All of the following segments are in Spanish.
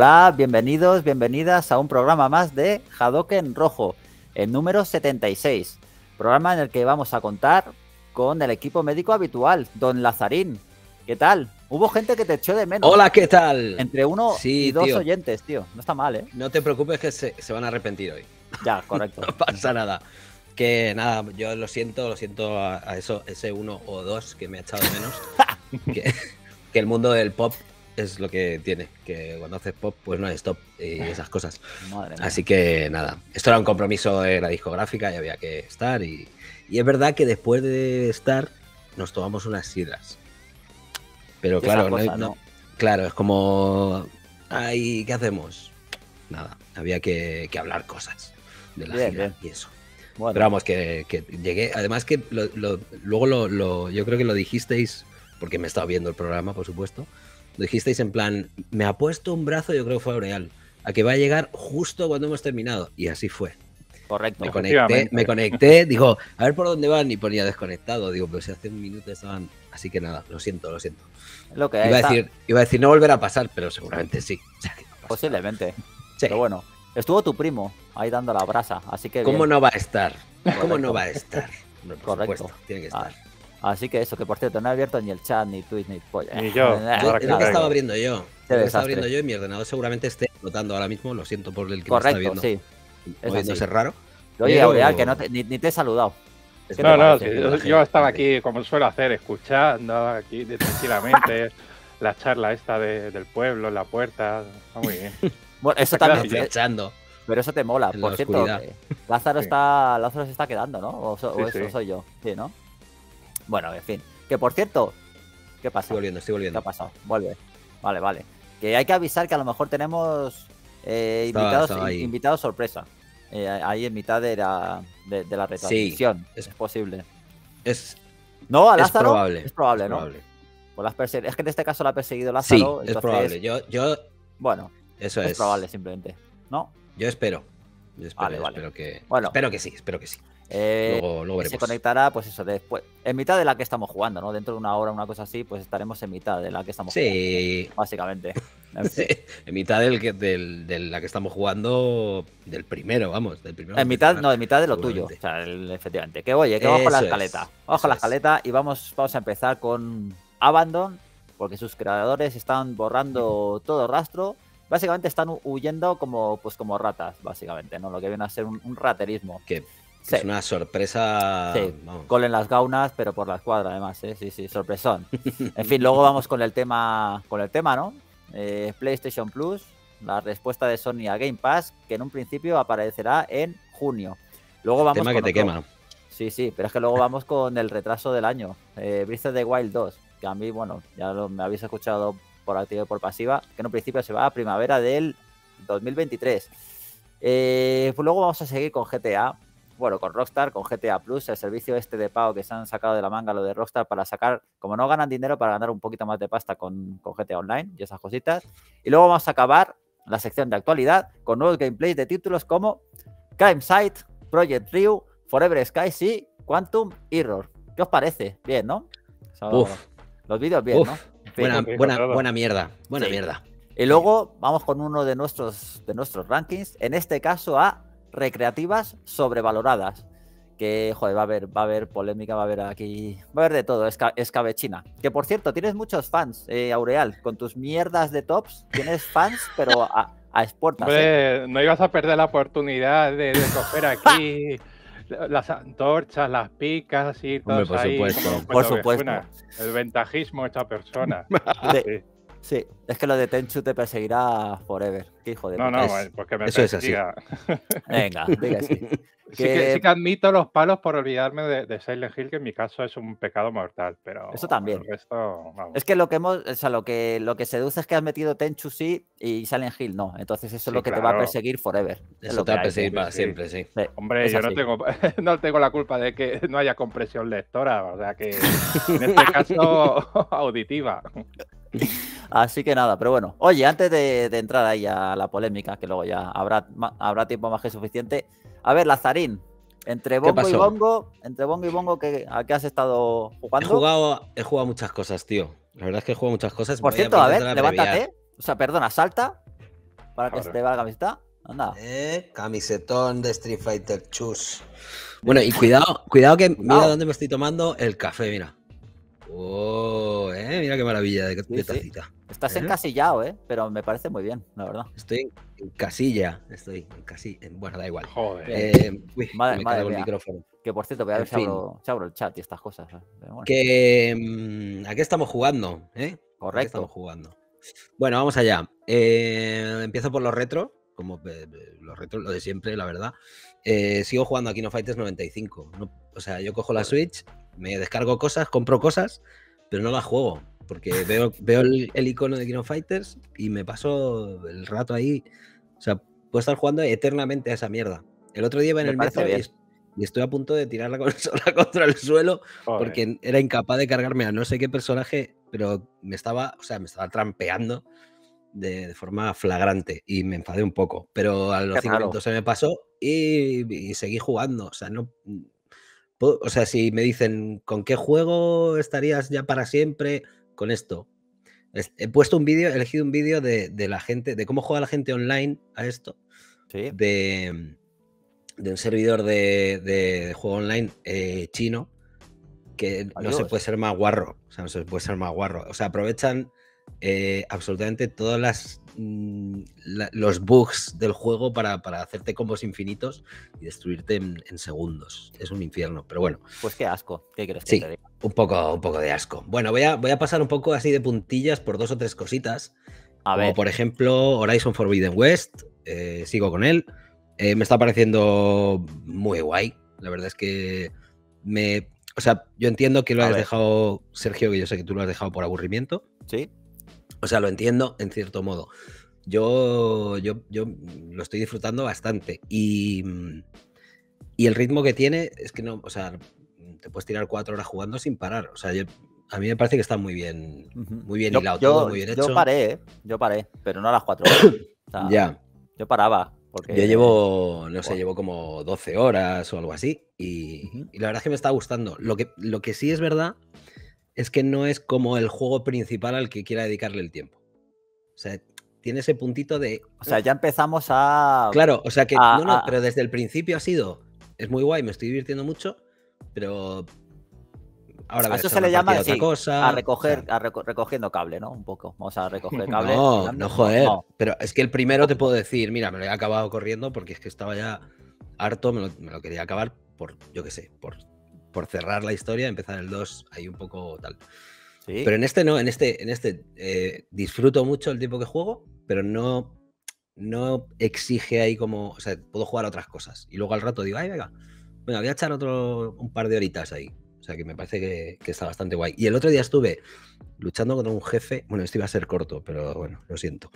Hola, bienvenidos, bienvenidas a un programa más de Hadoken Rojo, el número 76. Programa en el que vamos a contar con el equipo médico habitual, Don Lazarín. ¿Qué tal? Hubo gente que te echó de menos. Hola, ¿qué tal? Entre uno y dos oyentes, tío. No está mal, ¿eh? No te preocupes que se, van a arrepentir hoy. Ya, correcto. no pasa nada. Que nada, yo lo siento, lo siento a, eso, ese uno o dos que me ha echado de menos. que el mundo del pop es lo que tiene, que cuando haces pop, pues no hay stop y esas cosas. Así que nada, esto era un compromiso en la discográfica y había que estar. Y, y es verdad que después de estar, nos tomamos unas sidras. Pero claro, claro, es como, ay, ¿qué hacemos? Nada, había que, hablar cosas de la y eso. Pero vamos, que, llegué. Además que luego lo, yo creo que lo dijisteis, porque me he estado viendo el programa, por supuesto dijisteis en plan, me ha puesto un brazo, yo creo que fue Aureal, a que va a llegar justo cuando hemos terminado. Y así fue. Correcto. Me conecté, me conecté, digo, a ver por dónde van y ponía desconectado. Digo, pero si hace un minuto estaban. Así que nada, lo siento, lo siento. Lo que iba, a decir, iba a decir no volverá a pasar, pero seguramente sí. Posiblemente. Pero bueno, estuvo tu primo ahí dando la brasa, así que. ¿Cómo no va a estar? ¿Cómo no va a estar? Correcto. tiene que ah. estar. Así que eso, que por cierto, no he abierto ni el chat, ni Twitch, ni polla. Ni yo. es lo que estaba abriendo yo. lo que estaba abriendo yo y mi ordenador seguramente esté explotando ahora mismo. Lo siento por el que Correcto, me está viendo. sí. Es raro. Oye, yo... que no ni, te he saludado. No, no, yo, estaba aquí, como suelo hacer, escuchando aquí tranquilamente la charla esta de, del pueblo, la puerta. Está ah, muy bien. Bueno, eso está también. Echando. Pero eso te mola. por cierto, Lázaro, está, Lázaro se está quedando, ¿no? O, o eso soy yo. Sí, ¿no? Bueno, en fin. Que por cierto, ¿qué pasa? Estoy volviendo, estoy volviendo. ¿Qué ha pasado? Vuelve. Vale, vale. Que hay que avisar que a lo mejor tenemos eh, invitados, invitados sorpresa. Eh, ahí en mitad de la, de, retransmisión. Sí, es, posible. Es, no, a Lázaro. Es probable. Es probable, ¿no? Pues es que en este caso la ha perseguido Lázaro. Sí, es probable. Yo, Bueno, eso es, es probable simplemente. ¿No? Yo espero. Yo espero, que. Bueno, espero que sí, espero que sí. Eh, luego, Se conectará, pues eso, después, en mitad de la que estamos jugando, ¿no? Dentro de una hora, una cosa así, pues estaremos en mitad de la que estamos sí. Básicamente. En, mitad del de la que estamos jugando, del primero, vamos. Del primero en mitad, no, en mitad de lo tuyo. O sea, efectivamente. Que oye, que vamos la escaleta. Bajo la escaleta y vamos, vamos a empezar con Abandon, porque sus creadores están borrando todo rastro básicamente están huyendo como pues como ratas, básicamente, ¿no? Lo que viene a ser un, un raterismo. Que es una sorpresa. colen las gaunas, pero por la escuadra, además, ¿eh? sí, sí, sorpresón. en fin, luego vamos con el tema, con el tema, ¿no? Eh, PlayStation Plus, la respuesta de Sony a Game Pass, que en un principio aparecerá en junio. Luego vamos. que te quema. Sí, sí, pero es que luego vamos con el retraso del año. Eh, Breath of the Wild 2, que a mí, bueno, ya me habéis escuchado por activa y por pasiva, que en un principio se va a primavera del 2023. Eh, pues luego vamos a seguir con GTA, bueno, con Rockstar, con GTA Plus, el servicio este de pago que se han sacado de la manga, lo de Rockstar, para sacar, como no ganan dinero, para ganar un poquito más de pasta con, GTA Online y esas cositas. Y luego vamos a acabar la sección de actualidad con nuevos gameplays de títulos como Crime Site, Project Rio, Forever Sky, sí, Quantum Error. ¿Qué os parece? Bien, ¿no? Uf. Los vídeos bien, ¿no? buena, mierda, buena mierda. Y luego vamos con uno de nuestros, de nuestros rankings, en este caso a recreativas sobrevaloradas. Que, joder, va a haber, va a haber polémica, va a haber aquí. Va a haber de todo, esca escabechina. Que por cierto, tienes muchos fans, eh, Aureal, con tus mierdas de tops, tienes fans, pero a, a exportas. Eh. no ibas a perder la oportunidad de, coger aquí. las antorchas, las picas y todo. por supuesto. por supuesto. el ventajismo de esta persona. De, Sí, es que lo de Tenchu te perseguirá forever. Qué hijo de No, no, es, me Eso Venga, diga así. Sí, que, admito los palos por olvidarme de, Silent Hill, que en mi caso es un pecado mortal, pero... Eso también. Es que lo que hemos... O sea, lo que, lo que seduce es que has metido Tenchu sí y Silent Hill no. Entonces eso es lo que te va a perseguir forever. eso te va a perseguir para siempre, sí. Hombre, yo no tengo, no tengo la culpa de que no haya compresión lectora, o sea que en este caso auditiva. Así que nada, pero bueno. Oye, antes de, entrar ahí a la polémica, que luego ya habrá, habrá tiempo más que suficiente. A ver, Lazarín, entre bongo y bongo, entre bongo y bongo, ¿a qué has estado jugando? He jugado, he jugado muchas cosas, tío. La verdad es que he jugado muchas cosas. Por cierto, a, ver, levántate. ¿eh? O sea, perdona, salta para que se te valga amistad. Anda. Eh, camisetón de Street Fighter Chus. Bueno, y cuidado, cuidado que mira dónde me estoy tomando el café, mira. Oh, eh, mira qué maravilla de, Estás ¿Eh? encasillado, eh, pero me parece muy bien, la verdad. Estoy en casilla, estoy en casilla. Bueno, da igual. Eh, madre, mía, Que por cierto, voy a ver el chat y estas cosas. Eh, que mm, a qué estamos jugando, ¿eh? Correcto. estamos jugando. Bueno, vamos allá. empiezo por los retros, como los retro, lo de siempre, la verdad. sigo jugando a of Fighters 95. o sea, yo cojo la Switch, me descargo cosas, compro cosas, pero no las juego. Porque veo, veo el, icono de Kino Fighters y me paso el rato ahí. O sea, puedo estar jugando eternamente a esa mierda. El otro día iba en el metro y, estoy a punto de tirar la consola contra el suelo porque era incapaz de cargarme a no sé qué personaje, pero me estaba, o sea, me estaba trampeando de, forma flagrante y me enfadé un poco. Pero a los cinco minutos se me pasó y, y seguí jugando. O sea, no, o sea, si me dicen, ¿con qué juego estarías ya para siempre? Con esto. He puesto un vídeo, he elegido un vídeo de, la gente, de cómo juega la gente online a esto. De, de, un servidor de, de juego online eh, chino que no se puede ser más guarro. O sea, no se puede ser más guarro. O sea, aprovechan eh, absolutamente todas las mm, los bugs del juego para, hacerte combos infinitos y destruirte en, segundos. Es un infierno, pero bueno. Pues qué asco, ¿qué crees que te Un poco, un poco de asco. Bueno, voy a, voy a pasar un poco así de puntillas por dos o tres cositas. A ver. Como por ejemplo, Horizon Forbidden West, eh, sigo con él. Eh, me está pareciendo muy guay. La verdad es que me. O sea, yo entiendo que lo has dejado, Sergio, que yo sé que tú lo has dejado por aburrimiento. Sí. O sea, lo entiendo en cierto modo. Yo, lo estoy disfrutando bastante. Y, y, el ritmo que tiene es que no, o sea, te puedes tirar cuatro horas jugando sin parar. O sea, a mí me parece que está muy bien, muy bien hilado todo, muy bien hecho. Yo paré, ¿eh? yo paré, pero no a las cuatro horas. ya. Yo paraba. Porque... Yo llevo, no sé, llevo como 12 horas o algo así. Y, la verdad es que me está gustando. Lo que, lo que sí es verdad es que no es como el juego principal al que quiera dedicarle el tiempo. O sea, tiene ese puntito de. O sea, ya empezamos a. Claro, o sea que. no, no, pero desde el principio ha sido. Es muy guay, me estoy divirtiendo mucho, pero. Ahora a eso se le llama a recoger, a recogiendo cable, ¿no? Un poco. Vamos a recoger cable. no, no, joder. Pero es que el primero te puedo decir, mira, me lo he acabado corriendo porque es que estaba ya harto, me lo, me lo quería acabar por, yo qué sé, por por cerrar la historia, empezar el 2 ahí un poco tal. Pero en este no, en este, en este eh, disfruto mucho el tiempo que juego, pero no, no exige ahí como, o sea, puedo jugar otras cosas. Y luego al rato digo, ay, venga, bueno voy a echar otro, un par de horitas ahí. O sea, que me parece que, está bastante guay. Y el otro día estuve luchando contra un jefe, bueno, esto iba a ser corto, pero bueno, lo siento.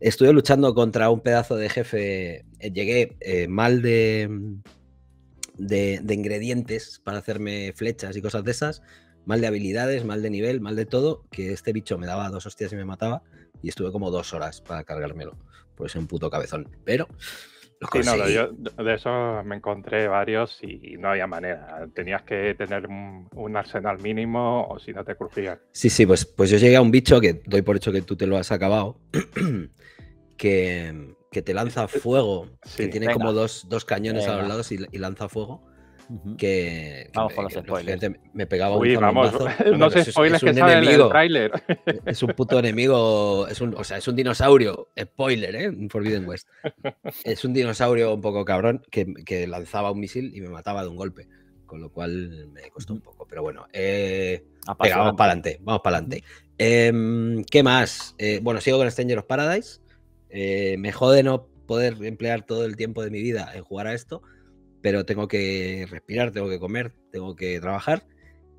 Estuve luchando contra un pedazo de jefe, eh, llegué eh, mal de de, ingredientes para hacerme flechas y cosas de esas, mal de habilidades, mal de nivel, mal de todo, que este bicho me daba dos hostias y me mataba y estuve como dos horas para cargármelo, pues un puto cabezón, pero... Lo sí, yo de eso me encontré varios y no había manera. Tenías que tener un, arsenal mínimo o si no te crujían. Sí, sí, pues, pues yo llegué a un bicho que doy por hecho que tú te lo has acabado, que que te lanza eh, eh, fuego, que tiene como dos, cañones a los lados y, lanza fuego. que, vamos con los me pegaba un vamos, no, sé spoilers que el Es un puto enemigo, es un, o sea, es un dinosaurio, spoiler, ¿eh? Forbidden West. Es un dinosaurio un poco cabrón que, lanzaba un misil y me mataba de un golpe, con lo cual me costó un poco, pero bueno, eh, vamos para adelante, vamos para adelante. Em, ¿Qué más? bueno, sigo con Stranger of Paradise eh, me jode no poder emplear todo el tiempo de mi vida en jugar a esto, pero tengo que respirar, tengo que comer, tengo que trabajar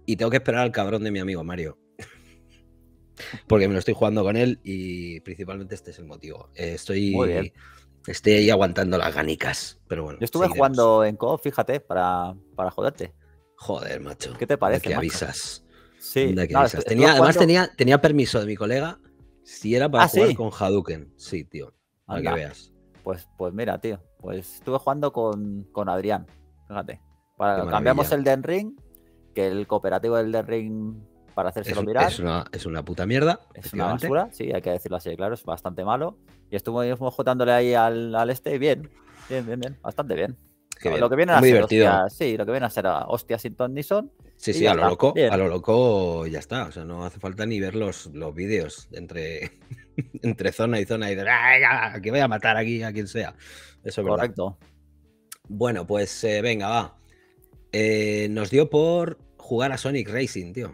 y tengo que esperar al cabrón de mi amigo Mario. Porque me lo estoy jugando con él y principalmente este es el motivo. Eh, estoy, estoy ahí aguantando las ganicas, pero bueno. Yo estuve jugando en co fíjate, para, para joderte. Joder, macho. ¿Qué te parece? Que avisas. Sí, además tenía, tenía permiso de mi colega si era para ah, jugar con Hadouken, sí, tío. Para que veas. Pues, pues mira, tío. Pues estuve jugando con, con Adrián. Fíjate. Para, cambiamos el Den Ring, que el cooperativo del Den Ring para hacérselo mirar. Es una, puta mierda. Es una basura, sí, hay que decirlo así, claro, es bastante malo. Y estuvimos jugándole ahí al, este y bien, bien, bien, bien, bastante bien. Lo que viene a ser hostia, sí, lo que viene a ser hostias sin ton son. Sí, sí, a lo loco, a lo loco ya está. O sea, no hace falta ni ver los, vídeos entre, entre zona y zona y de que voy a matar aquí a quien sea. Eso es Correcto. Bueno, pues eh, venga, va. Eh, nos dio por jugar a Sonic Racing, tío.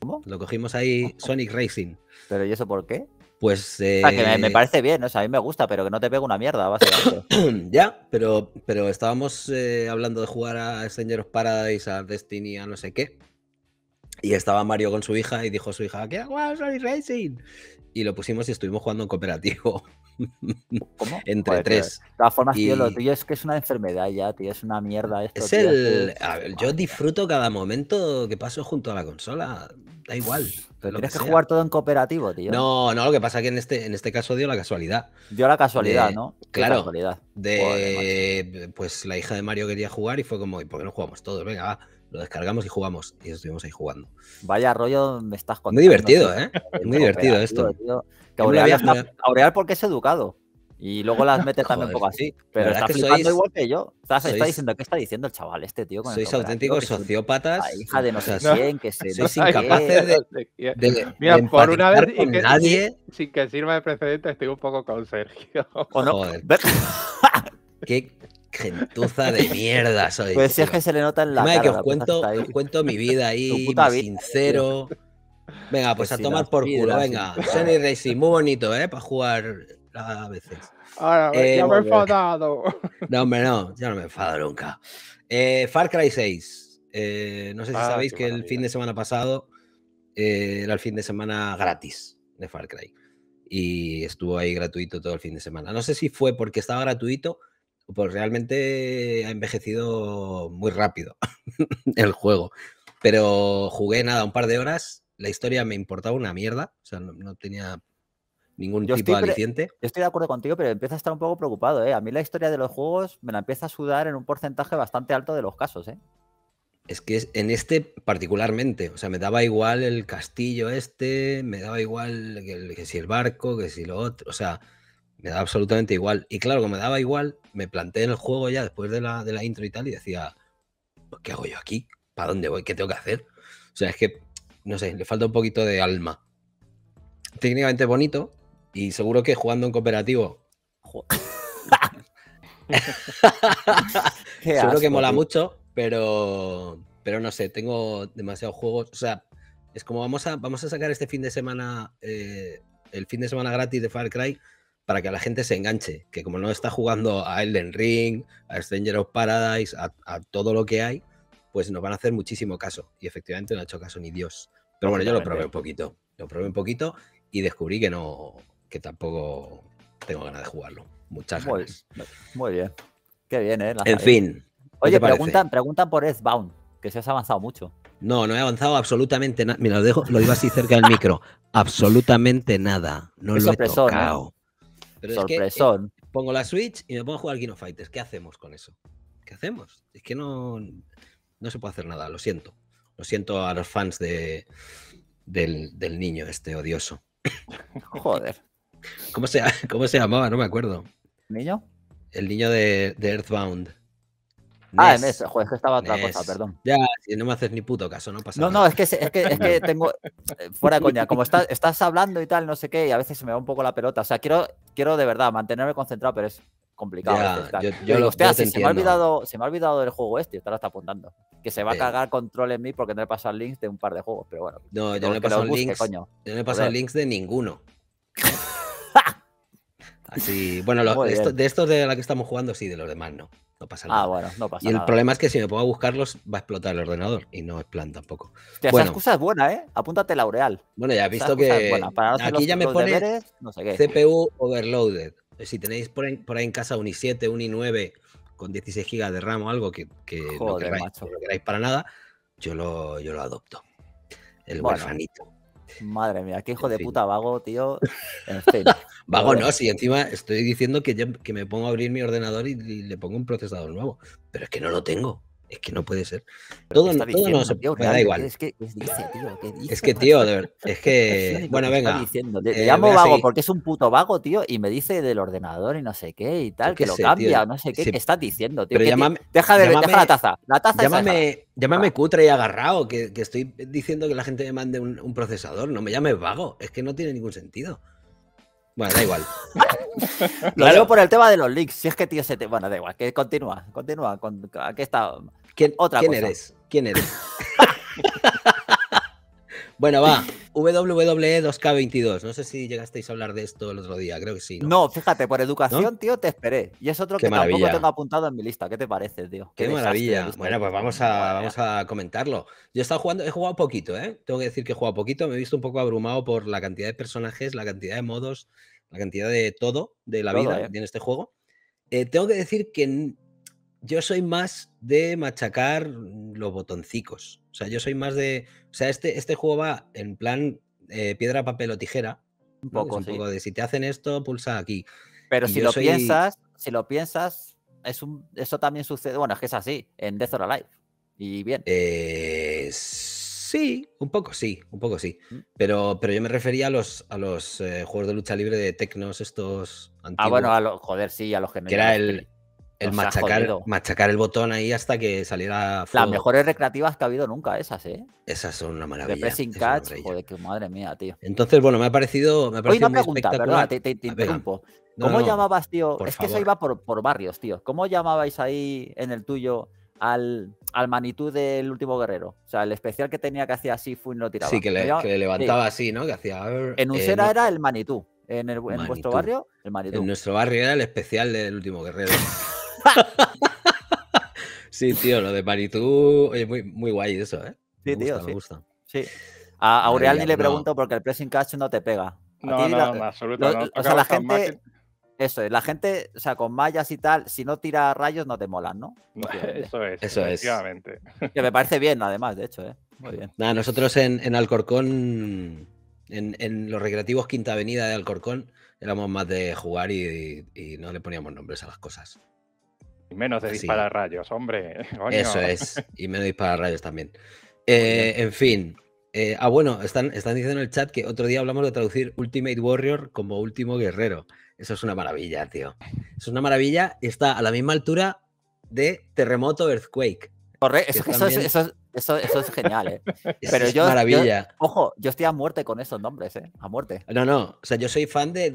¿Cómo? Lo cogimos ahí, Sonic Racing. ¿Pero y eso por qué? pues... Eh, que me, eh, parece bien, o sea, a mí me gusta, pero que no te pego una mierda, básicamente. ya, pero, pero estábamos eh, hablando de jugar a Stranger of Paradise, a Destiny, a no sé qué. Y estaba Mario con su hija y dijo a su hija, ¿qué hago? Ah, Racing. Y lo pusimos y estuvimos jugando en cooperativo. ¿Cómo? Entre tres. De todas formas, tío, lo tuyo es que es una enfermedad ya, tío, es una mierda. Esto, es el. yo disfruto cada momento que paso junto a la consola da igual. Pero Tienes que, jugar todo en cooperativo, tío. No, no, lo que pasa es que en este, en este caso dio la casualidad. Dio la casualidad, ¿no? Claro. De, pues la hija de Mario quería jugar y fue como, ¿y por qué no jugamos todos? Venga, va lo descargamos y jugamos y estuvimos ahí jugando. Vaya rollo me estás contando. Muy divertido, ¿eh? Muy divertido esto. Aureal, ¿eh? porque es educado. Y luego las metes también un poco así. Pero está flipando igual que yo. diciendo, ¿qué está diciendo el chaval este, tío? sois auténticos sociópatas. hija de no sé quién, que se. Sois incapaces de, de, Mira, por una vez. Y que, nadie. Sin que sirva de precedente, estoy un poco con Sergio. ¿O no? Joder. Qué gentuza de mierda soy. Pues si es que se le nota en la. Cara, que os cuento, mi vida ahí, sincero. Venga, pues, a tomar por culo, venga. Sony Racing, muy bonito, ¿eh? Para jugar a veces. Ahora, eh, ya me he enfadado. No, hombre, no, ya no me enfado nunca. Eh, Far Cry 6. Eh, no sé si ah, sabéis que el fin de semana pasado era el fin de semana gratis de Far Cry. Y estuvo ahí gratuito todo el fin de semana. No sé si fue porque estaba gratuito o porque realmente ha envejecido muy rápido el juego. Pero jugué nada, un par de horas. La historia me importaba una mierda. O sea, no tenía ningún tipo de aliciente. Yo estoy de acuerdo contigo, pero empiezo a estar un poco preocupado. ¿eh? A mí la historia de los juegos me la empieza a sudar en un porcentaje bastante alto de los casos. ¿eh? Es que en este particularmente, o sea, me daba igual el castillo este, me daba igual que, si el barco, que si lo otro, o sea, me daba absolutamente igual. Y claro, como me daba igual, me planteé en el juego ya después de la, de la intro y tal y decía, pues, ¿qué hago yo aquí? ¿Para dónde voy? ¿Qué tengo que hacer? O sea, es que, no sé, le falta un poquito de alma. Técnicamente bonito, y seguro que jugando en cooperativo. seguro que mola mucho, pero, pero no sé, tengo demasiados juegos. O sea, es como vamos a, vamos a sacar este fin de semana, eh, el fin de semana gratis de Far Cry para que la gente se enganche, que como no está jugando a Elden Ring, a Stranger of Paradise, a, a todo lo que hay, pues nos van a hacer muchísimo caso. Y efectivamente no ha hecho caso ni Dios. Pero bueno, yo lo probé un poquito. Lo probé un poquito y descubrí que no, que tampoco tengo ganas de jugarlo. Muchas gracias Muy, bien. Qué bien, ¿eh? en fin. Oye, preguntan, preguntan por Bound, que se has avanzado mucho. No, no he avanzado absolutamente nada. Mira, lo, dejo, lo iba así cerca del micro. absolutamente nada. No es lo he ¿eh? tocado. Es que, eh, pongo la Switch y me pongo a jugar Kino Fighters. ¿Qué hacemos con eso? ¿Qué hacemos? Es que no, no se puede hacer nada, lo siento. Lo siento a los fans de, del, del niño este odioso. Joder. ¿Cómo se, ¿Cómo se llamaba? No me acuerdo. ¿Niño? El niño de, Earthbound. Ah, en ese, joder, que estaba otra cosa, perdón. Ya, no me haces ni puto caso, no pasa no, nada. No, no, es que, tengo. Eh, fuera coña, como estás hablando y tal, no sé qué, y a veces se me va un poco la pelota. O sea, quiero, quiero de verdad mantenerme concentrado, pero es complicado. yo, lo se, me ha olvidado, se me ha olvidado del juego este, te lo está apuntando. Que se va a cargar control en mí porque no he pasado links de un par de juegos, pero bueno. No, yo no he pasado links. coño. Yo no he pasado links de ninguno. bueno, de, estos de la que estamos jugando, sí, de los demás no. No pasa ah, nada. Ah, bueno, no pasa y el problema es que si me pongo a buscarlos, va a explotar el ordenador y no es plan tampoco. Hostia, Esa excusa es buena, ¿eh? Apúntate Laureal. Bueno, ya has visto que. aquí ya me pone CPU overloaded. Si tenéis por, ahí en casa un i7, un i9 con 16 GB de RAM o algo que, no, queráis, para nada, yo lo, yo lo adopto. El bueno. Madre mía, qué hijo de puta vago, tío. vago no, sí, encima estoy diciendo que, que me pongo a abrir mi ordenador y, le pongo un procesador nuevo. Pero es que no lo tengo. Es que no puede ser. Todo, no se da igual. Es que, dice, tío, es que, tío, de verdad, es que. Bueno, venga. Diciendo? Le, eh, llamo vago porque es un puto vago, tío, y me dice del ordenador y no sé qué y tal, que lo cambia, o no sé qué. ¿Qué estás diciendo, tío? llámame, deja, de, deja la taza. La taza llámame, llámame cutre y agarrado, que, que, estoy diciendo que la gente me mande un procesador. No me llames vago. Es que no tiene ningún sentido. Bueno, da igual. Lo digo por el tema de los leaks. Si es que, tío, se te... Bueno, da igual, que continúa, continúa. Con... Aquí está. ¿Quién, Otra ¿quién eres? ¿Quién eres? Bueno, va. WWE 2K22. No sé si llegasteis a hablar de esto el otro día, creo que sí. No, fíjate, por educación, tío, te esperé. Y es otro que tampoco tengo apuntado en mi lista. ¿Qué te parece, tío? Qué, maravilla. Bueno, pues vamos a, vamos a comentarlo. Yo he estado jugando, he jugado poquito, ¿eh? Tengo que decir que he jugado poquito. Me he visto un poco abrumado por la cantidad de personajes, la cantidad de modos, la cantidad de todo de la vida eh. en este juego. Eh, tengo que decir que yo soy más de machacar los botoncicos. O sea, yo soy más de. O sea, este, este juego va en plan eh, piedra, papel o tijera. Un poco, un poco de si te hacen esto, pulsa aquí. Pero si lo piensas, si lo piensas, es un, eso también sucede. Bueno, es que es así, en Death or Alive. Y bien. Eh, sí, un poco sí, un poco sí. Mm. Pero, pero yo me refería a los, a los eh, juegos de lucha libre de Tecnos, estos antiguos. Ah, bueno, a los, joder, sí, a los que Que era el, el machacar, machacar el botón ahí hasta que saliera Las mejores recreativas que ha habido nunca, esas, ¿eh? Esas son una maravilla. De pressing catch, joder, que madre mía, tío. Entonces, bueno, me ha parecido, me ha parecido pregunta, te, ah, interrumpo. ¿Cómo llamabas, tío? Es que eso iba por, barrios, tío. ¿Cómo llamabais ahí en el tuyo al, al del último guerrero? O sea, el especial que tenía que hacía así, fue y lo tiraba. Sí, que le, levantaba así, ¿no? Que hacía. En eh, Usera era el magnitud. En, vuestro barrio, el manitu En nuestro barrio era el especial del último guerrero. sí, tío, lo de Maritú, es muy, muy guay eso, ¿eh? Sí, tío, A Aureal ni le pregunto porque el pressing catch no te pega. no, no, no, absolutamente. o sea, la gente. Eso es, la gente, o sea, con mallas y tal, si no tira rayos no te molan, ¿no? Eso es, eso es. Que me parece bien, además, de hecho, ¿eh? Muy bien. Nada, nosotros en, Alcorcón, en, los recreativos Quinta Avenida de Alcorcón, éramos más de jugar y no le poníamos nombres a las cosas. Y menos de ah, disparar rayos, hombre. Eso es. Y menos disparar rayos también. Eh, en fin. Eh, ah, bueno, están, están diciendo en el chat que otro día hablamos de traducir Ultimate Warrior como último guerrero. Eso es una maravilla, tío. Es una maravilla y está a la misma altura de Terremoto Earthquake. corre eso, eso, es, eso, eso, es genial, ¿eh? es maravilla. ojo, yo estoy a muerte con esos nombres, ¿eh? A muerte. No, no, o sea, yo soy fan de,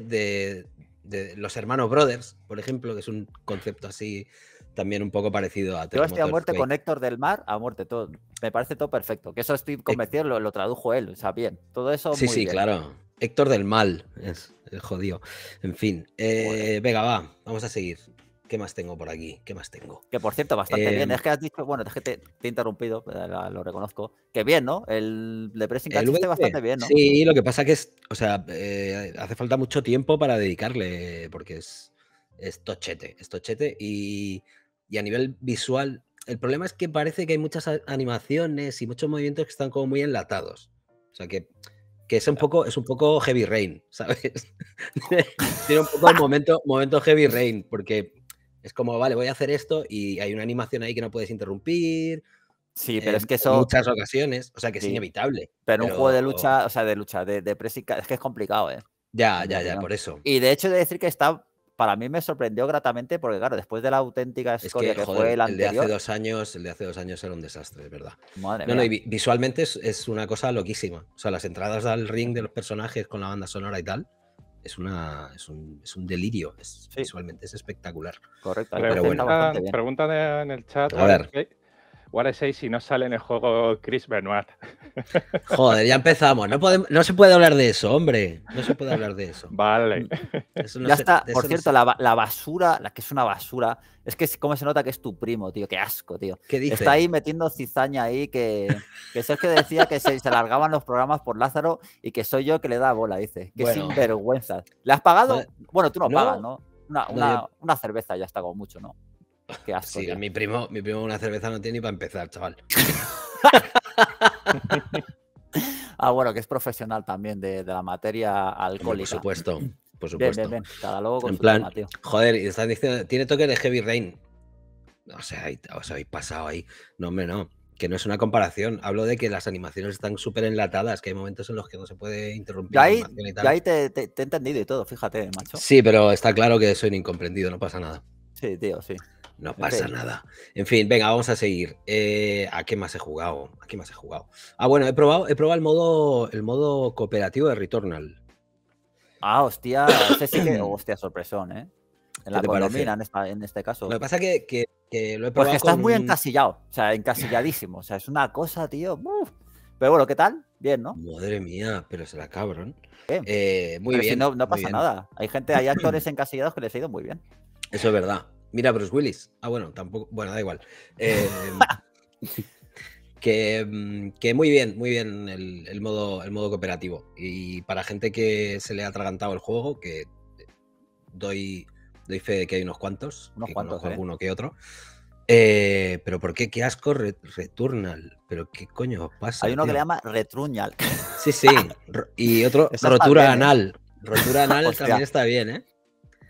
de los hermanos Brothers, por ejemplo, que es un concepto así también un poco parecido a Yo estoy a muerte con Héctor del Mar, a muerte todo. Me parece todo perfecto. Que eso estoy eh, convencido, lo, tradujo él, o sea, bien. Todo eso. Sí, sí, claro. Héctor del Mal, es, el jodido. En fin. Eh, venga, va, vamos a seguir. ¿Qué más tengo por aquí? ¿Qué más tengo? Que por cierto, bastante bien. Em, es que has dicho, bueno, es que te, he interrumpido, eh, lo reconozco. Que bien, ¿no? El de Pressing bastante bien, ¿no? Sí, lo que pasa que es, o sea, eh, hace falta mucho tiempo para dedicarle, porque es, tochete, es tochete. Y, a nivel visual, el problema es que parece que hay muchas animaciones y muchos movimientos que están como muy enlatados. O sea que, que es un poco, es un poco heavy rain, ¿sabes? Tiene un poco el momento, momento heavy rain, porque es como, vale, voy a hacer esto y hay una animación ahí que no puedes interrumpir. Sí, pero es que eso. En muchas ocasiones, o sea que es inevitable. Pero, un juego de lucha, o sea, de lucha, de, de es que es complicado, ¿eh? Ya, ya, ya, por eso. Y de hecho, de decir que está. Para mí me sorprendió gratamente porque, claro, después de la auténtica escoria que, fue el anterior... El de hace dos años, el de hace dos años era un desastre, es verdad. Madre mía. no, y visualmente es, es, una cosa loquísima. O sea, las entradas al ring de los personajes con la banda sonora y tal es, una, es, un, es un delirio. Es, Visualmente es espectacular. Correcto. Pero bueno. pregunta en el chat. A ver. What I si no sale en el juego Chris Benoit. Joder, ya empezamos. No, no se puede hablar de eso, hombre. No se puede hablar de eso. Vale. Mm. ya está. Por cierto, la, basura, la que es una basura, es que cómo se nota que es tu primo, tío. Qué asco, tío. ¿Qué dice? Está ahí metiendo cizaña ahí que, que Sergio decía que se, alargaban los programas por Lázaro y que soy yo que le da bola, dice. Qué sinvergüenza. ¿Le has pagado? Bueno, tú no, pagas, ¿no? Una, una cerveza ya está como mucho, ¿no? Sí, mi primo, mi primo una cerveza no tiene ni para empezar, chaval. ah, bueno, que es profesional también de, la materia alcohólica. Por supuesto, por supuesto. en plan, Joder, y estás diciendo, tiene toque de Heavy Rain. O sea, os habéis pasado ahí. No, hombre, no. Que no es una comparación. Hablo de que las animaciones están súper enlatadas, que hay momentos en los que no se puede interrumpir. ahí, y Ya ahí te, te he entendido y todo, fíjate, macho. Sí, pero está claro que soy incomprendido, no pasa nada. Sí, tío, sí. No pasa nada. En fin, venga, vamos a seguir. Eh, ¿A qué más he jugado? ¿A qué más he jugado? Ah, bueno, he probado, he probado el modo, el modo cooperativo de Returnal. Ah, hostia, ese hostia, sorpresón, ¿eh? En la economía, en, este caso. Lo que pasa es que, lo he pues probado. Porque estás muy encasillado, o sea, encasilladísimo. O sea, es una cosa, tío. Pero bueno, ¿qué tal? Bien, ¿no? Madre mía, pero se la cabrón. Eh, muy bien. no, no pasa nada. Hay gente, hay actores encasillados que les ha ido muy bien. Eso es verdad. Mira, Bruce Willis. Ah, bueno, tampoco. Bueno, da igual. Em, em, que, muy bien, muy bien el, modo, el modo cooperativo. Y para gente que se le ha atragantado el juego, que doy, doy fe de que hay unos cuantos. Unos cuantos. ¿eh? que otro. Eh, pero ¿por qué? Qué asco Returnal. ¿Pero qué coño pasa? Hay uno que le llama Retruñal. Sí, sí. Y otro, rotura ¿eh? anal. Rotura anal también está bien, ¿eh?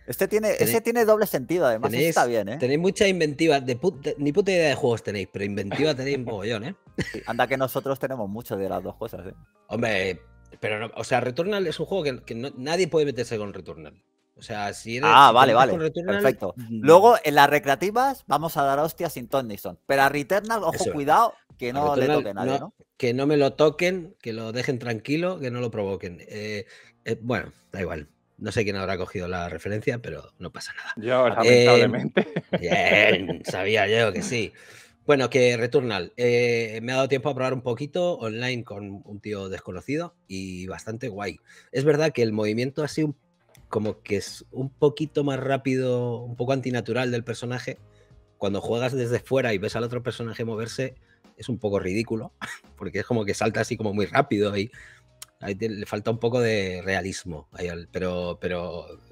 Este tiene, ese tiene doble sentido, además. Tenéis, está bien, ¿eh? Tenéis mucha inventiva. ni puta idea de juegos tenéis, pero inventiva tenéis un mogollón, ¿eh? anda que nosotros tenemos mucho de las dos cosas, ¿eh? Hombre, pero no, o sea, Returnal es un juego que, nadie puede meterse con Returnal. O sea, si eres, Ah, vale, vale. perfecto. Mm. Luego, en las recreativas, vamos a dar hostias sin Tornison Pero a Returnal, ojo, cuidado, que no le toque nadie, Que no me lo toquen, que lo dejen tranquilo, que no lo provoquen. Eh, eh, bueno, da igual. No sé quién habrá cogido la referencia, pero no pasa nada. Yo, lamentablemente. bien, sabía yo que sí. Bueno, que Returnal. Eh, me ha dado tiempo a probar un poquito online con un tío desconocido y bastante guay. Es verdad que el movimiento así como que es un poquito más rápido, un poco antinatural del personaje. Cuando juegas desde fuera y ves al otro personaje moverse, es un poco ridículo, porque es como que salta así como muy rápido y Ahí le falta un poco de realismo, pero,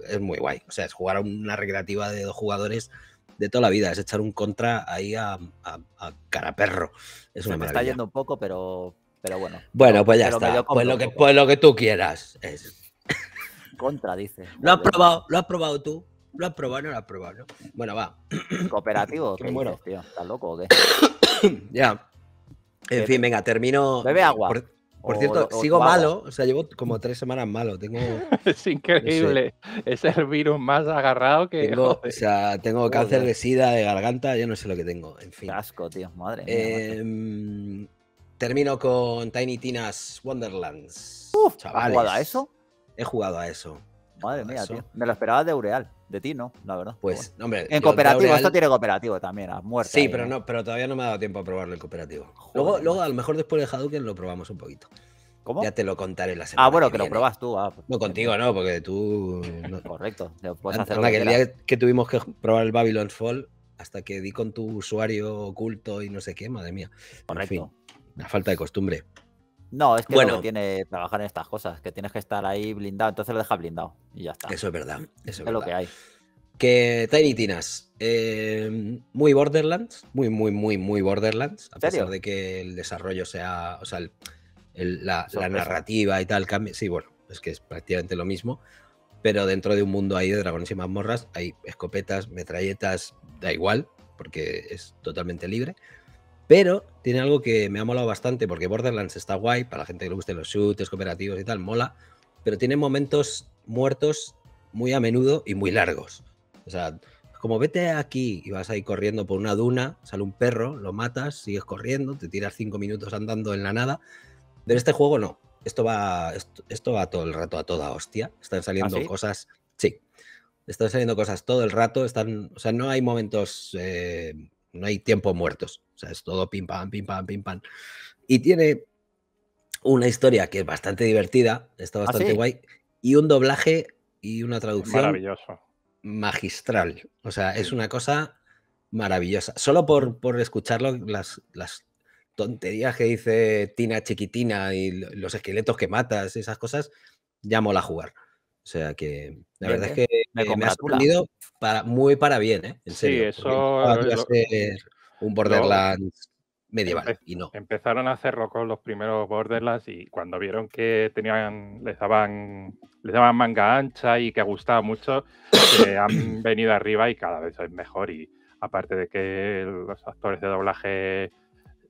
es muy guay. O sea, es jugar a una recreativa de dos jugadores de toda la vida, es echar un contra ahí a, a, cara perro. Es una Se me está yendo un poco, pero, pero bueno. Bueno, pues ya está. Pues, pues lo, que, tú quieras. Es. Contra, dice. Lo has probado, lo has probado tú. Lo has probado, no lo has probado, Bueno, va. Cooperativo, ¿qué bueno. tío? ¿Estás loco o qué? ya. En fin, venga, termino. Bebe agua. Por cierto, sigo malo, o sea, llevo como tres semanas malo. Tengo, es increíble. Es el virus más agarrado que. o sea, tengo cáncer de sida, de garganta, yo no sé lo que tengo. En fin. Asco, tío, madre. Em, termino con Tiny Tina's Wonderlands. Uf, ¿Has jugado a eso? He jugado a eso. Madre mía, tío. Me lo esperaba de Ureal. De ti no, la verdad. Pues, hombre. En cooperativo, esto tiene cooperativo también, a muerte. Sí, pero ¿eh? no, pero todavía no me ha dado tiempo a probarlo el cooperativo. luego, luego, a lo mejor después de Hadouken lo probamos un poquito. ¿Cómo? Ya te lo contaré la semana. Ah, bueno, que, lo probas tú. Ah, pues, no, contigo no, porque tú. Correcto. Puedes hacer que el día que tuvimos que probar el Babylon Fall, hasta que di con tu usuario oculto y no sé qué, madre mía. Correcto. En la falta de costumbre. No, es que bueno, lo que tiene trabajar en estas cosas, que tienes que estar ahí blindado, entonces lo dejas blindado y ya está. Eso es verdad. Eso es, lo que hay. Que Tiny Tinas, eh, muy Borderlands, muy, muy, muy, muy Borderlands, a pesar de que el desarrollo sea, o sea, la, narrativa y tal cambie, Sí, bueno, es que es prácticamente lo mismo, pero dentro de un mundo ahí de dragones y mazmorras hay escopetas, metralletas, da igual, porque es totalmente libre. Pero tiene algo que me ha molado bastante, porque Borderlands está guay, para la gente que le guste los shooters cooperativos y tal, mola, pero tiene momentos muertos muy a menudo y muy largos. O sea, como vete aquí y vas ahí corriendo por una duna, sale un perro, lo matas, sigues corriendo, te tiras cinco minutos andando en la nada. Pero este juego no. Esto va, esto, todo el rato a toda hostia. Están ¿Ah, saliendo cosas. Sí. Están saliendo cosas todo el rato. Están, o sea, no hay momentos eh, no hay tiempo muertos. O sea, es todo pim pam, pim pam, pim pam. Y tiene una historia que es bastante divertida, está ¿Ah, bastante guay, y un doblaje y una traducción Maravilloso. magistral. O sea, es una cosa maravillosa. Solo por, por escucharlo, las, las tonterías que dice Tina Chiquitina y los esqueletos que matas, esas cosas, ya mola jugar. O sea que la verdad es que eh, me, ha sorprendido muy para bien, ¿eh? Sí, eso. un Borderlands medieval y no. Empezaron a hacerlo con los primeros Borderlands y cuando vieron que tenían, les daban, les daban manga ancha y que gustaba mucho, han venido arriba y cada vez es mejor. Y aparte de que los actores de doblaje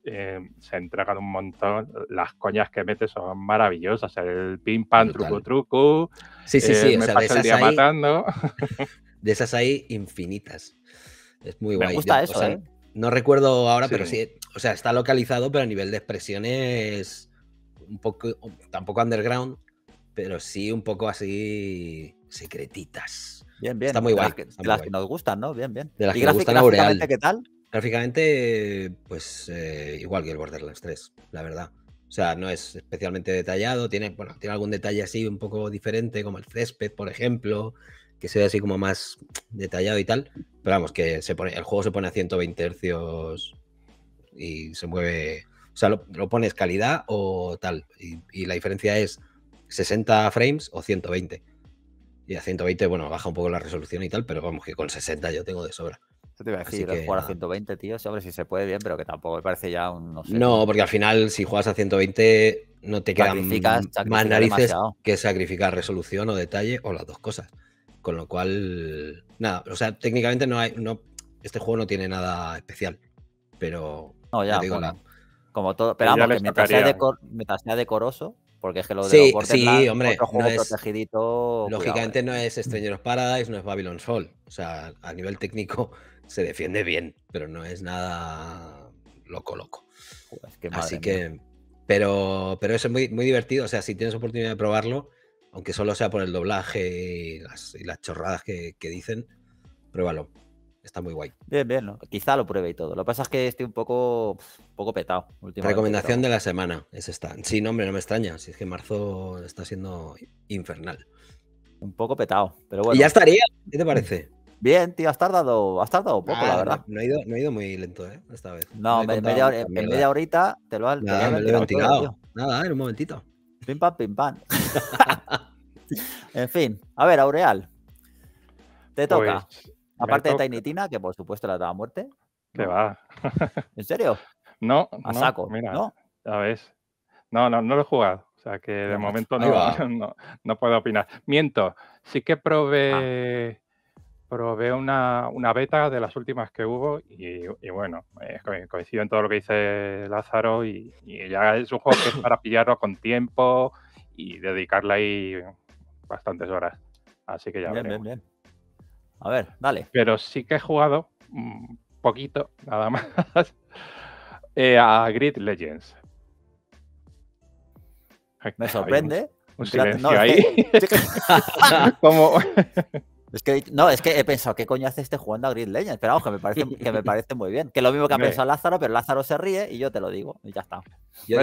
eh, se entregan un montón. Las coñas que mete son maravillosas. El pim pam, truco, truco. Sí, sí, sí. Eh, el día matando. De esas hay infinitas. Es muy guay. ¿eh? No recuerdo ahora, pero sí. O sea, está localizado, pero a nivel de expresiones un poco, tampoco underground, pero sí un poco así secretitas. Bien, bien. Está muy de guay. Las que, nos gustan, ¿no? Bien, bien. De las que nos gustan ¿Qué tal? Gráficamente, pues eh, igual que el Borderlands 3, la verdad. O sea, no es especialmente detallado, tiene, bueno, tiene algún detalle así un poco diferente, como el césped, por ejemplo, que sea así como más detallado y tal. Pero vamos, que se pone, el juego se pone a 120 hercios y se mueve. O sea, lo, pones calidad o tal. Y, y, la diferencia es 60 frames o 120. Y a 120, bueno, baja un poco la resolución y tal, pero vamos, que con 60 yo tengo de sobra. Eso te decir, jugar a 120, tío. Hombre, si se puede bien, pero que tampoco me parece ya un. No, no porque al final, si juegas a 120, no te quedan más narices que sacrificar resolución o detalle o las dos cosas. Con lo cual, nada, o sea, técnicamente no hay. No, este juego no tiene nada especial, pero. No, ya. Como todo, pero vamos, que sea, decoroso, porque es que lo de sí, sí, hombre, Lógicamente eh. no es Stranger Paradise, no es Babylon Soul. O sea, a nivel técnico se defiende bien, pero no es nada loco, loco. Así que, pero, pero es muy, muy divertido. O sea, si tienes oportunidad de probarlo, aunque solo sea por el doblaje y las, chorradas que, dicen, pruébalo. Está muy guay. Bien, bien, quizá lo pruebe y todo. Lo que pasa es que estoy un poco, poco petado. Recomendación de la semana es esta. Sí, no, hombre, no me extraña. Si es que marzo está siendo infernal. Un poco petado, pero bueno. Y ya estaría, ¿qué te parece? Bien, tío, has tardado, has tardado poco, la ah, verdad. No, he ido, no, ido, muy lento, ¿eh? Esta vez. No, en, media, horita te lo has Nada, he Nada, en un momentito. Pim pam, pim pam. en fin, a ver, Aureal. Te toca. Pues, Aparte de Tainitina, que por supuesto la daba muerte. ¿Qué va. ¿En serio? No, a saco. Mira, ¿no? Ya No, no, no lo he jugado. O sea que de momento no, no, no, puedo opinar. Miento, sí que ah. probé probé una, una beta de las últimas que hubo y, bueno, eh, coincido en todo lo que dice Lázaro y, ya es un juego que es para pillarlo con tiempo y dedicarle ahí bastantes horas. Así que ya bien, Bien, bien. A ver, dale. Pero sí que he jugado un mm, poquito, nada más, eh, a Grid Legends. Me sorprende. Un silencio ahí. como... Es que, no, es que he pensado, ¿qué coño hace este jugando a Grid Legends? Pero vamos, que me parece, que me parece muy bien. Que es lo mismo que ha pensado Lázaro, pero Lázaro se ríe y yo te lo digo. Y ya está. si,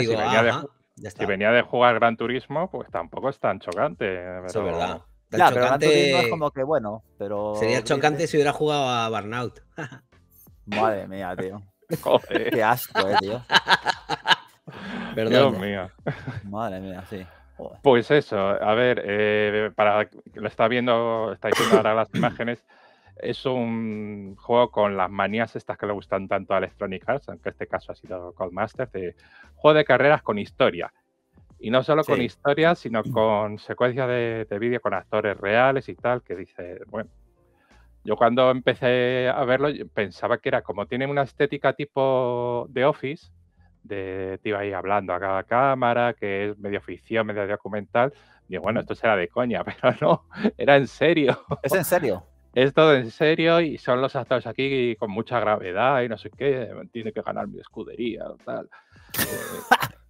venía de, jugar Gran Turismo, pues tampoco es tan chocante. verdad. Gran Turismo es como que bueno, pero... Sería chocante si hubiera jugado a Burnout. Madre mía, tío. Qué asco, eh, tío. Dios eh. mío. Madre mía, sí. Pues eso, a ver, para eh, para lo está viendo, estáis viendo ahora las imágenes. Es un juego con las manías estas que le gustan tanto a Electronic Arts, aunque este caso ha sido Masters, de juego de carreras con historia. Y no solo con historia, sino con secuencias de, vídeo con actores reales y tal, que dice, bueno, yo cuando empecé a verlo pensaba que era como tiene una estética tipo de Office, te iba a ir hablando a cada cámara, que es medio ficción, medio documental. Digo, bueno, esto será de coña, pero no, era en serio. Es en serio. Es todo en serio y son los actores aquí con mucha gravedad y no sé qué, tiene que ganar mi escudería o tal.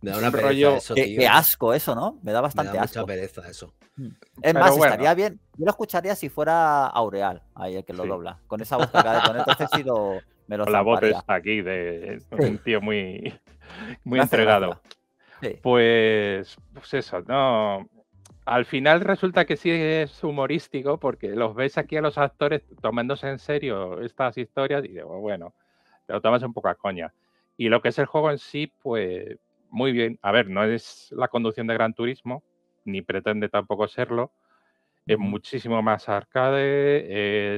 Me eh, da una pereza rollo... eso, Qué, asco eso, ¿no? Me da bastante Me da mucha pereza eso. Mm. Es más, estaría bien. Yo lo escucharía si fuera Aureal, ahí el que lo dobla. Con esa voz que acaba de poner, entonces me la voz está aquí de un tío muy, muy entregado. Pues, pues eso, no. Al final resulta que sí es humorístico porque los ves aquí a los actores tomándose en serio estas historias y digo, bueno, lo tomas un poco a coña. Y lo que es el juego en sí, pues muy bien. A ver, no es la conducción de Gran Turismo, ni pretende tampoco serlo, es muchísimo más arcade,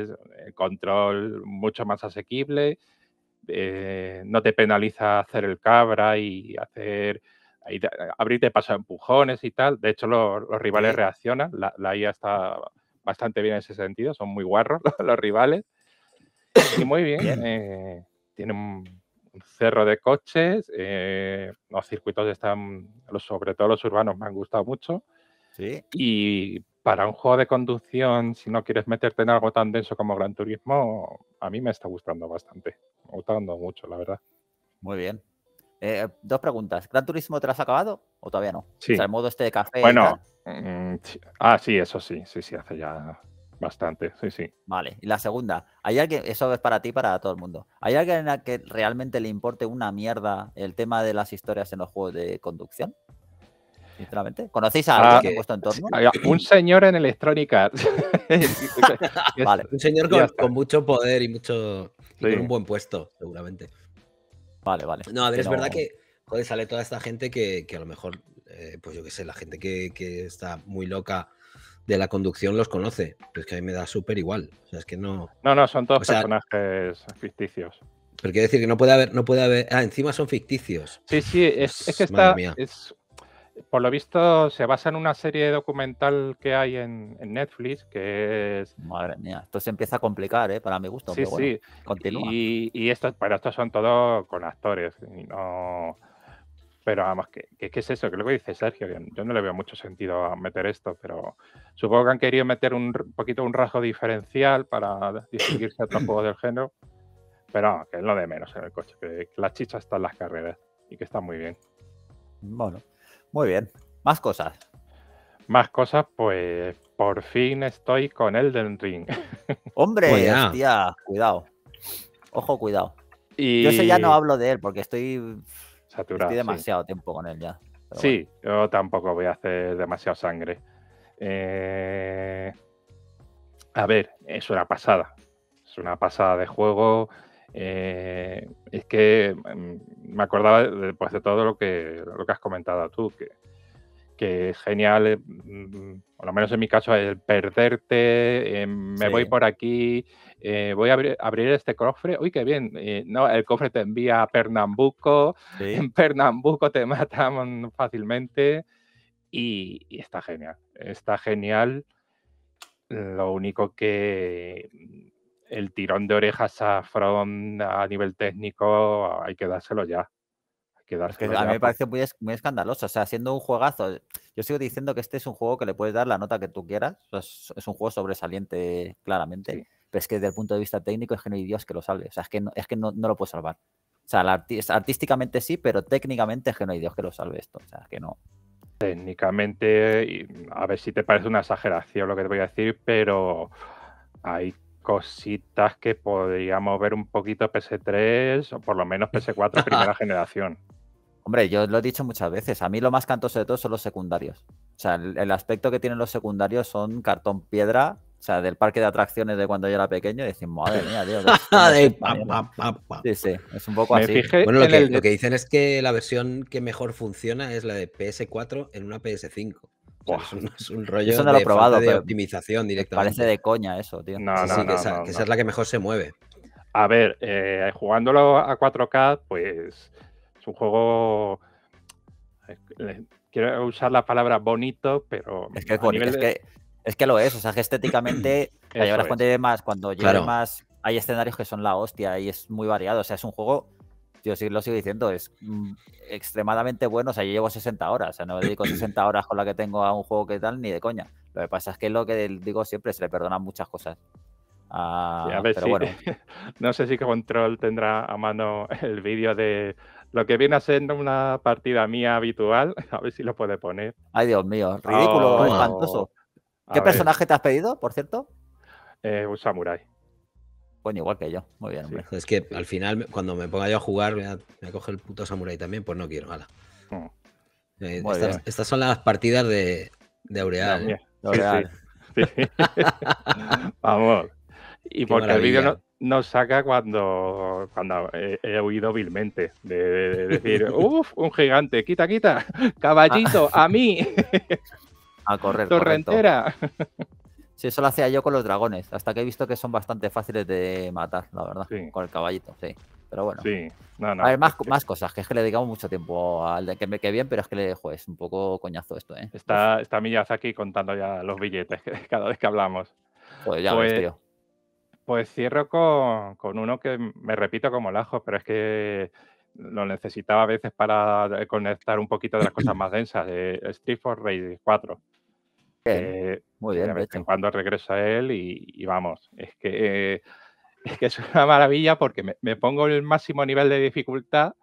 es eh, control mucho más asequible, eh, no te penaliza hacer el cabra y hacer eh, abrirte paso a empujones y tal. De hecho, los, rivales reaccionan, la, IA está bastante bien en ese sentido, son muy guarros los rivales. Y muy bien, tiene un, cerro de coches, los circuitos están, sobre todo los urbanos, me han gustado mucho. Sí. Y para un juego de conducción, si no quieres meterte en algo tan denso como Gran Turismo, a mí me está gustando bastante. Me está gustando mucho, la verdad. Muy bien. Eh, dos preguntas. ¿Gran Turismo te lo has acabado o todavía no? Sí. O sea, el modo este de café. Bueno, mm, ah, sí, eso sí, sí, sí, hace ya bastante, sí, sí. Vale. Y la segunda, ¿hay alguien, eso es para ti, y para todo el mundo, ¿hay alguien a que realmente le importe una mierda el tema de las historias en los juegos de conducción? ¿Conocéis a ah, alguien que ha puesto torno? Un señor en electrónica. Un señor con, mucho poder y mucho. un buen puesto, seguramente. Vale, vale. No, a ver, es verdad que joder, sale toda esta gente que, a lo mejor, eh, pues yo qué sé, la gente que, está muy loca de la conducción los conoce. Pero es que a mí me da súper igual. es que no. No, no, son todos personajes ficticios. Pero quiero decir que no puede haber, no puede haber. Ah, encima son ficticios. Sí, sí, es, que está. Es, por lo visto se basa en una serie documental que hay en, Netflix, que es... Madre mía, esto se empieza a complicar, ¿eh? Para mi gusto. Sí, sí. Continúa. Y, esto, estos son todos con actores. no... Pero además ¿qué, es eso? Que luego dice Sergio, yo no le veo mucho sentido a meter esto, pero supongo que han querido meter un poquito un rasgo diferencial para distinguirse a otros del género. Pero que es lo de menos en el coche, que la chicha está en las carreras y que está muy bien. Bueno, muy bien. Más cosas. Más cosas, pues por fin estoy con Elden Ring. Hombre, cuidado. Pues hostia, cuidado. Ojo, cuidado. Yo sé, ya no hablo de él porque estoy saturado. Estoy demasiado tiempo con él ya. Sí, yo tampoco voy a hacer demasiado sangre. Eh, a ver, es una pasada. Es una pasada de juego. Eh, es que em, me acordaba de, pues, de todo lo que, lo que has comentado tú, que, que es genial, eh, mm, por lo menos en mi caso, el perderte, em, me voy por aquí, eh, voy a abrir, este cofre, uy, qué bien, no, el cofre te envía a Pernambuco, en Pernambuco te matan fácilmente y, está genial, está genial, lo único que el tirón de orejas a From a nivel técnico hay que dárselo ya. Hay que a mí me parece muy, escandaloso. O sea, siendo un juegazo, yo sigo diciendo que este es un juego que le puedes dar la nota que tú quieras. Es, un juego sobresaliente, claramente. Pero es que desde el punto de vista técnico es que no hay Dios que lo salve. O sea, es que no, es que no, lo puedes salvar. O sea, artísticamente sí, pero técnicamente es que no hay Dios que lo salve esto. O sea, que no. Técnicamente, a ver si te parece una exageración lo que te voy a decir, pero hay cositas que podríamos ver un poquito PS3 o por lo menos PS4 primera generación. Hombre, yo lo he dicho muchas veces, a mí lo más cantoso de todos son los secundarios. O sea, el, aspecto que tienen los secundarios son cartón piedra, o sea, del parque de atracciones de cuando yo era pequeño, y decimos, madre mía, Dios, sí, sí, es un poco así. Bueno, lo que dicen es que la versión que mejor funciona es la de PS4 en una PS5. Es, un, rollo de, optimización directamente. Parece de coña eso, tío. No, sí, que, esa, es la que mejor se mueve. A ver, eh, jugándolo a 4K, pues es un juego. Eh, quiero usar la palabra bonito, pero. Es que es, que, lo es. O sea, que estéticamente. cuando lleve más, más. Hay escenarios que son la hostia y es muy variado. O sea, es un juego yo sí lo sigo diciendo, es mm, extremadamente bueno. O sea, yo llevo 60 horas, o sea, no me dedico 60 horas con la que tengo a un juego que tal, ni de coña. Lo que pasa es que es lo que digo siempre, se le perdonan muchas cosas. Ah, a ver bueno. no sé si Control tendrá a mano el vídeo de lo que viene a ser una partida mía habitual. A ver si lo puede poner. Ay, Dios mío, ridículo, oh. espantoso. ¿Qué personaje te has pedido, por cierto? Eh, un samurái. Bueno, igual que yo. Muy bien, hombre. Es que al final, cuando me ponga yo a jugar, me coge el puto samurai también, pues no quiero, hala. Mm. Eh, estas, son las partidas de, de Aureal. Vamos. Y porque el vídeo no, nos saca cuando, cuando he, huido vilmente de, decir, uff, un gigante, quita, quita, caballito, ah. a mí. A correr. Torrentera. Sí, eso lo hacía yo con los dragones, hasta que he visto que son bastante fáciles de matar, la verdad, con el caballito, sí. Pero bueno. Sí, no, A ver, más, más cosas, que es que le dedicamos mucho tiempo al de que me quede bien, pero es que le dejo es un poco coñazo esto, ¿eh? Está, está aquí contando ya los billetes cada vez que hablamos. Pues ya pues, ves, tío. Pues cierro con, uno que me repito como el pero es que lo necesitaba a veces para conectar un poquito de las cosas más densas, de eh, Street for Raid 4. Eh, muy bien. De vez en cuando regresa él y, vamos, es que, eh, es que, es una maravilla porque me, pongo el máximo nivel de dificultad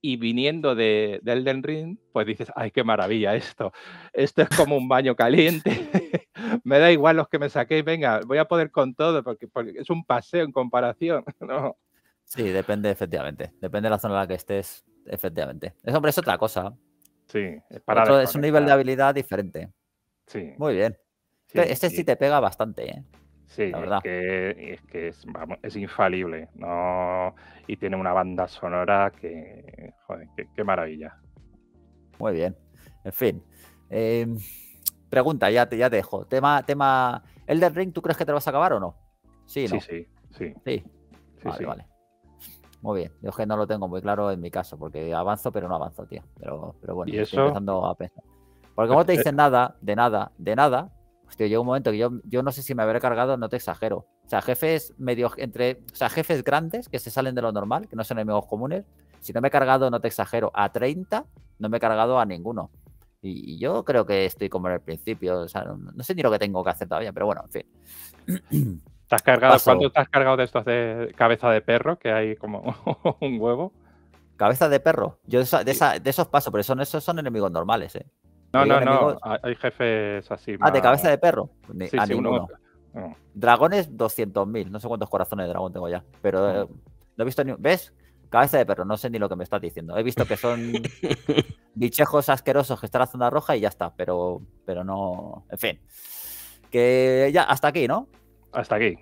y viniendo de, de, Elden Ring, pues dices, ay, qué maravilla esto. Esto es como un baño caliente. me da igual los que me saquéis, venga, voy a poder con todo porque, es un paseo en comparación. ¿no? Sí, depende, efectivamente. Depende de la zona en la que estés, efectivamente. Es, hombre, es otra cosa. Sí, es para es un nivel de habilidad diferente. Sí. Muy bien. Este, este, sí. te pega bastante, ¿eh? Sí, la verdad. es que, es, infalible. ¿no? Y tiene una banda sonora que. Joder, qué, maravilla. Muy bien. En fin. Em, pregunta, ya te, ya dejo. Tema, tema. ¿Elden Ring, tú crees que te lo vas a acabar o no? Sí, ¿no? sí, sí, sí. vale, Muy bien. Yo es que no lo tengo muy claro en mi caso, porque avanzo, pero no avanzo, tío. Pero, bueno, estoy empezando a pensar. Porque como no te eh, dicen eh. nada, de nada, de nada, Hostia, llega un momento que yo, yo no sé si me habré cargado, no te exagero. O sea, jefes medio entre. O sea, jefes grandes que se salen de lo normal, que no son enemigos comunes. Si no me he cargado, no te exagero, a 30, no me he cargado a ninguno. Y, yo creo que estoy como en el principio. O sea, no, sé ni lo que tengo que hacer todavía, pero bueno, en fin. estás cargado, ¿Cuánto te has cargado de estos de cabeza de perro? Que hay como un huevo. Cabeza de perro. Yo de, esos paso, pero esos son enemigos normales, ¿eh? No, no, no, hay jefes así. Ah, de cabeza de perro. Ni, Dragones, 200.000. No sé cuántos corazones de dragón tengo ya. Pero mm. eh, no, he visto ni. ¿Ves? Cabeza de perro, no sé ni lo que me estás diciendo. He visto que son bichejos asquerosos que están en la zona roja y ya está, pero, pero no. En fin. Que ya, hasta aquí, ¿no? Hasta aquí.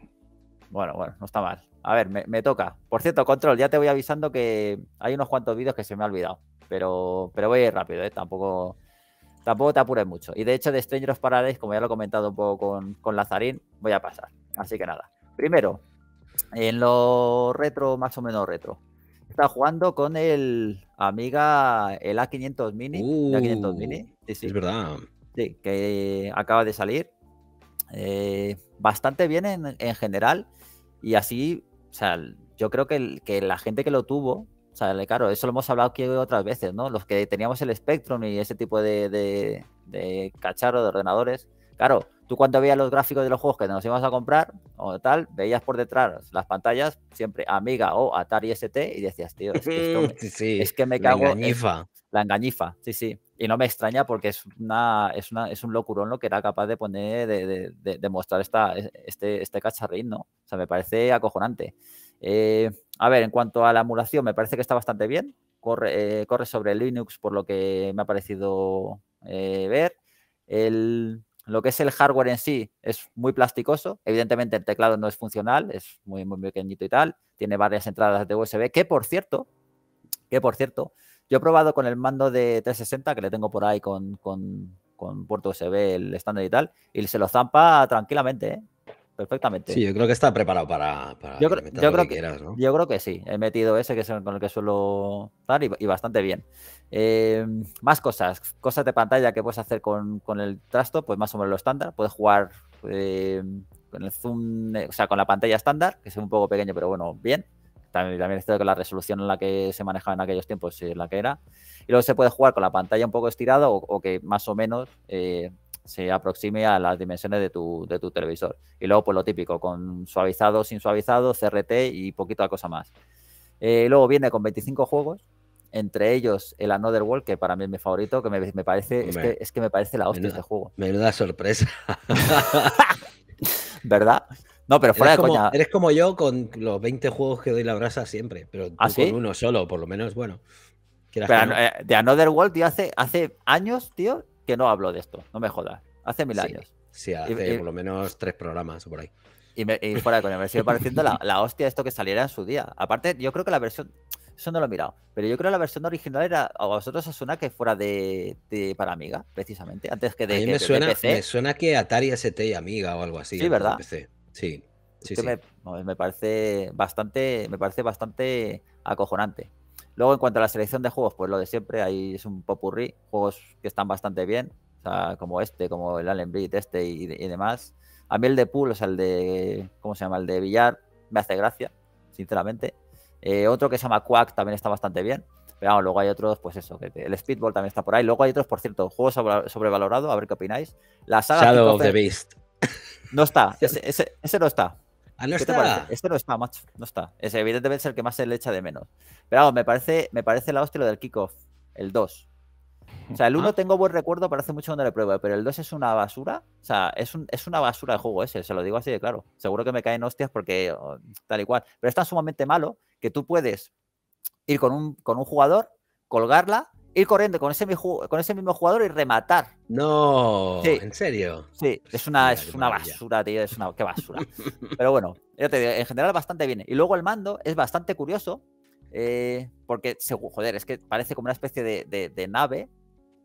Bueno, bueno, no está mal. A ver, me, toca. Por cierto, Control, ya te voy avisando que hay unos cuantos vídeos que se me ha olvidado. Pero, pero voy a rápido, ¿eh? Tampoco. Tampoco te apures mucho. Y de hecho, de Stranger of Paradise, como ya lo he comentado un poco con, Lazarín, voy a pasar. Así que nada. Primero, en lo retro, más o menos retro. Está jugando con el Amiga, el A500 Mini. Uh, A500 Mini. Es verdad. que acaba de salir. Eh, bastante bien en, general. Y así, o sea, yo creo que, que la gente que lo tuvo o sea, claro, eso lo hemos hablado aquí otras veces, ¿no? Los que teníamos el Spectrum y ese tipo de, de, de cacharro, de ordenadores. Claro, tú cuando veías los gráficos de los juegos que nos íbamos a comprar o tal, veías por detrás las pantallas siempre Amiga o Atari ST y decías, tío, es que, esto me, sí, es que me cago la engañifa. la engañifa, sí, sí. Y no me extraña porque es, una, es, es un locurón lo que era capaz de poner, de, de, de, mostrar esta, este, este cacharrín, ¿no? O sea, me parece acojonante. Eh, a ver, en cuanto a la emulación, me parece que está bastante bien. Corre, eh, sobre Linux, por lo que me ha parecido eh, ver. lo que es el hardware en sí es muy plasticoso. Evidentemente, el teclado no es funcional, es muy, muy pequeñito y tal. Tiene varias entradas de USB, que por cierto, que por cierto, yo he probado con el mando de 360, que le tengo por ahí con, con puerto USB, el estándar y tal, y se lo zampa tranquilamente, ¿eh? perfectamente. Sí, yo creo que está preparado para. yo, que, quieras, yo creo que sí. He metido ese que es con el que suelo dar y, bastante bien. Em, más cosas, cosas de pantalla que puedes hacer con, el trasto, pues más o menos lo estándar. Puedes jugar em, con el zoom, eh, o sea, con la pantalla estándar, que es un poco pequeño, pero bueno, bien. También, también es que la resolución en la que se manejaba en aquellos tiempos es eh, la que era. Y luego se puede jugar con la pantalla un poco estirada o, que más o menos eh, se aproxime a las dimensiones de tu, televisor. Y luego, pues lo típico, con suavizado, sin suavizado, CRT y poquita cosa más. Eh, luego viene con 25 juegos, entre ellos el Another World, que para mí es mi favorito, que me, parece, es que, me parece la hostia de este juego. Menuda sorpresa. ¿Verdad? No, pero fuera eres de como, coña. Eres como yo con los 20 juegos que doy la brasa siempre, pero ¿Ah, con uno solo, por lo menos, bueno. Eh, de Another World, tío, hace, hace años, tío, que no hablo de esto, no me jodas. Hace mil años. Sí, hace por lo menos tres programas o por ahí. Y, me, y fuera de coño, me sigue pareciendo la, la, hostia esto que saliera en su día. Aparte, yo creo que la versión. Eso no lo he mirado. Pero yo creo que la versión original era a vosotros os suena que fuera de, para Amiga, precisamente. Antes que de. A me, suena, que Atari ST y Amiga o algo así. Sí, ¿verdad? Sí. sí, sí. me, parece bastante. Me parece bastante acojonante. Luego, en cuanto a la selección de juegos, pues lo de siempre, ahí es un popurrí, juegos que están bastante bien, como este, como el Allen Breed, este y, demás. A mí el de Pool, o sea, el de, ¿cómo se llama? El de billar, me hace gracia, sinceramente. Eh, otro que se llama Quack también está bastante bien. Pero vamos, luego hay otros, pues eso, que el Speedball también está por ahí. Luego hay otros, por cierto, juegos sobrevalorados, a ver qué opináis. La saga Shadow of the Beast. No está, ese no está. Ah, no está? Este no está, macho. No está. Es evidentemente es el que más se le echa de menos. Pero me parece, me parece la hostia lo del kickoff. El 2. O sea, el 1 ah. tengo buen recuerdo, parece mucho donde le prueba, pruebo. Pero el 2 es una basura. O sea, es, es una basura de juego ese, se lo digo así de claro. Seguro que me caen hostias porque tal y cual. Pero es tan sumamente malo que tú puedes ir con un, con un jugador, colgarla ir corriendo con ese, con ese mismo jugador y rematar. No, ¿en serio? Sí, es una, es una basura, tío, es una qué basura. Pero bueno, te en general bastante bien. Y luego el mando es bastante curioso, eh, porque, joder, es que parece como una especie de nave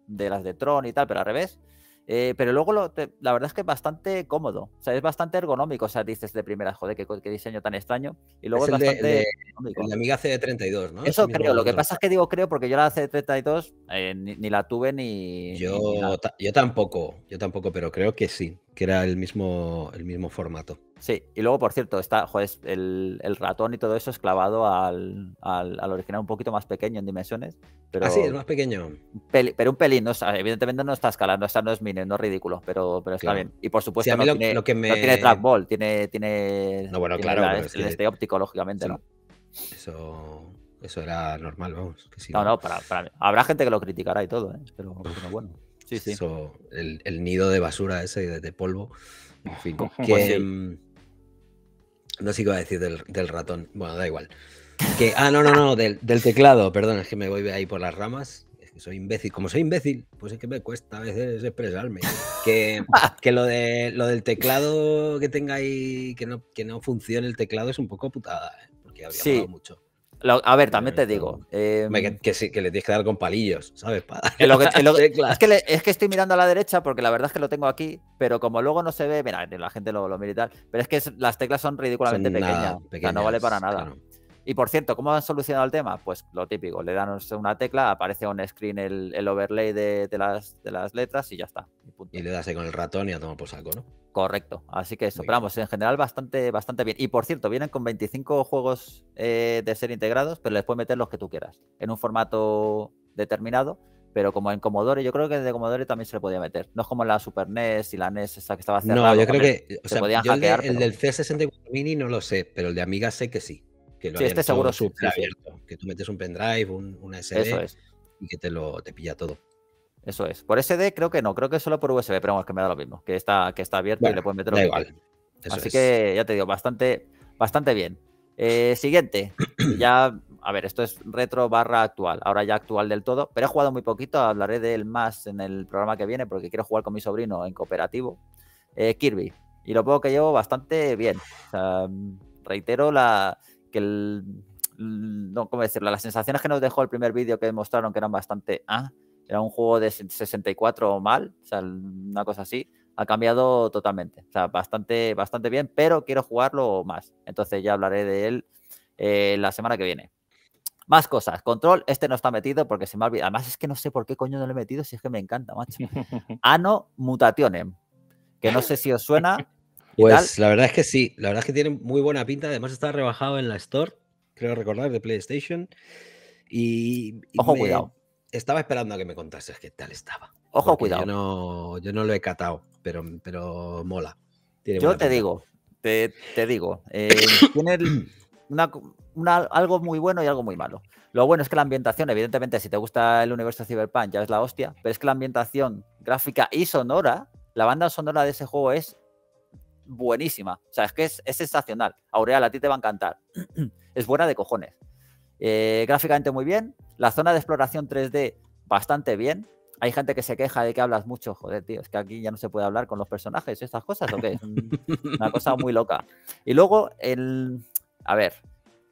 de las de Tron y tal, pero al revés. Eh, pero luego la verdad es que es bastante cómodo, o sea, es bastante ergonómico, o sea, dices de primera, joder, qué, diseño tan extraño. Y luego es, es bastante de, de, La Amiga CD32, ¿no? Eso, creo, lo que pasa es que digo creo porque yo la CD32 eh, ni, la tuve ni... Yo, yo tampoco, yo tampoco, pero creo que sí, que era el mismo, el mismo formato. Sí, y luego, por cierto, está, el, ratón y todo eso es clavado al, al, original un poquito más pequeño en dimensiones. Pero, ah, sí, es más pequeño. pero un pelín, no, evidentemente no está escalando, o no es mini, no es ridículo, pero, pero está bien. Y por supuesto, no, tiene, que tiene, trackball, tiene, tiene, no, bueno, claro, este, este óptico, lógicamente, ¿no? Eso, era normal, vamos. no, no, para, mí. Habrá gente que lo criticará y todo, ¿eh? pero, bueno. Sí, sí. Eso, el, nido de basura ese de, de polvo. En fin, que, pues mm, no sé qué iba a decir del, ratón. Bueno, da igual. Que, ah, no, no, no, del, teclado, perdón, es que me voy ahí por las ramas. Es que soy imbécil. Como soy imbécil, pues es que me cuesta a veces expresarme. Que, que lo, de, lo del teclado que tenga ahí, que no, que no funcione el teclado, es un poco putada, ¿eh? porque había sido mucho a ver, también te digo. Em, que, le tienes que dar con palillos, ¿sabes? es, que estoy mirando a la derecha porque la verdad es que lo tengo aquí, pero como luego no se ve, mira, la gente lo, mira y tal, pero es que las teclas son ridículamente pequeñas, no vale para nada. Y por cierto, ¿cómo han solucionado el tema? Pues lo típico, le dan una tecla, aparece un screen el, overlay de, las, letras y ya está. Y, le das con el ratón y a tomar por saco, ¿no? Correcto, así que eso, pero vamos, en general bastante, bastante bien. Y por cierto, vienen con 25 juegos eh, de ser integrados, pero les puedes meter los que tú quieras, en un formato determinado, pero como en Commodore, yo creo que de Commodore también se le podía meter. No es como la Super NES y la NES esa que estaba cerrada. No, yo creo que podían el, el del C64 Mini no lo sé, pero el de Amiga sé que sí. Que sí, este seguro sub. Que tú metes un pendrive, un, una SD y que te lo te pilla todo. Eso es. Por SD creo que no, creo que solo por USB, pero vamos, que me da lo mismo, que está, que está abierto y le puedes meter lo igual. Así que ya te digo, bastante, bastante bien. Eh, siguiente, ya, a ver, esto es retro barra actual, ahora ya actual del todo, pero he jugado muy poquito, hablaré del más en el programa que viene porque quiero jugar con mi sobrino en cooperativo, eh, Kirby, y lo puedo que llevo bastante bien. Mm, reitero la, que el, mm, no, ¿cómo decirlo? Las sensaciones que nos dejó el primer vídeo que mostraron que eran bastante, ah, era un juego de 64 o mal, o sea, una cosa así, ha cambiado totalmente, o sea, bastante, bastante bien, pero quiero jugarlo más, entonces ya hablaré de él eh, la semana que viene. Más cosas. Control, este no está metido porque se me ha olvidado. Además, es que no sé por qué coño no lo he metido, si es que me encanta, macho. Ano Mutationem, que no sé si os suena, pues la verdad es que sí, la verdad es que tiene muy buena pinta, además está rebajado en la Store, creo recordar, de PlayStation. Y, Ojo, cuidado. Estaba esperando a que me contases qué tal estaba. Ojo, cuidado. Yo no, lo he catado, pero, pero mola. yo te digo, te, eh, digo, tiene algo muy bueno y algo muy malo. Lo bueno es que la ambientación, evidentemente, si te gusta el universo de Cyberpunk, ya es la hostia, pero es que la ambientación gráfica y sonora, la banda sonora de ese juego es buenísima. O sea, es que es, sensacional. Aureal, a ti te va a encantar. es buena de cojones. Eh, gráficamente muy bien. La zona de exploración 3D bastante bien. Hay gente que se queja de que hablas mucho. Joder, tío, es que aquí ya no se puede hablar con los personajes, estas cosas, ¿o qué? Una cosa muy loca. Y luego, el... a ver,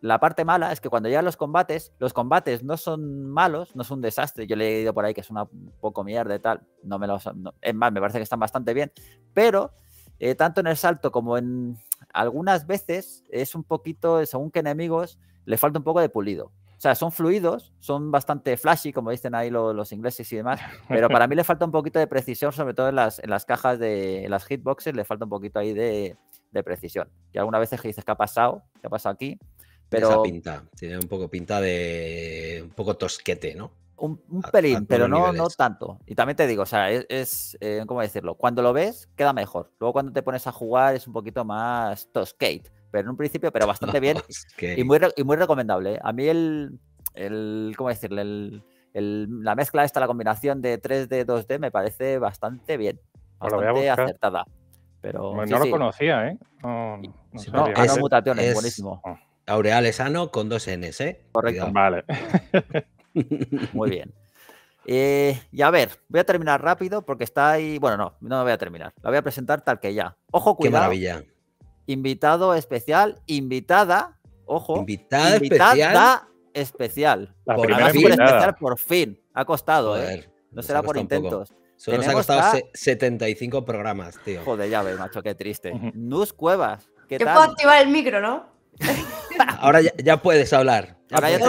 la parte mala es que cuando llegan los combates, los combates no son malos, no son un desastre. Yo le he leído por ahí que es una poco mierda y tal. No me lo... es más, me parece que están bastante bien. Pero eh, tanto en el salto como en algunas veces es un poquito, según que enemigos, le falta un poco de pulido. O sea, son fluidos, son bastante flashy, como dicen ahí los, ingleses y demás, pero para mí le falta un poquito de precisión, sobre todo en las, en las cajas de las hitboxes, le falta un poquito ahí de, precisión. Y algunas veces que dices, que ha pasado? que ha pasado aquí? Pero... pinta, tiene un poco pinta de un poco tosquete, ¿no? Un, pelín, pero no, no tanto. Y también te digo, o sea, es, eh, ¿cómo decirlo? Cuando lo ves, queda mejor. Luego cuando te pones a jugar es un poquito más skate, pero en un principio, pero bastante bien y muy, recomendable. ¿eh? A mí el, el ¿cómo decirle? la mezcla esta, la combinación de 3D, 2D me parece bastante bien, pues bastante acertada. Pero, no lo conocía, ¿eh? No, no, es, mutaciones, buenísimo. Ah. Aureal Esano con dos Ns, ¿eh? Correcto. Vale. Muy bien. Eh, y a ver, voy a terminar rápido porque está ahí. Bueno, no, no me voy a terminar. La voy a presentar tal que ya. Ojo, cuidado. Qué maravilla. Invitado especial, invitada. Ojo. Invitada, especial. La por, fin. especial por fin. Ha costado, ¿eh? No será por intentos. Solo nos ha costado 75 programas, tío. Joder, ya llave, macho, qué triste. Nus Cuevas. ¿qué puedo activar el micro, ¿no? Ahora ya puedes hablar. Llevo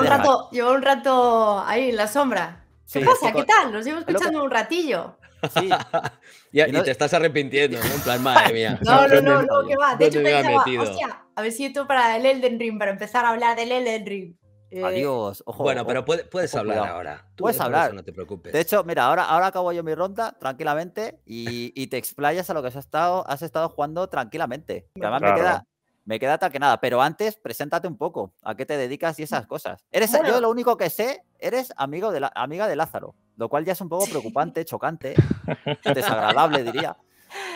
un, rato, ahí en la sombra. ¿Qué pasa? ¿Qué tal? Nos llevo escuchando un ratillo. Sí. y, te estás arrepintiendo, ¿no? En plan, madre mía. No, no, no, no, que va. De hecho, pensaba, hostia, a ver si esto para el Elden Ring, para empezar a hablar del Elden Ring. Eh, Adiós, Bueno, pero puedes, hablar ahora. puedes hablar. no te preocupes. De hecho, mira, ahora, ahora acabo yo mi ronda tranquilamente y, te explayas a lo que has estado, has estado jugando tranquilamente. Además, me, queda, me queda tal que nada, pero antes preséntate un poco, a qué te dedicas y mm. esas cosas. Eres, Yo lo único que sé, eres amigo de la, amiga de Lázaro, lo cual ya es un poco preocupante, chocante, desagradable diría.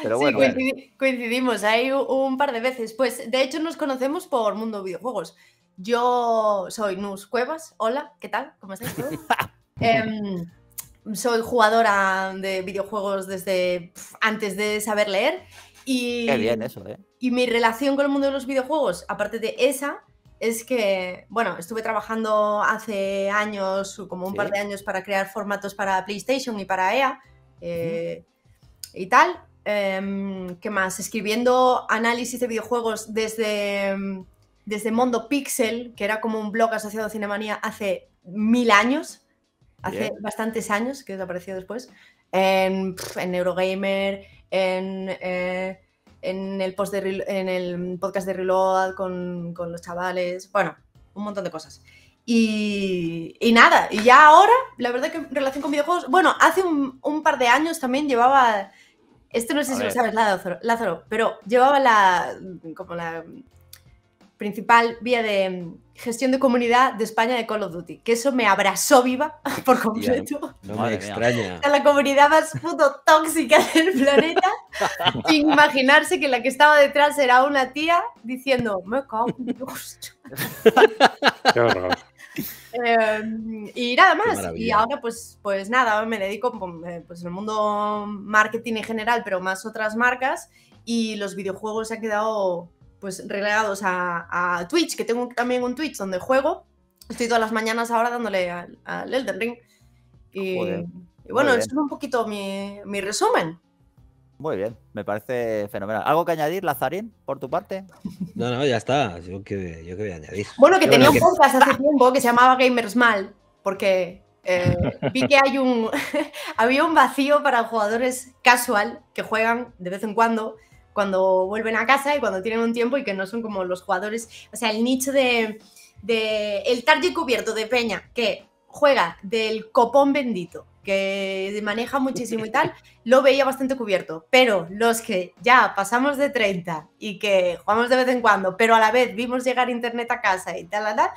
sí, coincidimos ahí un par de veces. Pues de hecho nos conocemos por Mundo Videojuegos. Yo soy Nus Cuevas. Hola, ¿qué tal? ¿Cómo estás? Em, soy jugadora de videojuegos desde antes de saber leer y, bien ¿eh? Y mi relación con el mundo de los videojuegos, aparte de esa, es que, bueno, estuve trabajando hace años, como un par de años, para crear formatos para PlayStation y para EA eh, y tal. Em, ¿Qué más? Escribiendo análisis de videojuegos desde, em, desde Mondo Pixel, que era como un blog asociado a Cinemania hace mil años, hace bastantes años, que desapareció después, en, en Eurogamer, eh, en, el, post en el podcast de Reload con, los chavales, bueno, un montón de cosas. Y, nada, y ya ahora, la verdad que en relación con videojuegos, bueno, hace un, par de años también llevaba, esto no sé si lo sabes, Lázaro, Lázaro, pero llevaba la, como la, principal vía de em, gestión de comunidad de España de Call of Duty, que eso me abrazó viva por completo. no me extraña. la comunidad más puto tóxica del planeta. imaginarse que la que estaba detrás era una tía diciendo, me cago en Dios. Qué horror. Em, y nada más. Y ahora, pues, pues nada, me dedico pues, eh, pues, en el mundo marketing en general, pero más otras marcas. Y los videojuegos se han quedado pues relegados a, Twitch, que tengo también un Twitch donde juego. Estoy todas las mañanas ahora dándole al, Elden Ring. Y, bueno, eso es un poquito mi, resumen. Muy bien, me parece fenomenal. ¿Algo que añadir, Lazarín, por tu parte? No, no, ya está. Yo que, yo que voy a añadir. Bueno, que tenía un podcast hace tiempo que se llamaba Gamers Mal, porque eh, vi que hay un había un vacío para jugadores casual que juegan de vez en cuando cuando vuelven a casa y cuando tienen un tiempo y que no son como los jugadores, o sea, el nicho de, de el target cubierto de Peña que juega del copón bendito, que maneja muchísimo y tal, lo veía bastante cubierto, pero los que ya pasamos de 30 y que jugamos de vez en cuando, pero a la vez vimos llegar internet a casa y tal, tal,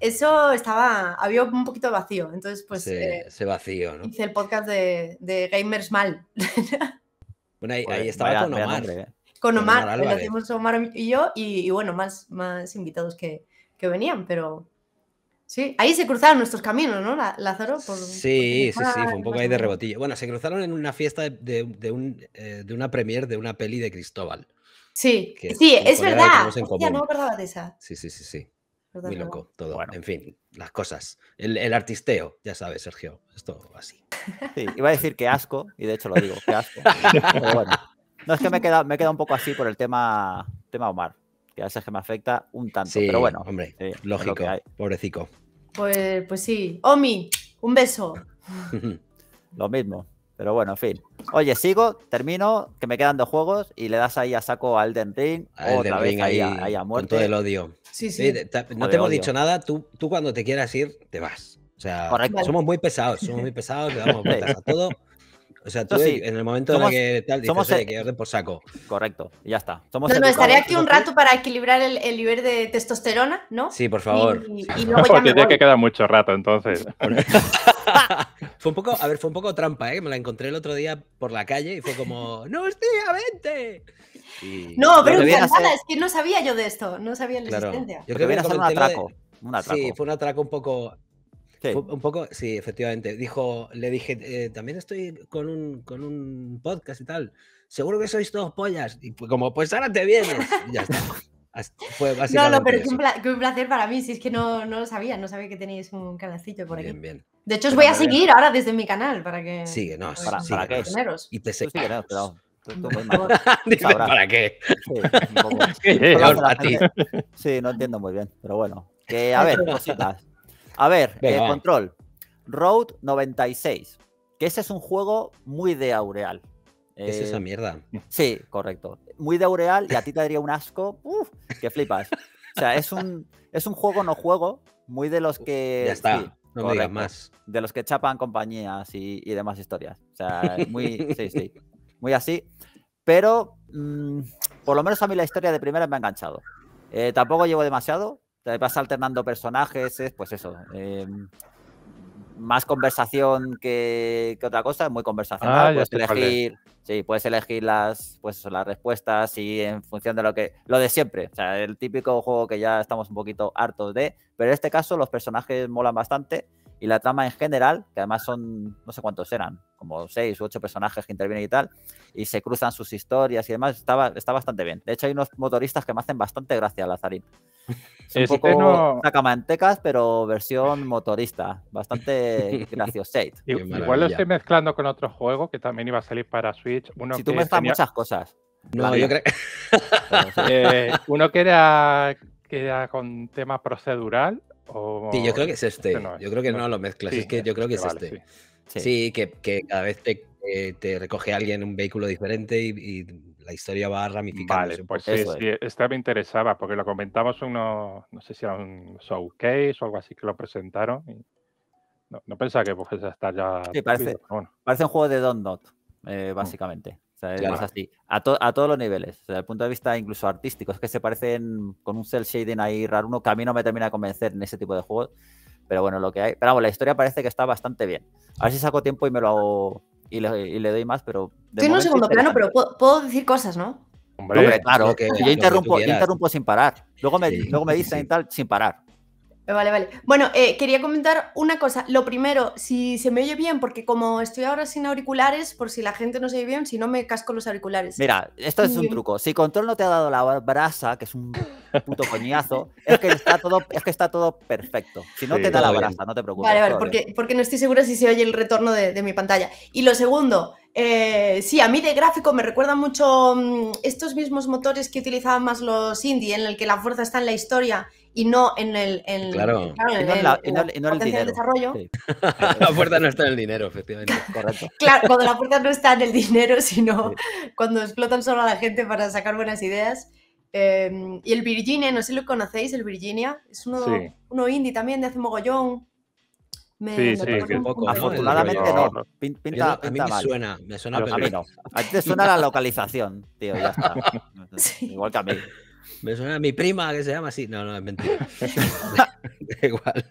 eso estaba, había un poquito de vacío, entonces pues... Eh, se, vacío, ¿no? Hice el podcast de, de Gamers Mal. ahí, estaba con Omar. Con Omar, lo Omar y yo, y, bueno, más, más invitados que, venían, pero Sí, ahí se cruzaron nuestros caminos, ¿no, Lázaro? Por, sí, sí, sí, fue un poco ahí de rebotillo. Bueno, se cruzaron en una fiesta de, un, eh, de una premier de una peli de Cristóbal. Sí, sí, es verdad. ya no me acordaba de esa. Sí, sí, sí, sí. Muy loco todo. En fin, las cosas. El, artisteo, ya sabes, Sergio. Es todo así. Sí, iba a decir que asco, y de hecho lo digo, que asco. bueno. No, es que me he quedado, me un poco así por el tema, tema Omar, que a veces que me afecta un tanto. pero bueno, hombre, lógico, pobrecico. Pues, pues sí. Omi, un beso. lo mismo. Pero bueno, en fin. Oye, sigo, termino, que me quedan dos juegos y le das ahí a saco a Elden Ring. A otra vez ahí, ahí a muerte. Con el odio. Sí, sí. no te hemos dicho nada, tú, tú cuando te quieras ir, te vas. O sea, somos muy pesados, somos muy pesados, le damos vueltas a todo. O sea, tú en el momento en el que tal dices, que orden por saco. Correcto, ya está. Somos no, no, estaré aquí un rato para equilibrar el, nivel de testosterona, ¿no? Sí, por favor. Y, Porque me que queda mucho rato, entonces. fue un poco, a ver, fue un poco trampa, ¿eh? Me la encontré el otro día por la calle y fue como, ¡No, hostia, vente! No, pero es que no sabía yo de esto, no sabía la existencia. Yo creo que un atraco, un Sí, fue un atraco un poco... Sí. Un poco, sí, efectivamente. Dijo, le dije, eh, también estoy con un, con un podcast y tal. Seguro que sois todos pollas. Y como, pues ahora te vienes. ya está. Fue no, no, pero qué un, placer para mí, si es que no, lo sabía, no sabía que teníais un canalcito por aquí. Bien, bien. De hecho, os voy a seguir ahora desde mi canal para que. no ¿Para, para que Y te seguirás, pero. ¿Para qué? Sí, no entiendo muy bien, pero bueno. Que, a ver, cositas. A ver, eh, control. Road 96. Que ese es un juego muy de Aureal. es esa eh, mierda. Sí, correcto. Muy de Aureal y a ti te daría un asco. Uf, que flipas. O sea, es un, es un juego no juego, muy de los que. Ya está. No me digas más. De los que chapan compañías y, demás historias. O sea, muy, muy así. Pero mm, por lo menos a mí la historia de primera me ha enganchado. Eh, tampoco llevo demasiado. Te vas alternando personajes, pues eso. Eh, más conversación que, otra cosa, muy conversacional. Ah, puedes elegir, sí, puedes elegir las, pues las respuestas y en función de lo que. Lo de siempre. O sea, el típico juego que ya estamos un poquito hartos de. Pero en este caso, los personajes molan bastante y la trama en general, que además son, no sé cuántos eran, como seis u ocho personajes que intervienen y tal, y se cruzan sus historias y demás, está, está bastante bien. De hecho, hay unos motoristas que me hacen bastante gracia, Lazarín. Es un eh, poco no... pero versión motorista, bastante gracioso. Igual lo estoy mezclando con otro juego que también iba a salir para Switch. Uno si tú mezclas muchas cosas. yo creo... Eh, uno que era, que era con tema procedural, yo creo que es este. este. Yo creo que no lo mezclas. es que eh, yo creo que, es este. Sí, que, cada vez eh, te, recoge alguien un vehículo diferente y, la historia va ramificándose Vale, pues sí, sí, me interesaba porque lo comentamos uno, no sé si era un showcase o algo así que lo presentaron. no, no pensaba que pues hasta ya. Sí, parece, parece un juego de Don Not, eh, mm. básicamente así. A, todos los niveles. desde el punto de vista incluso artístico. Es que se parecen con un cel shading ahí raro. Uno que a mí no me termina de convencer en ese tipo de juegos. Pero bueno, lo que hay. Pero la historia parece que está bastante bien. A ver si saco tiempo y me lo hago. Y le, doy más, pero. en un segundo plano, pero puedo, decir cosas, ¿no? Hombre, claro, yo, interrumpo, interrumpo sin parar. Luego me, luego me dicen y tal sin parar. Vale, vale. Bueno, eh, quería comentar una cosa. Lo primero, si se me oye bien, porque como estoy ahora sin auriculares, por si la gente no se oye bien, si no me casco los auriculares. Mira, esto es un truco. Si Control no te ha dado la brasa, que es un puto coñazo, es que está todo, es que está todo perfecto. Si no te da la brasa, no te preocupes. Vale, vale, porque, ¿eh? porque, no estoy segura si se oye el retorno de, mi pantalla. Y lo segundo, eh, sí, a mí de gráfico me recuerda mucho mm, estos mismos motores que utilizaban más los indie, en el que la fuerza está en la historia y no en el, en, desarrollo. la puerta no está en el dinero, efectivamente. Correcto. Claro, cuando la puerta no está en el dinero, sino cuando explotan solo a la gente para sacar buenas ideas. Em, y el Virginia, no sé si lo conocéis, el Virginia, es uno, uno indie también de hace mogollón. Me, sí, sí, que poco, Afortunadamente no. Pinta, a mí me suena, me suena pero, a mí no. A ti te suena la localización, tío, ya está. Igual que a mí. Me suena a mi prima que se llama así. No, no, es mentira. igual.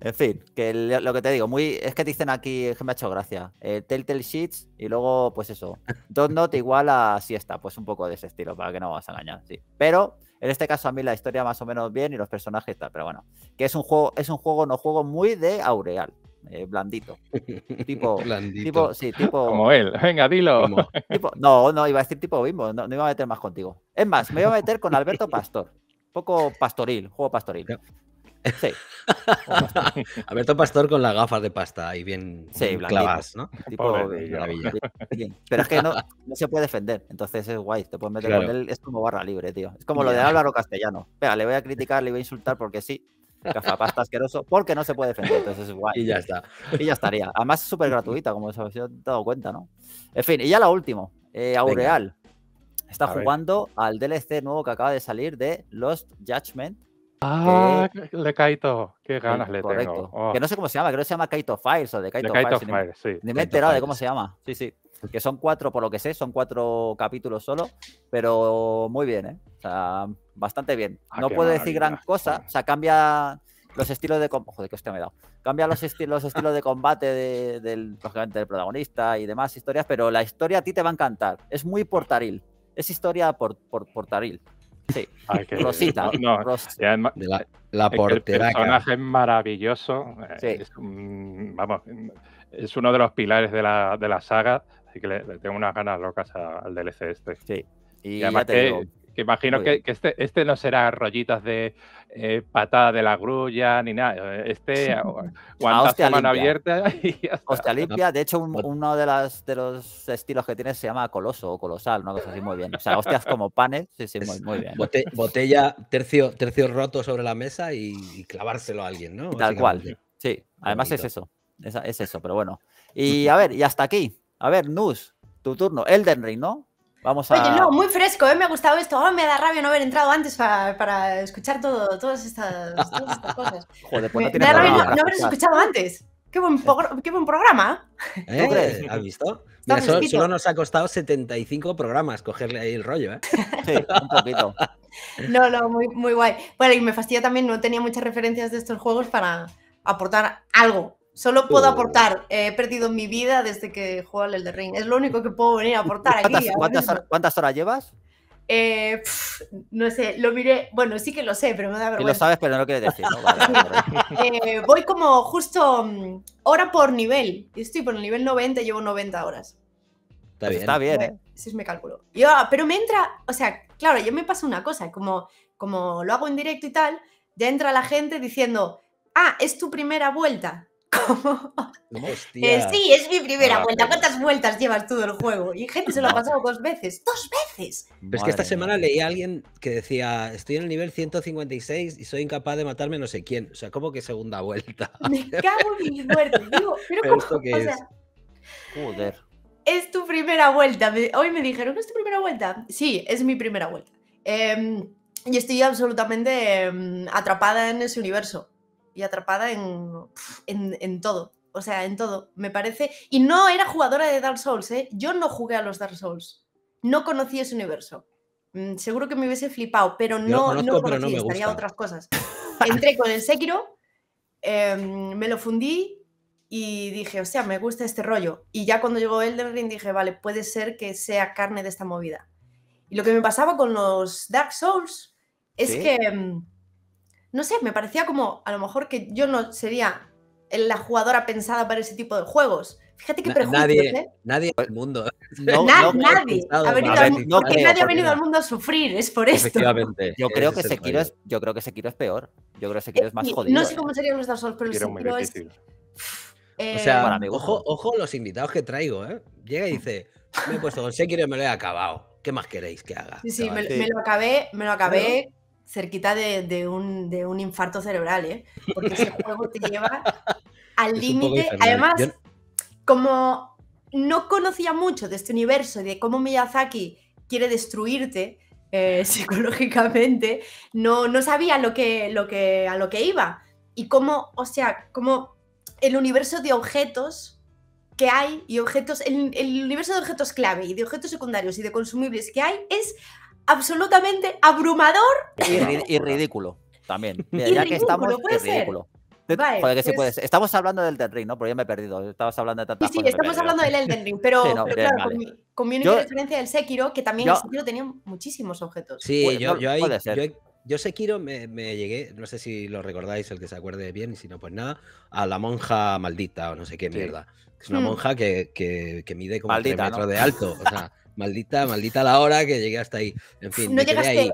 En fin, que lo que te digo, muy es que te dicen aquí, que me ha hecho gracia, eh, Telltale Sheets y luego, pues eso, Dot igual a Siesta, pues un poco de ese estilo, para que no vas a engañar, sí. Pero en este caso a mí la historia más o menos bien y los personajes tal, pero bueno, que es un juego, es un juego, no juego muy de Aureal, eh, blandito. Tipo, Como él, venga, dilo. no, no, iba a decir tipo bimbo, no, iba a meter más contigo. Es más, me iba a meter con Alberto Pastor. Un poco pastoril, juego pastoril. Alberto Pastor con las gafas de pasta ahí bien sí, clavas, ¿no? Pero es que no, se puede defender, entonces es guay, te puedes meter con él, es como barra libre, tío. Es como lo de Álvaro Castellano. Venga, le voy a criticar, le voy a insultar porque sí, Gafapasta asqueroso, porque no se puede defender. Entonces es guay. Y ya está. Y ya estaría. Además es súper gratuita, como os habéis dado cuenta, ¿no? En fin, y ya la última. Eh, Aureal está jugando al DLC nuevo que acaba de salir de Lost Judgment. Ah, que... le Kaito, qué ganas le tengo. Oh. Que no sé cómo se llama, creo que se llama Kaito Fires o de Kaito, Fires. Ni, me he enterado de cómo se llama. Sí, sí que son cuatro, por lo que sé, son cuatro capítulos solo, pero muy bien, ¿eh? O sea, bastante bien. Ah, no puedo decir gran cosa, o sea, cambia los estilos de combate. Joder, me he dado. Cambia los, estilos de combate del, del protagonista y demás historias, pero la historia a ti te va a encantar. Es muy portaril. Es historia por, portaril. Sí. Rosita. la, portera. El personaje es maravilloso. Es, vamos, es uno de los pilares de la, de la saga. Así que le, tengo unas ganas locas al DLC este. Sí. Y, además que, imagino pues que, este, este no será rollitas de eh, patada de la grulla ni nada. Eh, este guantazo mano abierta y Hostia limpia. De hecho, pues uno de, las, de los estilos que tiene se llama coloso o colosal, una cosa así muy bien. O sea, hostias como panes, sí, sí, muy, bien. botella, tercio, tercio roto sobre la mesa y, clavárselo a alguien, ¿no? Tal cual. Sí, además es eso. es eso, pero bueno. Y a ver, y hasta aquí a ver, Nus, tu turno. Elden Ring, ¿no? Vamos a... Oye, no, muy fresco, ¿eh? me ha gustado esto. Ah, me da rabia no haber entrado antes para, para escuchar todo, todas, estas, cosas. Joder, pues no me, me da rabia no, haber escuchado antes. Qué buen, qué buen programa. ¿Eh? ¿Has visto? solo, nos ha costado 75 programas cogerle ahí el rollo, ¿eh? Sí, un poquito. no, no, muy, muy guay. Bueno, y me fastidia también, no tenía muchas referencias de estos juegos para aportar algo Solo puedo aportar. Eh, he perdido mi vida desde que juego al Elder Ring. Es lo único que puedo venir a aportar ¿Cuántas, aquí. ¿cuántas, horas, llevas? Eh, no sé, lo miré. Bueno, sí que lo sé, pero me da vergüenza. lo sabes, pero no lo quieres decir. Eh, voy como justo mm, hora por nivel. estoy por el nivel 90, llevo 90 horas. Pues está bien, ¿eh? es mi cálculo. Ah, pero me entra, o sea, claro, yo me pasa una cosa, como, como lo hago en directo y tal, ya entra la gente diciendo, ah, es tu primera vuelta. Eh, sí, es mi primera ah, vuelta. Pues. ¿Cuántas vueltas llevas tú del juego? Y gente se lo ha pasado dos veces. ¡Dos veces! es que esta semana leí a alguien que decía: Estoy en el nivel 156 y soy incapaz de matarme no sé quién. O sea, ¿cómo que segunda vuelta. Me cago en mi muerte Digo, pero, es? Joder. Es tu primera vuelta. Hoy me dijeron: ¿Es tu primera vuelta? Sí, es mi primera vuelta. Em, y estoy absolutamente em, atrapada en ese universo y atrapada en, en, todo. O sea, en todo. Me parece. Y no era jugadora de Dark Souls, ¿eh? Yo no jugué a los Dark Souls. No conocí ese universo. Mm, seguro que me hubiese flipado, pero no, no no me otras cosas. Entré con el Sekiro, em, me lo fundí y dije, o sea, me gusta este rollo. Y ya cuando llegó Elden Ring dije, vale, puede ser que sea carne de esta movida. Y lo que me pasaba con los Dark Souls es que em, no sé, me parecía como a lo mejor que yo no sería la jugadora pensada para ese tipo de juegos. Fíjate qué prejuicios, nadie, ¿eh? Nadie del mundo. ¿eh? nadie. Ha porque nadie ha venido al mundo a sufrir, es por esto. Yo creo, que Sekiro es, yo creo que es peor. Yo creo que Sekiro eh, es más jodido. No sé cómo ¿eh? serían los Dark Souls, pero el Sekiro es... o sea, para mí, ojo, ojo los invitados que traigo, ¿eh? Llega y dice, me he puesto con Sekiro y me lo he acabado. ¿Qué más queréis que haga? Sí, sí, me, lo acabé, me lo acabé cerquita de, un, infarto cerebral, ¿eh? Porque ese juego te lleva al límite. Además, como no conocía mucho de este universo y de cómo Miyazaki quiere destruirte eh, psicológicamente, no, sabía lo que, lo que, a lo que iba. Y cómo, o sea, cómo el universo de objetos que hay y objetos, el, el universo de objetos clave y de objetos secundarios y de consumibles que hay es absolutamente abrumador. Y, ridículo también. ya que estamos, ¿puede ridículo. que pues Estamos hablando del Elden Ring, ¿no? Porque ya me he perdido. Estabas hablando de tantas Sí, sí, estamos hablando del Elden Ring, pero, claro, con, mi única referencia del Sekiro, que también el Sekiro tenía muchísimos objetos. Sí, yo, yo, ahí, yo, Sekiro me, llegué, no sé si lo recordáis, el que se acuerde bien, y si no, pues nada, a la monja maldita o no sé qué mierda. Es una hmm. monja que, que, mide como 3 metros de alto. O Maldita, maldita la hora que llegué hasta ahí. En fin, no llegaste. Ahí.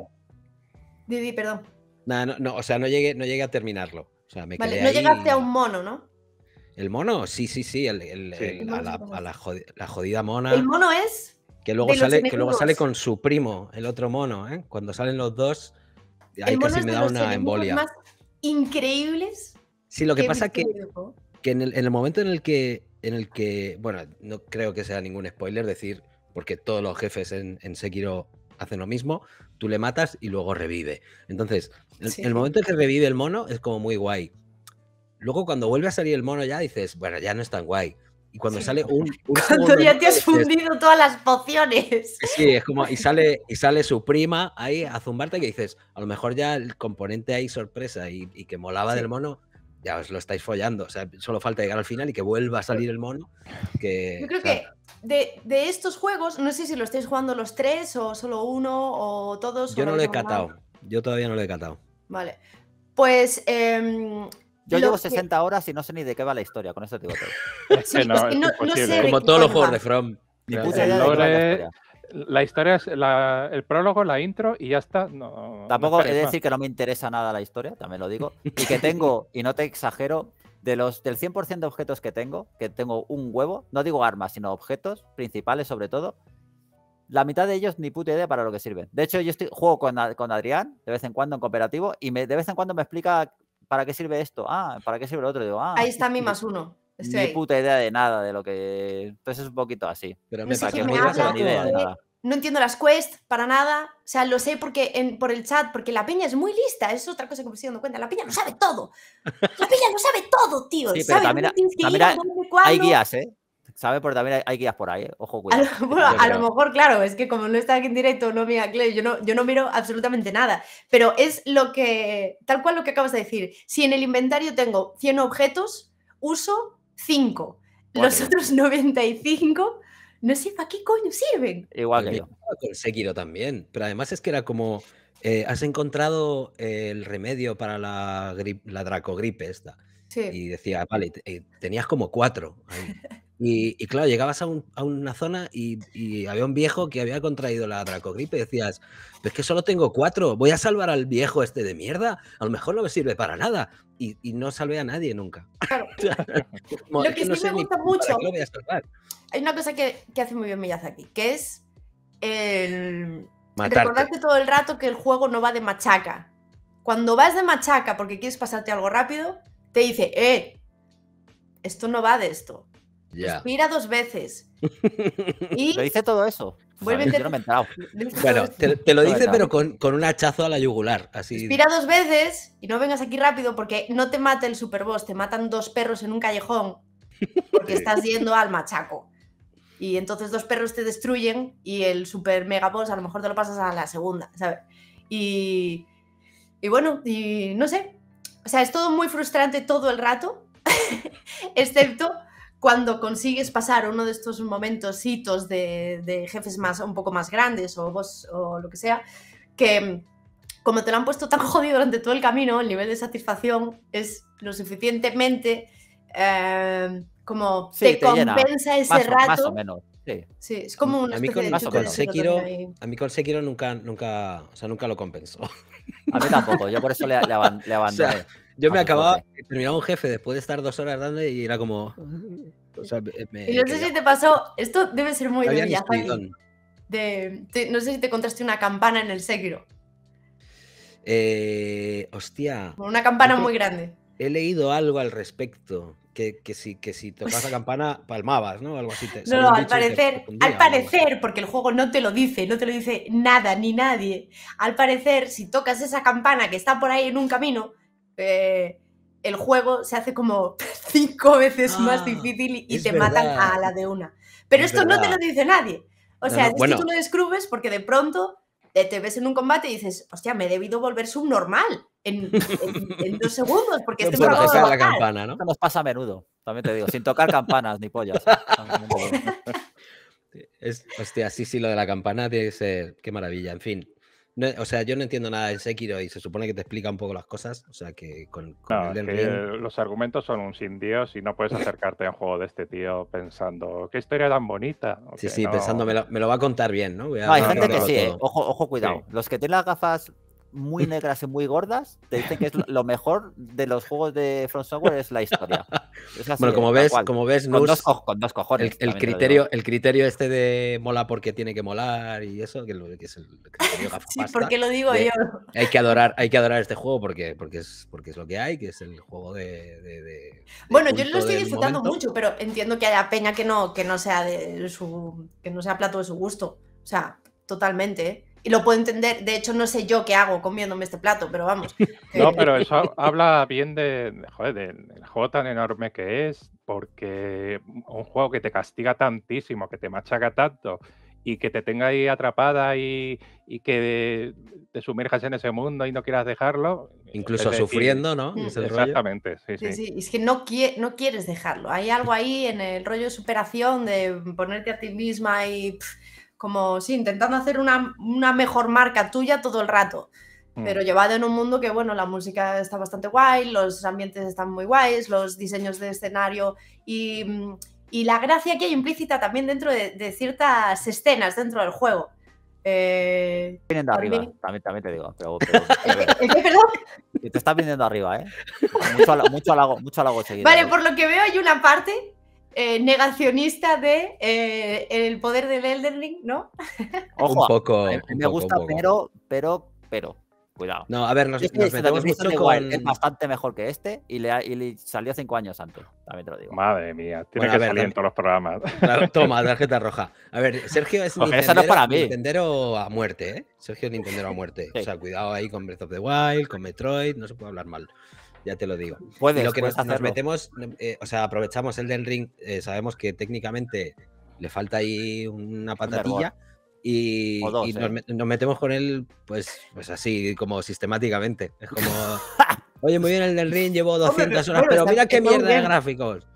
Didi, perdón. no, no, o sea, no llegué, no llegué a terminarlo. vale, no llegaste a un mono, ¿no? El mono, sí, sí, sí, a, la, jodida, mona. El mono es. Que luego, sale, que luego sale con su primo, el otro mono, ¿eh? Cuando salen los dos, ahí casi me da una embolia. Más increíbles. Sí, lo que, pasa es que, que en, el, momento en el que, en el que, bueno, no creo que sea ningún spoiler decir porque todos los jefes en, Sekiro hacen lo mismo, tú le matas y luego revive. Entonces, el, momento en que revive el mono es como muy guay. Luego cuando vuelve a salir el mono ya dices, bueno, ya no es tan guay. Y cuando sale un, Cuando ya te has este fundido todas las pociones. Sí, es como, y sale, y sale su prima ahí a zumbarte que dices, a lo mejor ya el componente ahí sorpresa y, que molaba del mono ya os lo estáis follando. O sea, solo falta llegar al final y que vuelva a salir el mono. Que, Yo creo que de, estos juegos, no sé si lo estáis jugando los tres o solo uno o todos. Yo no lo he catado. Yo todavía no lo he catado. Vale. Pues. Em, yo llevo 60 horas y no sé ni de qué va la historia, con eso te digo todo. Pues Como todos los juegos de From. Ni puta la historia es el prólogo, la intro y ya está. No, Tampoco de decir que no me interesa nada la historia, también lo digo. Y que tengo, y no te exagero, de los del 100% de objetos que tengo, que tengo un huevo, no digo armas, sino objetos principales sobre todo, la mitad de ellos ni puta idea para lo que sirven. De hecho, yo estoy, juego con, Adrián de vez en cuando en cooperativo y me, de vez en cuando me explica para qué sirve esto, ah, para qué sirve el otro. Ah, Ahí está mi más uno ni puta idea de nada de lo que. Entonces pues, es un poquito así. Pero me parece que eh, no, entiendo las quests para nada. O sea, lo sé porque por el chat, porque la peña es muy lista. Es otra cosa que me estoy dando cuenta. La peña no sabe todo. La peña no sabe todo, tío. Sí, sabe, también, hay, guías, ¿eh? Sabe, Porque también hay, guías por ahí, ¿eh? ojo, cuidado. A lo, mejor, claro, es que como no está aquí en directo, no mira, Clay, yo no, yo no miro absolutamente nada. Pero es lo que, tal cual lo que acabas de decir. Si en el inventario tengo 100 objetos, uso Cinco. Los otros 95, no sé para qué coño sirven. Igual que yo. Con también, pero además es que era como, eh, has encontrado eh, el remedio para la, la dracogripe esta. Sí. Y decía, vale, tenías como cuatro. Y, claro, llegabas a, una zona y, había un viejo que había contraído la dracogripe. Decías, es que solo tengo cuatro, voy a salvar al viejo este de mierda. A lo mejor no me sirve para nada. Y, no salvé a nadie nunca. lo que, sí me gusta mucho. Hay una cosa que, hace muy bien aquí que es el. Recordarte todo el rato que el juego no va de machaca. Cuando vas de machaca porque quieres pasarte algo rápido, te dice, eh, esto no va de esto. Inspira dos veces. y... ¿Lo dice todo eso? Bueno, te, lo dice, pero con, un hachazo a la yugular. Así... Respira dos veces y no vengas aquí rápido porque no te mata el superboss, te matan dos perros en un callejón porque estás yendo al machaco. Y entonces dos perros te destruyen y el super mega boss a lo mejor te lo pasas a la segunda, ¿sabes? Y, y bueno, y no sé. O sea, es todo muy frustrante todo el rato, excepto cuando consigues pasar uno de estos momentos hitos de, jefes más, un poco más grandes o vos o lo que sea, que mm, como te lo han puesto tan jodido durante todo el camino, el nivel de satisfacción es lo suficientemente em, como te, compensa ese rato. Más o menos. Sí. sí. es como una a mí con, de a mí con Sekiro nunca, nunca, o sea, nunca lo compenso. A mí tampoco, yo por eso le, abandoné. Yo me ah, pues, acababa, terminaba un jefe después de estar dos horas dando y era como. y no sé si te pasó. Esto debe ser muy de no sé si te encontraste una campana en el Sekiro. Eh, hostia. Una campana muy grande. He leído algo al respecto. Que, que, si, que si tocas la campana palmabas, ¿no? Algo así. Te, no, al parecer, al parecer, porque el juego no te lo dice, no te lo dice nada ni nadie. Al parecer, si tocas esa campana que está por ahí en un camino, eh, el juego se hace como cinco veces más ah, difícil y te matan a la de una. Pero esto no te lo dice nadie. O sea, es que tú lo descubres porque de pronto te ves en un combate y dices, hostia, me he debido volver subnormal en, dos segundos porque no este la campana, ¿no? Nos pasa a menudo, también te digo, sin tocar campanas ni pollas. es, hostia, sí, sí, lo de la campana tiene que ser, qué maravilla, en fin o sea, yo no entiendo nada del Sekiro y se supone que te explica un poco las cosas. O sea, que con, el Los argumentos son un sin Dios y no puedes acercarte a un juego de este tío pensando, qué historia tan bonita. sí, sí, pensando, me lo, va a contar bien, ¿no? hay gente que sí, eh, ojo, cuidado. Los que tienen las gafas muy negras y muy gordas, te dicen que es lo mejor de los juegos de Front Software es la historia. Es bueno, como ves, como ves, con, dos, cojones. El, criterio, el criterio este de mola porque tiene que molar y eso, que, es el criterio Sí, porque lo digo yo. Hay que adorar, hay que adorar este juego porque, porque, es, porque es lo que hay, que es el juego de. bueno, yo lo estoy disfrutando mucho, pero entiendo que haya peña que no, que no sea de su. que no sea plato de su gusto. O sea, totalmente, ¿eh? y lo puedo entender. De hecho, no sé yo qué hago comiéndome este plato, pero vamos. No, pero eso habla bien de, joder, del juego tan enorme que es, porque un juego que te castiga tantísimo, que te machaca tanto y que te tenga ahí atrapada y, que te sumerjas en ese mundo y no quieras dejarlo. Incluso sufriendo, ¿no? Mm. exactamente, sí, sí, sí, Es que no, no quieres dejarlo. Hay algo ahí en el rollo de superación, de ponerte a ti misma y como sí, intentando hacer una, una mejor marca tuya todo el rato. Mm. Pero llevado en un mundo que, bueno, la música está bastante guay, los ambientes están muy guays, los diseños de escenario y, mm, y la gracia que hay implícita también dentro de, ciertas escenas dentro del juego. Eh, vienen arriba, también, también, te digo. Pero, te estás viniendo arriba, ¿eh? Mucho, mucho, halago, mucho halago Vale, ¿eh? por lo que veo hay una parte eh, negacionista de eh, el poder del Elden Ring, ¿no? Ojo, un poco. Me, gusta, pero, pero, pero. Cuidado. No, a ver, nos, nos metemos mucho este con... Es bastante mejor que este y le, salió cinco años antes. También te lo digo. Madre mía, tiene que ver, salir en todos los programas. toma, tarjeta roja. A ver, Sergio es Oye, Nintendero, a muerte, ¿eh? Sergio es Nintendo a muerte. O sea, cuidado ahí con Breath of the Wild, con Metroid, no se puede hablar mal ya te lo digo. Puedes, lo que nos, metemos, eh, o sea, aprovechamos el del ring, eh, sabemos que técnicamente le falta ahí una patatilla. y, eh. nos, metemos con él, pues, pues así, como sistemáticamente. Es como, oye, muy bien el del ring, llevo 200 horas, pero mira qué mierda de gráficos.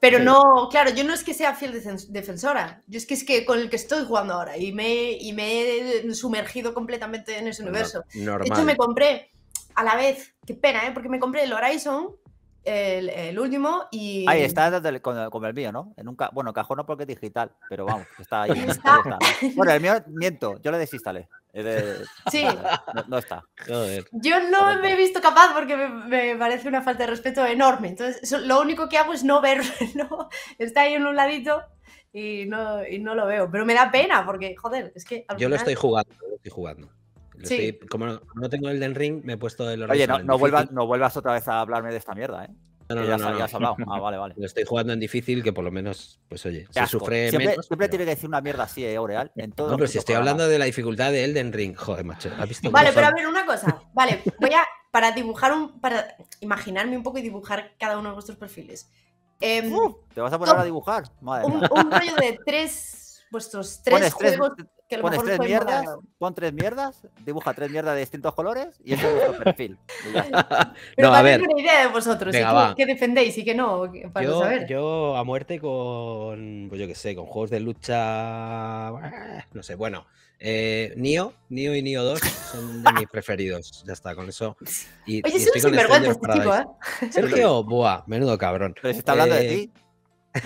Pero no, claro, yo no es que sea fiel defensora, yo es que es que con el que estoy jugando ahora y me, y me he sumergido completamente en ese universo. De hecho, me compré a la vez, qué pena, ¿eh? porque me compré el Horizon, el, último, y... Ahí está con, el mío, ¿no? En Bueno, cajón no porque es digital, pero vamos, está ahí. Pues bueno, el mío, miento, yo le desinstalé. Sí. No, está. Yo no me he visto capaz porque me, parece una falta de respeto enorme. Entonces, lo único que hago es no verlo. ¿no? Está ahí en un ladito y no, lo veo. Pero me da pena porque, joder, es que. yo lo estoy jugando, lo estoy jugando como, no, tengo Elden Ring, me he puesto el Oye, no, vuelvas, no vuelvas otra vez a hablarme de esta mierda, ¿eh? No, no, ya, no, has hablado. Ah, vale, vale. Lo estoy jugando en difícil, que por lo menos, pues oye, se sufre siempre, Siempre tiene que decir una mierda así, ¿eh, Oreal? no, pero si estoy hablando de la dificultad de Elden Ring, joder, macho. vale, pero a ver, una cosa. Vale, voy a. Para dibujar un. Para imaginarme un poco y dibujar cada uno de vuestros perfiles. Em, ¿Te vas a poner a dibujar? un, rollo de tres. Vuestros tres juegos tres mierdas, pon tres mierdas, dibuja tres mierdas de distintos colores y eso es vuestro perfil. Pero no, a ver. una idea de vosotros, ¿Qué, defendéis y qué no? Para yo, saber. yo a muerte con, pues yo qué sé, con juegos de lucha, no sé, bueno. Eh, Nio, Nio y Nio 2 son de mis preferidos. Ya está, con eso. Y, Oye, y estoy con este tipo, ¿eh? Sergio, buah, menudo cabrón. Pero se está hablando de eh, ti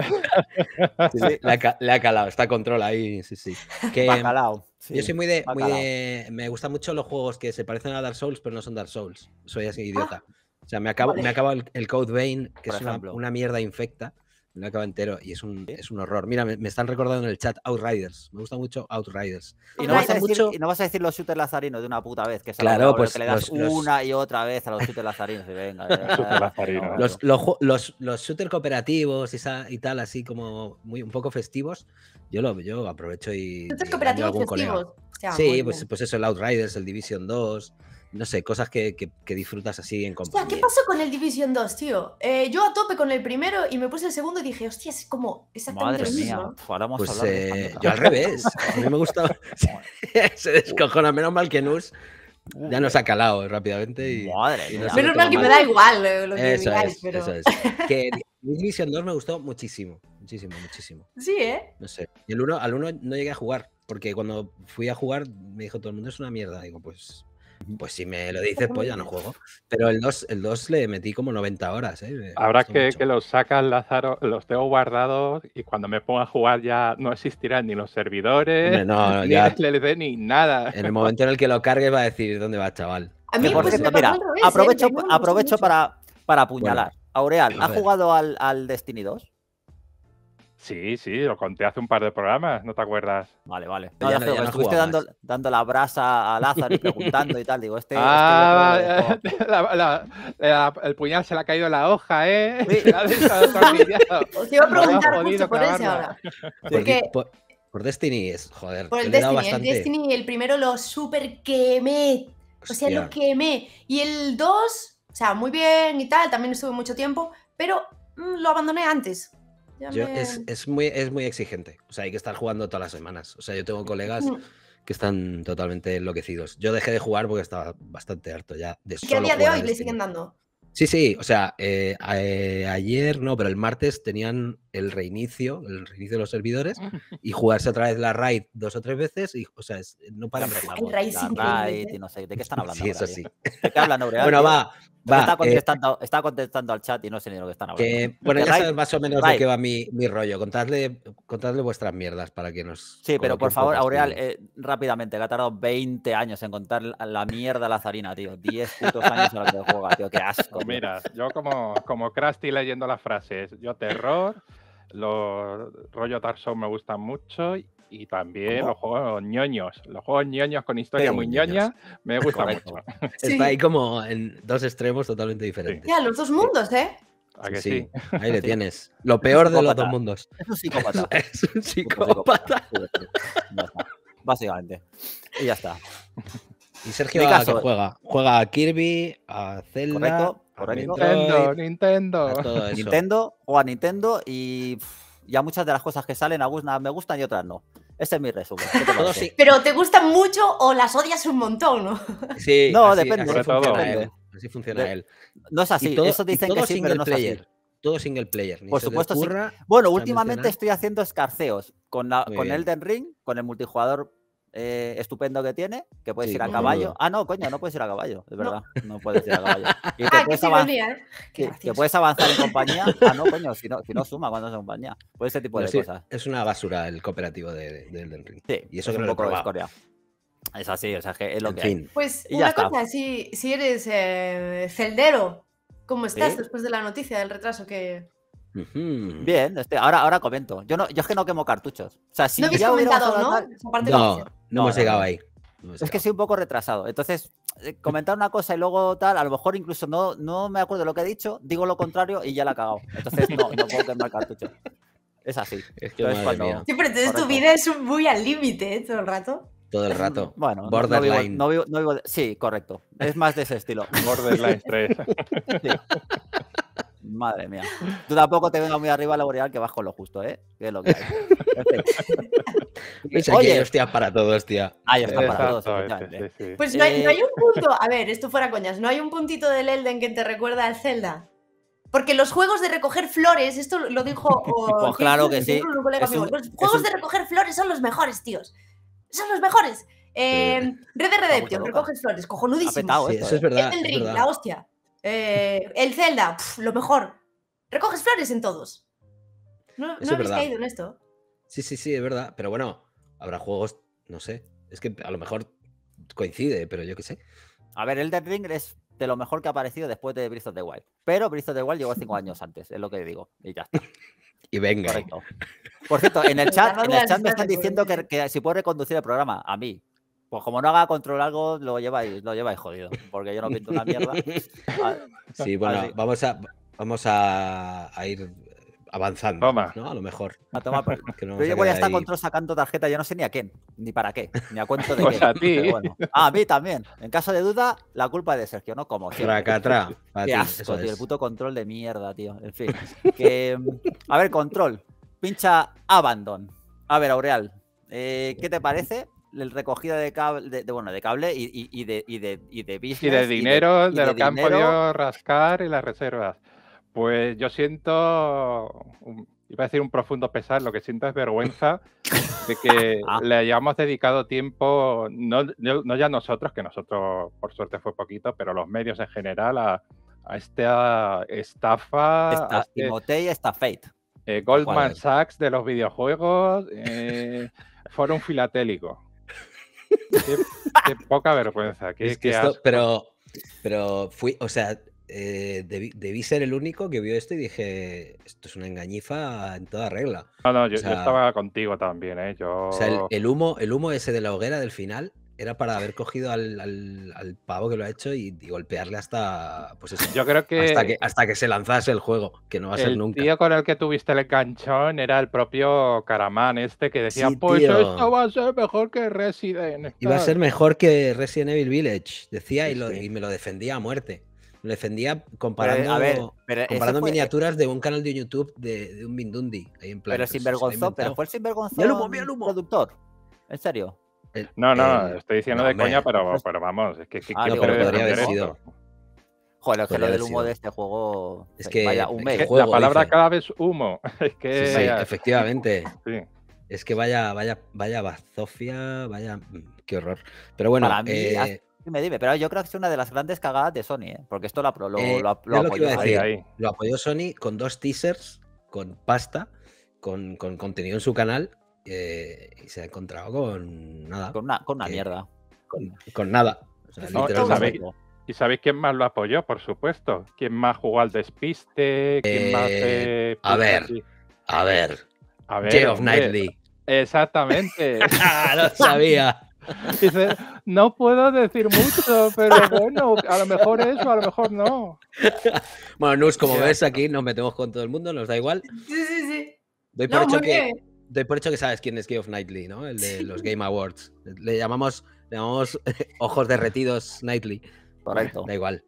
le ha calado, está control ahí, sí, sí. Que, yo soy muy de, Me gusta mucho los juegos que se parecen a Dark Souls, pero no son Dark Souls. Soy así ah. idiota. o sea, me ha acabado el, Code Vein, que es una, mierda infecta. Me acaba entero y es un, es un horror. Mira, me, están recordando en el chat Outriders. Me gusta mucho Outriders. Y no, vas a, decir, los shooters lazarinos de una puta vez, que, claro, pues, le das una y otra vez a los shooters lazarinos. venga, los, shooters cooperativos y, tal, así como muy un poco festivos, yo lo yo aprovecho y. Shooters cooperativos festivos. sí, pues, pues, eso, el Outriders, el Division 2 no sé, cosas que, que, disfrutas así en compañía. ¿qué pasó con el Division 2, tío? Eh, yo a tope con el primero y me puse el segundo y dije, hostia, es como exactamente Madre lo mismo. pues, eh, yo al revés. A mí me gustaba. Se descojona, menos mal que Nus. Ya nos ha calado rápidamente. Madre Menos mal que me da igual eh, lo que eso es, Eso es. Que Division 2 me gustó muchísimo, muchísimo, muchísimo. Sí, ¿eh? No sé. Y el uno, al 1 no llegué a jugar, porque cuando fui a jugar me dijo todo el mundo es una mierda. Digo, pues pues si me lo pues dices, pues ya no juego. Pero el 2, el 2 le metí como 90 horas. ¿eh? que, que los sacas, Lázaro, los tengo guardados y cuando me ponga a jugar ya no existirán ni los servidores, ni ni nada. En el momento en el que lo cargue va a decir dónde va chaval. A mí, por mira, ¿eh? aprovecho, aprovecho para, para apuñalar. Aureal, ¿ha jugado al, al Destiny 2? Sí, sí, lo conté hace un par de programas, ¿no te acuerdas? Vale, vale. ya estuviste dando, la brasa a Lázaro y preguntando y tal. Digo, este. este ah, este el puñal se le ha caído en la hoja, ¿eh? Sí. Se ha Os iba a preguntar mucho por ese ahora. Porque. Por, Destiny es, joder. Por el Destiny, el primero lo super quemé. O sea, lo quemé. Y el dos, o sea, muy bien y tal, también estuve mucho tiempo, pero mm, lo abandoné antes es, muy, es muy exigente. O sea, hay que estar jugando todas las semanas. O sea, yo tengo colegas que están totalmente enloquecidos. Yo dejé de jugar porque estaba bastante harto ya. De ¿Qué día de hoy le siguen dando? Sí, sí, o sea, eh, eh, ayer no, pero el martes tenían el reinicio, el reinicio de los servidores y jugarse otra vez la raid dos o tres veces y, o sea, no para. jugar la raid, no sé, ¿de qué están hablando? Sí, eso ¿De qué hablan, Bueno, va, Está eh, contestando, al chat y no sé ni de lo que están hablando. bueno, ya sabes más o menos de qué va mi, rollo. Contadle, vuestras mierdas para que nos. Sí, pero por favor, Aureal, este eh, rápidamente, que ha tardado 20 años en contar la mierda lazarina, tío. 10 putos años en la que juega, tío. Qué asco. Pues mira, yo como, como Krusty leyendo las frases, yo terror, los rollo Tarzón me gustan mucho y también los juegos ñoños, los juegos ñoños con historia muy ñoña, me gusta mucho. Está ahí como en dos extremos totalmente diferentes. Ya, los dos mundos, ¿eh? sí, Ahí le tienes. Lo peor de los dos mundos. Es un psicópata. Es un psicópata. Básicamente. Y ya está. Y Sergio caso, juega. Juega a Kirby, a Zelda, a Nintendo, Nintendo. Nintendo, juega a Nintendo y ya muchas de las cosas que salen a algunas me gustan y otras no. Este es mi resumen. Pero te gustan mucho o las odias un montón, ¿no? Sí, no, depende. Así funciona, él. Así funciona No es así. Todo, Eso dicen que sí, pero no es así. Todo single player. Por supuesto. sí. Bueno, últimamente estoy haciendo escarceos con, con Elden Ring, con el multijugador eh, estupendo que tiene, que puedes ir a caballo. Ah, no, coño, no puedes ir a caballo, es verdad. No, puedes ir a caballo. Y te ah, puedes que, ¿eh? que, puedes avanzar en compañía. Ah, no, coño, si no, si no suma cuando es compañía. Pues ese tipo de cosas. Es una basura el cooperativo de, Ring. Sí, y eso es que un poco de escoria. Es así, o sea, que es lo que. Pues una cosa, si, si, eres eh, celdero, ¿cómo estás después de la noticia del retraso que. Bien, este, ahora, ahora comento. Yo, es que no quemo cartuchos. ¿No comentado, ¿no? no, no, hemos llegado ahí. es que soy un poco retrasado. Entonces, eh, comentar una cosa y luego tal, a lo mejor incluso no, no me acuerdo lo que he dicho, digo lo contrario y ya la he cagado. Entonces, no, no puedo quemar cartuchos. Es así. Es sí, pero entonces tu vida es muy al límite ¿eh? todo el rato. Todo el rato. Mm, bueno, Borderline. No vivo, Sí, correcto. Es más de ese estilo. Borderline 3. Sí. Madre mía. Tú tampoco te vengas muy arriba a boreal que vas con lo justo, ¿eh? Que es lo que hay. Oye, hostia, para todos, tía. Ahí está para todos. Este, pues no hay, eh. un punto. A ver, esto fuera coñas. ¿No hay un puntito del Elden que te recuerda al Zelda? Porque los juegos de recoger flores, esto lo dijo. Pues un colega claro que los juegos de recoger flores son los mejores, tíos. Son los mejores. Eh, Red de Redemption, recoges flores, cojonudísimo. ¿eh? es Ring, la hostia. Eh, el Zelda, lo mejor. Recoges flores en todos. No, habéis caído en esto. Sí, sí, sí, es verdad. Pero bueno, habrá juegos, no sé. Es que a lo mejor coincide, pero yo qué sé. A ver, el Dead Ring es de lo mejor que ha aparecido después de Breath of the Wild. Pero Breath of the Wild llegó cinco años antes, es lo que digo. Y ya está. Y venga. Por cierto, en el chat, me están diciendo que si puedo reconducir el programa, a mí. Pues como no haga control algo, lo lleváis, lo lleváis jodido, porque yo no pinto una mierda. Ah, sí, bueno, vamos a vamos a, ir avanzando, Toma. ¿no? A lo mejor. yo voy a estar control sacando tarjeta, yo no sé ni a quién, ni para qué, ni a cuánto de pues qué. A ti. ¿eh? Bueno. a mí también. En caso de duda, la culpa es de Sergio, no como. Tracatra. Qué asco, tío, el puto control de mierda, tío. En fin. a ver, control. Pincha Abandon. A ver, Aureal, eh, ¿qué te parece el recogida de cable, de, bueno, de cable y, de, y, de, y de Y de dinero, de, lo que han podido rascar y las reservas. Pues yo siento, iba a decir un profundo pesar, lo que siento es vergüenza de que ah. le hayamos dedicado tiempo, no, no, ya nosotros, que nosotros por suerte fue poquito, pero los medios en general, a, esta estafa. Esta, eh, Timotei esta Fate. Eh, Goldman Sachs de los videojuegos, eh, Foro Filatélico. Qué, poca vergüenza. que pero, pero fui, o sea, eh, debí, ser el único que vio esto y dije, esto es una engañifa en toda regla. No, no, yo, estaba contigo también, ¿eh? el, humo, el humo ese de la hoguera del final era para haber cogido al, pavo que lo ha hecho y, golpearle hasta, pues Yo creo que hasta, que se lanzase el juego, que no va a ser nunca. El tío con el que tuviste el canchón era el propio Caramán este que decía, pues esto va a ser mejor que Resident. Evil. Iba a ser mejor que Resident Evil Village, decía y, me lo defendía a muerte Me lo defendía comparando, eh, miniaturas de un canal de YouTube de, un Mindundi. Ahí en pero, pero pues, sinvergonzó, pero fue el sinvergonzó el, productor. En serio. Eh, no, no, eh, estoy diciendo de coña, pero, pero, vamos, es que, que ah, no, pero podría haber sido. Joder, que lo del humo de este juego. Es que, vaya, juego, la palabra cada vez humo. Es que, sí, efectivamente. Es que vaya, vaya, vaya bazofia, vaya. Mm, qué horror. Pero bueno. Para mí, eh, dime, dime, pero yo creo que es una de las grandes cagadas de Sony, ¿eh? porque esto lo, lo, lo, lo apoyó. Lo, apoyó Sony con dos teasers, con pasta, con, con contenido en su canal, eh, y se ha encontrado con nada. Con una, con una mierda. Con, nada. ¿Y sabéis quién más lo apoyó? Por supuesto. ¿Quién más jugó al despiste? Eh, a ver, a ver. of Exactamente. sabía. Dice, no puedo decir mucho, pero bueno, a lo mejor eso, a lo mejor no. Bueno, Nus, como ves aquí, nos metemos con todo el mundo, nos da igual. Sí, sí, sí. por hecho de por hecho que sabes quién es of Knightley, ¿no? El de los Game Awards. Le llamamos, le ojos derretidos Knightley. Correcto. Da igual.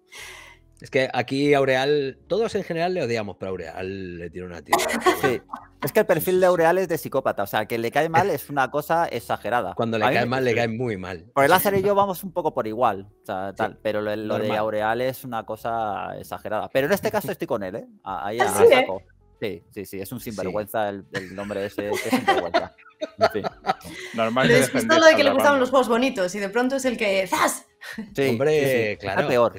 Es que aquí Aureal, todos en general le odiamos, pero Aureal le tiro una tira. Sí. Es que el perfil de Aureal es de psicópata, o sea, que le cae mal es una cosa exagerada. Cuando le cae mal, le cae muy mal. Por el Lázaro y yo vamos un poco por igual, tal, pero lo, de Aureal es una cosa exagerada. Pero en este caso estoy con él, ¿eh? Ahí ah, saco. ¿eh? Sí, sí, sí, es un sinvergüenza el, nombre nombre ese, sinvergüenza. En fin. Normal lo de que le gustaban los juegos bonitos y de pronto es el que ¡zas! Sí, Hombre, claro. Es el peor.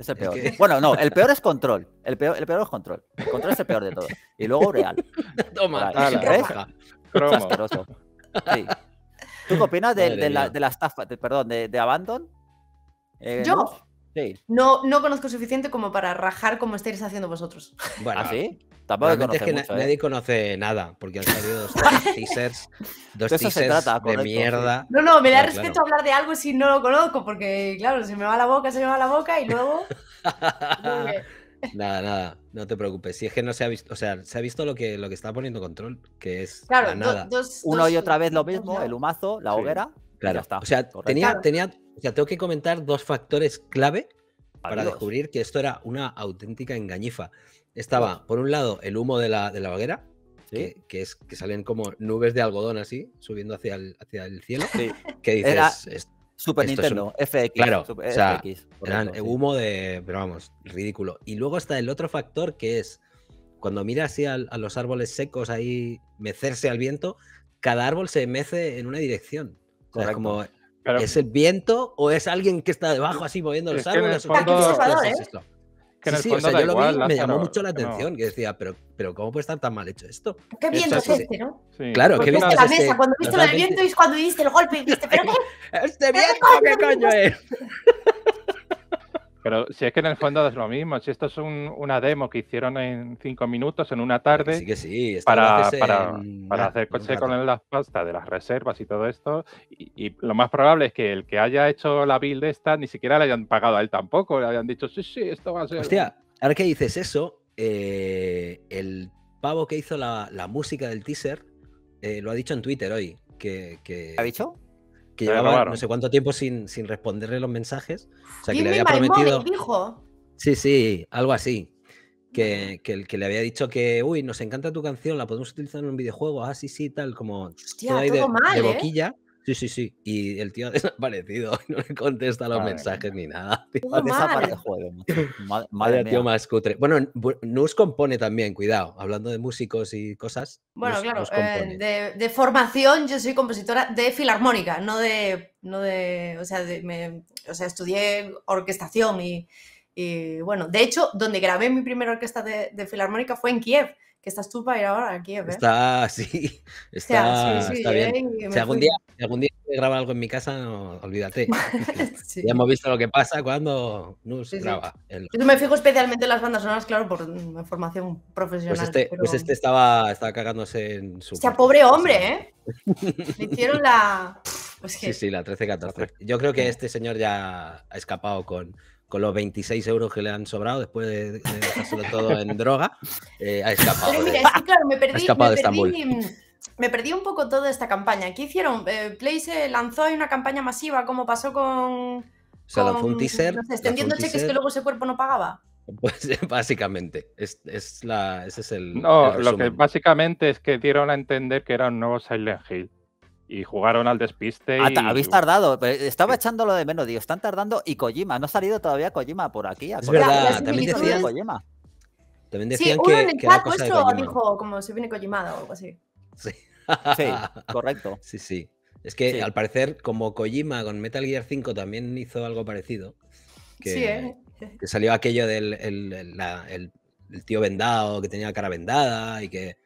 Es el peor. Bueno, no, el peor es control. El peor, el peor es control. El control es el peor de todo. Y luego real. Toma, asqueroso. Sí. ¿Tú qué opinas de, la, de la estafa, perdón, de, de Abandon? Eh, ¿Yo? No, no conozco suficiente como para rajar como estáis haciendo vosotros. Bueno, ¿Ah, Tampoco conoce es ¿eh? nadie conoce nada, porque han salido dos teasers, dos teasers de mierda. No, no, me da respeto hablar de algo si no lo conozco, porque claro, se me va la boca, se me va la boca y luego. nada, nada, no te preocupes. Si es que no se ha visto, o sea, se ha visto lo que, lo que está poniendo control, que es claro, nada. Uno y otra vez lo mismo, el humazo, la hoguera. Claro, está. O sea, tenía, tenía o sea, tengo que comentar dos factores clave para descubrir que esto era una auténtica engañifa. Estaba, por un lado, el humo de la, de hoguera, que, es, que salen como nubes de algodón así, subiendo hacia el, cielo. Sí. Que dices, era es, Super Nintendo, FX. Claro, o sea, FX, humo de, pero vamos, ridículo. Y luego está el otro factor que es, cuando mira así a, los árboles secos ahí mecerse al viento, cada árbol se mece en una dirección. O como ¿Es el viento o es alguien que está debajo así moviendo los árboles? ¿eh? Que en sí, o sea, yo lo vi, y me llamó mucho la atención, que decía, pero, pero ¿cómo puede estar tan mal hecho esto? ¿Qué viento es este, no? Claro, pues ¿qué viento es la mesa, cuando viste lo del viento y cuando viste el golpe, viste, pero ¿qué? ¿Este viento qué coño es? Pero si es que en el fondo es lo mismo, si esto es un, una demo que hicieron en cinco minutos, en una tarde, para, para, hacer coche con las pasta de las reservas y todo esto, y, lo más probable es que el que haya hecho la build esta ni siquiera le hayan pagado a él tampoco, le hayan dicho, sí, sí, esto va a ser... Hostia, ahora que dices eso, eh, el pavo que hizo la, la música del teaser eh, lo ha dicho en Twitter hoy. Que, ¿Ha dicho? que llevaba no sé cuánto tiempo sin, sin responderle los mensajes. O sea, que le había prometido. Sí, sí, algo así. Que, que, que, le había dicho que, uy, nos encanta tu canción, la podemos utilizar en un videojuego, ah, sí, sí, tal, como todo, de, ¿eh? boquilla. Sí, sí, sí. Y el tío ha desaparecido. No le contesta los mensajes ni nada. mal? Madre, tío más cutre. Bueno, Nus compone también, cuidado. Hablando de músicos y cosas. Bueno, claro. Eh, de, formación yo soy compositora de filarmónica, no de... No de, o, sea, o sea, estudié orquestación y, bueno, de hecho, donde grabé mi primera orquesta de filarmónica fue en Kiev que estás tú para ahora aquí, ¿eh? Está, sí, está, está bien. si algún día, graba algo en mi casa, olvídate. Ya hemos visto lo que pasa cuando se graba. Yo me fijo especialmente en las bandas sonoras, claro, por formación pues profesional. Este, pues este, estaba, estaba, cagándose en su... O sea, pobre hombre, ¿eh? Le hicieron la... Sí, sí, la 13-14. Yo creo que este señor ya ha escapado con con los 26 euros que le han sobrado después de, dejárselo todo en droga, eh, ha escapado. Pero mira, es claro, mm, me perdí, un poco toda esta campaña. ¿Qué hicieron? Eh, Play se lanzó en una campaña masiva, como pasó con. Se lanzó un teaser. extendiendo cheques que luego ese cuerpo no pagaba. Pues básicamente, es, la, ese es el. No, lo que básicamente es que dieron a entender que era un nuevo Silent Hill y jugaron al despiste. Ah, y... Habéis tardado, estaba echándolo de menos, digo, están tardando y Kojima, no ha salido todavía Kojima por aquí. es verdad, también decían, Kojima. también decían uno que, chat dijo como se viene Kojimada o algo así. Sí. sí, correcto. Sí, sí. Es que al parecer, como Kojima con Metal Gear 5 también hizo algo parecido, que, sí, ¿eh? que salió aquello del el, el, el tío vendado que tenía la cara vendada y que...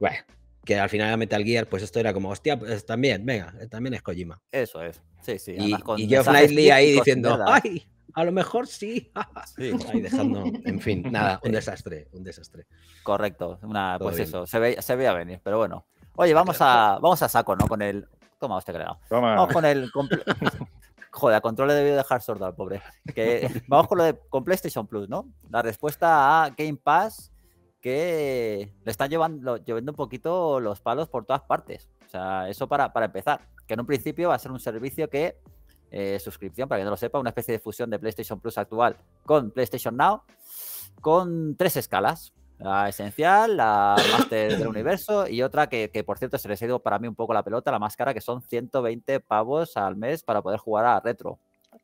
Bueno, que al final de Metal Gear, pues esto era como, hostia, pues, también, venga, eh, también es Kojima. Eso es, sí, sí. Y, Jeff ahí diciendo, ¡ay! A lo mejor sí. sí. Ahí dejando, en fin, nada, un desastre, un desastre. Correcto, pues eso, se, veía venir, pero bueno. Oye, vamos a, vamos a saco, ¿no? Con el. Toma, hostia, creado. Vamos con el. Joder, control le dejar sordo al pobre. vamos con lo de PlayStation Plus, ¿no? La respuesta a Game Pass que le están llevando, llevando un poquito los palos por todas partes. O sea, eso para, para empezar, que en un principio va a ser un servicio que, eh, suscripción, para que no lo sepa, una especie de fusión de PlayStation Plus actual con PlayStation Now, con tres escalas. La esencial, la Master del Universo y otra que, que, por cierto, se les ha ido para mí un poco la pelota, la máscara, que son 120 pavos al mes para poder jugar a retro.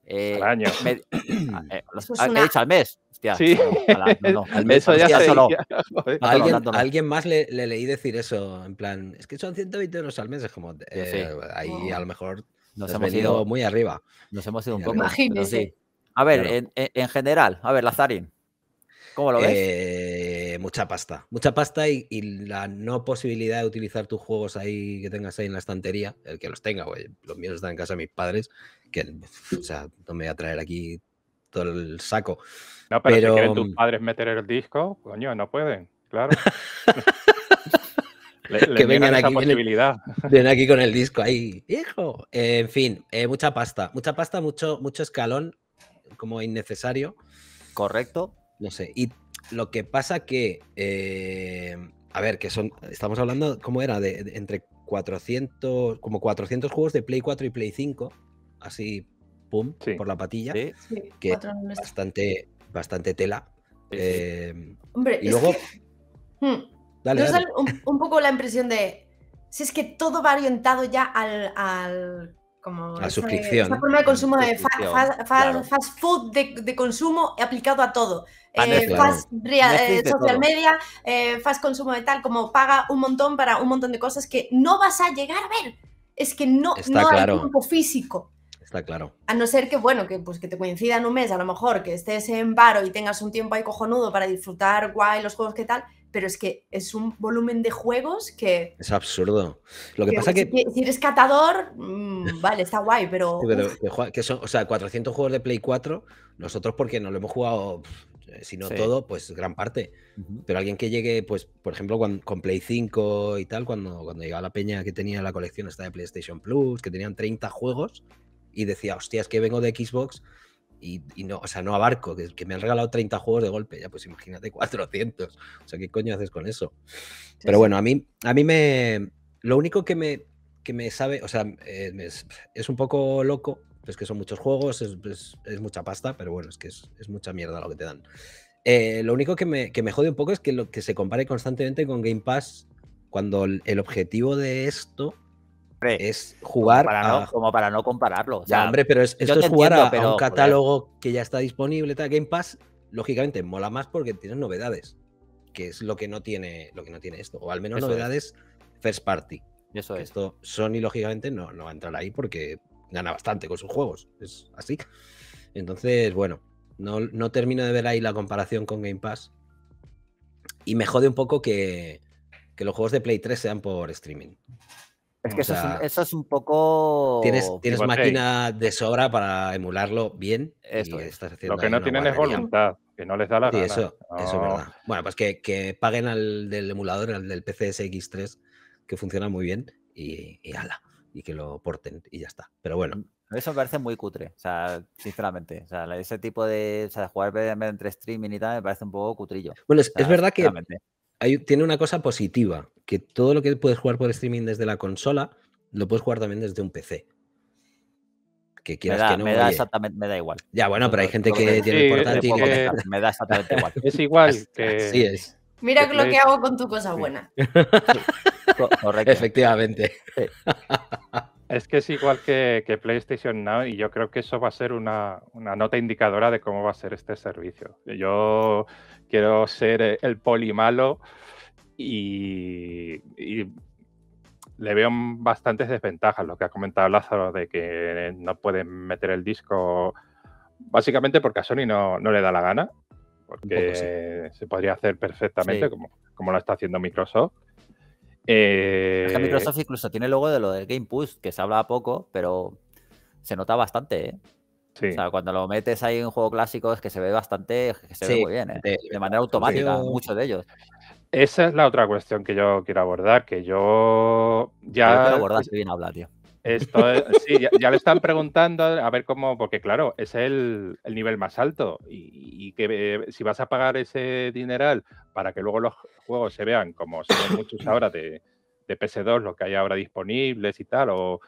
Eh, al año. Me, ah, eh, he dicho al mes. al ya ¿eh? alguien, más le, leí decir eso, en plan, es que son 120 euros al mes, es como, eh, ahí oh. a lo mejor nos hemos ido muy arriba. Nos hemos ido un poco. A ver, en, general, a ver, Lazarín, ¿cómo lo ves? Eh, mucha pasta, mucha pasta y, la no posibilidad de utilizar tus juegos ahí que tengas ahí en la estantería, el que los tenga, los míos están en casa de mis padres, que, o sea, no me voy a traer aquí el saco. No, pero, quieren tus mm, padres meter el disco, coño, no pueden, claro. que vengan aquí, posibilidad. Ven, aquí con el disco ahí, hijo. Eh, en fin, eh, mucha pasta, mucha pasta, mucho, mucho escalón, como innecesario. Correcto. No sé. Y lo que pasa que, eh, a ver, que son, estamos hablando, ¿cómo era? De, de, entre 400, como 400 juegos de Play 4 y Play 5, así por la patilla, que bastante, bastante tela. Em, y luego... Hmm, un, poco la impresión de... Si es que todo va orientado ya al... al como la suscripción. forma de consumo de fast food de, consumo aplicado a todo. Eh, eh, social media, eh, fast consumo de tal, como paga un montón para un montón de cosas que no vas a llegar a ver. Es que no, no hay tiempo físico. Está claro. A no ser que, bueno, que, pues, que te coincida en un mes, a lo mejor que estés en paro y tengas un tiempo ahí cojonudo para disfrutar guay los juegos que tal, pero es que es un volumen de juegos que... Es absurdo. Lo que, pasa que... Si eres catador, mm, vale, está guay, pero... o sea, 400 juegos de Play 4, nosotros porque no lo hemos jugado, eh, si no todo, pues gran parte. Pero alguien que llegue, pues, por ejemplo, con, Play 5 y tal, cuando, cuando llegaba la peña que tenía la colección esta de PlayStation Plus, que tenían 30 juegos, y decía, hostia, es que vengo de Xbox y, no, o sea, no abarco, que, me han regalado 30 juegos de golpe, ya pues imagínate 400, o sea, ¿qué coño haces con eso? Pero bueno, a mí, a mí me, lo único que me, que me sabe, o sea, eh, es, un poco loco, es que son muchos juegos, es, mucha pasta, pero bueno, es que es, mucha mierda lo que te dan. Eh, lo único que me, que me, jode un poco es que, lo, que se compare constantemente con Game Pass, cuando el objetivo de esto es jugar como para, no, compararlo. ya, hombre, pero esto es jugar a, un catálogo que ya está disponible. Game Pass, lógicamente, mola más porque tiene novedades, que es lo que no tiene, lo que no tiene esto, o al menos novedades first party. Eso es. Esto Sony lógicamente no, no va a entrar ahí porque gana bastante con sus juegos, es así. Entonces, bueno, no, no termino de ver ahí la comparación con Game Pass. Y me jode un poco que, que los juegos de Play 3 sean por streaming. Es que eso, es un, poco. Tienes, pues máquina de sobra para emularlo bien. Lo que no tienen es voluntad, que no les da la sí, Eso, eso es verdad. Bueno, pues que, paguen al del emulador, al del x 3 que funciona muy bien, y, y ala, y que lo porten, y ya está. Pero bueno. Mm, eso me parece muy cutre, o sea, sinceramente. O sea, ese tipo de o sea, jugar entre streaming y tal me parece un poco cutrillo. Bueno, es verdad que tiene una cosa positiva, que todo lo que puedes jugar por streaming desde la consola, lo puedes jugar también desde un PC. Que quieras me que no. Me da, exactamente, me da igual. Ya, bueno, pero hay gente que tiene el portátil. Me da exactamente igual. Es igual que. es. Mira lo que hago con tu cosa buena. Correcto. Efectivamente. Es que es igual que, PlayStation Now y yo creo que eso va a ser una, una, nota indicadora de cómo va a ser este servicio. Yo quiero ser eh, el poli malo y, le veo bastantes desventajas, lo que ha comentado Lázaro, de que no pueden meter el disco, básicamente porque a Sony no, le da la gana, porque se podría hacer perfectamente, como, como lo está haciendo Microsoft. Eh, Microsoft incluso tiene luego de lo del Game Push, que se habla poco, pero se nota bastante, ¿eh? cuando lo metes ahí en un juego clásico es que se ve bastante, se ve muy bien, ¿eh? de, manera automática, muchos de ellos. Esa es la otra cuestión que yo quiero abordar, que yo ya... lo bien hablar, tío. sí, ya, le están preguntando a ver cómo, porque claro, es el, nivel más alto y, que eh, si vas a pagar ese dineral para que luego los juegos se vean como se muchos ahora de, de PS2, lo que hay ahora disponibles y tal, o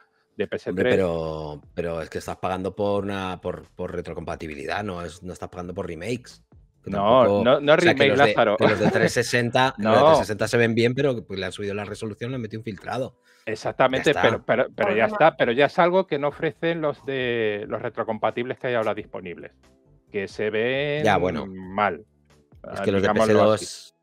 pero, pero es que estás pagando por una por, retrocompatibilidad, no, es, no estás pagando por remakes. no, no, es remake, Lázaro. los de 360, se ven bien, pero pues, le han subido la resolución, le han metido un filtrado. Exactamente, pero, pero, ya está. Pero ya es algo que no ofrecen los de los retrocompatibles que hay ahora disponibles. Que se ven ya, bueno. mal. Es que los de PS2.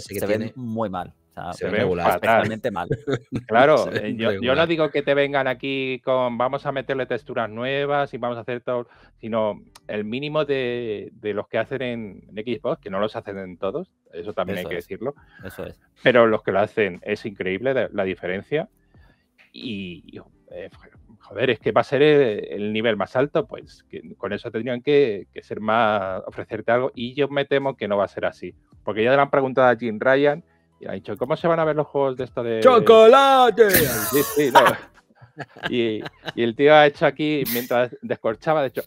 se ven muy mal se ve especialmente mal. Claro, eh, yo, no digo que te vengan aquí con vamos a meterle texturas nuevas y vamos a hacer todo, sino el mínimo de, los que hacen en, Xbox, que no los hacen en todos, eso también hay que decirlo. Eso Pero los que lo hacen es increíble la diferencia. Y, eh, joder, es que va a ser el, nivel más alto, pues con eso tendrían que, que ser más, ofrecerte algo. Y yo me temo que no va a ser así. Porque ya le han preguntado a Jim Ryan y ha dicho, ¿cómo se van a ver los juegos de esto de. ¡Chocolate! y, el tío ha hecho aquí, mientras descorchaba, de hecho.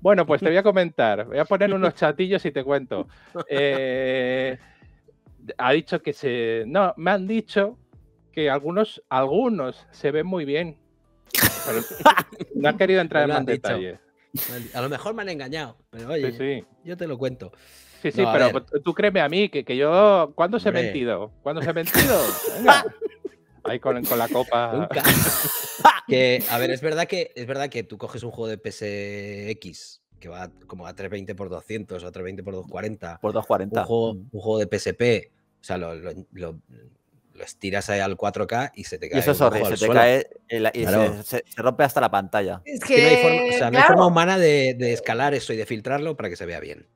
Bueno, pues te voy a comentar. Voy a poner unos chatillos y te cuento. Eh, ha dicho que se. No, me han dicho que algunos, algunos se ven muy bien. no han querido entrar en más detalles. A lo mejor me han engañado, pero oye, yo te lo cuento. Sí, sí, pero tú créeme a mí, que, que yo. ¿Cuándo se he mentido? ¿Cuándo se he mentido? Ahí con, la copa. que, a ver, es verdad que es verdad que tú coges un juego de PSX que va como a 320 x 200 a 320 x 240. Por 240. Un juego, mm. un juego de PSP, o sea, lo, estiras ahí al 4K y se te cae. Y eso es se te cae y se, rompe hasta la pantalla. Es que, no hay forma, humana de escalar eso y de filtrarlo para que se vea bien.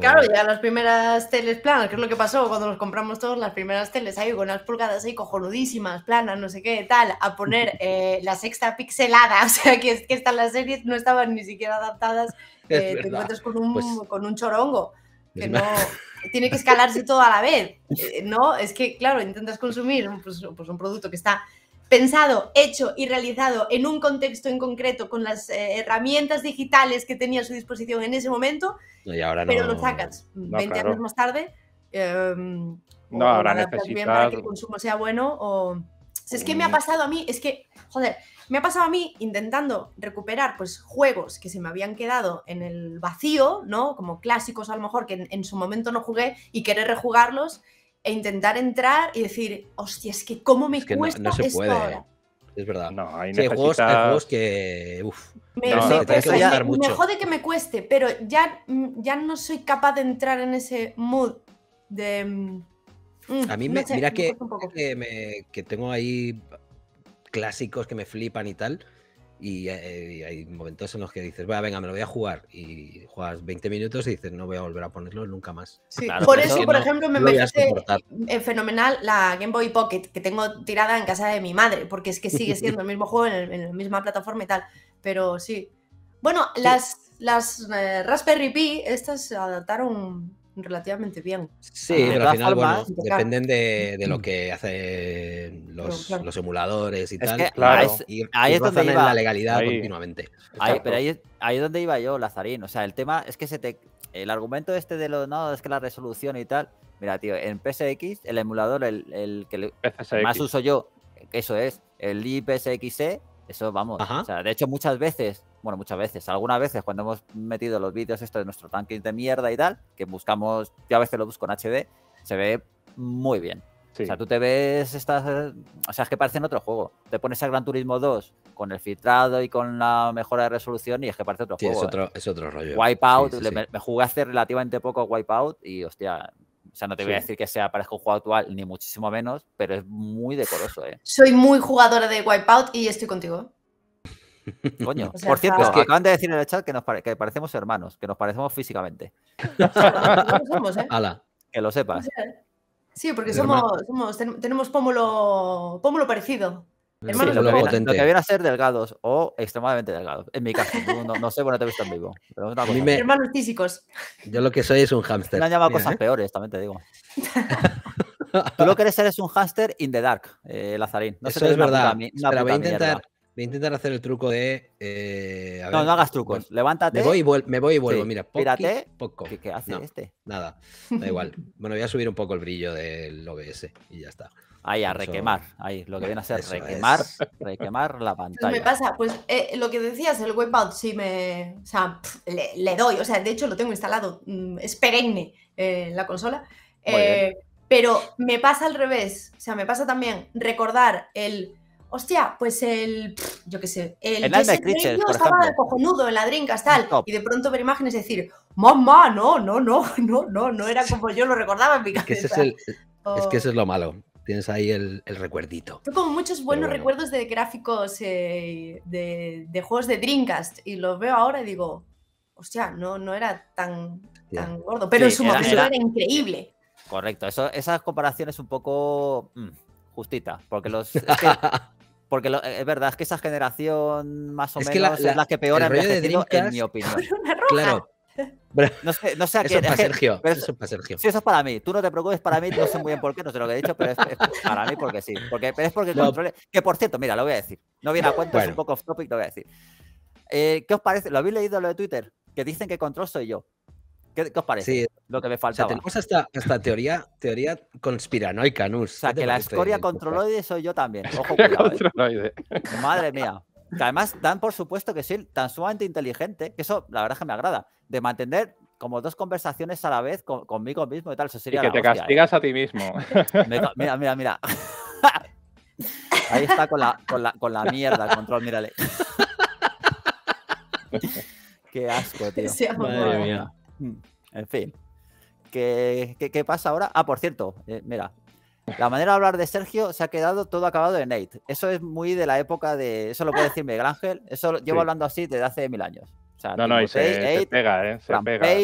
Claro, ya las primeras teles planas, que es lo que pasó cuando nos compramos todos, las primeras teles ahí con las pulgadas ahí cojonudísimas, planas, no sé qué, tal, a poner eh, la sexta pixelada, o sea, que, que están las series no estaban ni siquiera adaptadas, eh, te encuentras con un, pues chorongo, que no... tiene que escalarse todo a la vez, eh, ¿no? Es que, claro, intentas consumir pues, pues, un producto que está pensado, hecho y realizado en un contexto en concreto con las eh, herramientas digitales que tenía a su disposición en ese momento, pero lo sacas 20 años más tarde. Em, no, ahora necesitas... Para que el consumo sea bueno o... Es que me ha mm. pasado a mí, es que, joder, me ha pasado a mí intentando recuperar pues juegos que se me habían quedado en el vacío, ¿no? Como clásicos a lo mejor que en, en su momento no jugué y querer rejugarlos e intentar entrar y decir, hostia, es que cómo me cuesta no, se puede. Es verdad. No, hay, juegos, que. me, jode que me cueste, pero ya, mm, ya no soy capaz de entrar en ese mood de. Mm, mm, a mí, me, mira que, que, que tengo ahí clásicos que me flipan y tal. Eh, y hay momentos en los que dices, va, venga, me lo voy a jugar. Y juegas 20 minutos y dices, no voy a volver a ponerlo nunca más. por eso, por ejemplo, me parece eh, fenomenal la Game Boy Pocket que tengo tirada en casa de mi madre, porque es que sigue siendo el mismo juego en, la misma plataforma y tal. Pero sí. Bueno, las, las eh, Raspberry Pi, estas adaptaron relativamente bien. Sí, pero al final, dependen de, lo mm. que hacen los, emuladores y tal. claro. ahí es donde iba. la legalidad continuamente. pero ahí es, ahí donde iba yo, Lazarín. O sea, el tema es que se te. El argumento este de lo no, es que la resolución y tal. Mira, tío, en PSX, el emulador, el, que más uso yo, eso es, el IPSXE, eso vamos. O de hecho, muchas veces bueno, muchas veces, algunas veces cuando hemos metido los vídeos esto de nuestro tanque de mierda y tal, que buscamos, yo a veces lo busco en HD, se ve muy bien. O sea, tú te ves estas, eh, o sea, es que parece en otro juego. Te pones a Gran Turismo 2 con el filtrado y con la mejora de resolución y es que parece otro juego. Es otro, ¿eh? es otro rollo. Wipeout, me, jugué hace relativamente poco Wipeout y hostia, o sea, no te voy a decir que sea parezca un juego actual, ni muchísimo menos, pero es muy decoroso, eh. Soy muy jugadora de Wipeout y estoy contigo. Coño. Por cierto, es que acaban de decir en el chat que, nos que parecemos hermanos, que nos parecemos físicamente. ¿eh? Que lo sepas. Sí, porque somos, tenemos pómulo, parecido. Hermanos, físicos. lo, que viene, que a ser delgados o extremadamente delgados. En mi caso, no, sé, bueno, te he visto en vivo. Hermanos físicos. Yo lo que soy es un hámster. Me han llamado cosas ¿eh? peores, también te digo. Tú lo que eres, eres un hámster in the dark, eh, Lazarín. No Eso es verdad. pero voy, a intentar, Voy a intentar hacer el truco de. Eh, no, no hagas trucos. Levántate. Me voy y, vuelvo. Mira, poco. ¿Qué, hace este? Nada. Da igual. bueno, voy a subir un poco el brillo del OBS y ya está. Ahí, a requemar. Ahí, lo que viene a ser requemar, requemar la pues pantalla. me pasa, pues eh, lo que decías, el out sí me. O sea, le, doy. O sea, de hecho lo tengo instalado. Mm, es perenne eh, en la consola. pero me pasa al revés. O sea, me pasa también recordar el hostia, pues el, yo qué sé, el, el se estaba cojonudo en la Dreamcast, tal, y de pronto ver imágenes y decir, mamá, no, no, no, no, no, no era como yo lo recordaba en mi cabeza. Es que, es, que oh. eso es lo malo. Tienes ahí el, recuerdito. Yo como muchos buenos recuerdos de gráficos eh, de, juegos de Dreamcast y los veo ahora y digo, hostia, no, no era tan, tan gordo, pero en su era, increíble. Correcto, eso, esas comparaciones un poco... Mm, justita, porque los Porque eh, es verdad, es que esa generación más o menos es la que peor ha en mi opinión. Claro. No sé, no sé a Es para Sergio. eso es para Sergio. Sí, eso es para mí. Tú no te preocupes, para mí no sé muy bien por qué, no sé lo que he dicho, pero es, para mí porque sí. Porque, pero es porque controle. Que por cierto, mira, lo voy a decir. No viene a cuento, es un poco off topic, lo voy a decir. Eh, ¿Qué os parece? ¿Lo habéis leído lo de Twitter? Que dicen que control soy yo. ¿Qué, os parece? Lo que me faltaba. O tenemos hasta, teoría, teoría conspiranoica, Nus. O sea, que la escoria controloide soy yo también. Ojo, ¿eh? Madre mía. además dan por supuesto que sí, tan sumamente inteligente, que eso la verdad es que me agrada, de mantener como dos conversaciones a la vez conmigo mismo y tal. Eso sería que te ¿eh? castigas a ti mismo. mira, mira, mira. Ahí está con la, con la, con la mierda, control, mírale. Qué asco, tío. Madre mía. Mm, en fin. ¿Qué, qué, pasa ahora? Ah, por cierto, eh, mira. La manera de hablar de Sergio se ha quedado todo acabado en Nate. Eso es muy de la época de. Eso lo puede decir Miguel Ángel. Eso llevo hablando así desde hace mil años. O sea, no, no, y eh, se, pega, Se pega.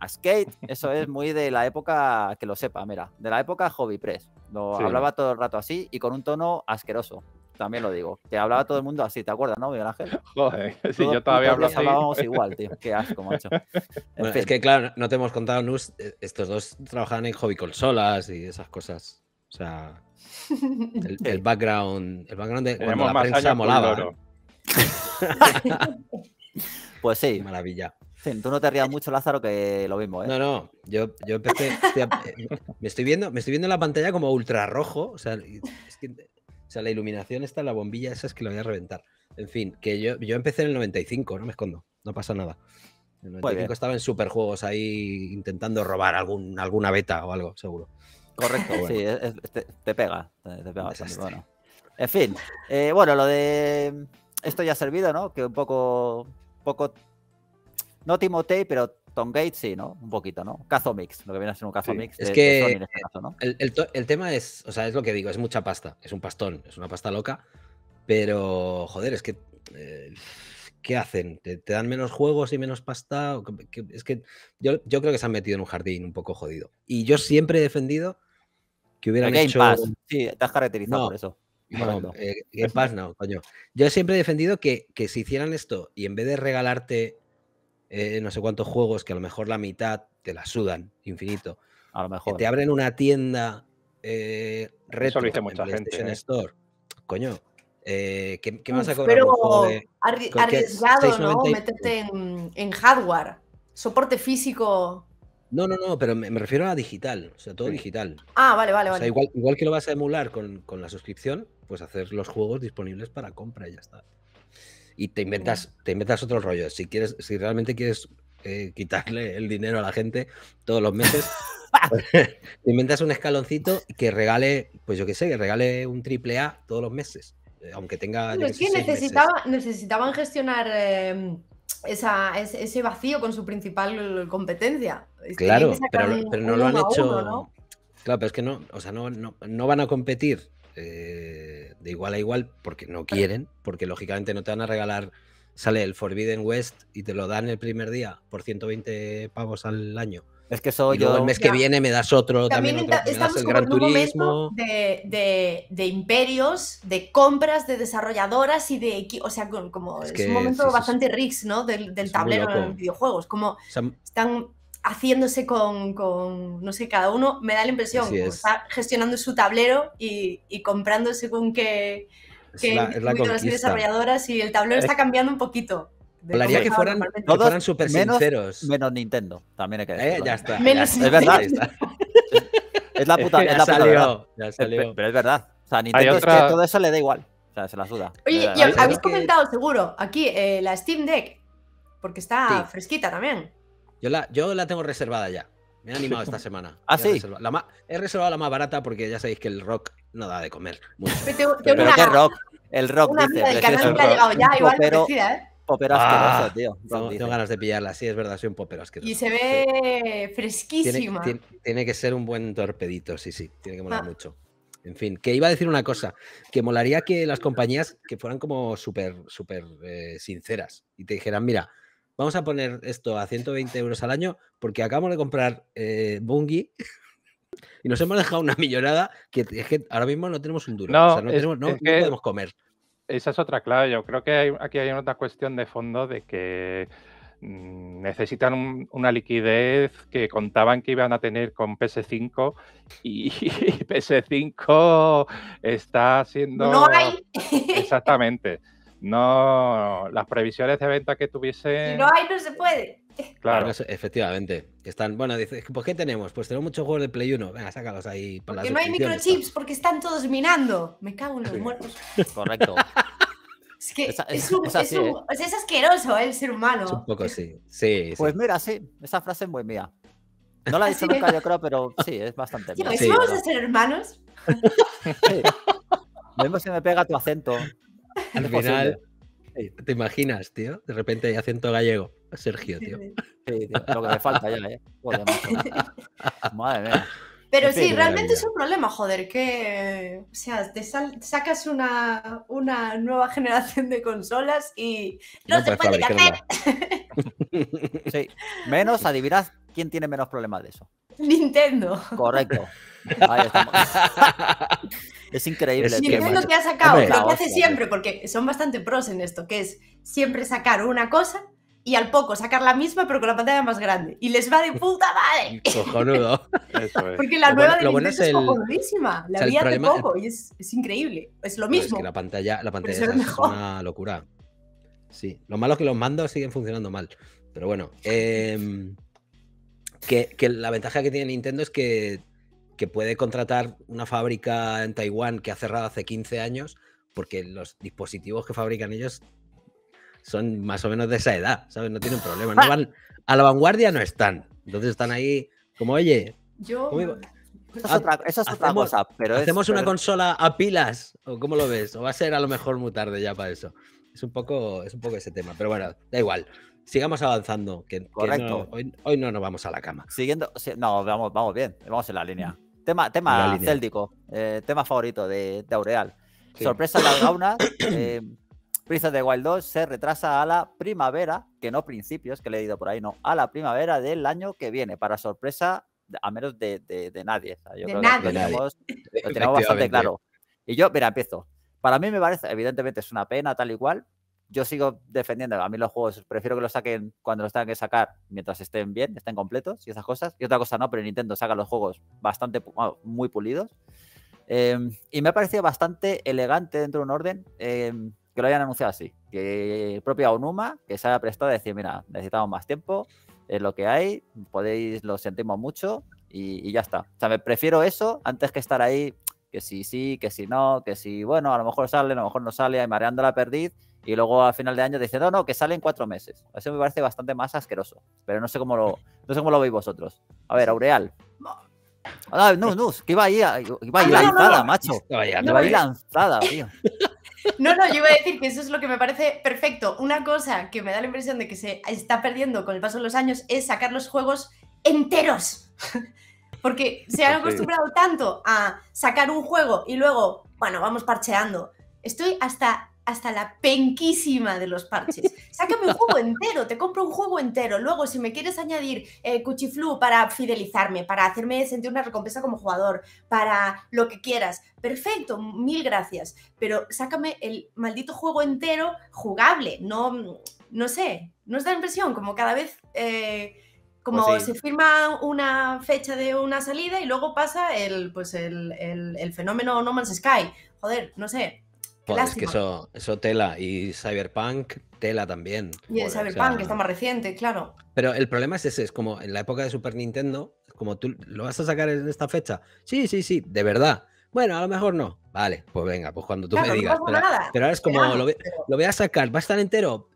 A skate, eso es muy de la época que lo sepa, mira, de la época Hobby Press. Lo hablaba todo el rato así y con un tono asqueroso. También lo digo. Te hablaba todo el mundo así, ¿te acuerdas, no, Miguel Ángel? Joder, sí, yo todavía hablaba así. Hablábamos igual, tío. Qué asco, macho. es que, claro, no te hemos contado, Nus, eh, estos dos trabajaban en hobby consolas y esas cosas. O sea, el, background, el background de la prensa molaba. pues sí. Maravilla. Sí, tú no te rías mucho, Lázaro, que lo mismo, ¿eh? No, no, yo, yo empecé. Eh, me, estoy viendo, me estoy viendo en la pantalla como ultra rojo, O sea, es que o sea, la iluminación está, la bombilla esa es que la voy a reventar. En fin, que yo, empecé en el 95, no me escondo, no pasa nada. En el 95 estaba en Super superjuegos ahí intentando robar algún, alguna beta o algo, seguro. Correcto, sí, te, pega. Te, pega bueno. En fin, eh, bueno, lo de esto ya ha servido, ¿no? Que un poco, poco, no Timotei, pero Tom Gates, sí, ¿no? Un poquito, ¿no? Cazo mix, lo que viene a ser un cazo mix. es que el, tema es, o sea, es lo que digo, es mucha pasta, es un pastón, es una pasta loca, pero joder, es que... Eh, ¿Qué hacen? ¿Te, dan menos juegos y menos pasta? es que yo, creo que se han metido en un jardín un poco jodido. Y yo mm. siempre he defendido que hubieran hecho... caracterizado por eso. Eh, no, coño. Yo siempre he defendido que, que, si hicieran esto y en vez de regalarte eh, no sé cuántos juegos que a lo mejor la mitad te la sudan infinito. A lo mejor. Que te abren una tienda eh, retro en PlayStation ¿eh? Store. Coño, eh, ¿qué, ¿qué, más ha Pero arriesgado, ¿no? Meterte en, hardware, soporte físico. No, no, no, pero me, refiero a digital, o sea, todo digital. Ah, vale, vale, Igual, que lo vas a emular con, con la suscripción, pues hacer los juegos disponibles para compra y ya está y te inventas, te inventas otro rollo. Si quieres, si realmente quieres eh, quitarle el dinero a la gente todos los meses, te inventas un escaloncito que regale, pues yo qué sé, que regale un triple A todos los meses, eh, aunque tenga. es que necesitaba, necesitaban gestionar. Em, ese vacío con su principal competencia. Claro, pero, no lo han hecho. Claro, pero es que no, o sea, no, no, no van a competir eh, igual a igual porque no quieren, porque lógicamente no te van a regalar, sale el Forbidden West y te lo dan el primer día por 120 pavos al año. Es que eso yo. El mes que viene me das otro. También, estamos el gran en un turismo. De, imperios, de compras, de desarrolladoras y de. O sea, como es, un momento bastante Riggs, ¿no? Del, del tablero en videojuegos. Como están haciéndose con, no sé, cada uno, me da la impresión, está gestionando su tablero y, comprando según qué, las desarrolladoras y el tablero está cambiando un poquito. Hablaría que fueran, que fueran súper sinceros. Menos Nintendo, también hay que eh, Menos Nintendo. es verdad. es la puta, es la puta Pero es verdad. O sea, Nintendo es que todo eso le da igual. O sea, se la suda. Oye, eh, habéis comentado seguro aquí eh, la Steam Deck, porque está fresquita también. Yo la, yo la tengo reservada ya. Me he animado esta semana. ¿Ah, sí? La he reservado la más barata porque ya sabéis que el rock no da de comer. Mucho. Pero, ¿qué rock? El rock, dice. El canal que ha llegado ya, igual parecida, ¿eh? Popero ah, asqueroso, tío. Tengo, ganas de pillarla, sí, es verdad, soy un popero asqueroso. Y se ve fresquísima. Tiene, que ser un buen torpedito, sí, sí, tiene que molar ah. mucho. En fin, que iba a decir una cosa, que molaría que las compañías que fueran como súper, súper eh, sinceras y te dijeran, mira, vamos a poner esto a 120 euros al año porque acabamos de comprar eh, Bungie y nos hemos dejado una millonada que es que ahora mismo no tenemos un duro. No, o sea, no, podemos comer. Esa es otra clave. Yo creo que aquí hay otra cuestión de fondo de que mm, necesitan una liquidez que contaban que iban a tener con PS5 y, PS5 está siendo... No hay. Exactamente no, las previsiones de venta que tuviese. Si no hay, no se puede. Claro. efectivamente. Están, bueno, dices, pues ¿qué tenemos? Pues tenemos muchos juegos de Play 1. Venga, sácalos ahí. Por porque no hay microchips, porque están todos minando. Me cago en los muertos. Correcto. Es que es, es, es, asqueroso ¿eh? el ser humano. un poco sí. sí pues mira, sí, esa frase es muy mía. No la he dicho nunca, yo creo, pero sí, es bastante mía. ¿Vamos pues a ser hermanos? Vemos si me pega tu acento. Al final, ¿te imaginas, tío? De repente hay acento gallego. Sergio, tío. Lo que le falta ya, ¿eh? Madre mía. Pero sí, realmente es un problema, joder, que, o sea, sacas una, nueva generación de consolas y no, se puede hacer. Sí, menos adivinad quién tiene menos problemas de eso. Nintendo. Correcto. Ahí estamos. Es increíble. Es, que, lo que ha sacado, lo que hace siempre, porque son bastante pros en esto, que es siempre sacar una cosa y al poco sacar la misma pero con la pantalla más grande. Y les va de puta madre. Cojonudo. Porque la nueva de Nintendo es, es La había vi hace poco y es, es, increíble. Es lo mismo. es que la pantalla, la pantalla es una locura. Sí. Lo malo es que los mandos siguen funcionando mal. Pero bueno. Em, que, que, la ventaja que tiene Nintendo es que que puede contratar una fábrica en Taiwán que ha cerrado hace 15 años, porque los dispositivos que fabrican ellos son más o menos de esa edad, ¿sabes? No tienen problema. van, a la vanguardia no están. Entonces están ahí como, oye, yo... es otra, cosa, pero ¿Hacemos una consola a pilas? ¿O cómo lo ves? ¿O va a ser a lo mejor muy tarde ya para eso? Es un poco, es un poco ese tema, pero bueno, da igual. Sigamos avanzando, Correcto. hoy, no nos vamos a la cama. Siguiendo, no, vamos, vamos bien, vamos en la línea. Tema, tema céltico, eh, tema favorito de, Aureal. Sorpresa la las gaunas. Eh, de Wild 2 se retrasa a la primavera, que no principios, que le he ido por ahí, no, a la primavera del año que viene, para sorpresa a menos de, nadie. de nadie. lo tenemos bastante claro. Y yo, mira, empiezo. Para mí me parece, evidentemente es una pena, tal y cual, yo sigo defendiendo. A mí los juegos prefiero que los saquen cuando los tengan que sacar, mientras estén bien, estén completos y esas cosas. Y otra cosa no, pero Nintendo saca los juegos bastante, muy pulidos. Em, y me ha parecido bastante elegante dentro de un orden em, que lo hayan anunciado así. Que el propio Onuma, que se haya prestado a decir, mira, necesitamos más tiempo, es lo que hay, podéis, lo sentimos mucho y, y ya está. O sea, me prefiero eso antes que estar ahí, que si sí, que si no, que si, bueno, a lo mejor sale, a lo mejor no sale, hay mareando la perdiz y luego a final de año dice, no, no, que salen en cuatro meses. Eso me parece bastante más asqueroso, pero no sé cómo lo, no sé cómo lo veis vosotros. A ver, Aureal. Ah, no, no, que iba ahí, ah, ah, lanzada, no, macho. Iba ahí eh. lanzada, tío. No, no, yo iba a decir que eso es lo que me parece perfecto. Una cosa que me da la impresión de que se está perdiendo con el paso de los años es sacar los juegos enteros. Porque se han acostumbrado tanto a sacar un juego y luego, bueno, vamos parcheando. Estoy hasta hasta la penquísima de los parches. Sácame un juego entero, te compro un juego entero. Luego, si me quieres añadir eh, cuchiflu para fidelizarme, para hacerme sentir una recompensa como jugador, para lo que quieras, perfecto, mil gracias. Pero sácame el maldito juego entero jugable, no, no sé, nos la impresión, como cada vez... Eh, como pues se firma una fecha de una salida y luego pasa el, pues el, el fenómeno No Man's Sky. Joder, no sé, es que eso, tela. Y Cyberpunk tela también. Y el Cyberpunk, está más reciente, claro. Pero el problema es ese, es como en la época de Super Nintendo, como tú lo vas a sacar en esta fecha. Sí, sí, sí, de verdad. Bueno, a lo mejor no. Vale, pues venga, pues cuando tú me digas. pero, ahora es como, lo, voy a sacar, va a estar entero.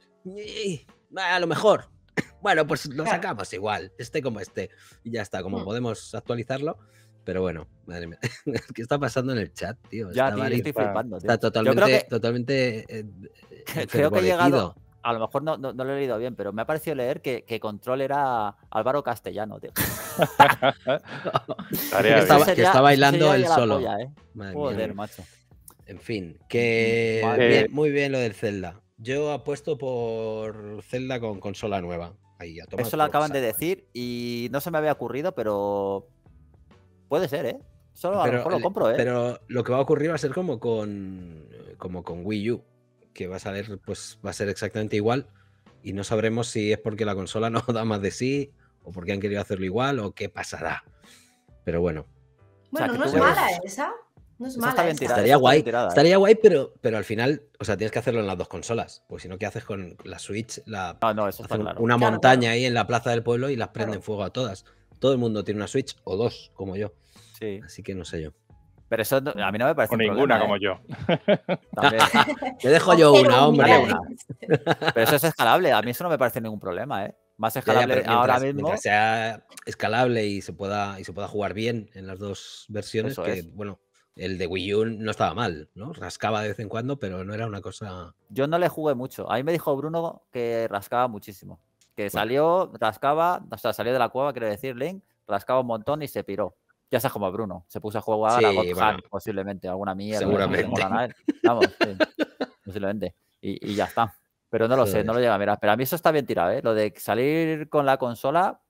A lo mejor. Bueno, pues lo sacamos igual, este como este. Y ya está, como hmm. podemos actualizarlo. Pero bueno, madre mía. ¿Qué está pasando en el chat, tío? Ya, está estoy flipando. totalmente. Creo que, totalmente eh, creo que he llegado. A lo mejor no, lo he leído bien, pero me ha parecido leer que, Control era Álvaro Castellano, tío. que, está, bailando él solo. ¿eh? Joder, macho. En fin, que eh, muy bien lo del Zelda. Yo apuesto por Zelda con consola nueva. Eso lo acaban de decir y no se me había ocurrido, pero Puede ser, ¿eh? Solo a lo mejor lo compro, ¿eh? Pero lo que va a ocurrir va a ser como con, como con Wii U, que va a salir, pues va a ser exactamente igual y no sabremos si es porque la consola no da más de sí o porque han querido hacerlo igual o qué pasará. Pero bueno. Bueno, no es mala esa. No es mala. ¿eh? estaría guay, pero, pero al final, o sea, tienes que hacerlo en las dos consolas. Pues si no, ¿qué haces con la Switch? La, no, no, eso está claro. Una montaña ahí en la plaza del pueblo y las prenden fuego a todas. Todo el mundo tiene una Switch o dos, como yo. Así que no sé yo. Pero eso a mí no me parece. ninguna ¿eh? como yo. Te dejo yo una, hombre. Pero eso es escalable. A mí eso no me parece ningún problema, ¿eh? Más escalable ahora mismo. sea escalable y se pueda y se pueda jugar bien en las dos versiones, que bueno, el de Wii U no estaba mal, ¿no? Rascaba de vez en cuando, pero no era una cosa. Yo no le jugué mucho. ahí me dijo Bruno que rascaba muchísimo. Que salió, rascaba, o sea, salió de la cueva, quiero decir, Link, rascaba un montón y se piró ya sabes como Bruno, se puso a jugar a God posiblemente, alguna mierda. Seguramente. Vamos, sí, posiblemente. Y, ya está. Pero no lo sé, no lo llega a mirar. Pero a mí eso está bien tirado, ¿eh? Lo de salir con la consola,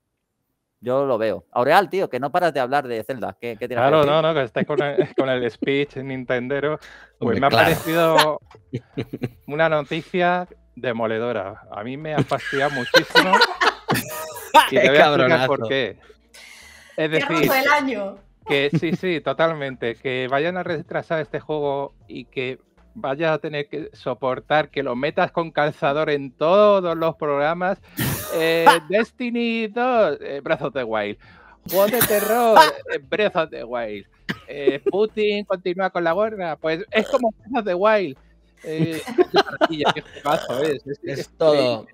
yo lo veo. Aureal, tío, que no paras de hablar de Zelda. ¿Qué, claro, no, no, que estás con el, con el speech nintendero. Pues me ha parecido una noticia demoledora. A mí me ha fastidiado muchísimo. y te voy por qué. Es decir, año. que sí, sí, totalmente. Que vayan a retrasar este juego y que vayas a tener que soportar que lo metas con calzador en todos los programas. Eh, Destiny 2, brazos eh, Breath Wild. Juego de terror, eh, brazos de Wild. Putin continúa con la guerra. Pues es como Breath de the Wild. es, todo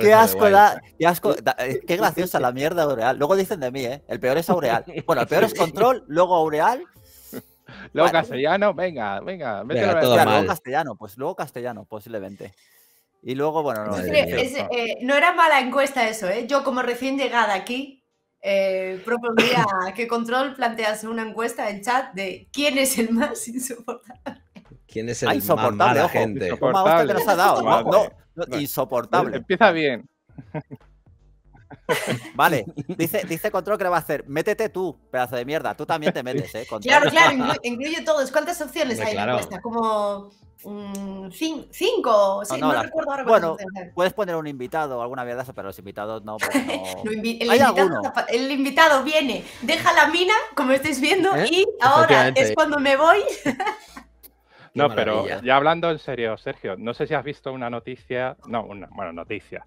qué asco eh, qué graciosa la mierda Aureal. Luego dicen de mí, ¿eh? El peor es Aureal. Bueno, el peor es Control, luego Aureal. Luego castellano, venga, venga. Luego castellano, pues luego castellano, posiblemente. Y luego, bueno, eh, no. era mala encuesta eso, ¿eh? Yo como recién llegada aquí, eh, que Control plantease una encuesta en chat de quién es el más insoportable. ¿Quién es el ah, insoportable, más mala ojo, gente? Insoportable. Que insoportable. Empieza bien. Vale, dice, Control que lo va a hacer. Métete tú, pedazo de mierda. Tú también te metes, ¿eh? Claro, claro, incluye, todos. ¿Cuántas opciones hay en la Como um, cinco. Sí, no, recuerdo ahora Bueno, puedes poner un invitado o alguna mierda, pero los invitados no. el, invitado viene, deja la mina, como estáis viendo, ¿Eh? y ahora es cuando me voy no, pero ya hablando en serio, Sergio, no sé si has visto una noticia, no, una, bueno, noticia,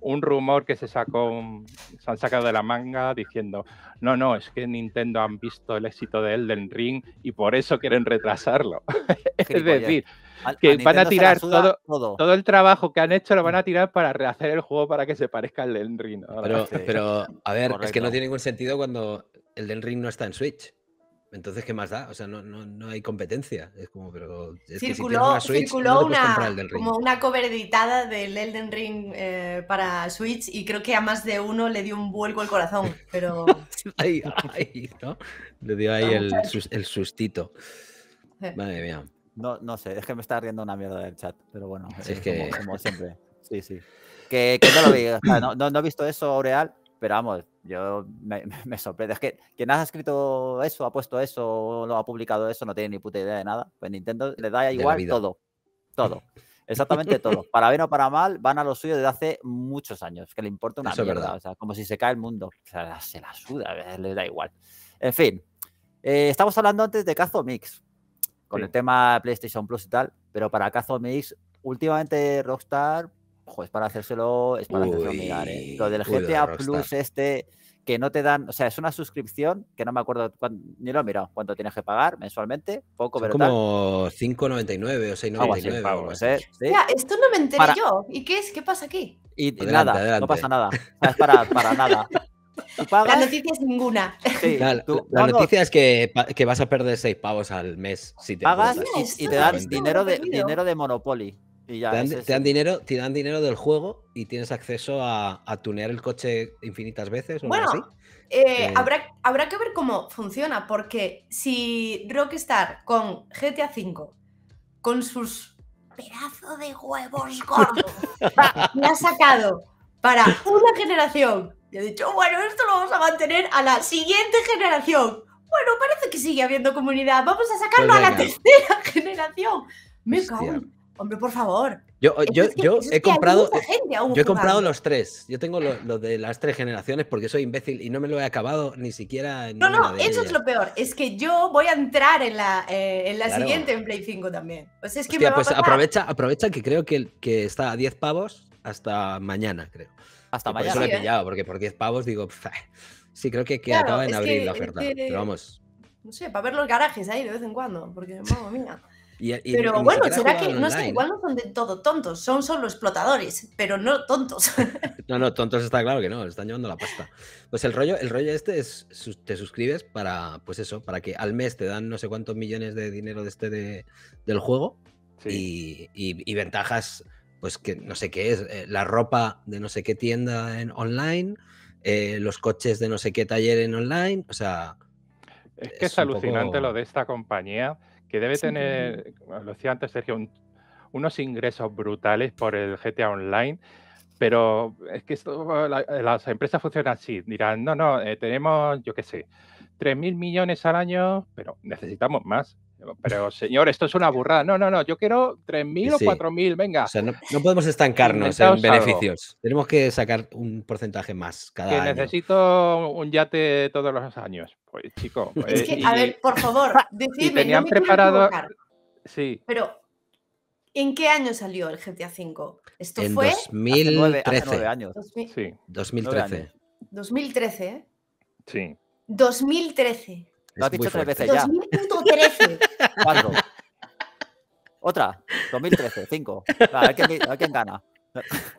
un rumor que se sacó, se han sacado de la manga diciendo, no, no, es que Nintendo han visto el éxito de Elden Ring y por eso quieren retrasarlo. es decir, que van a tirar todo, el trabajo que han hecho, lo van a tirar para rehacer el juego para que se parezca al Elden Ring. Pero, a ver, es que no tiene ningún sentido cuando el Elden Ring no está en Switch. Entonces, ¿qué más da? O sea, no, hay competencia. Es como, pero. circuló, una, como una coverditada del Elden Ring eh, para Switch y creo que a más de uno le dio un vuelco el corazón, pero. Ahí, ¿no? Le dio ahí el, sustito. Madre mía. No, no sé, es que me está riendo una mierda del chat, pero bueno, eh, es que... como, siempre. Sí, sí. Que, no lo no, he visto eso, real, pero vamos, yo me, sorprende. Es que quien ha escrito eso, ha puesto eso, lo ha publicado eso, no tiene ni puta idea de nada. Pues Nintendo le da igual todo. Todo. Exactamente todo. Para bien o para mal, van a lo suyo desde hace muchos años. Que le importa una mierda. O sea, como si se cae el mundo. O sea, se la suda, le da igual. En fin. Eh, estamos hablando antes de Cazo Mix. Con el tema PlayStation Plus y tal. Pero para Cazo Mix, últimamente Rockstar Ojo, es para hacérselo, es para ¿eh? Lo del GTA Plus este que no te dan, o sea, es una suscripción que no me acuerdo ni lo he mirado cuánto tienes que pagar mensualmente, poco, pero como 5.99 o 6.99. ¿eh? esto no me enteré yo. ¿Y qué es? ¿Qué pasa aquí? Y nada, no pasa nada. es para, para nada. La noticia es ninguna. la, noticia es que, vas a perder 6 pavos al mes si te pagas y, te dan dinero de, dinero de Monopoly te, dan, dinero, te dinero del juego y tienes acceso a, tunear el coche infinitas veces bueno, eh, eh, Habrá, habrá que ver cómo funciona, porque si Rockstar con GTA V, con sus pedazos de huevos gordos, me ha sacado para una generación, y he dicho, bueno, esto lo vamos a mantener a la siguiente generación. Bueno, parece que sigue habiendo comunidad, vamos a sacarlo pues a la tercera generación. Me cago Hombre, por favor. Yo, yo, he comprado. he comprado los tres. Yo tengo los lo de las tres generaciones porque soy imbécil y no me lo he acabado ni siquiera. no, no, eso es lo peor. Es que yo voy a entrar en la, eh, en la siguiente en Play 5 también. Pues es que pues aprovecha, aprovecha que creo que, que está a 10 pavos hasta mañana, creo. Hasta mañana. Por eso lo he ¿eh? pillado, porque por 10 pavos digo. Eh, sí, creo que, que acaba en abrir la oferta. pero vamos. No sé, para ver los garajes ahí de vez en cuando, porque mamá mía pero bueno, será que no sé, igual no son de todo tontos, son solo explotadores, pero no tontos. no, no, tontos está claro que no, están llevando la pasta. Pues el rollo, el rollo este es te suscribes para, pues eso, para que al mes te dan no sé cuántos millones de dinero de este del juego y, ventajas, pues que no sé qué es, eh, la ropa de no sé qué tienda en online, eh, los coches de no sé qué taller en online, o sea. Es que es, alucinante lo de esta compañía que debe tener, como lo decía antes Sergio, unos ingresos brutales por el GTA Online, pero es que las empresas funcionan así, dirán, no, no, eh, tenemos, yo qué sé, 3.000 millones al año, pero necesitamos más. Pero señor, esto es una burrada. No, no, no, yo quiero 3.000 o 4.000, venga. no, podemos estancarnos en beneficios. Tenemos que sacar un porcentaje más cada año. necesito un yate todos los años. Pues chico. Pues, es que, a ver, por favor, decidme. preparado. Sí. Pero, ¿en qué año salió el GTA V? Esto en fue. 2013. años. Sí. 2013. 2013, ¿eh? Sí. 2013. Lo has dicho tres veces ya. 2013. Otra, 2013, 5 A ver, quién, gana.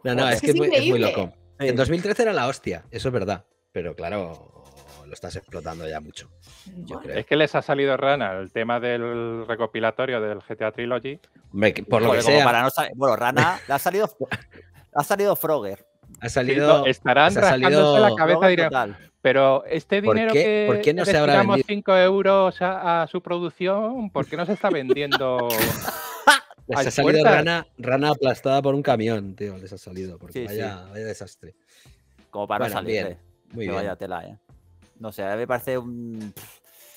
No, no, es que es, muy, loco. En 2013 era la hostia, eso es verdad. Pero claro, lo estás explotando ya mucho. Es que les ha salido rana el tema del recopilatorio del GTA Trilogy. por lo que sea. bueno, rana, le ha salido, ha salido Frogger. Ha salido. estará estarán la cabeza directa. Pero este dinero que ¿Por qué no 5 euros a, su producción, ¿por qué no se está vendiendo? Les ha salido rana, rana, aplastada por un camión, tío. Les ha salido. Porque vaya, vaya, desastre. Como para salir. Eh. Muy bien. Vaya tela, eh. No sé, a mí me parece un.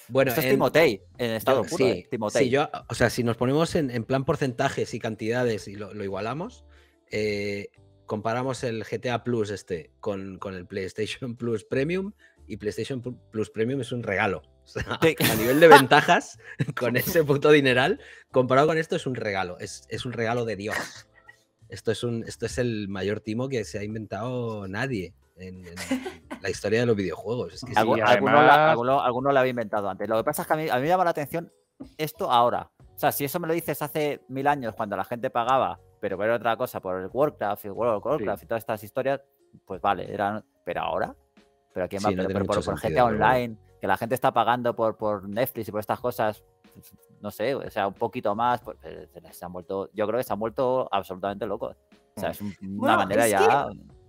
Bueno, Esto es Timotei, en estado puro. Sí, eh, Timotei. o sea, si nos ponemos en, plan porcentajes y cantidades y lo, lo igualamos, eh, comparamos el GTA Plus este con, el PlayStation Plus Premium y PlayStation Plus Premium es un regalo. O sea, a nivel de ventajas, con ese puto dineral, comparado con esto es un regalo, es, un regalo de Dios. Esto es, un, esto es el mayor timo que se ha inventado nadie en, la historia de los videojuegos. alguno, lo había inventado antes. Lo que pasa es que a mí, a mí me llama la atención esto ahora, o sea, si eso me lo dices hace mil años cuando la gente pagaba, pero era otra cosa por el Warcraft y World Warcraft y todas estas historias, pues vale, eran, pero ahora, pero aquí pero, por, por gente online, que la gente está pagando por, por Netflix y por estas cosas, no sé, o sea, un poquito más, pues, se han vuelto, yo creo que se han vuelto absolutamente locos. O sea, es una manera ya.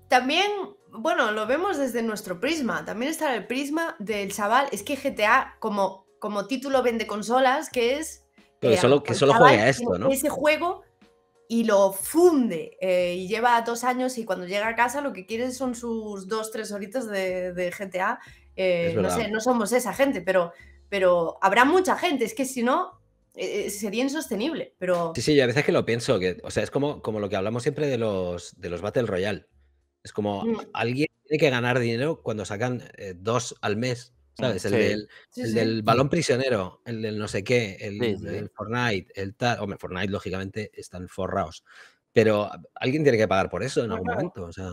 También, bueno, lo vemos desde nuestro prisma. También está el prisma del chaval. Es que GTA, como, como título vende consolas, que es que solo, que juegue a esto, ¿no? Ese juego y lo funde eh, y lleva dos años y cuando llega a casa lo que quiere son sus dos, tres horitos de, GTA. Eh, no sé, no somos esa gente, pero, pero habrá mucha gente, es que si no eh, sería insostenible, pero... Sí, sí, a veces que lo pienso, que, o sea, es como, como lo que hablamos siempre de los, de los Battle Royale. Es como mm. alguien tiene que ganar dinero cuando sacan dos al mes ¿Sabes? El, del, balón prisionero, el del no sé qué, el, el Fortnite, el tal. Hombre, Fortnite, lógicamente, están forrados. Pero alguien tiene que pagar por eso en pues algún momento. O sea...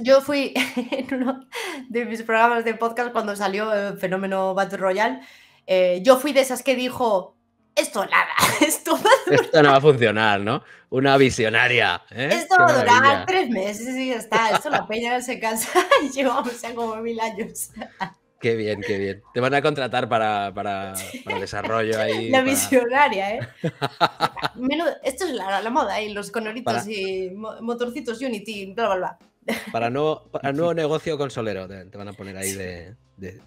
Yo fui en uno de mis programas de podcast cuando salió el fenómeno Battle Royale. Eh, yo fui de esas que dijo: Esto nada, esto Esto no va a funcionar, ¿no? Una visionaria. ¿eh? Esto va a durar tres meses y ya está. Esto la peña se cansa y llevamos ya como mil años. Qué bien, qué bien. Te van a contratar para, para, desarrollo ahí. La visionaria, ¿eh? Menudo, esto es la, moda, ahí, ¿eh? Los conoritos y motorcitos Unity, bla, bla, bla. Para nuevo, para nuevo negocio consolero, te, van a poner ahí de, de,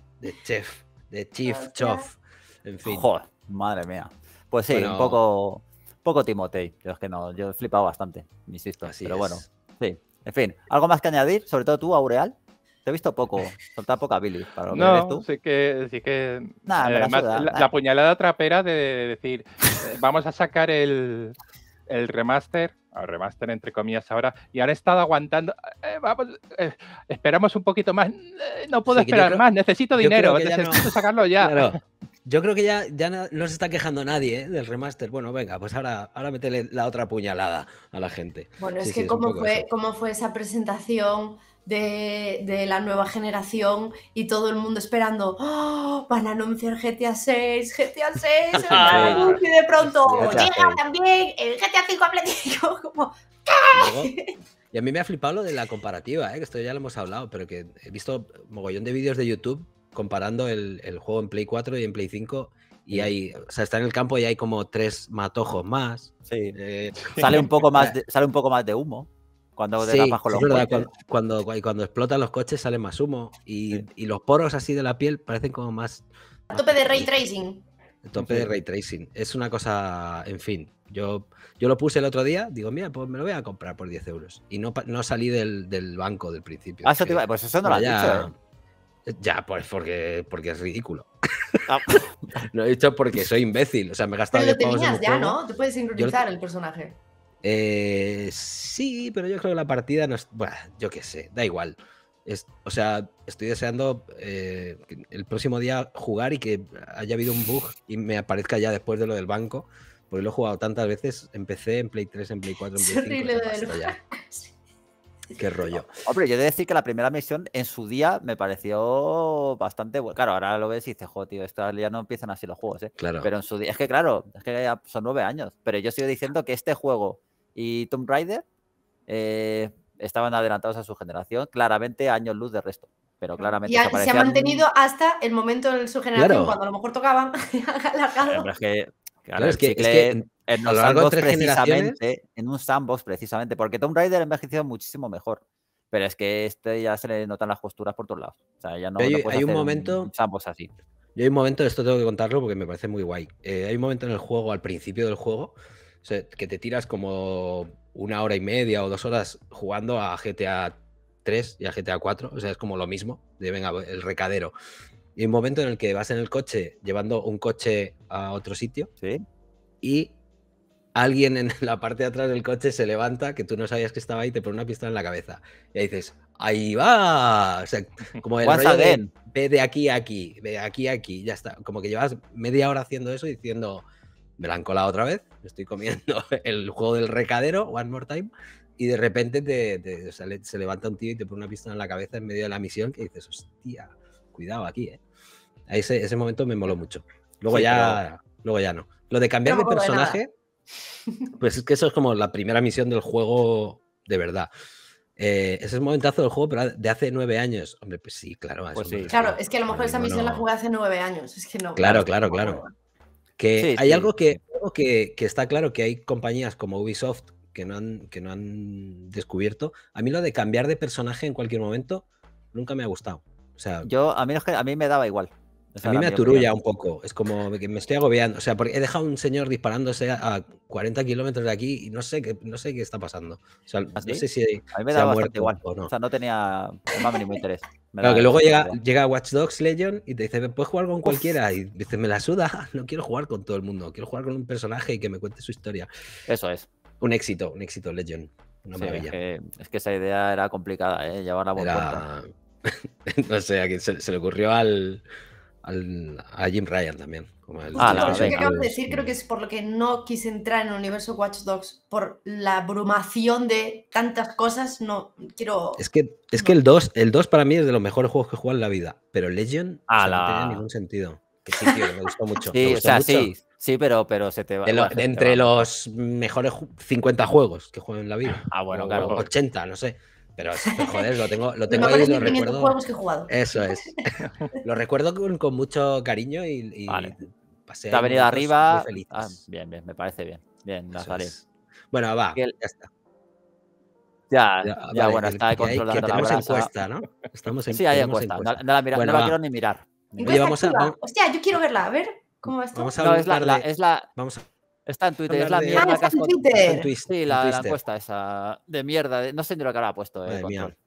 chef, de chief chef. En fin. madre mía. Pues sí, un poco, poco Timotei. Yo es que no, yo he flipado bastante, insisto. pero bueno, sí. En fin, ¿algo más que añadir? Sobre todo tú, Aureal. Te he visto poco, soltar poca Billy, no, tú. Sí que, eh, eh. la, puñalada trapera de decir, eh, vamos a sacar el, el remaster, el remaster entre comillas ahora, y han estado aguantando, vamos, esperamos un poquito más, no puedo esperar más, necesito dinero, necesito sacarlo ya. Yo creo que ya, ya no, se está quejando nadie del remaster. Bueno, venga, pues ahora, ahora métele la otra puñalada a la gente. Bueno, es que fue, cómo fue esa presentación de, la nueva generación y todo el mundo esperando, oh, van a anunciar GTA 6, GTA 6, y de pronto llega también el GTA 5 a como, Y a mí me ha flipado lo de la comparativa, ¿eh? que esto ya lo hemos hablado, pero que he visto mogollón de vídeos de YouTube comparando el, juego en Play 4 y en Play 5 y hay, o sea, está en el campo y hay como tres matojos más. Eh, sale un poco más sale un poco más de humo. Cuando Cuando, explotan los coches sale más humo y, los poros así de la piel parecen como más... A tope de ray tracing. El tope de ray tracing. Es una cosa, en fin. Yo, yo lo puse el otro día, digo, mira, pues me lo voy a comprar por 10 euros. Y no, no salí del, banco del principio. Ah, eso te pues eso no lo has dicho. ¿eh? Eh, ya, pues porque, porque es ridículo. No ah. lo he dicho porque soy imbécil. O sea, me he gastado. Pero lo tenías ya, ¿no? Te puedes sincronizar el personaje. Eh, sí, pero yo creo que la partida no es. Bueno, yo qué sé, da igual. Es, o sea, estoy deseando eh, el próximo día jugar y que haya habido un bug y me aparezca ya después de lo del banco, porque lo he jugado tantas veces. Empecé en Play 3, en Play 4, en Play 5. Qué rollo. Hombre, yo he de decir que la primera misión en su día me pareció bastante bueno. Claro, ahora lo ves y dices, jo, tío, esto ya no empiezan así los juegos, ¿eh? Claro. Pero en su día, es que claro, es que son nueve años. Pero yo sigo diciendo que este juego y Tomb Raider eh, estaban adelantados a su generación, claramente años luz de resto. Pero claramente. Y se, ha mantenido hasta el momento en su generación, cuando a lo mejor tocaban. claro, es que, en los tres precisamente, en un sandbox precisamente, porque Tomb Raider ha envejecido muchísimo mejor. Pero es que este ya se le notan las costuras por todos lados. O sea, ya no, hay, un momento. así. y hay un momento, esto tengo que contarlo porque me parece muy guay. Eh, hay un momento en el juego, al principio del juego, o sea, que te tiras como una hora y media o dos horas jugando a GTA 3 y a GTA 4. O sea, es como lo mismo, de venga, el recadero. Y un momento en el que vas en el coche llevando un coche a otro sitio ¿Sí? y alguien en la parte de atrás del coche se levanta que tú no sabías que estaba ahí te pone una pistola en la cabeza. Y dices, ahí va. O sea, como el rollo de, ve de aquí a aquí, ve de aquí a aquí, ya está. Como que llevas media hora haciendo eso y diciendo, me la han colado otra vez, estoy comiendo el juego del recadero, One More Time, y de repente te, se levanta un tío y te pone una pistola en la cabeza en medio de la misión que dices, hostia, cuidado aquí, ¿eh? ese, ese momento me moló mucho. Luego ya luego ya no. Lo de cambiar de personaje, pues es que eso es como la primera misión del juego de verdad. Eh, ese es el momentazo del juego, pero de hace nueve años. Hombre, pues sí, claro. Pues claro, es que a lo mejor esa misión la jugué hace nueve años. Es que no. Claro, claro, claro. Que hay algo, que, que, está claro, que hay compañías como Ubisoft que no, han, que no han descubierto. A mí lo de cambiar de personaje en cualquier momento nunca me ha gustado. O sea, yo, a a mí me daba igual a mí me aturulla un poco, es como que me estoy agobiando, o sea, porque he dejado un señor disparándose a 40 kilómetros de aquí y no sé qué, no sé qué está pasando. O sea, ¿Ah, no sé si a mí me da bastante igual. O, sea, no tenía más mínimo interés. Me claro, que luego llega, llega Watch Dogs Legion y te dice, ¿puedes jugar con cualquiera? Y dices, me la suda, no quiero jugar con todo el mundo, quiero jugar con un personaje y que me cuente su historia. Eso es. Un éxito, un éxito Legion. Una maravilla. Es que, esa idea era complicada, ¿eh? Llevarla a buen no sé, a quién se le ocurrió al a Jim Ryan también. ah, lo que acabas de decir creo que es por lo que no quise entrar en el universo Watch Dogs, por la abrumación de tantas cosas, no quiero... Es que, es que el 2, el 2 para mí es de los mejores juegos que he jugado en la vida, pero Legend no tiene ningún sentido. Que sí, me gustó mucho. Sí, sí, sí, pero, pero se te va. De entre los mejores 50 juegos que juego en la vida. Ah, bueno, claro. 80, no sé. Pero joder, lo tengo, lo tengo ahí y lo recuerdo. Juegos que he Eso es. lo recuerdo con, mucho cariño y, y pasé. Te ha venido arriba. Ah, bien, bien, me parece bien. Bien, Nazarín. Bueno, va, ya está. Ya, ya, bueno, está controlando la brasa. encuesta, ¿no? Estamos en, sí, hay encuesta. encuesta. No, no, la, mira, no la quiero ni mirar. Oye, vamos a, Hostia, yo quiero verla, a ver cómo está Vamos a verla. es Vamos a... Está en Twitter, es la mierda ah, que en Twitter. Sí, la, la, encuesta esa de mierda. No sé ni lo que habrá puesto. Eh,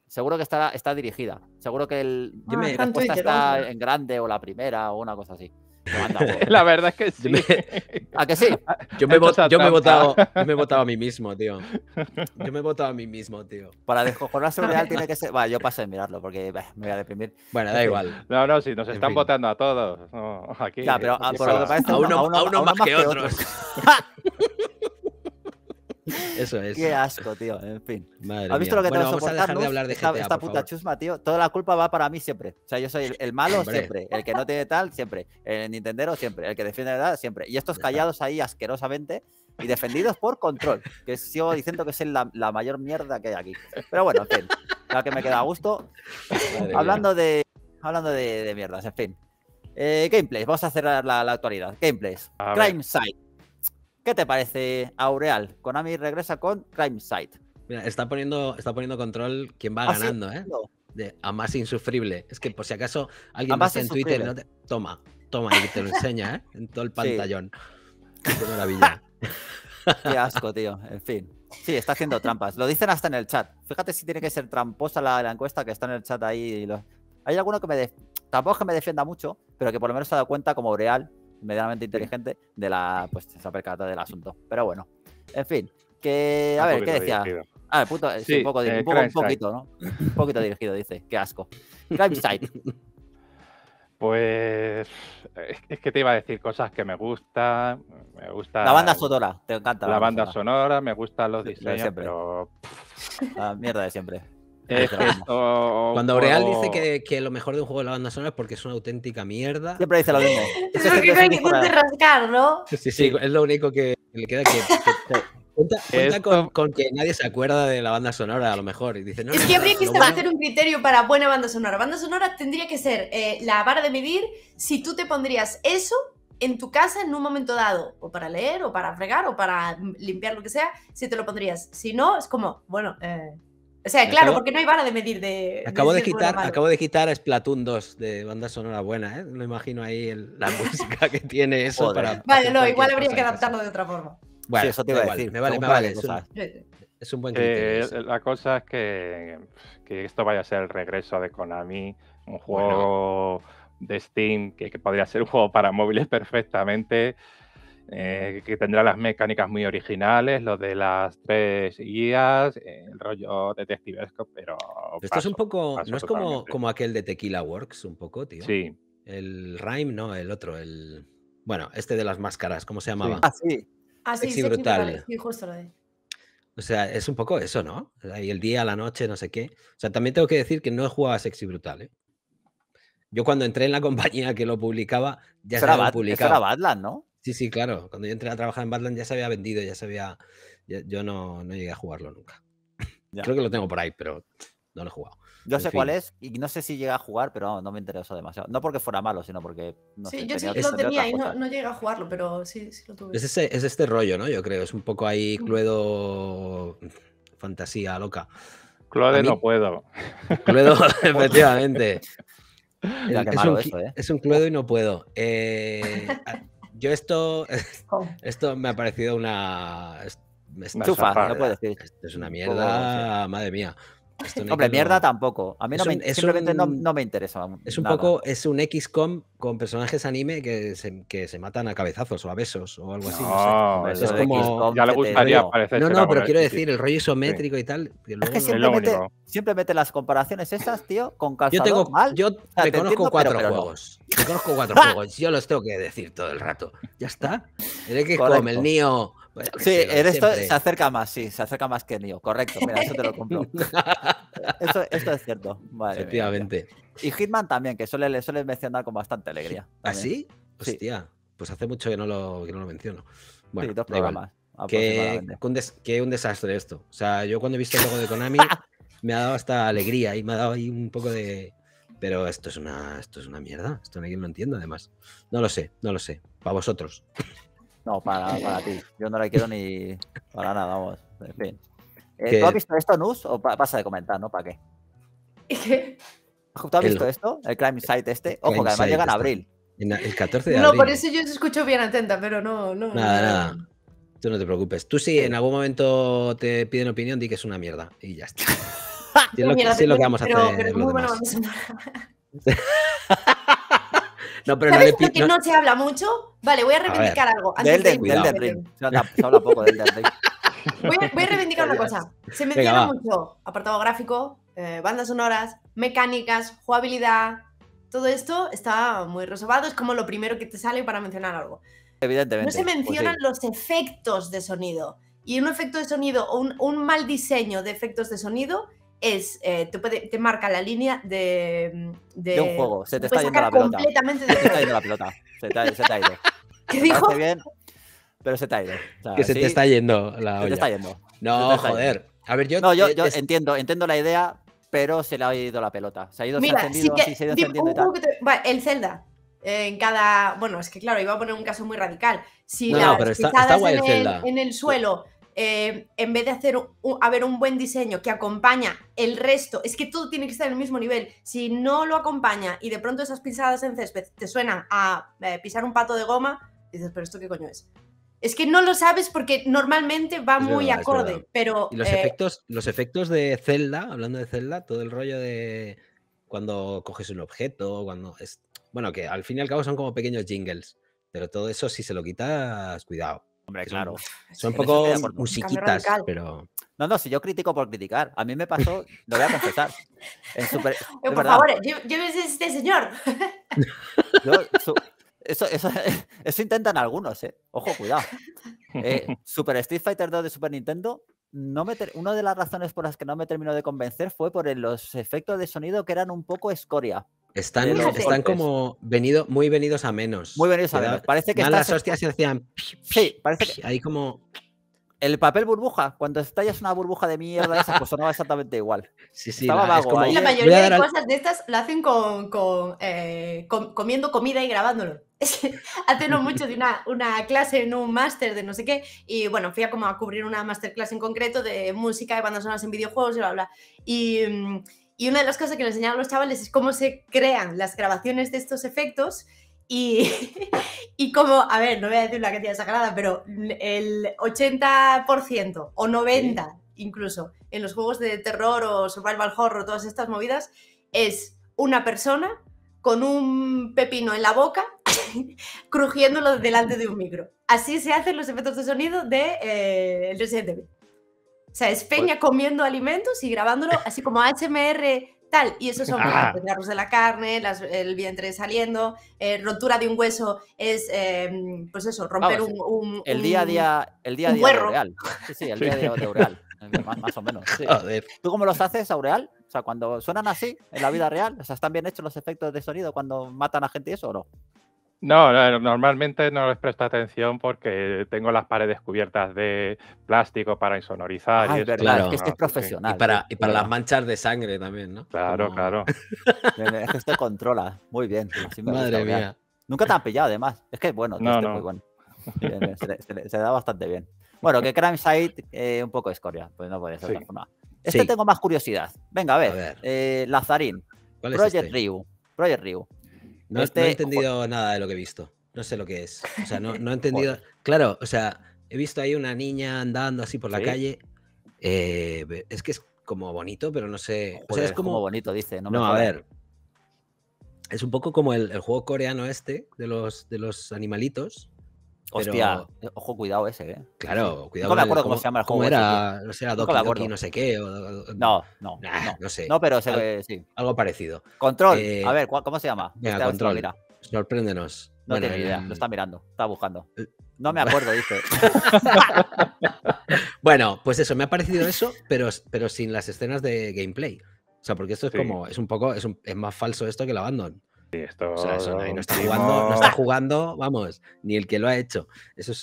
Seguro que está, está dirigida. Seguro que el, ah, la encuesta está en grande o la primera o una cosa así. Pues. La verdad es que sí. ¿A que sí? Yo me, yo, me he votado, yo me he votado a mí mismo, tío. Yo me he votado a mí mismo, tío. Para descojonarse un real tiene que ser. va yo paso de mirarlo porque me voy a deprimir. Bueno, da igual. No, no, si nos están votando a todos. aquí. a, uno, más, que, otros. Eso es. Qué asco, tío. En fin. ¿Has visto lo que bueno, te a dejar de hablar de Esta, puta chusma, tío. Toda la culpa va para mí siempre. O sea, yo soy el, malo siempre. El que no tiene tal, siempre. El Nintendero, siempre. El que defiende la edad, siempre. Y estos callados ahí asquerosamente y defendidos por control. Que sigo diciendo que es la, mayor mierda que hay aquí. Pero bueno, en fin. La que me queda a gusto. hablando de, hablando de, mierdas, en fin. Gameplay eh, gameplays, vamos a cerrar la, actualidad. Gameplays. Crime Site. ¿Qué te parece, Aureal? Konami regresa con Crime Mira, está poniendo, está poniendo control quien va ah, ganando, ¿eh? a más insufrible. Es que por si acaso alguien más en Twitter Toma, toma, y te lo enseña, ¿eh? En todo el pantallón. Qué maravilla. Qué asco, tío. En fin. Sí, está haciendo trampas. Lo dicen hasta en el chat. Fíjate si tiene que ser tramposa la, encuesta que está en el chat ahí. Hay alguno que me... Tampoco que me defienda mucho, pero que por lo menos se ha dado cuenta como Aureal medianamente inteligente de la, pues se percata del asunto. Pero bueno, en fin, que a ver, ¿qué decía? Eh, un, poco, un, poquito, ¿no? Un poquito dirigido, dice. Qué asco. Crime Pues es que te iba a decir cosas que me gustan. Me gusta. La banda sonora, te encanta. La, banda, sonora. me gustan los diseños, pero. La mierda de siempre. Cuando Aureal dice que, lo mejor de un juego de la banda sonora es porque es una auténtica mierda. Siempre dice lo mismo. Es que no hay ningún ¿no? Sí, sí, es lo único que le queda cuenta, con, que nadie se acuerda de la banda sonora, a lo mejor. Y dice, no, es que habría que establecer un criterio para buena banda sonora. Banda sonora tendría que ser eh, la vara de medir si tú te pondrías eso en tu casa en un momento dado, o para leer, o para fregar, o para limpiar lo que sea, si te lo pondrías. Si no, es como, bueno, eh, o sea, claro, porque no hay vara de medir de. Acabo de, quitar, acabo de quitar Splatoon 2 de banda sonora buena, ¿eh? No imagino ahí la música que tiene eso para, Vale, no, igual habría que adaptarlo de otra forma. Bueno, eso te iba a decir. Me vale, me vale. Es un, buen criterio. la cosa es que, que, esto vaya a ser el regreso de Konami, un juego de Steam que podría ser un juego para móviles perfectamente. Eh, que tendrá las mecánicas muy originales, lo de las tres guías, el rollo detectivesco, pero... Esto es un poco, ¿no es como, como aquel de Tequila Works un poco, tío? Sí. El Rhyme, no, el otro, el... Bueno, este de las máscaras, ¿cómo se llamaba? así Ah, sí. Ah, Sexy brutal. O sea, es un poco eso, ¿no? Y el día, la noche, no sé qué. O sea, también tengo que decir que no he jugado a Sexy Brutal, Yo cuando entré en la compañía que lo publicaba, ya estaba publicado. Eso era Badland, ¿no? Sí, sí, claro. Cuando yo entré a trabajar en Badland ya se había vendido, ya se había. yo no, llegué a jugarlo nunca. Creo que lo tengo por ahí, pero no lo he jugado. Yo sé cuál es y no sé si llega a jugar, pero no, me interesó demasiado. No porque fuera malo, sino porque. No sí, yo sí lo tenía y no, llegué a jugarlo, pero sí, sí lo tuve. Es, este rollo, ¿no? Yo creo. Es un poco ahí mm. Cluedo. Fantasía loca. Cluedo no puedo. Cluedo, efectivamente. Es, un, ¿eh? es, un, Cluedo y no puedo. Eh, yo esto, oh. esto me ha parecido una... Chufa, no puedo decir. Esto es una mierda, madre mía. Hombre, mierda tampoco. A mí no, me, simplemente no, no, me interesa. Es un poco, es un XCOM con personajes anime que se, que se matan a cabezazos o a besos o algo así. No, sé. es como. Ya le gustaría parecer. No, no, pero quiero decir, el rollo isométrico y tal. Siempre luego es que siempre las comparaciones esas, tío, con calzador Yo tengo. Mal, yo te, conozco cuatro juegos. cuatro juegos. Yo los tengo que decir todo el rato. Ya está. El XCOM, el Nio sí, en esto se acerca más, sí, se acerca más que Neo, correcto, mira, eso te lo compro. esto, es cierto, vale. Efectivamente. y Hitman también, que suele, suele mencionar con bastante alegría. ¿Ah, sí? Hostia, pues hace mucho que no lo, menciono. Bueno, Que, que, un desastre esto. O sea, yo cuando he visto el juego de Konami me ha dado hasta alegría y me ha dado ahí un poco de... Pero esto es una, esto es una mierda, esto no lo entiendo, además. No lo sé, no lo sé. Para vosotros. No, para, para ti. Yo no la quiero ni para nada, vamos. En fin. Eh, ¿Tú has visto esto, Nus? ¿O pasa de comentar, no? ¿Para qué? ¿Qué? ¿Tú has visto esto? El Crime Site este. Ojo, que además llega en abril. el 14 de abril. No, por eso yo os escucho bien atenta, pero no. no nada, no. nada. Tú no te preocupes. Tú sí, en algún momento te piden opinión, di que es una mierda y ya está. es lo, que, vamos a hacer. muy bueno, No, pero ¿Sabes no qué no... se habla mucho? Vale, voy a reivindicar algo. del del Ring. Se habla, poco del Ring. Voy a, reivindicar una cosa. Se menciona mucho apartado gráfico, eh, bandas sonoras, mecánicas, jugabilidad. Todo esto está muy reservado. Es como lo primero que te sale para mencionar algo. Evidentemente. No se pues mencionan los efectos de sonido. Y un efecto de sonido o un mal diseño de efectos de sonido es, eh, te, te, marca la línea de, de, mm, de un juego. Se te, está yendo la pelota. Completamente Se te está yendo la pelota. Se te, se te ha ido. ¿Qué dijo? Bien, pero se te ha ido. O sea, que se te está yendo la olla. Se te está yendo. No, joder. A ver, yo. No, yo, yo entiendo, entiendo la idea, pero se le ha ido la pelota. Se ha ido Mira, se ha se ha ido y tal. el Zelda. en cada. Bueno, es que claro, iba a poner un caso muy radical. Si no, las pero está, está en, el, en el suelo eh, en vez de hacer haber un buen diseño que acompaña el resto, es que todo tiene que estar en el mismo nivel. Si no lo acompaña y de pronto esas pisadas en césped te suenan a eh, pisar un pato de goma, dices, pero esto qué coño es. Es que no lo sabes porque normalmente va muy acorde, pero... Y los, eh, efectos, los efectos de Zelda, hablando de Zelda, todo el rollo de cuando coges un objeto, cuando... Es... Bueno, que al fin y al cabo son como pequeños jingles, pero todo eso si se lo quitas, cuidado. Hombre, claro. Son un poco musiquitas, pero. No, no, si yo critico por criticar. A mí me pasó, lo voy a confesar. por favor, llévese este señor. eso, intentan algunos, ¿eh? Ojo, cuidado. Eh, super Street Fighter 2 de Super Nintendo. No Una de las razones por las que no me terminó de convencer fue por los efectos de sonido que eran un poco escoria. Están, están como venido, muy venidos a menos. Muy venidos a menos. Parece que a las hostias se decían... parece que. Ahí como. El papel burbuja, cuando estallas una burbuja de mierda, esa pues sonaba exactamente igual. Sí, sí, la, mayoría de cosas de estas lo hacen con, eh, comiendo comida y grabándolo. Hace no mucho de una, una clase en un máster de no sé qué, y bueno, fui a como a cubrir una masterclass en concreto de música y bandas sonoras en videojuegos y bla, bla. Y. Mm, y una de las cosas que nos enseñan los chavales es cómo se crean las grabaciones de estos efectos y, y a ver, no voy a decir una cantidad sagrada, pero el 80% o 90% incluso en los juegos de terror o survival horror, todas estas movidas, es una persona con un pepino en la boca crujiéndolo delante de un micro. Así se hacen los efectos de sonido de eh, Resident Evil. O sea, es pues Peña comiendo alimentos y grabándolo así como HMR tal. Y eso son los garros de la carne, el vientre saliendo, eh, rotura de un hueso es, em, pues eso, romper un, El día a día, el día, a día de Sí, sí, el día a día de Aureal. Más, o menos. ¿Tú cómo los haces, Aureal? O sea, cuando suenan así en la vida real, o sea, ¿están bien hechos los efectos de sonido cuando matan a gente y eso o no? No, normalmente no les presta atención porque tengo las paredes cubiertas de plástico para insonorizar. y este es claro. que es ah, profesional. ¿eh? Y para, y para las manchas de sangre también, ¿no? Claro, claro. es que esto controla. Muy bien. Madre mía. Nunca te han pillado, además. Es que, bueno, bueno. se, le, da bastante bien. Bueno, que Crime Site, eh, un poco escoria. Pues no puede ser forma. Este tengo más curiosidad. Venga, a ver. Eh, Lazarín. Project este? Ryu. Project Ryu. No, he este, entendido nada de lo que he visto. No sé lo que es. O sea, no, no he entendido. claro, o sea, he visto ahí una niña andando así por la calle. Eh, es que es como bonito, pero no sé. o sea, es como... bonito, dice. No, a ver. Es un poco como el, juego coreano este de los, de los animalitos. Hostia, eh, ojo, cuidado ese, ¿eh? Claro, cuidado. No me acuerdo cómo, se llama el juego. ¿cómo era, no sé, era Doki, Doki no sé qué. no, no, no, sé. No, pero sí. Algo parecido. Control. Eh, a ver, ¿cómo se llama? control. Mira. Sorpréndenos. No tiene idea, lo está mirando, está buscando. Eh, no me acuerdo, dice. bueno, pues eso, me ha parecido eso, pero, pero sin las escenas de gameplay. O sea, porque esto es como, es un poco, es, un, es más falso esto que el Abandon no, está jugando, vamos, ni el que lo ha hecho.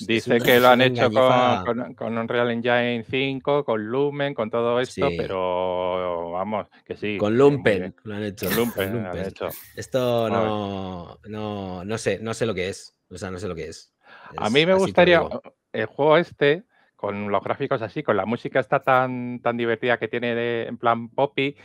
Dice que lo han hecho con, con, Unreal Engine 5, con Lumen, con todo esto, pero vamos, que sí. Con Lumpen lo han hecho. Esto no, no, sé, no sé lo que es. O sea, no sé lo que es. A mí me gustaría el juego este, con los gráficos así, con la música está tan, tan divertida que tiene en plan poppy,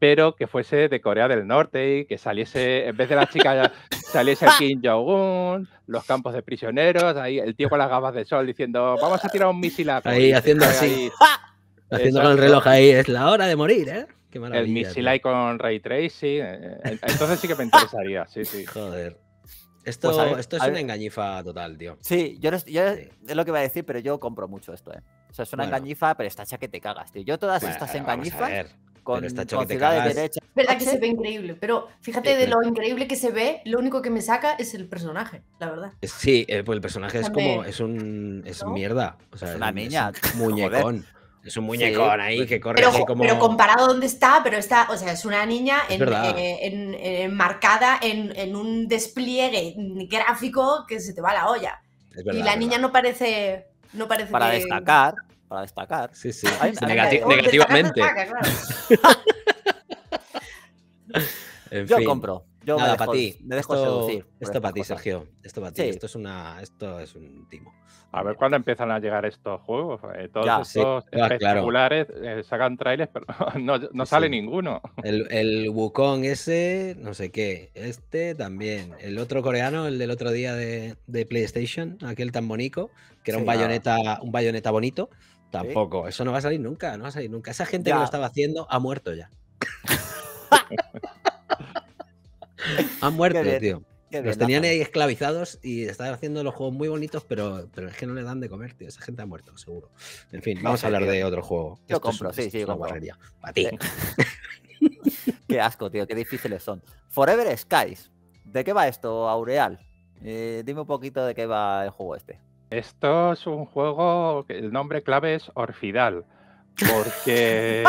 pero que fuese de Corea del Norte y que saliese, en vez de la chica, saliese el Kim Jong-un, los campos de prisioneros, ahí el tío con las gafas de sol diciendo, vamos a tirar un misil Ahí, haciendo así. Ah. Haciendo con el reloj ahí, es la hora de morir, ¿eh? Qué maravilla, el misil ahí con Ray Tracy. Eh, eh, entonces sí que me interesaría, sí, sí. Joder. Esto, pues esto es una engañifa total, tío. Sí, yo, no, es lo que iba a decir, pero yo compro mucho esto, ¿eh? O sea, es una engañifa, pero está hecha que te cagas, tío. Yo todas estas engañifas es está Verdad que se ve increíble, pero fíjate eh, de lo increíble que se ve, lo único que me saca es el personaje, la verdad. Eh, sí, eh, pues el personaje es como, es un, es mierda. O es una niña. Es muñecón. Es un muñecón ahí pues que corre así como. Pero comparado a dónde está, pero está, o sea, es una niña enmarcada en, un despliegue gráfico que se te va a la olla. y la niña no parece. No parece Para destacar, para destacar. Sí, sí. negativamente. yo compro. Nada, para ti. Me dejo esto, Esto para ti, Sergio. Esto para ti. Esto es una. Esto es un timo. A ver cuándo empiezan a llegar estos juegos. Eh, todos espectaculares eh, sacan trailers, pero no, sale ninguno. El, Wukong ese, no sé qué. Este también. El otro coreano, el del otro día de, de PlayStation, aquel tan bonito, que era un bayoneta, un bayoneta bonito. Tampoco, eso no va a salir nunca, no va a salir nunca. Esa gente que lo estaba haciendo ha muerto ya. ha muerto, tío. los tenían ahí esclavizados y estaban haciendo los juegos muy bonitos, pero, pero es que no le dan de comer, tío. Esa gente ha muerto, seguro. En fin, vamos a hablar de otro juego. Yo compro, sí, sí, yo compro. Para ti. qué asco, tío, qué difíciles son. Forever Skies. ¿De qué va esto, Aureal? Eh, dime un poquito de qué va el juego este. Esto es un juego, el nombre clave es Orfidal, porque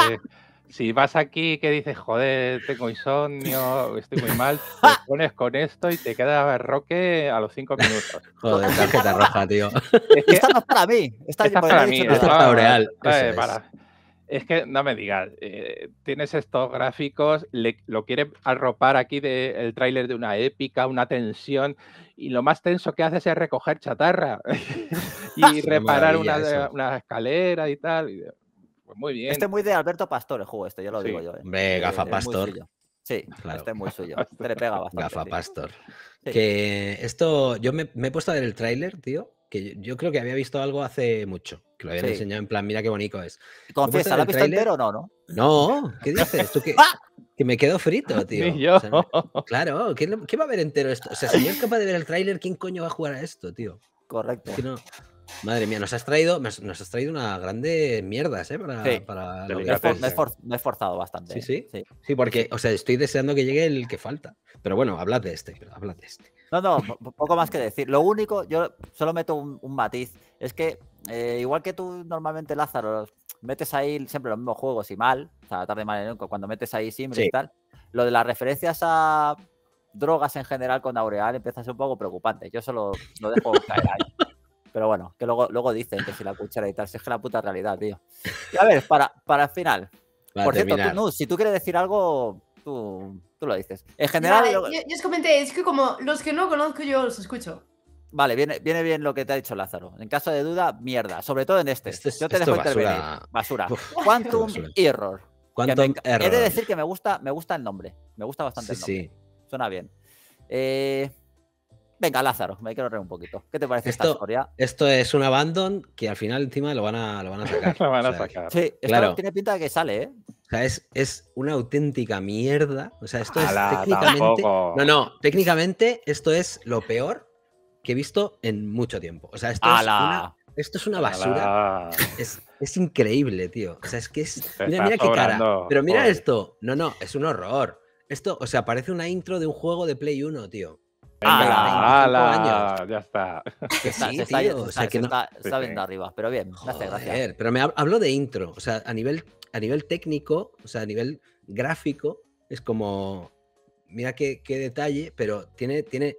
si vas aquí que dices, joder, tengo insomnio, estoy muy mal, te pones con esto y te queda roque a los cinco minutos. Joder, tarjeta roja, tío. esta no es para mí. Esta, es para mí. Esta es para Oreal. Para, es que no me digas, eh, tienes estos gráficos, lo quiere arropar aquí del tráiler de una épica, una tensión, y lo más tenso que haces es recoger chatarra y reparar una, escalera y tal. pues muy bien. Este es muy de Alberto Pastor el juego, este, yo lo digo yo. Eh. eh gafa Pastor. Sí, claro. este es muy suyo. pega bastante. Gafa Pastor. Que esto, yo me, me, he puesto a ver el tráiler, tío, que yo creo que había visto algo hace mucho, que lo habían enseñado en plan, mira qué bonito es. Confiesa, ¿la has entero o no, no? No, ¿qué dices? ¿Tú que, que me quedo frito, tío. claro, ¿qué, va a ver entero esto? O sea, si no es capaz de ver el tráiler, ¿quién coño va a jugar a esto, tío? Correcto. madre mía, nos has traído, nos, traído una grande mierdas, ¿eh? Para, me, he esforzado forzado bastante. ¿eh? ¿Sí, sí, sí, porque, o sea, estoy deseando que llegue el que falta. Pero bueno, hablad de este, hablad de este. No, no, poco más que decir. Lo único, yo solo meto un, matiz. Es que, eh, igual que tú normalmente, Lázaro, metes ahí siempre los mismos juegos y mal, o sea, tarde mal cuando metes ahí siempre y tal, lo de las referencias a drogas en general con Aureal empieza a ser un poco preocupante. Yo solo lo dejo caer ahí. Pero bueno, que luego, dicen que si la cuchara y tal, si es que la puta realidad, tío. Y a ver, para, para el final. Por cierto, tú, si tú quieres decir algo, tú Tú lo dices. En general. yo, os comenté, es que como los que no conozco yo los escucho. Vale, viene, viene bien lo que te ha dicho Lázaro. En caso de duda, mierda. Sobre todo en este. este yo te dejo basura. intervenir. Basura. Quantum Error. Quantum Error. He decir que me gusta, me gusta el nombre. Me gusta bastante sí, el nombre. Sí. Suena bien. Eh, Venga, Lázaro, me quiero reír un poquito. ¿Qué te parece esto, esta historia? Esto es un abandon que al final encima lo van a, lo sacar. lo van a sacar. Sí, claro. tiene pinta de que sale, ¿eh? O sea, es, es una auténtica mierda. O sea, esto es técnicamente. No, no, técnicamente esto es lo peor que he visto en mucho tiempo. O sea, esto es una. basura. Es, es, increíble, tío. O sea, es que es. mira qué cara. Pero mira esto. No, no, es un horror. Esto, o sea, parece una intro de un juego de Play 1, tío. ¡Hala! ala, ya está. se está, viendo arriba, pero bien, Gracias, gracias. Pero me hablo de intro, o sea, a nivel, a nivel técnico, o sea, a nivel gráfico, es como, mira qué, qué detalle, pero tiene, tiene,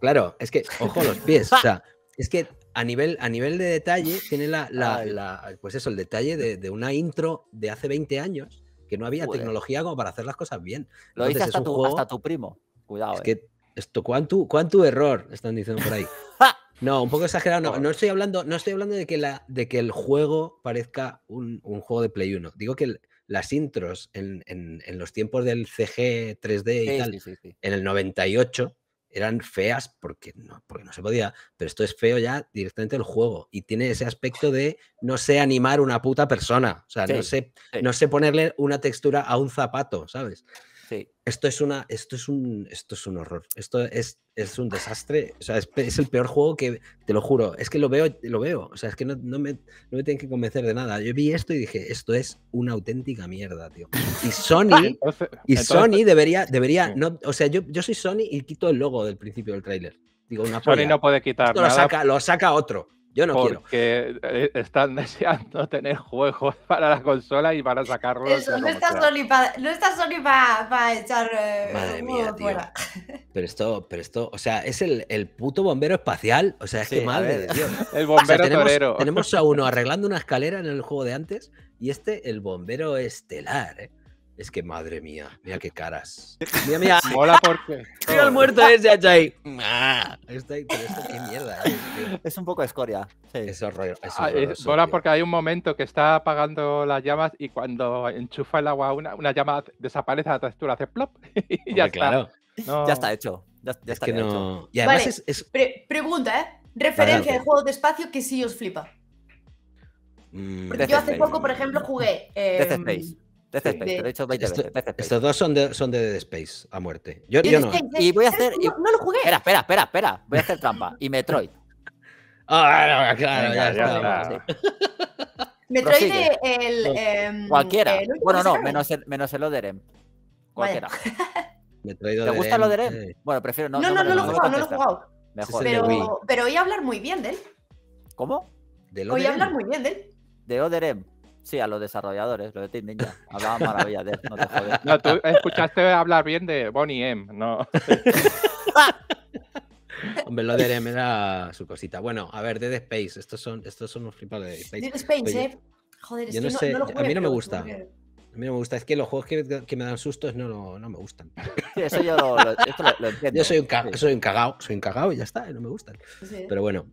claro, es que, ojo los pies, o sea, es que a nivel, a nivel de detalle, tiene la, la, pues eso, el detalle de, de una intro de hace 20 años que no había tecnología como para hacer las cosas bien. Lo dices dice hasta, tu, hasta tu primo. Cuidado. eh. Esto, ¿cuánto, cuánto error? Están diciendo por ahí. No, un poco exagerado. No, no, estoy, hablando, no estoy hablando de que, la, de que el juego parezca un, juego de Play 1. Digo que las intros en, en, los tiempos del CG 3D y tal, en el 98, eran feas porque no, porque no se podía, pero esto es feo ya directamente el juego y tiene ese aspecto de no sé animar una puta persona, o sea, no, sé, no sé ponerle una textura a un zapato, ¿sabes? Esto es una, esto es un, esto es un horror. Esto es, es un desastre. O sea, es, el peor juego que, te lo juro. Es que lo veo, lo veo. O sea, es que no, me, me, tienen que convencer de nada. Yo vi esto y dije, esto es una auténtica mierda, tío. Y Sony, y Sony debería, debería, no, o sea, yo, yo soy Sony y quito el logo del principio del tráiler. Digo, una Sony no puede quitar. Lo saca, lo saca otro. Yo no porque quiero. Eh, están deseando tener juegos para la consola y para sacarlos. Eso, no está, Sony para, no está para echar. Eh, madre mía, Pero esto, pero esto, o sea, es el, puto bombero espacial. O sea, es que madre de Dios. El bombero tenemos, Tenemos a uno arreglando una escalera en el juego de antes y este, el bombero estelar, ¿eh? Es que madre mía, mira qué caras. Mira, mira. Mola porque. Mira el muerto ese ah. qué mierda. Es, eh, es un poco escoria. Sí. es horror. es ah, eh, mola porque hay un momento que está apagando las llamas y cuando enchufa el agua una, llama desaparece a la textura, hace plop y ya está. Claro. Ya está hecho. Ya, es está que no... Y además es, pregunta, ¿eh? Referencia de juego de espacio que sí os flipa. Mm. yo hace poco, por ejemplo, jugué. Eh, Death Space, de... lo he dicho 20 veces. Estos dos son de, Dead Space, a muerte. Yo, no. Y voy a hacer. No, lo jugué. Espera, espera, espera, espera. Voy a hacer trampa. Y Metroid. Ah, claro, ya, claro. Metroid, el. Em, Cualquiera. bueno, no, menos el, menos el Oderem. Cualquiera. ¿Te gusta el Oderem? Bueno, prefiero no. No, no, no, no, lo he jugado, no lo he jugado. Este pero, voy oí hablar muy bien de él. ¿Cómo? Voy a Oí hablar muy bien de él. De Oderem. Sí, a los desarrolladores, lo de Team Ninja. Hablaba maravillas de él, no tú escuchaste hablar bien de Bonnie M, no. Hombre, lo de M era su cosita. Bueno, a ver, Dead Space. Estos son, estos son unos flipados de Dead Space. Dead Space, eh. Joder, yo no, no sé, a mí no me gusta. A mí no me gusta. Es que los juegos que, me dan sustos no, no me gustan. Sí, eso yo Yo soy un, cagao, soy un cagao, y ya está, no me gustan. Pero bueno,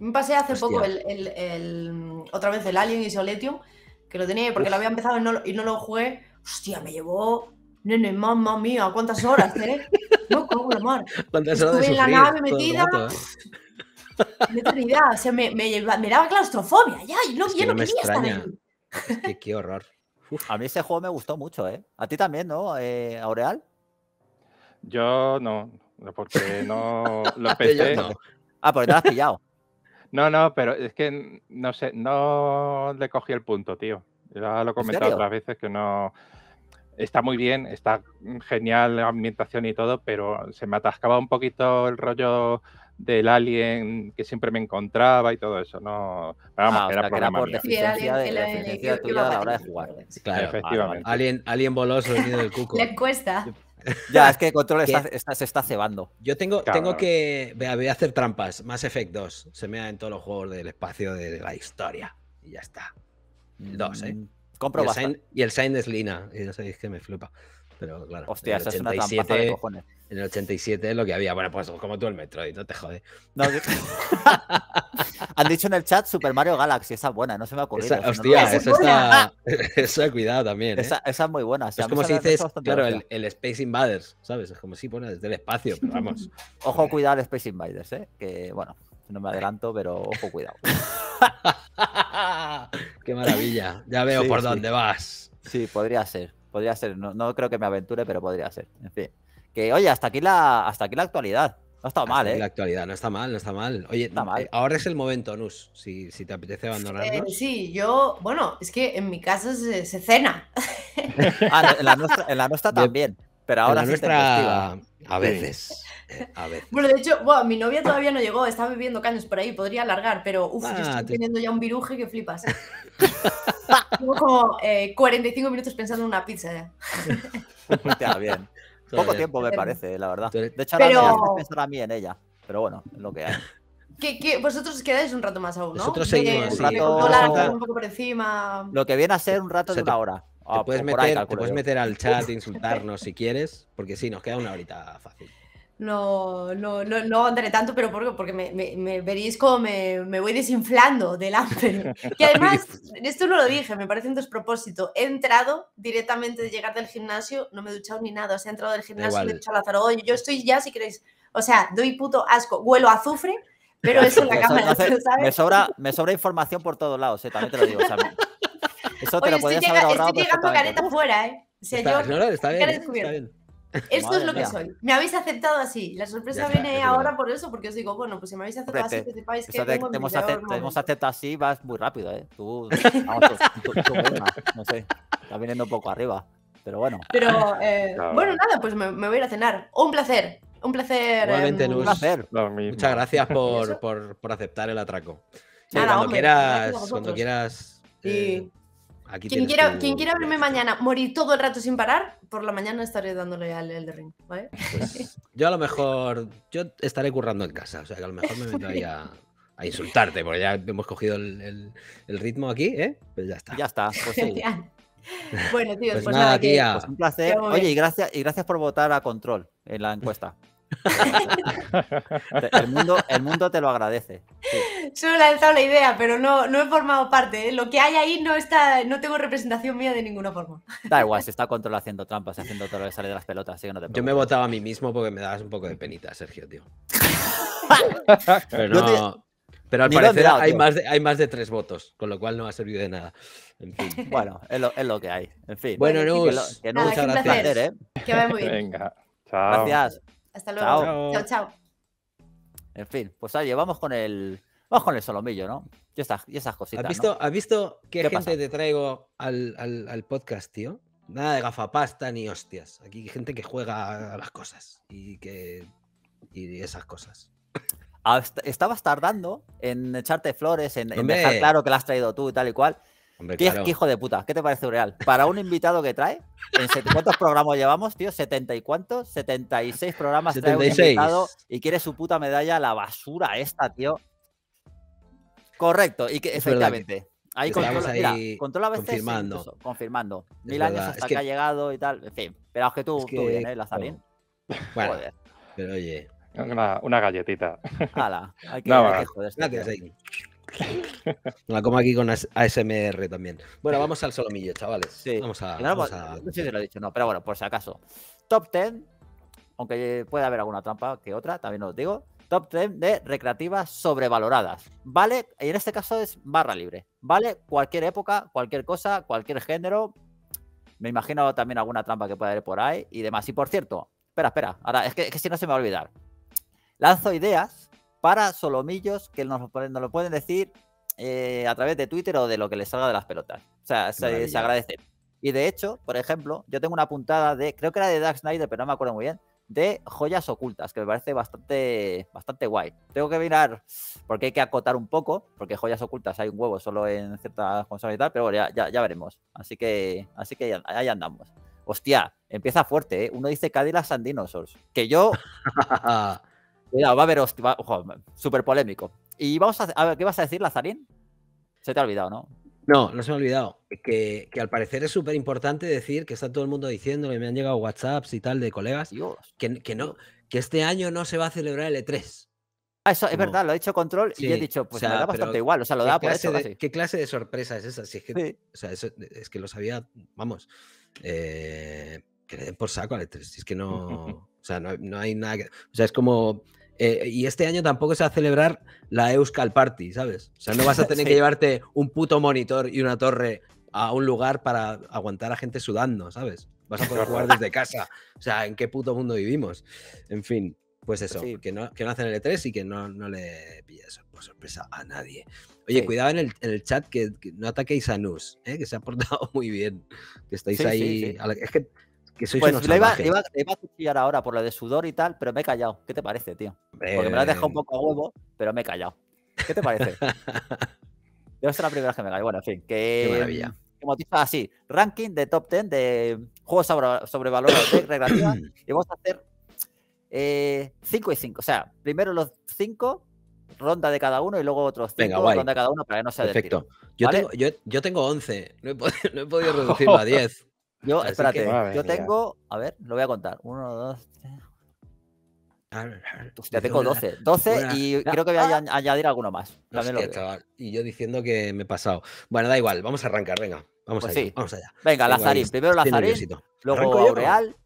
me pasé hace poco el, el, otra vez el Alien Isolation, que lo tenía porque lo había empezado y no, lo jugué. Hostia, me llevó. Nene, mamma mía, ¿cuántas horas, eh? No, cómo la ¿Cuántas horas Estuve en la nave metida. No ¿eh? No idea. O sea, me, daba claustrofobia ya. ya no, quería estar ahí. Es qué horror. A mí ese juego me gustó mucho, ¿eh? A ti también, ¿no, eh, Aureal? Yo no, porque no lo PC no. Ah, porque te lo has pillado. No, no, pero es que no sé, no le cogí el punto, tío. Ya lo he comentado otras veces que no. Está muy bien, está genial la ambientación y todo, pero se me atascaba un poquito el rollo del alien que siempre me encontraba y todo eso. No, ah, era, o sea, era por deficiencia, de, la a la hora de jugar. claro, Efectivamente. Alien, alien, voló del cuco. Les cuesta. Ya, es que el Control se está cebando. Yo tengo, tengo que. Voy a hacer trampas. más efectos 2. Se me da en todos los juegos del espacio de, la historia. Y ya está. dos ¿eh? Mm, y el, Sign, y el es Y ya sabéis que me flipa pero claro. Hostia, En el 87 es lo que había. Bueno, pues como tú el Metroid, no te jode. Han dicho en el chat Super Mario Galaxy, esa buena, no se me ha ocurrido. hostia, esa eso está. Eso, cuidado también. ¿eh? Esa, es muy buena. es como si dices, claro, el, Space Invaders, ¿sabes? Es como si pone desde el espacio, pero vamos. Ojo, cuidado Space Invaders, ¿eh? Que bueno, no me adelanto, pero ojo, cuidado. Qué maravilla. Ya veo por dónde vas. Sí, podría ser. Podría ser, no, creo que me aventure, pero podría ser. En fin. Que oye, hasta aquí la, hasta aquí la actualidad. No está mal, ¿eh? La actualidad, no está mal, no está mal. Oye, eh, ahora es el momento, Nus, si, si te apetece abandonar sí, yo, bueno, es que en mi casa se, cena. ah, en la nuestra también. Pero ahora sí nuestra... A veces. Eh, a veces. Bueno, de hecho, mi novia todavía no llegó, Estaba viviendo caños por ahí, podría alargar, pero uff, ah, estoy teniendo ya un viruje que flipas. Tengo como 45 eh, minutos pensando en una pizza ya. Está bien. Poco tiempo me parece, la verdad. De hecho, ahora me pensar a mí en ella. Pero bueno, es lo que hay. Vosotros quedáis un rato más aún, ¿no? Nosotros seguimos. un rato... encima. Lo que viene a ser un rato de una hora. Te ah, puedes, meter, puedes meter al chat, e insultarnos si quieres, porque sí, nos queda una horita fácil. No, no, no, no tanto, pero porque, porque me, veréis como me, voy desinflando del hambre. Que además, esto no lo dije, me parece un despropósito. He entrado directamente de llegar del gimnasio, no me he duchado ni nada. O he entrado del gimnasio, me he duchado Lázaro. yo estoy ya, si queréis. O sea, doy puto asco, huelo azufre, pero eso en la cámara, ¿sabes? Me sobra, me sobra información por todos lados, eh, también te lo digo. O eso Oye, lo Estoy llegando careta fuera, ¿eh? O sea, está, yo. bien, Esto es lo que soy. Me habéis aceptado así. La sorpresa viene ahora por eso, porque os digo, bueno, pues si me habéis aceptado así, que sepáis que. tengo te, hemos aceptado así, vas muy rápido, ¿eh? Tú. Vamos, no sé. Está viniendo un poco arriba. Pero bueno. Pero, eh, bueno, nada, pues me, voy a ir a cenar. Un placer. Un placer. Em, Muchas gracias por, por, por, aceptar el atraco. cuando, quieras, cuando quieras. Eh, quien, quiera, quien quiera verme mañana morir todo el rato sin parar, por la mañana estaré dándole al de Ring, pues, yo a lo mejor, yo estaré currando en casa, o sea que a lo mejor me meto a, insultarte, porque ya hemos cogido el, ritmo aquí, ¿eh? Pues ya está. Ya está, pues sí. bueno, tío, pues, pues, nada, un placer. Oye, gracias, y gracias por votar a Control en la encuesta. el, mundo, te lo agradece. Solo he lanzado la idea, pero no, no he formado parte. ¿eh? Lo que hay ahí no está, no tengo representación mía de ninguna forma. Da igual, se está controlando haciendo trampas, haciendo todo lo que sale de las pelotas, así que no te Yo me he votado a mí mismo porque me dabas un poco de penita, Sergio, tío. pero al parecer hay, más de, tres votos, con lo cual no ha servido de nada. bueno, es lo, que hay. En fin. Bueno, muchas gracias. Que ¿eh? va muy bien. Venga, chao. Gracias. Hasta luego. Chao. chao, En fin, pues oye, vamos con el. Vamos con el solomillo, ¿no? Y esas, y esas cositas. ¿Has visto, ¿has visto qué, gente te traigo al, podcast, tío? Nada de gafapasta ni hostias. Aquí hay gente que juega a las cosas y que. y esas cosas. Ah, estabas tardando en echarte flores, en, en dejar claro que la has traído tú y tal y cual qué hijo de puta, ¿qué te parece real? Para un invitado que trae, ¿en ¿cuántos programas llevamos, tío? ¿70 y cuántos? 76 programas 76. trae un invitado y quiere su puta medalla a la basura esta, tío. Correcto, y que efectivamente. Ahí controla, mira, controla confirmando. confirmando. Mil años hasta que... ha llegado y tal. En fin, pero es que tú, es tú bien, ¿eh, Bueno, pero oye. Una, galletita. Hala, hay que, no, la como aquí con ASMR también. Bueno, vamos al solomillo, chavales. Sí. Vamos a. No pues, sé si lo he dicho, no, pero bueno, por si acaso. Top 10, aunque puede haber alguna trampa que otra, también os digo. Top 10 de recreativas sobrevaloradas. Vale, y en este caso es barra libre. Vale cualquier época, cualquier cosa, cualquier género. Me imagino también alguna trampa que puede haber por ahí y demás. Y por cierto, espera, espera. Ahora, es que, es que si no se me va a olvidar. Lanzo ideas para Solomillos, que nos lo, lo pueden decir eh, a través de Twitter o de lo que les salga de las pelotas. O sea, se, agradece. Y de hecho, por ejemplo, yo tengo una puntada de, creo que era de Dark Snyder, pero no me acuerdo muy bien, de joyas ocultas, que me parece bastante, bastante guay. Tengo que mirar, porque hay que acotar un poco, porque joyas ocultas hay un huevo solo en ciertas consolas y tal, pero bueno, ya, ya, veremos. Así que, así que ahí andamos. Hostia, empieza fuerte, ¿eh? Uno dice Cadillacs and Dinosaurs. Que yo Cuidado, va a haber hostia, súper polémico. Y vamos a, ver, ¿qué vas a decir, Lazarín? Se te ha olvidado, ¿no? No, no se me ha olvidado. Que, que al parecer es súper importante decir que está todo el mundo que me han llegado WhatsApps y tal de colegas, Que, no, que este año no se va a celebrar el E3. Ah, eso es verdad, lo ha dicho Control y he dicho, pues da bastante igual, o sea, lo da por eso. ¿Qué clase de sorpresa es esa? Si es, que, o sea, es que lo sabía, vamos, eh, que le den por saco al E3, es que no... O sea, no, no, hay nada que. O sea, es como eh, y este año tampoco se va a celebrar la Euskal Party, ¿sabes? O sea, no vas a tener que llevarte un puto monitor y una torre a un lugar para aguantar a gente sudando, ¿sabes? Vas a poder jugar desde casa. O sea, ¿en qué puto mundo vivimos? En fin, pues eso, que, no, hacen el E3 y que no, le pilla por sorpresa a nadie. Oye, cuidado en el, chat que, no ataquéis a Nus, ¿eh? que se ha portado muy bien. Que estáis ahí. es que bueno, si pues iba, le, iba, a cuchillar ahora por lo de sudor y tal, pero me he callado. ¿Qué te parece, tío? Porque me lo has dejado un poco a huevo, pero me he callado. ¿Qué te parece? Debe ser la primera vez que me callo. Bueno, en fin, que. Qué motiva así: ah, ranking de top 10 de juegos sobre, valores de recreativa. y vamos a hacer 5 eh, y 5. O sea, primero los 5, ronda de cada uno y luego otros 5, ronda de cada uno para que no sea Perfecto. yo, tengo, 11, no he, no he podido reducirlo a 10. Yo, espérate, yo ¿eh? tengo, a ver, lo voy a contar. Uno, dos, tres. Ya tengo doce. Doce y creo que voy a ¡Ah! añadir alguno más. Y yo diciendo que me he pasado. Bueno, da igual, vamos a arrancar, venga. Vamos, pues allá, vamos allá. Venga, Lazarín. Primero Lazarín, luego Aureal.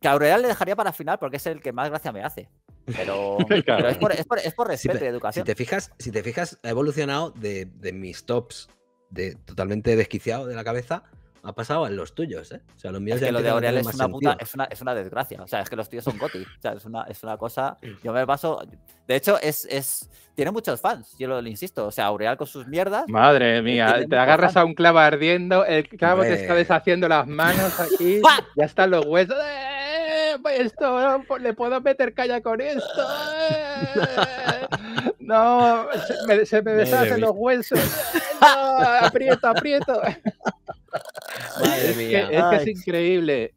que Aureal le dejaría para final porque es el que más gracia me hace. Pero, es, por, es, por, respeto y educación. Si te fijas, si te fijas ha evolucionado de, mis tops de totalmente desquiciado de la cabeza ha pasado a los tuyos, ¿eh? O sea, los míos es que lo de Aureal es una, puta, es, una, es una, desgracia. O sea, es que los tuyos son goti. O sea, es una, es una cosa. Yo me paso. De hecho, es, es. Tiene muchos fans, yo lo insisto. O sea, Aureal con sus mierdas. Madre eh, mía, te agarras a un clavo ardiendo, el clavo te está deshaciendo las manos aquí. ya están los huesos. ¡Eh! Pues esto, pues le puedo meter calla con esto. Eh. No, se me, se me los huesos. No, aprieto, aprieto. es, Que, es, increíble.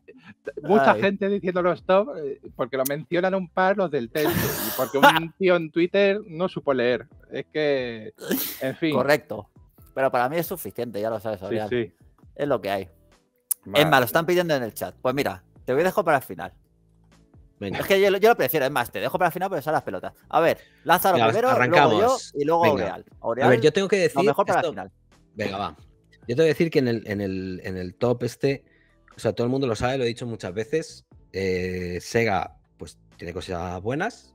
Mucha gente diciéndolo esto eh, porque lo mencionan un par los del texto y porque un tío en Twitter no supo leer. Es que, en fin. Correcto. Pero para mí es suficiente, ya lo sabes, Orián. Sí, sí. Es lo que hay. Es más, lo están pidiendo en el chat. Pues mira, te voy a dejar para el final. Es que yo, lo prefiero, es más, te dejo para el final porque son las pelotas. A ver, Lázaro primero, luego yo y luego Aureal. A ver, yo tengo que decir. mejor para final. Venga, va. Yo tengo que decir que en el, top este, o sea, todo el mundo lo sabe, lo he dicho muchas veces. Eh, Sega, pues tiene cosas buenas,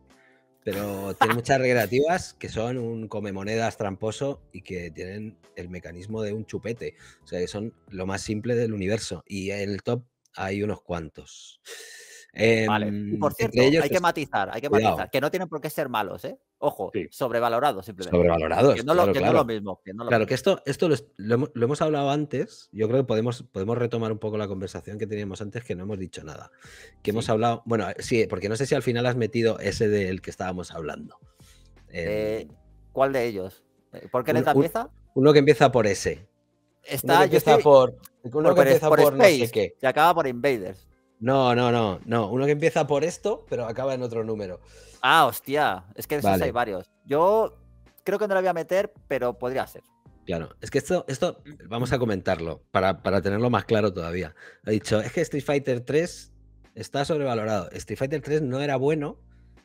pero tiene muchas recreativas que son un come monedas tramposo y que tienen el mecanismo de un chupete. O sea, que son lo más simple del universo. Y en el top hay unos cuantos por em, cierto, hay que matizar, hay que matizar, que no tienen por qué ser malos, ¿eh? Ojo, sobrevalorados simplemente. Sobrevalorados. no, claro, lo, que mismo. claro, que esto, esto lo, hemos hablado antes. Yo creo que podemos, podemos retomar un poco la conversación que teníamos antes, que no hemos dicho nada. Que hemos hablado, bueno, sí, porque no sé si al final has metido ese del que estábamos hablando. Em, eh, ¿Cuál de ellos? Eh, ¿Por qué les empieza? Uno que empieza por ese Está, uno que empieza por, uno que no qué. Y acaba por Invaders. No, no, no, no. Uno que empieza por esto, pero acaba en otro número. Ah, hostia. Es que esos hay varios. Yo creo que no lo voy a meter, pero podría ser. Claro, es que esto, esto vamos a comentarlo para, para tenerlo más claro todavía. Ha dicho, es que Street Fighter 3 está sobrevalorado. Street Fighter 3 no era bueno,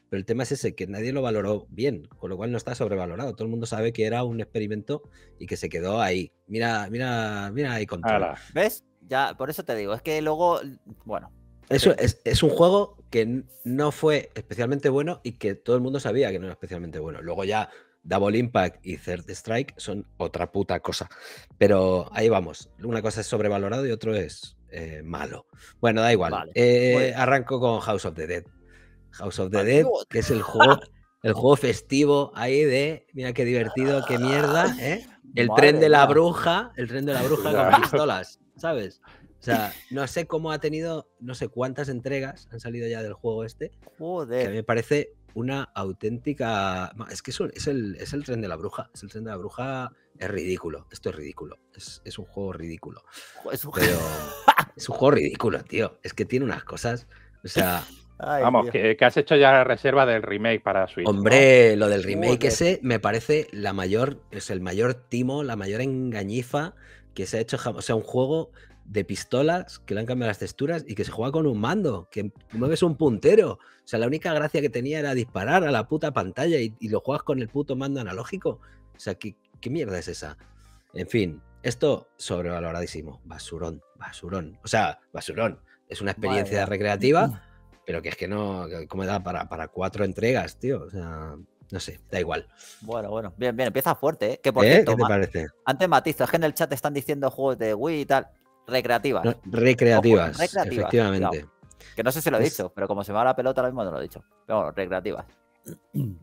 pero el tema es ese, que nadie lo valoró bien, con lo cual no está sobrevalorado. Todo el mundo sabe que era un experimento y que se quedó ahí. Mira, mira, mira ahí control. ¿Ves? Ya, por eso te digo, es que luego, bueno, es, es, es, un juego que no fue especialmente bueno y que todo el mundo sabía que no era especialmente bueno. Luego ya Double Impact y Third Strike son otra puta cosa. Pero ahí vamos. Una cosa es sobrevalorado y otro es eh, malo. Bueno, da igual. Eh, arranco con House of the Dead. House of the Dead, que es el juego, el juego festivo ahí de, mira qué divertido, qué mierda, ah, ¿eh? El tren de la bruja, el tren de la bruja con pistolas, ¿sabes? O sea, no sé cómo ha tenido, no sé cuántas entregas han salido ya del juego este. Joder. Que me parece una auténtica. Es que es, el, tren de la bruja. Es el tren de la bruja. Es ridículo. Esto es ridículo. Es, un juego ridículo. Es un... es un juego ridículo, tío. Es que tiene unas cosas. O sea. Vamos, que, has hecho ya la reserva del remake para Switch. Hombre, lo del remake ese me parece la mayor, es el mayor timo, la mayor engañifa que se ha hecho jamás. O sea, un juego de pistolas que le han cambiado las texturas y que se juega con un mando, que mueves un puntero. O sea, la única gracia que tenía era disparar a la puta pantalla y, lo juegas con el puto mando analógico. O sea, ¿qué, ¿qué, mierda es esa? En fin, esto sobrevaloradísimo. Basurón, basurón. O sea, basurón. Es una experiencia recreativa, pero que es que no, como da para, para cuatro entregas, tío. O sea, no sé, da igual. Bueno, bueno, bien, bien, empieza fuerte, ¿eh? Que por ¿Eh? ¿Qué te parece? Antes matizo, es que en el chat están diciendo juegos de Wii y tal. Recreativas. recreativas, efectivamente. Que no sé si lo he dicho, pero como se va la pelota ahora mismo no lo he dicho. Pero bueno, recreativas.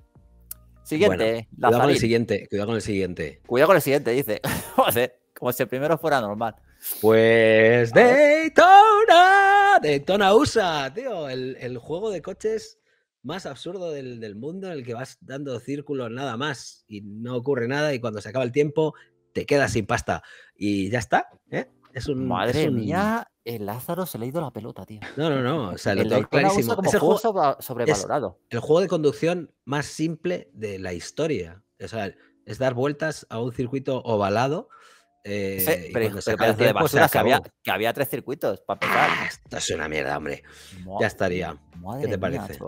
Siguiente, cuidado con el siguiente, cuidado con el siguiente. Cuidado con el siguiente, dice. como si el primero fuera normal. Pues Daytona, Daytona USA, tío, el, juego de coches más absurdo del, del, mundo en el que vas dando círculos nada más y no ocurre nada y cuando se acaba el tiempo te quedas sin pasta y ya está, ¿eh? Es un, Madre mía, el Lázaro se le ha ido la pelota, tío. No, no, no. O sea, el es el juego sobrevalorado. el juego de conducción más simple de la historia. es dar vueltas a un circuito ovalado. Eh, sí, pero, se pero que, había, que había, tres circuitos para ah, esto es una mierda, hombre. ya estaría. ¿Qué te parece?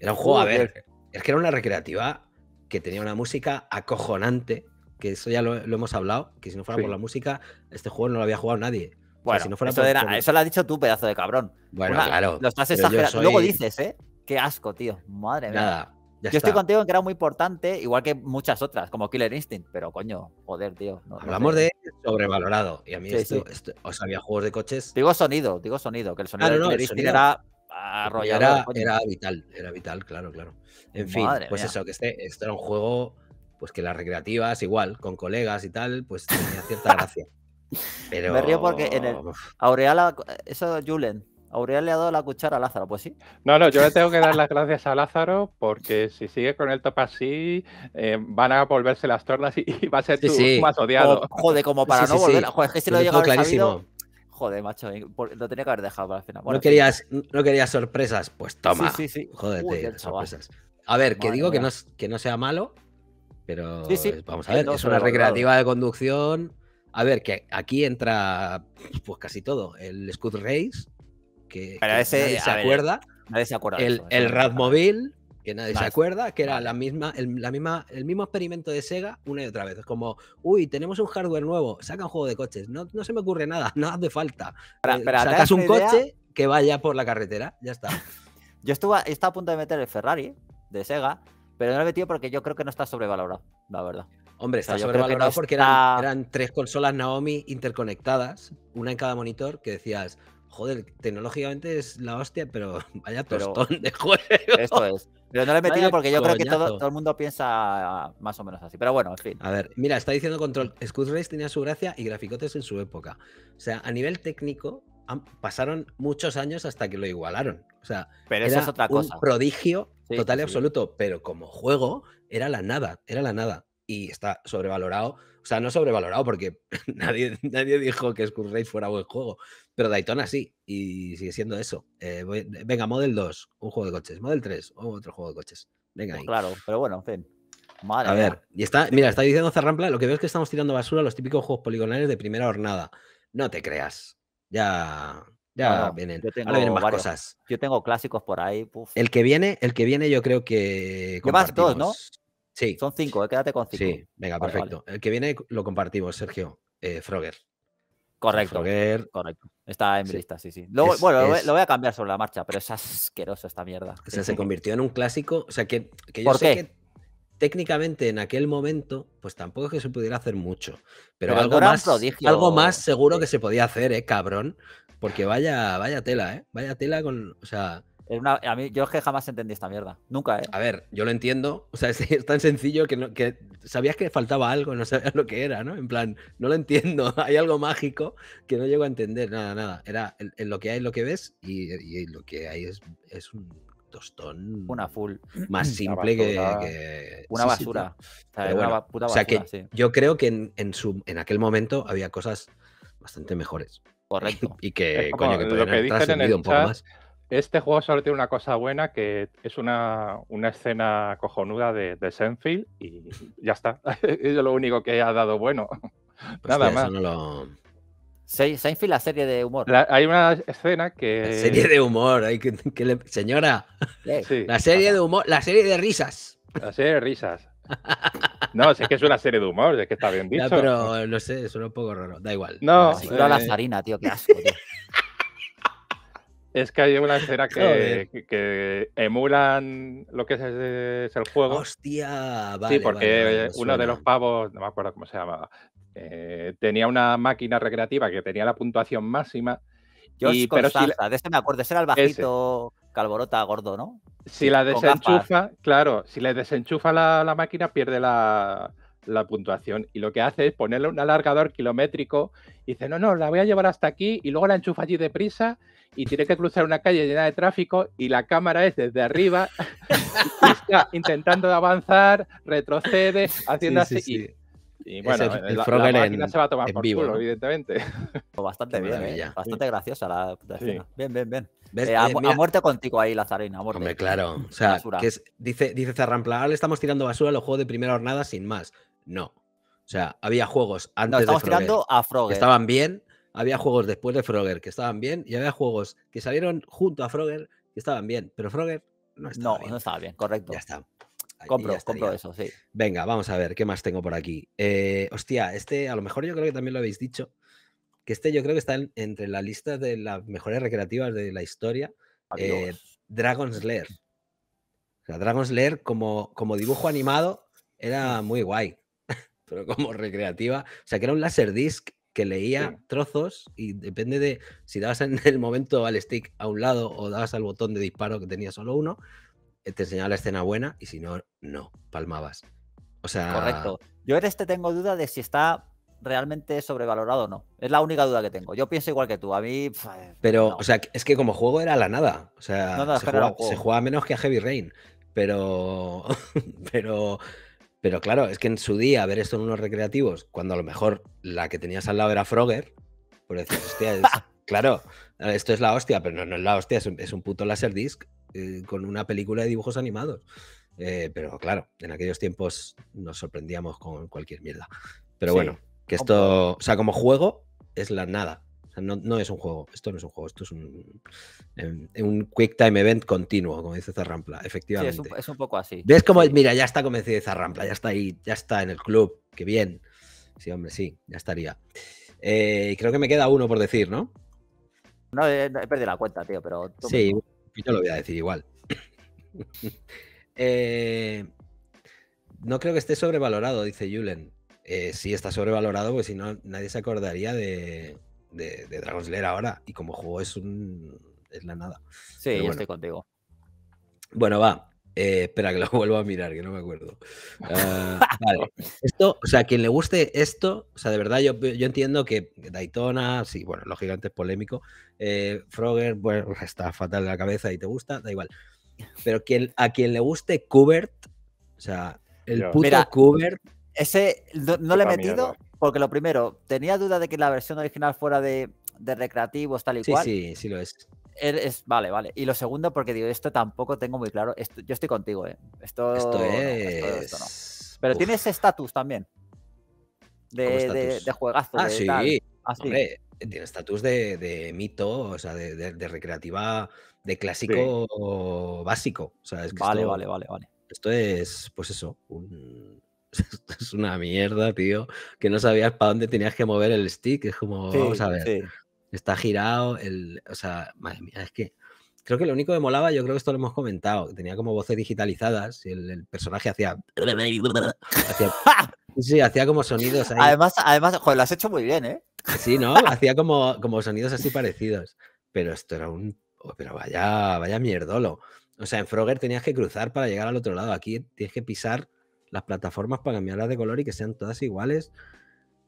Era un juego, a ver, es que era una recreativa que tenía una música acojonante que eso ya lo, hemos hablado, que si no fuera por la música, este juego no lo había jugado nadie. Bueno, eso, lo has dicho tú, pedazo de cabrón. Bueno, claro. Lo estás exagerando. Luego dices, ¿eh? Qué asco, tío. Madre Nada, mía. yo estoy contigo en que era muy importante, igual que muchas otras, como Killer Instinct, pero coño, joder, tío. Hablamos de sobrevalorado. Y a mí esto, o sea, había juegos de coches. Digo sonido, digo sonido, que el sonido ah, de Killer Instinct era arrollador. Era, vital, era vital, claro, claro. En fin, pues eso, que este, este era un juego pues que las recreativas, igual, con colegas y tal, pues tenía cierta gracia. Pero... Me río porque en el Aureala, eso Julen, Aureal le ha dado la cuchara a Lázaro, pues sí. No, no, yo le tengo que dar las gracias a Lázaro porque si sigue con el top así, eh, van a volverse las tornas y, va a ser tú más odiado. joder, como para no volver. Joder, es que si lo, lo clarísimo. Sabido, joder, macho, lo tenía que haber dejado para el final. no, querías, no querías sorpresas, pues toma. Sí, sí, sí. Joder, sorpresas. A ver, que digo que no, que no sea malo, pero vamos a ver, es una recreativa de conducción. A ver, que aquí entra pues casi todo. El Scud Race, que, nadie, se acuerda. nadie El, Radmobile, que nadie se acuerda, que era la misma, el, la misma, el mismo experimento de Sega una y otra vez. Es como, uy, tenemos un hardware nuevo, saca un juego de coches. No, se me ocurre nada, no hace falta. Eh, sacas un coche que vaya por la carretera, ya está. Yo estaba a punto de meter el Ferrari de Sega pero no lo he metido porque yo creo que no está sobrevalorado, la verdad. Hombre, está sobrevalorado porque eran, tres consolas Naomi interconectadas, una en cada monitor, que decías, joder, tecnológicamente es la hostia, pero vaya tostón de juego. Esto es. Pero no lo he metido porque yo creo que todo, todo, el mundo piensa más o menos así. Pero bueno, en fin. A ver, mira, está diciendo Control. Scoot Race tenía su gracia y graficotes en su época. O sea, a nivel técnico, pasaron muchos años hasta que lo igualaron. O sea, pero era es otra cosa. un prodigio total y absoluto, pero como juego era la nada, era la nada. Y está sobrevalorado, o sea, no sobrevalorado porque nadie, nadie dijo que Skull Race fuera buen juego, pero Daytona sí, y sigue siendo eso. Eh, venga, Model 2, un juego de coches, Model 3, otro juego de coches. Venga pues ahí. Claro, pero bueno, en fin. a ver, y está, mira, está diciendo Zarrampla, lo que veo es que estamos tirando basura a los típicos juegos poligonales de primera jornada. No te creas. Ya, ya vienen. Yo tengo más cosas. Yo tengo clásicos por ahí. El que viene, el que viene, yo creo que. más? dos, ¿no? Sí. Son cinco, eh, quédate con cinco. Sí, venga, perfecto. El que viene lo compartimos, Sergio. Eh, Frogger. Correcto. Frogger. Correcto. Está en mi lista, sí, sí. bueno, lo voy a cambiar sobre la marcha, pero es asqueroso esta mierda. O sea, se convirtió en un clásico. O sea, que, yo sé que técnicamente en aquel momento, pues tampoco es que se pudiera hacer mucho. Pero, algo, más, algo más seguro que se podía hacer, ¿eh, cabrón? Porque vaya, vaya tela, ¿eh? Vaya tela con. O sea. a mí, yo es que jamás entendí esta mierda. Nunca, ¿eh? A ver, yo lo entiendo. O sea, es, tan sencillo que, que sabías que faltaba algo, no sabías lo que era, ¿no? En plan, no lo entiendo. Hay algo mágico que no llego a entender. Nada, nada. Era lo que hay, lo que ves y, y lo que hay es, es un tostón. Una full. Más simple que, Una basura. o sea, una puta basura. O sea que yo creo que en, su, en aquel momento había cosas bastante mejores. Correcto. Y que, eh, coño, que lo que dicen en un poco más. Este juego solo tiene una cosa buena, que es una, una escena cojonuda de, de Senfield y ya está. es lo único que ha dado bueno. Nada más. Seinfeld, la serie de humor. hay una escena que. La serie de humor, hay que, señora. la serie de humor, la serie de risas. La serie de risas. No, es que es una serie de humor, es que está bien dicho. No, pero eh, lo sé, suena un poco raro, da igual. No, eh... la zarina, tío, qué asco, tío. Es que hay una escena que, emulan lo que es, el juego. ¡Hostia! Vale, sí, porque uno de los pavos, no me acuerdo cómo se llamaba, eh, tenía una máquina recreativa que tenía la puntuación máxima. Yo y, pero de ese me acuerdo, ese era el bajito calborota gordo, ¿no? Si la desenchufa, claro, si le desenchufa la, máquina pierde la, la puntuación. Y lo que hace es ponerle un alargador kilométrico y dice, no, no, la voy a llevar hasta aquí y luego la enchufa allí deprisa y tiene que cruzar una calle llena de tráfico y la cámara es desde arriba intentando avanzar, retrocede, haciendo así. Y, bueno, el, la, se va a tomar por vivo. culo, evidentemente. Pues bastante bien, ¿eh? bastante graciosa la escena. Bien, bien, bien. Eh, a, eh, muerte contigo ahí, Lazarina. A muerte. Hombre, claro. O sea, dice, dice Zarrampla, ah, le estamos tirando basura a los juegos de primera jornada sin más. No. O sea, había juegos antes de Frogger, estaban bien había juegos después de Frogger que estaban bien y había juegos que salieron junto a Frogger que estaban bien, pero Frogger no estaba bien. No, estaba bien, correcto. Ya está. compro, compro eso, sí. Venga, vamos a ver, ¿qué más tengo por aquí? Eh, hostia, este a lo mejor yo creo que también lo habéis dicho, que este yo creo que está entre la lista de las mejores recreativas de la historia, eh, Dragon's Lair O sea, Dragon Lair como, como dibujo animado era mm. muy guay, pero como recreativa, o sea, que era un Laserdisc disc que leía trozos y depende de si dabas en el momento al stick a un lado o dabas al botón de disparo que tenía solo uno, eh, te enseñaba la escena buena y si no, no, palmabas. O sea... Correcto. Yo en este tengo duda de si está realmente sobrevalorado o no. Es la única duda que tengo. Yo pienso igual que tú. A mí. Eh, pero, o sea, es que como juego era la nada. O sea, se, juega, menos que a Heavy Rain. Pero. pero. Pero claro, es que en su día ver esto en unos recreativos, cuando a lo mejor la que tenías al lado era Frogger, por pues decir, hostia, claro, esto es la hostia, pero no, es la hostia, es un, puto laserdisc disc eh, con una película de dibujos animados. Eh, pero claro, en aquellos tiempos nos sorprendíamos con cualquier mierda. Pero bueno, que esto, o sea, como juego es la nada no, es un juego, esto no es un juego, esto es un, em, em, quick time event continuo, como dice Zarrampla, efectivamente. es, un, poco así. ¿Ves como, mira, ya está convencido Zarrampla, ya está ahí, ya está en el club, qué bien. Sí, hombre, sí, ya estaría. Eh, creo que me queda uno por decir, ¿no? No, eh, he, perdido la cuenta, tío, pero... Sí, pues yo lo voy a decir igual. Eh, no creo que esté sobrevalorado, dice Julen. sí, está sobrevalorado, porque si no, nadie se acordaría de, de, de Dragon Slayer ahora y como juego es un es la nada. Sí, estoy contigo. Bueno, va. Eh, espera, que lo vuelvo a mirar, que no me acuerdo. Ah, vale. Esto, o sea, quien le guste esto, o sea, de verdad, yo, yo entiendo que Daytona, sí, bueno, los gigantes polémico. Eh, Frogger, bueno, está fatal de la cabeza y te gusta, da igual. Pero quien, a quien le guste Kubert, o sea, el puto Kubert. Ese no, le he metido. Porque lo primero, tenía duda de que la versión original fuera de, de recreativos, tal y cual. Sí, sí, sí lo er, es. vale, vale. Y lo segundo, porque digo, esto tampoco tengo muy claro. yo estoy contigo, ¿eh? Esto, es. Pero tienes tiene ese estatus también. De, juegazo. Ah, sí. Tal. Ah, tiene estatus de, mito, o sea, de, recreativa, de clásico básico. vale, vale, vale, vale. Esto es, pues eso, un esto es una mierda, tío, que no sabías para dónde tenías que mover el stick. Es como, vamos a ver, está girado, el, o sea, madre mía, es que creo que lo único que molaba, yo creo que esto lo hemos comentado, que tenía como voces digitalizadas y el, personaje hacía... hacía sí, hacía como sonidos Además, además, joder, lo has hecho muy bien, ¿eh? Sí, ¿no? hacía como, como sonidos así parecidos. Pero esto era un... Oh, pero vaya, vaya mierdolo. O sea, en Frogger tenías que cruzar para llegar al otro lado. Aquí tienes que pisar las plataformas para cambiarlas de color y que sean todas iguales.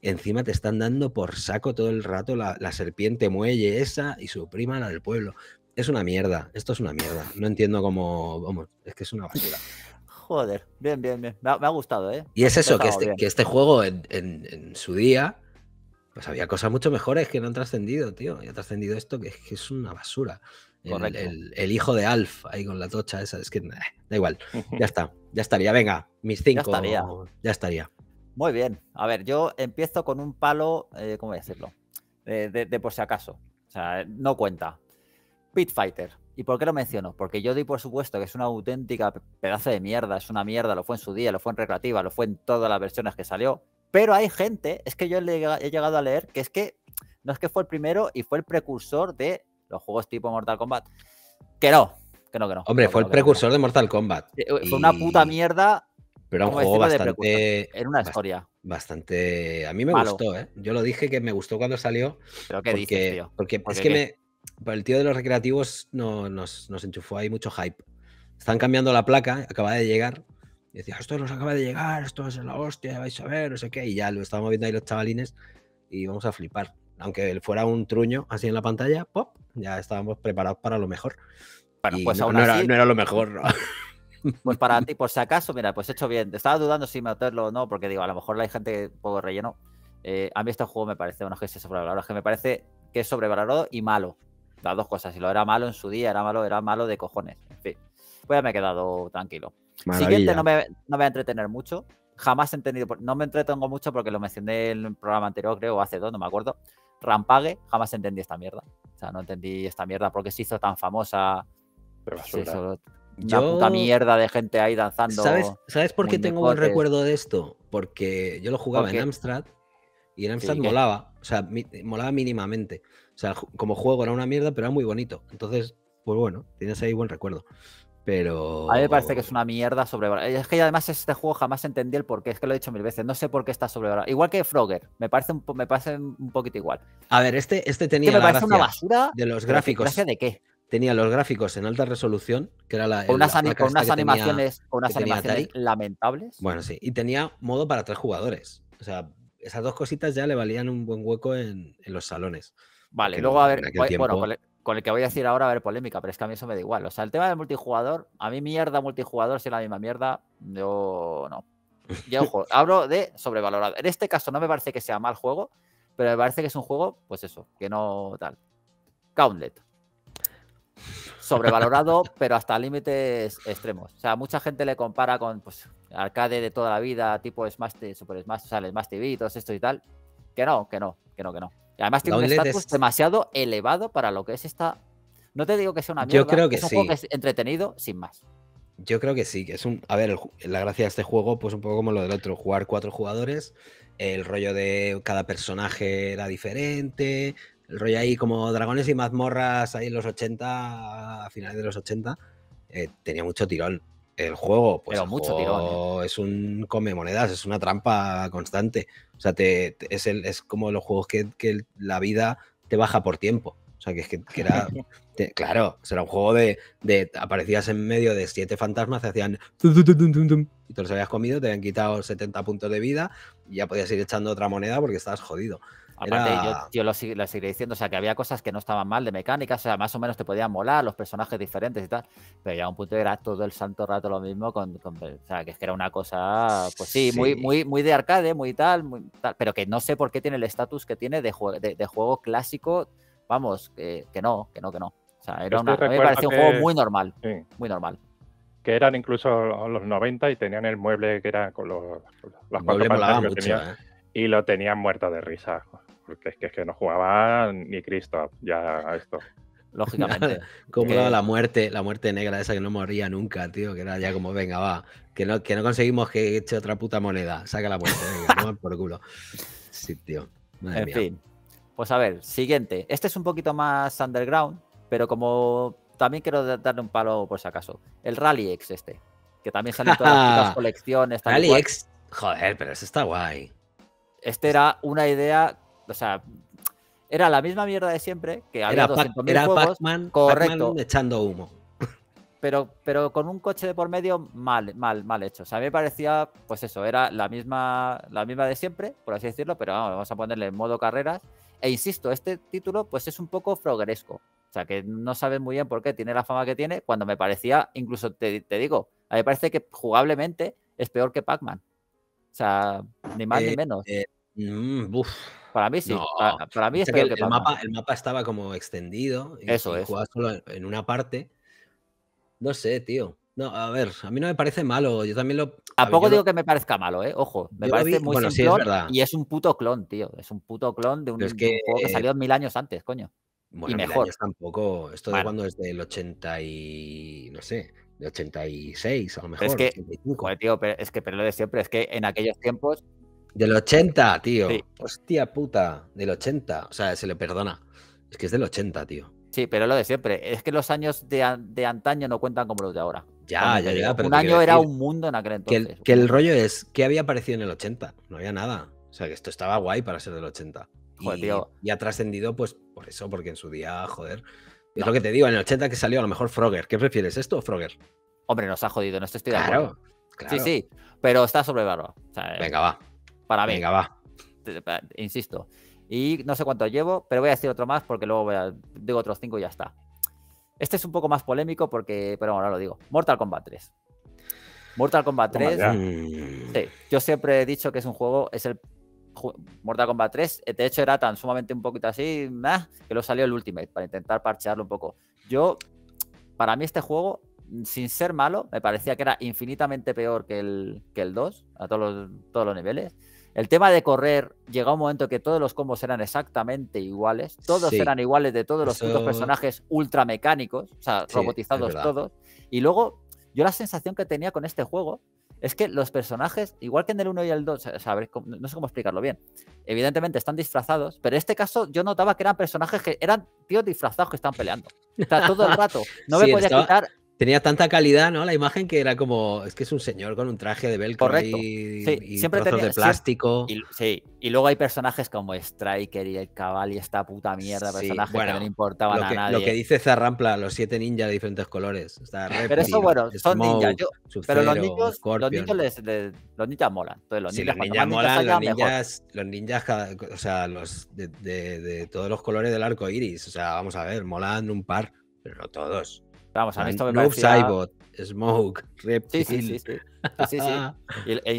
Encima te están dando por saco todo el rato la, serpiente muelle esa y su prima, la del pueblo. Es una mierda, esto es una mierda. No entiendo cómo, vamos, es que es una basura. Joder, bien, bien, bien. Me ha, gustado, ¿eh? Y es eso, este, que este, juego en, su día, pues había cosas mucho mejores que no han trascendido, tío. Y ha trascendido esto que, que es una basura. El, el, hijo de Alf ahí con la tocha esa, es que da igual, ya está. Ya estaría, venga, mis cinco. Ya estaría. Muy bien. A ver, yo empiezo con un palo, eh, ¿cómo decirlo? Eh, de, por si acaso. O sea, no cuenta. Pit Fighter. ¿Y por qué lo menciono? Porque yo di por supuesto que es una auténtica pedazo de mierda, es una mierda, lo fue en su día, lo fue en Recreativa, lo fue en todas las versiones que salió. Pero hay gente, es que yo he llegado a leer que es que no es que fue el primero y fue el precursor de los juegos tipo Mortal Kombat. Que no, Hombre, fue el precursor de Mortal Kombat. Fue una puta mierda. Pero era un juego bastante. Era una historia. Bastante. A mí me gustó, ¿eh? Yo lo dije que me gustó cuando salió. ¿Pero qué porque, tío? Porque, es que El tío de los recreativos nos, nos enchufó ahí mucho hype. Están cambiando la placa, acaba de llegar. Y decía, esto nos acaba de llegar, esto es la hostia, vais a ver, no sé qué. Y ya lo estábamos viendo ahí los chavalines y vamos a flipar. Aunque fuera un truño así en la pantalla, pop, ya estábamos preparados para lo mejor. Bueno, pues no, aún era, lo mejor. Pues para ti, por si acaso, mira, pues he hecho bien. Estaba dudando si meterlo o no, porque digo, a lo mejor hay gente que poco relleno. Eh, a mí este juego me parece que se sobrevalorada. Es que me parece que es sobrevalorado y malo. Las dos cosas. Si lo era malo en su día, era malo, era malo de cojones. En fin. Pues ya me he quedado tranquilo. Siguiente, no me, no voy a entretener mucho. Jamás he entendido. No me entretengo mucho porque lo mencioné en el programa anterior, creo, hace dos, no me acuerdo. Rampague, jamás entendí esta mierda. O sea, no entendí esta mierda porque se hizo tan famosa una puta mierda de gente ahí danzando. ¿Sabes, ¿sabes por qué tengo buen recuerdo de esto? Porque yo lo jugaba en Amstrad y en Amstrad molaba. O sea, molaba mínimamente. O sea, como juego era una mierda, pero era muy bonito. Entonces, pues bueno, tienes ahí buen recuerdo. Pero. A mí me parece que es una mierda sobrevalorada. Es que además este juego jamás entendí el porqué. Es que lo he dicho mil veces. No sé por qué está sobrevalorado. Igual que Frogger. Me parece un, me parece un poquito igual. A ver, este, este tenía. que me parece una basura. De los gráficos. ¿De qué? tenía los gráficos en alta resolución, que era la. Con unas, animaciones, lamentables. Bueno, sí. Y tenía modo para tres jugadores. O sea, esas dos cositas ya le valían un buen hueco en, los salones. Vale, luego a ver, bueno, con, el, que voy a decir ahora a ver, polémica, pero es que a mí eso me da igual. O sea, el tema del multijugador, a mí mierda multijugador, si es la misma mierda, yo no. Ya ojo, hablo de sobrevalorado. En este caso no me parece que sea mal juego, pero me parece que es un juego, pues eso, que no tal. Countlet sobrevalorado, pero hasta límites extremos. O sea, mucha gente le compara con pues, arcade de toda la vida, tipo Smash, Super Smash, o sea, Smash TV y todo esto y tal. Que no, que no, que no, que no. además tiene un estatus demasiado elevado para lo que es esta. No te digo que sea una mierda, es un entretenido sin más. Yo creo que sí, que es un. A ver, la gracia de este juego, pues un poco como lo del otro, jugar cuatro jugadores el rollo de cada personaje era diferente, el rollo ahí como dragones y mazmorras ahí en los 80, a finales de los 80, eh, tenía mucho tirón. El juego, pues. mucho ¿eh? Es un come monedas, es una trampa constante. O sea, te, es, el, es como los juegos que, la vida te baja por tiempo. O sea, que, es que, era. claro, será un juego de, de, Aparecías en medio de siete fantasmas, te hacían. y te los habías comido, te habían quitado 70 puntos de vida y ya podías ir echando otra moneda porque estabas jodido. Aparte, yo, lo, lo, seguiré diciendo, o sea, que había cosas que no estaban mal de mecánica, o sea, más o menos te podían molar, los personajes diferentes y tal, pero ya a un punto era todo el santo rato lo mismo, con, o sea, que es que era una cosa, pues sí, Muy, muy, muy de arcade, muy tal, muy pero que no sé por qué tiene el estatus que tiene de, de, juego clásico, vamos, que, no, que no, que no. O sea, era una, me un juego muy normal, muy normal que eran incluso los 90 y tenían el mueble que era con los, las cuatro que ¿eh? y lo tenían muerto de risa. Pues, que es que, no jugaba ni Cristo ya a esto. Lógicamente. como la muerte, la muerte negra esa que no moría nunca, tío, que era ya como, venga, va, que no, que no conseguimos que eche otra puta moneda, saca la muerte, por culo. Sí, tío. en fin. Pues a ver, siguiente. Este es un poquito más underground, pero como también quiero darle un palo por si acaso. El Rally X este, que también sale todas las colecciones. Rally X, joder, pero ese está guay. Este era una idea o sea, era la misma mierda de siempre, que había 200.000 Pac correcto, echando humo. Pero, pero con un coche de por medio mal, mal, mal hecho. O sea, a mí me parecía, pues eso, era la misma, la misma de siempre, por así decirlo, pero vamos, vamos a ponerle en modo carreras. E insisto, este título pues es un poco frogresco. O sea, que no sabes muy bien por qué tiene la fama que tiene, cuando me parecía, incluso te, digo, a mí me parece que jugablemente es peor que Pac-Man. O sea, ni más ni eh, menos. Eh, mm, para mí sí. Para, mí es que el, mapa, el, mapa, estaba como extendido. Eso es. solo en una parte. No sé, tío. No, a ver, a mí no me parece malo. Yo también lo. A, poco digo que me parezca malo, ¿eh? Ojo, me parece muy bueno, sí, y es un puto clon, tío. Es un puto clon de un, juego que salió mil años antes, coño. y mejor. tampoco. Esto de cuando es del 80 y. no sé. De 86, a lo mejor. es que, tío, es que, pero de siempre, es que en aquellos tiempos del 80, tío. Hostia puta, del 80. O sea, se le perdona. Es que es del 80, tío. Sí, pero lo de siempre. Es que los años de, antaño no cuentan como los de ahora. Ya, ya, ya. un año era un mundo en aquel entonces. Que el, rollo es, ¿qué había aparecido en el 80? No había nada. O sea, que esto estaba guay para ser del 80. Joder, y, tío. y ha trascendido, pues, por eso, porque en su día, joder. Es lo que te digo, en el 80 que salió a lo mejor Frogger. ¿Qué prefieres, esto o Frogger? Hombre, nos ha jodido, no estoy de Claro, claro. Sí, sí, pero está sobre O sea, Venga, va. Venga, va. Insisto. Y no sé cuánto llevo, pero voy a decir otro más porque luego digo otros cinco y ya está. Este es un poco más polémico porque, pero ahora lo digo. Mortal Kombat 3. Mortal Kombat 3. yo siempre he dicho que es un juego, es el Mortal Kombat 3. Eh, de hecho, era tan sumamente un poquito así, que lo salió el Ultimate para intentar parchearlo un poco. Yo, para mí, este juego, sin ser malo, me parecía que era infinitamente peor que el, que el 2 a todos todos los niveles. El tema de correr, llega un momento que todos los combos eran exactamente iguales, todos eran iguales de todos los personajes ultra mecánicos, o sea, robotizados todos. Y luego, yo la sensación que tenía con este juego es que los personajes, igual que en el 1 y el 2, o no sé cómo explicarlo bien, evidentemente están disfrazados, pero en este caso yo notaba que eran personajes que eran tíos disfrazados que están peleando. está todo el rato. No me podía quitar tenía tanta calidad, ¿no? La imagen que era como, es que es un señor con un traje de velcro y, sí, y siempre de plástico. sí, y luego hay personajes como Striker y el Cabal y esta puta mierda de personajes que no importaban a nadie. Lo que dice Zarrampla, los siete ninjas de diferentes colores. pero eso, bueno, son ninjas. Pero los ninjas, los ninjas, les, los ninjas molan. los, ninjas, los ninjas molan, los, ninjas, o sea, los de, de todos los colores del arco iris. O sea, vamos a ver, molan un par, pero no todos. Vamos, a mí esto me no parecía... Cybot, Smoke, Reptil. Sí, sí,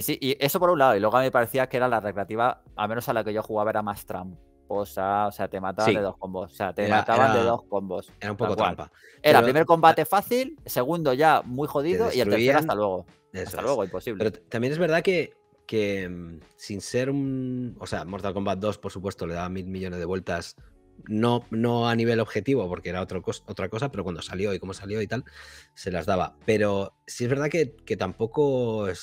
sí. Y, eso por un lado. Y luego a me parecía que era la recreativa, a menos a la que yo jugaba, era más tramposa. O sea, te mataban de dos combos. O sea, te mataban de dos combos. Era un poco trampa. Era el primer combate fácil, segundo ya muy jodido y el tercero hasta luego. hasta luego, imposible. Pero también es verdad que que mm, sin ser un... O sea, Mortal Kombat 2, por supuesto, le daba mil millones de vueltas no, a nivel objetivo, porque era otra cosa, pero cuando salió y cómo salió y tal, se las daba. Pero sí es verdad que, tampoco es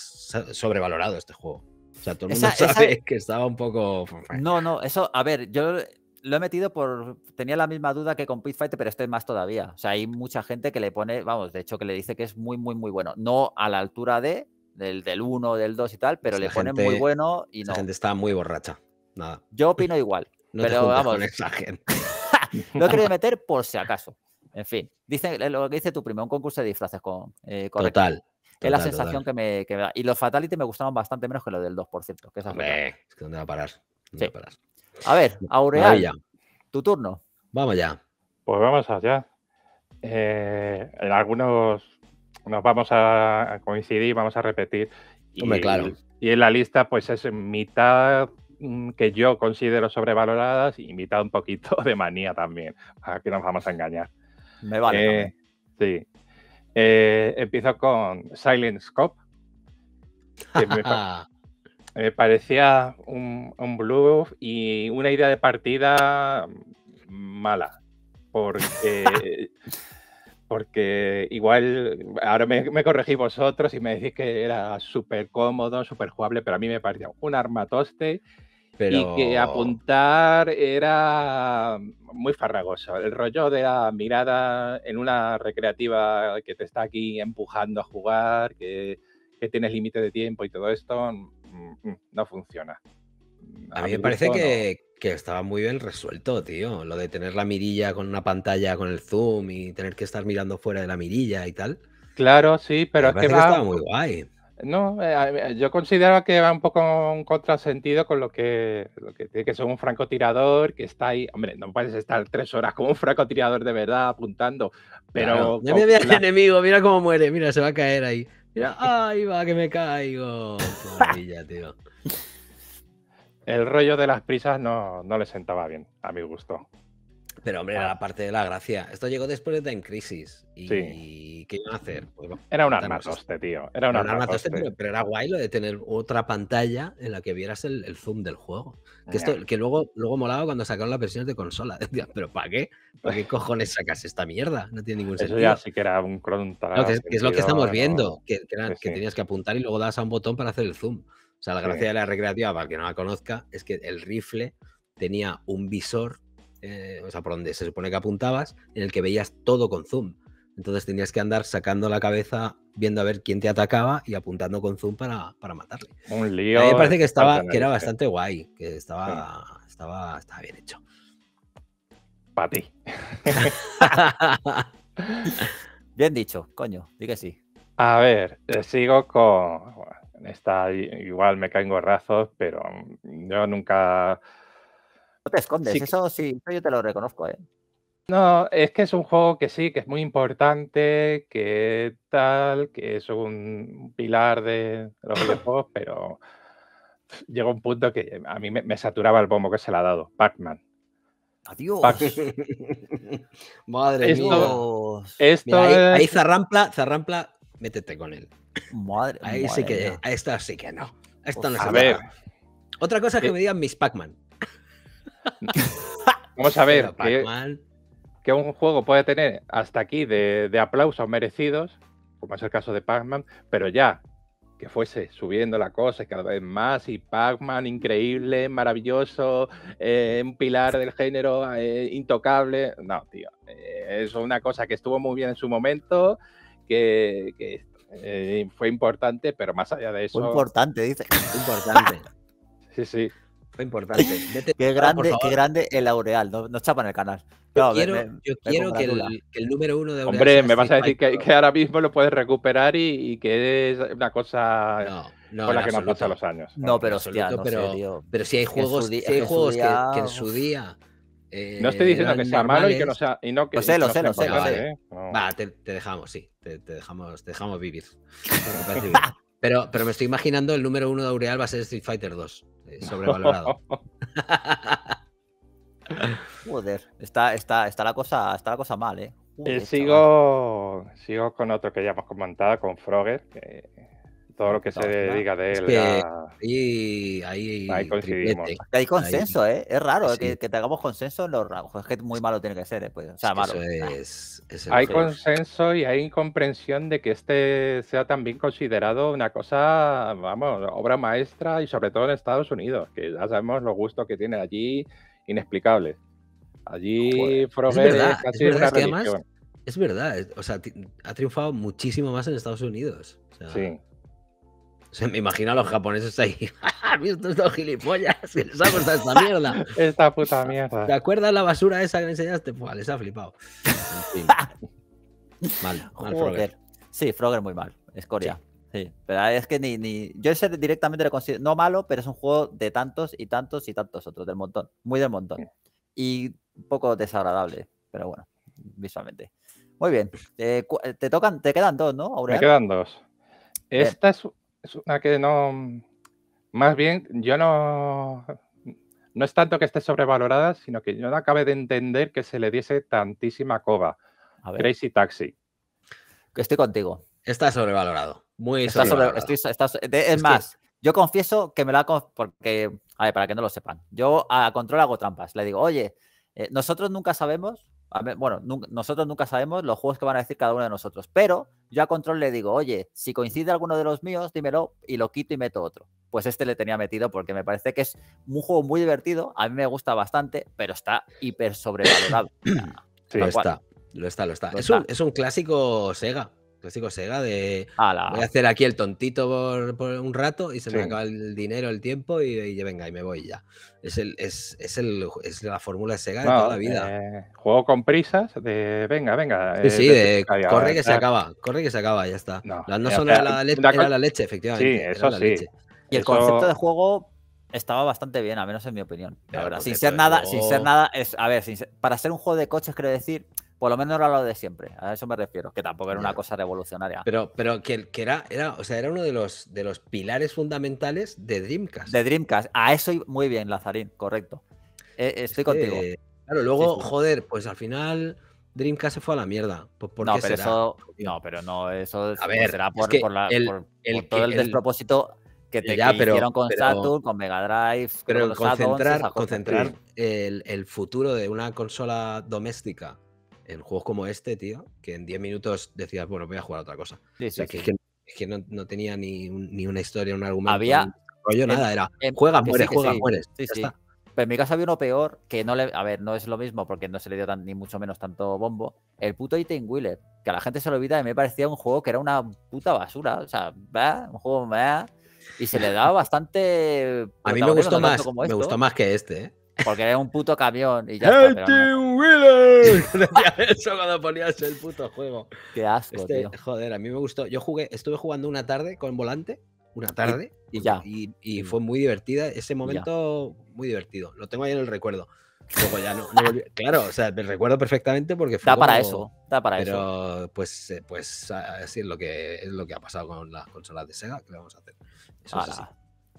sobrevalorado este juego. O sea, todo el mundo sabe que estaba un poco. No, no, eso, a ver, yo lo he metido por. Tenía la misma duda que con Pit pero estoy más todavía. O sea, hay mucha gente que le pone, vamos, de hecho, que le dice que es muy, muy, muy bueno. No a la altura de. Del, 1, del 2 y tal, pero le pone muy bueno y no. La gente está muy borracha. Nada. Yo opino igual pero vamos. Con esa gente. he meter por si acaso. En fin, dice, eh, lo que dice tu primo, un concurso de disfraces con, eh, Total. es la sensación que me, que da. Y los Fatality me gustaban bastante menos que lo del 2, Que es que ¿dónde a a, parar? a ver, Aureal, tu turno. Vamos ya. Pues vamos allá. Eh, en algunos nos vamos a coincidir, vamos a repetir. Hombre, claro. Y en la lista, pues es mitad Mm, que yo considero sobrevaloradas, invita un poquito de manía también, para que nos vamos a engañar. Me vale. Eh, sí. Eh, empiezo con Silent Scope, me, parecía un, un bluff y una idea de partida mala, porque... porque igual ahora me, me, corregís vosotros y me decís que era súper cómodo, súper jugable, pero a mí me parecía un armatoste y que apuntar era muy farragoso. El rollo de la mirada en una recreativa que te está aquí empujando a jugar, que, tienes límite de tiempo y todo esto, mm, mm, no funciona. A, mí me parece que, estaba muy bien resuelto, tío. Lo de tener la mirilla con una pantalla con el zoom y tener que estar mirando fuera de la mirilla y tal. Claro, sí, pero es que, va... muy guay. No, eh, yo considero que va un poco en contrasentido con lo que, que tiene que ser un francotirador que está ahí. Hombre, no puedes estar tres horas como un francotirador de verdad apuntando, pero. Ya me enemigo, mira cómo muere, mira, se va a caer ahí. Mira, ¡ay, va, que me caigo! tío. El rollo de las prisas no, no le sentaba bien, a mi gusto. Pero hombre, era la parte de la gracia. Esto llegó después de Time Crisis. ¿Y qué iban a hacer? Pues, era un toste, tío. Era un, arma toste, Pero, era guay lo de tener otra pantalla en la que vieras el, zoom del juego. Que, esto, que luego, luego molaba cuando sacaron las versiones de consola. pero ¿para qué? ¿Para qué cojones sacas esta mierda? No tiene ningún sentido. Eso ya sí que era un cron que, es lo que estamos viendo. Que, tenías que apuntar y luego dabas a un botón para hacer el zoom. O sea, la gracia de la recreativa, para que no la conozca, es que el rifle tenía un visor eh, o sea, por donde se supone que apuntabas, en el que veías todo con zoom. Entonces tenías que andar sacando la cabeza, viendo a ver quién te atacaba y apuntando con zoom para, matarle. Un lío. A mí me parece que, estaba, que era ¿eh? bastante guay, que estaba, estaba, bien hecho. Para ti. bien dicho, coño, di que sí. A ver, eh, sigo con. Está, igual me caigo razos, pero yo nunca no te escondes, eso sí, yo te lo reconozco, ¿eh? No, es que es un juego que sí, que es muy importante, que tal, que es un pilar de los videojuegos, pero llegó un punto que a mí me, saturaba el bombo que se le ha dado, Pac-Man. Adiós. Madre mía. ahí, Zarrampla, Zarrampla, métete con él. Madre Ahí sí que, ahí está, sí que no. Esto pues no se a ver. Otra cosa es que eh me digan mis Pac-Man. Vamos a ver que, un juego puede tener hasta aquí de, aplausos merecidos, como es el caso de Pac-Man, pero ya que fuese subiendo la cosa cada vez más, y Pac-Man increíble, maravilloso, eh, un pilar del género eh, intocable. No, tío, eh, es una cosa que estuvo muy bien en su momento, que, fue importante, pero más allá de eso... importante, dice. importante. sí, sí importante. qué, grande, el Aureal. No, no chapa en el canal. Yo, quiero, que, el, número uno de Aureal. Hombre, me vas a decir que, ahora mismo lo puedes recuperar y, que es una cosa. con la que nos pasa los años. No, pero, pero, si hay juegos, hay juegos que, en su día. Eh, no estoy diciendo que sea malo y que no sea. Y no que, lo sé, lo sé, lo sé. ¿eh? Va, te, dejamos, sí. Te, dejamos, dejamos vivir. pero, pero me estoy imaginando el número uno de Aureal va a ser Street Fighter 2. Eh, sobrevalorado. Joder, está, está, está, la cosa, está la cosa mal, ¿eh? eh sigo, sigo con otro que ya hemos comentado, con Frogger, que todo lo que se diga de él. y ahí, coincidimos. Hay consenso, ¿eh? Es raro ¿eh? que, tengamos consenso en los Es que muy malo tiene que ser, después eh, pues. O sea, malo. hay consenso y hay incomprensión de que este sea también considerado una cosa, vamos, obra maestra y sobre todo en Estados Unidos, que ya sabemos los gustos que tiene allí, inexplicable Allí Frogger es, casi es verdad, es verdad, o sea, ha triunfado muchísimo más en Estados Unidos. sí se me imagino a los japoneses ahí. ¿Has visto estos gilipollas? Que les ha esta mierda. Esta puta mierda. ¿Te acuerdas la basura esa que me enseñaste? Pues les ha flipado. Mal, mal Frogger. Sí, Frogger muy mal. Escoria. Sí. sí. Pero es que ni, ni. Yo ese directamente lo considero. No malo, pero es un juego de tantos y tantos y tantos otros, del montón. Muy del montón. Y un poco desagradable, pero bueno, visualmente. Muy bien. Eh, eh, te tocan, te quedan dos, ¿no, Aurelio? Me quedan dos. Esta es, es una que no. Más bien, yo no. No es tanto que esté sobrevalorada, sino que yo no acabé de entender que se le diese tantísima coba. A Crazy Taxi. Estoy contigo. Está sobrevalorado. Muy está sobrevalorado. es, más, yo confieso que me la. Porque, a ver, para que no lo sepan, yo a Control hago trampas. Le digo, oye, eh, nosotros nunca sabemos bueno, nosotros nunca sabemos los juegos que van a decir cada uno de nosotros, pero yo a Control le digo, oye, si coincide alguno de los míos, dímelo y lo quito y meto otro. Pues este le tenía metido porque me parece que es un juego muy divertido, a mí me gusta bastante, pero está hiper sobrevalorado. lo está, lo está, lo está, es un clásico Sega. Clásico Sega de voy a hacer aquí el tontito por, un rato y se me acaba el dinero, el tiempo y, venga, y me voy ya. Es, el, es, el, es la fórmula de Sega de toda la vida. Eh, juego con prisas de venga, venga. Sí, eh, corre que se acaba, corre que se acaba, ya está. No, solo la, eh, leche, era la leche, efectivamente. Sí, Y el concepto de juego estaba bastante bien, al menos en mi opinión. sin ser nada, sin ser nada, es, a ver, para ser un juego de coches, quiero decir, por lo menos era lo de siempre, a eso me refiero, que tampoco era una cosa revolucionaria. Pero, pero que, era, era, o sea, era uno de los, de los pilares fundamentales de Dreamcast. De Dreamcast, a eso muy bien, Lazarín, correcto. E, e, estoy contigo. Claro, luego, joder, pues al final Dreamcast se fue a la mierda. no, pero no, pero no, eso pues será por, el, todo el, despropósito que te con Saturn, con Mega Drive, pero con concentrar, el, el, futuro de una consola doméstica en juegos como este, tío, que en 10 minutos decías, bueno, voy a jugar otra cosa. Es que, no, tenía ni, ni, una historia, un argumento. Había. Un rollo, nada, era juega, juegas, juega, juegas, Sí, sí. Pero en mi caso había uno peor que no le. A ver, no es lo mismo porque no se le dio tan, ni mucho menos tanto bombo. El puto Item Wheeler, que a la gente se lo olvida y me parecía un juego que era una puta basura. O sea, va un juego. Bah, y se le daba bastante. A mí me gustó más. me gustó más que este, ¿eh? Porque era un puto camión y ya Eso cuando ponías el puto juego. Qué asco, este, Joder, a mí me gustó. Yo jugué, estuve jugando una tarde con volante, una tarde, y, ya. Y, mm. fue muy divertida. Ese momento, muy divertido. Lo tengo ahí en el recuerdo. Claro, o sea, me recuerdo perfectamente porque fue. Da para eso, está para eso. Pero pues, eh, pues así es lo que es lo que ha pasado con las consolas de Sega, que vamos a hacer? Eso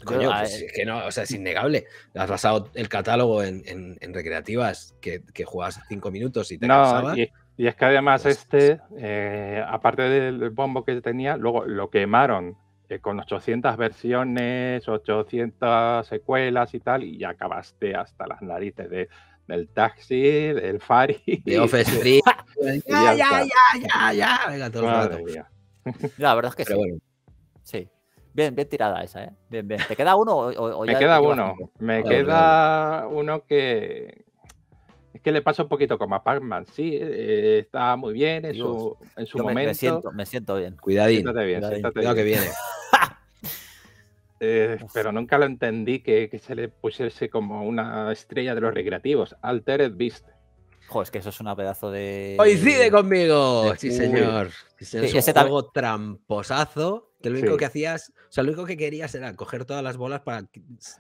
Coño, pues es que no, o sea, es innegable. Has basado el catálogo en, recreativas que, que, jugabas cinco minutos y te cansabas. Y, es que además pues este, eh, aparte del bombo que tenía, luego lo quemaron eh, con 800 versiones, 800 secuelas y tal, y acabaste hasta las narices de, del taxi, del Fari. De Office ya, ya, ya, ya, ya, Venga, La verdad es que Sí. Bien, bien tirada esa, ¿eh? Bien, ¿Te queda uno o, o Me queda uno. Me queda uno que. Es que le pasa un poquito como a Pac-Man. Sí, eh, eh, está muy bien en su, en su momento. Me, siento, bien. Cuidadín. Siéntate bien, cuidadín. que viene. Eh, pero nunca lo entendí que, se le pusiese como una estrella de los recreativos. Altered Beast. Joder, es que eso es una pedazo de. ¡Coincide conmigo! Sí, señor. Sí, un juego tramposazo lo único que hacías, o sea, lo único que querías era coger todas las bolas para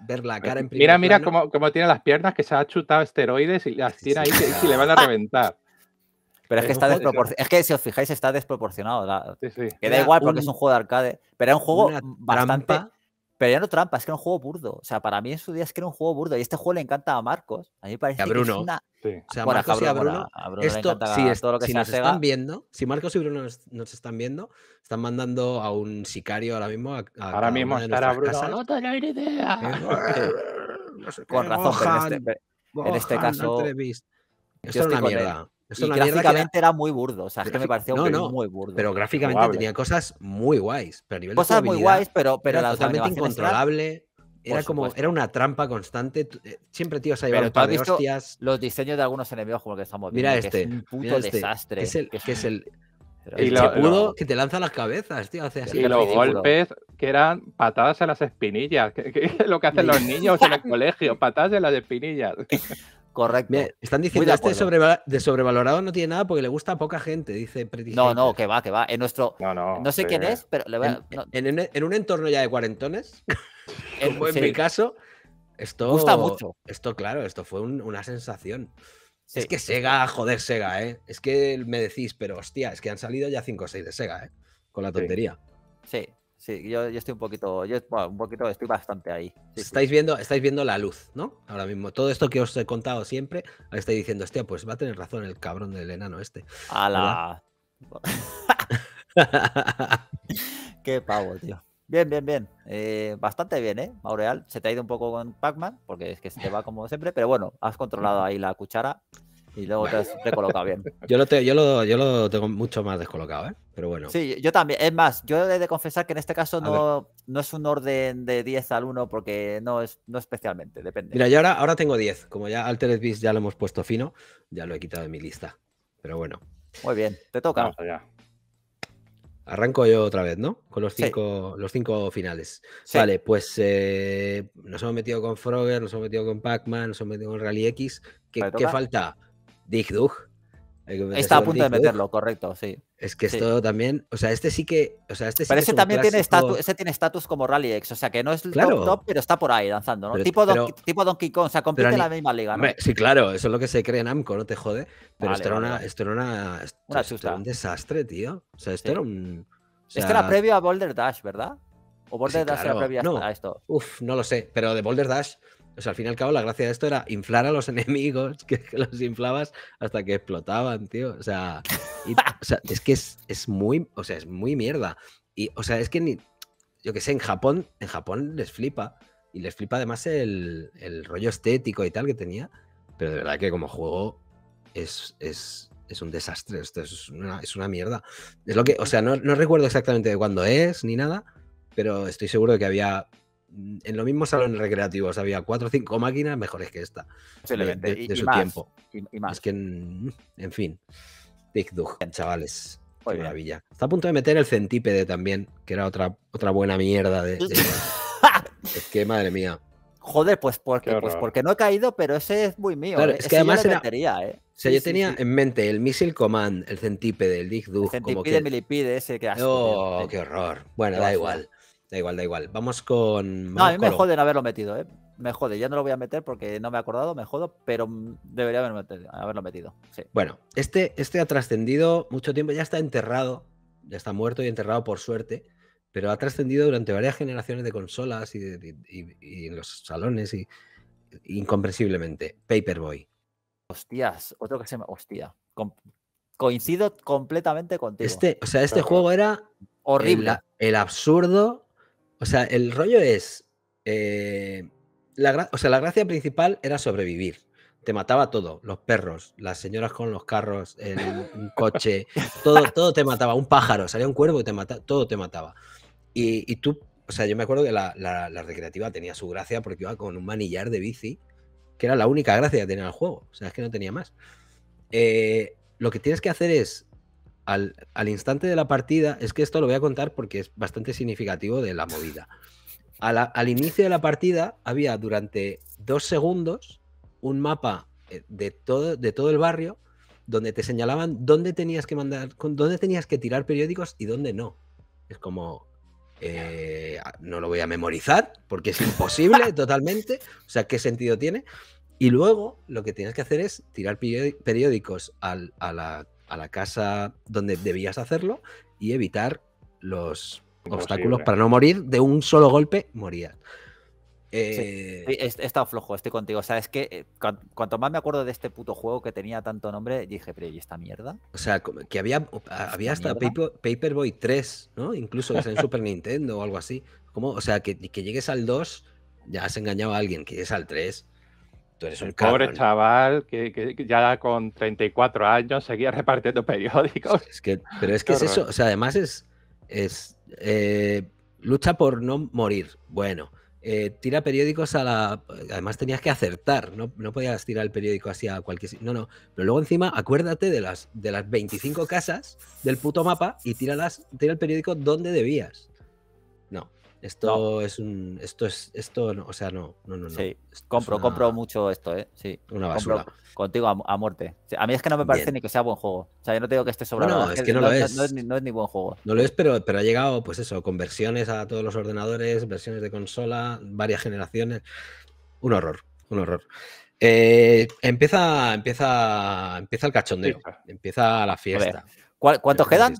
ver la cara en primer Mira, mira cómo, cómo, tiene las piernas que se ha chutado esteroides y las tira ahí y le van a reventar. Pero es que, está desproporcionado. es que si os fijáis está desproporcionado. Queda Que da igual porque es un juego de arcade, pero es un juego bastante... Pero ya no trampa, es que era un juego burdo. O sea, para mí en su día es que era un juego burdo. Y este juego le encanta a Marcos. A mí me parece Bruno. que es una... O sea, Marcos a y a Bruno, esto, si, nos están viendo, si Marcos y Bruno nos, están viendo, están mandando a un sicario ahora mismo. A, ahora mismo estará Bruno. No idea. Eh, con razón, en este, en este, caso. Esto es una mierda gráficamente era... muy burdo, o sea, es que me pareció un no, muy burdo. Pero gráficamente tenía cosas muy guays, pero a nivel Cosas muy guays, pero, pero totalmente incontrolable. Era, como, era una trampa constante. Eh, siempre tío, se ha llevado un par hostias. Los diseños de algunos enemigos como los que estamos viendo. Mira este. Que es este, un puto este, desastre. es el, que es el que te lanza las cabezas, tío. Hace así. Y los golpes que eran patadas en las espinillas. Que, lo que hacen los niños en el colegio, patadas en las espinillas. Correcto. están diciendo que este de sobrevalorado no tiene nada porque le gusta a poca gente, dice Pretty No, no, que va, que va. En nuestro. No, sé quién es, pero le en, un entorno ya de cuarentones, en, mi caso, esto. Gusta mucho. Esto, claro, esto fue una sensación. Es que Sega, joder, Sega, ¿eh? Es que me decís, pero hostia, es que han salido ya 5 o 6 de Sega, ¿eh? Con la tontería. Sí, Sí, yo, estoy un poquito, yo, un poquito, estoy bastante ahí. estáis, Viendo, estáis viendo la luz, ¿no? Ahora mismo, todo esto que os he contado siempre, estáis diciendo, hostia, pues va a tener razón el cabrón del enano este. A la... Qué pavo, tío. Bien, bien, bien. Eh, bastante bien, ¿eh? Maureal, se te ha ido un poco con Pac-Man, porque es que se te va como siempre, pero bueno, has controlado ahí la cuchara y luego te has recolocado bien. Yo lo, tengo mucho más descolocado, ¿eh? Pero bueno. Sí, yo también. Es más, yo he de confesar que en este caso no, no es un orden de 10 al 1 porque no es no especialmente, depende. Mira, yo ahora, ahora tengo 10. Como ya Altered Beast ya lo hemos puesto fino, ya lo he quitado de mi lista. Pero bueno. Muy bien, te toca. Arranco yo otra vez, ¿no? Con los cinco, los cinco finales. Vale, pues eh, nos hemos metido con Frogger, nos hemos metido con Pac-Man, nos hemos metido con Rally X. ¿Qué, ¿qué falta? Dick Está a punto de meterlo, correcto, sí. Es que esto también, o sea, este sí que, o sea, este Pero también tiene estatus, ese tiene estatus como Rally X, o sea, que no es claro. top, top, pero está por ahí danzando, ¿no? tipo, Don, Donkey Kong, o sea, compite en la misma liga, Sí, claro, eso es lo que se cree en Amco, no te jode, pero esto, Era un desastre, tío. O sea, esto era un Esto era previo a Boulder Dash, ¿verdad? ¿O Boulder Dash era previo a esto? Uf, no lo sé, pero de Boulder Dash o sea, al fin y al cabo, la gracia de esto era inflar a los enemigos, que, los inflabas hasta que explotaban, tío. O sea, es que es, muy, o sea, es muy mierda. Y, o sea, es que ni, yo que sé, en Japón, en Japón les flipa. Y les flipa además el, rollo estético y tal que tenía. Pero de verdad que como juego es, es, un desastre. Esto es una, es una mierda. Es lo que, o sea, no, no recuerdo exactamente de cuándo es ni nada, pero estoy seguro de que había Mm, en los mismos salones recreativos había cuatro o cinco máquinas mejores que esta. De, su tiempo. Y, más. que, mm, en, fin, Dick Dug, chavales. Qué maravilla. Está a punto de meter el centípede también, que era otra, otra buena mierda de. es que madre mía. Joder, pues porque, pues porque no he caído, pero ese es muy mío. ¿eh? es que además yo ¿eh? O sea, yo tenía en mente el Missile Command, el centípede, el Dig Dug. El milipide, ese que hace. Oh, qué horror. Bueno, da igual. Da igual, da igual. Vamos con. No, a mí me joden haberlo metido, ¿eh? Me jode, ya no lo voy a meter porque no me he acordado, me jodo, pero mm, debería haberlo metido. Haberlo metido Bueno, este, este ha trascendido mucho tiempo, ya está enterrado, ya está muerto y enterrado por suerte, pero ha trascendido durante varias generaciones de consolas y, en los salones y incomprensiblemente. Paperboy. Hostias, otro que se me. Hostia. coincido completamente contigo. Este, o sea, este juego era horrible. el absurdo o sea, el rollo es. Eh, la, o sea, la gracia principal era sobrevivir. Te mataba todo, los perros, las señoras con los carros, el, un coche, todo, todo te mataba, un pájaro, salía un cuervo y te mataba, todo te mataba. Y, tú, o sea, yo me acuerdo que la, recreativa tenía su gracia porque iba con un manillar de bici, que era la única gracia que tenía el juego, o sea, es que no tenía más. Eh, lo que tienes que hacer es al, instante de la partida, es que esto lo voy a contar porque es bastante significativo de la movida. al inicio de la partida había durante dos segundos un mapa eh, de todo, de todo el barrio donde te señalaban dónde tenías que mandar, dónde tenías que tirar periódicos y dónde no. Es como, eh, no lo voy a memorizar porque es imposible totalmente. O sea, ¿qué sentido tiene? Y luego lo que tienes que hacer es tirar periódicos al, a la a la casa donde debías hacerlo y evitar los obstáculos para no morir. De un solo golpe morías. Eh... he, estado flojo, estoy contigo. O sea, es que eh, cuanto más me acuerdo de este puto juego que tenía tanto nombre, dije, pero ¿y esta mierda? O sea, que había, había hasta Paperboy 3, ¿no? Incluso en Super Nintendo o algo así. como O sea, que, que llegues al 2, ya has engañado a alguien, que llegues al 3. Pobre chaval que, ya con 34 años seguía repartiendo periódicos. pero es que es eso, o sea, además es, es eh, lucha por no morir. Bueno, eh, tira periódicos a la... Además tenías que acertar, no, podías tirar el periódico así a cualquier... No, no, pero luego encima acuérdate de las, de las 25 casas del puto mapa y tira el periódico donde debías. Esto es un. Esto es. Esto o sea, no, no, no. Sí, compro, compro mucho esto, eh. Sí. Una basura. contigo a, muerte. A mí es que no me parece ni que sea buen juego. O sea, yo no tengo que esté sobrado. No, es que no, lo es. No, es ni, buen juego. No lo es, pero, ha llegado, pues eso, con versiones a todos los ordenadores, versiones de consola, varias generaciones. Un horror, un horror. Eh, empieza, empieza, empieza el cachondeo. Empieza la fiesta. ¿Cuántos quedan?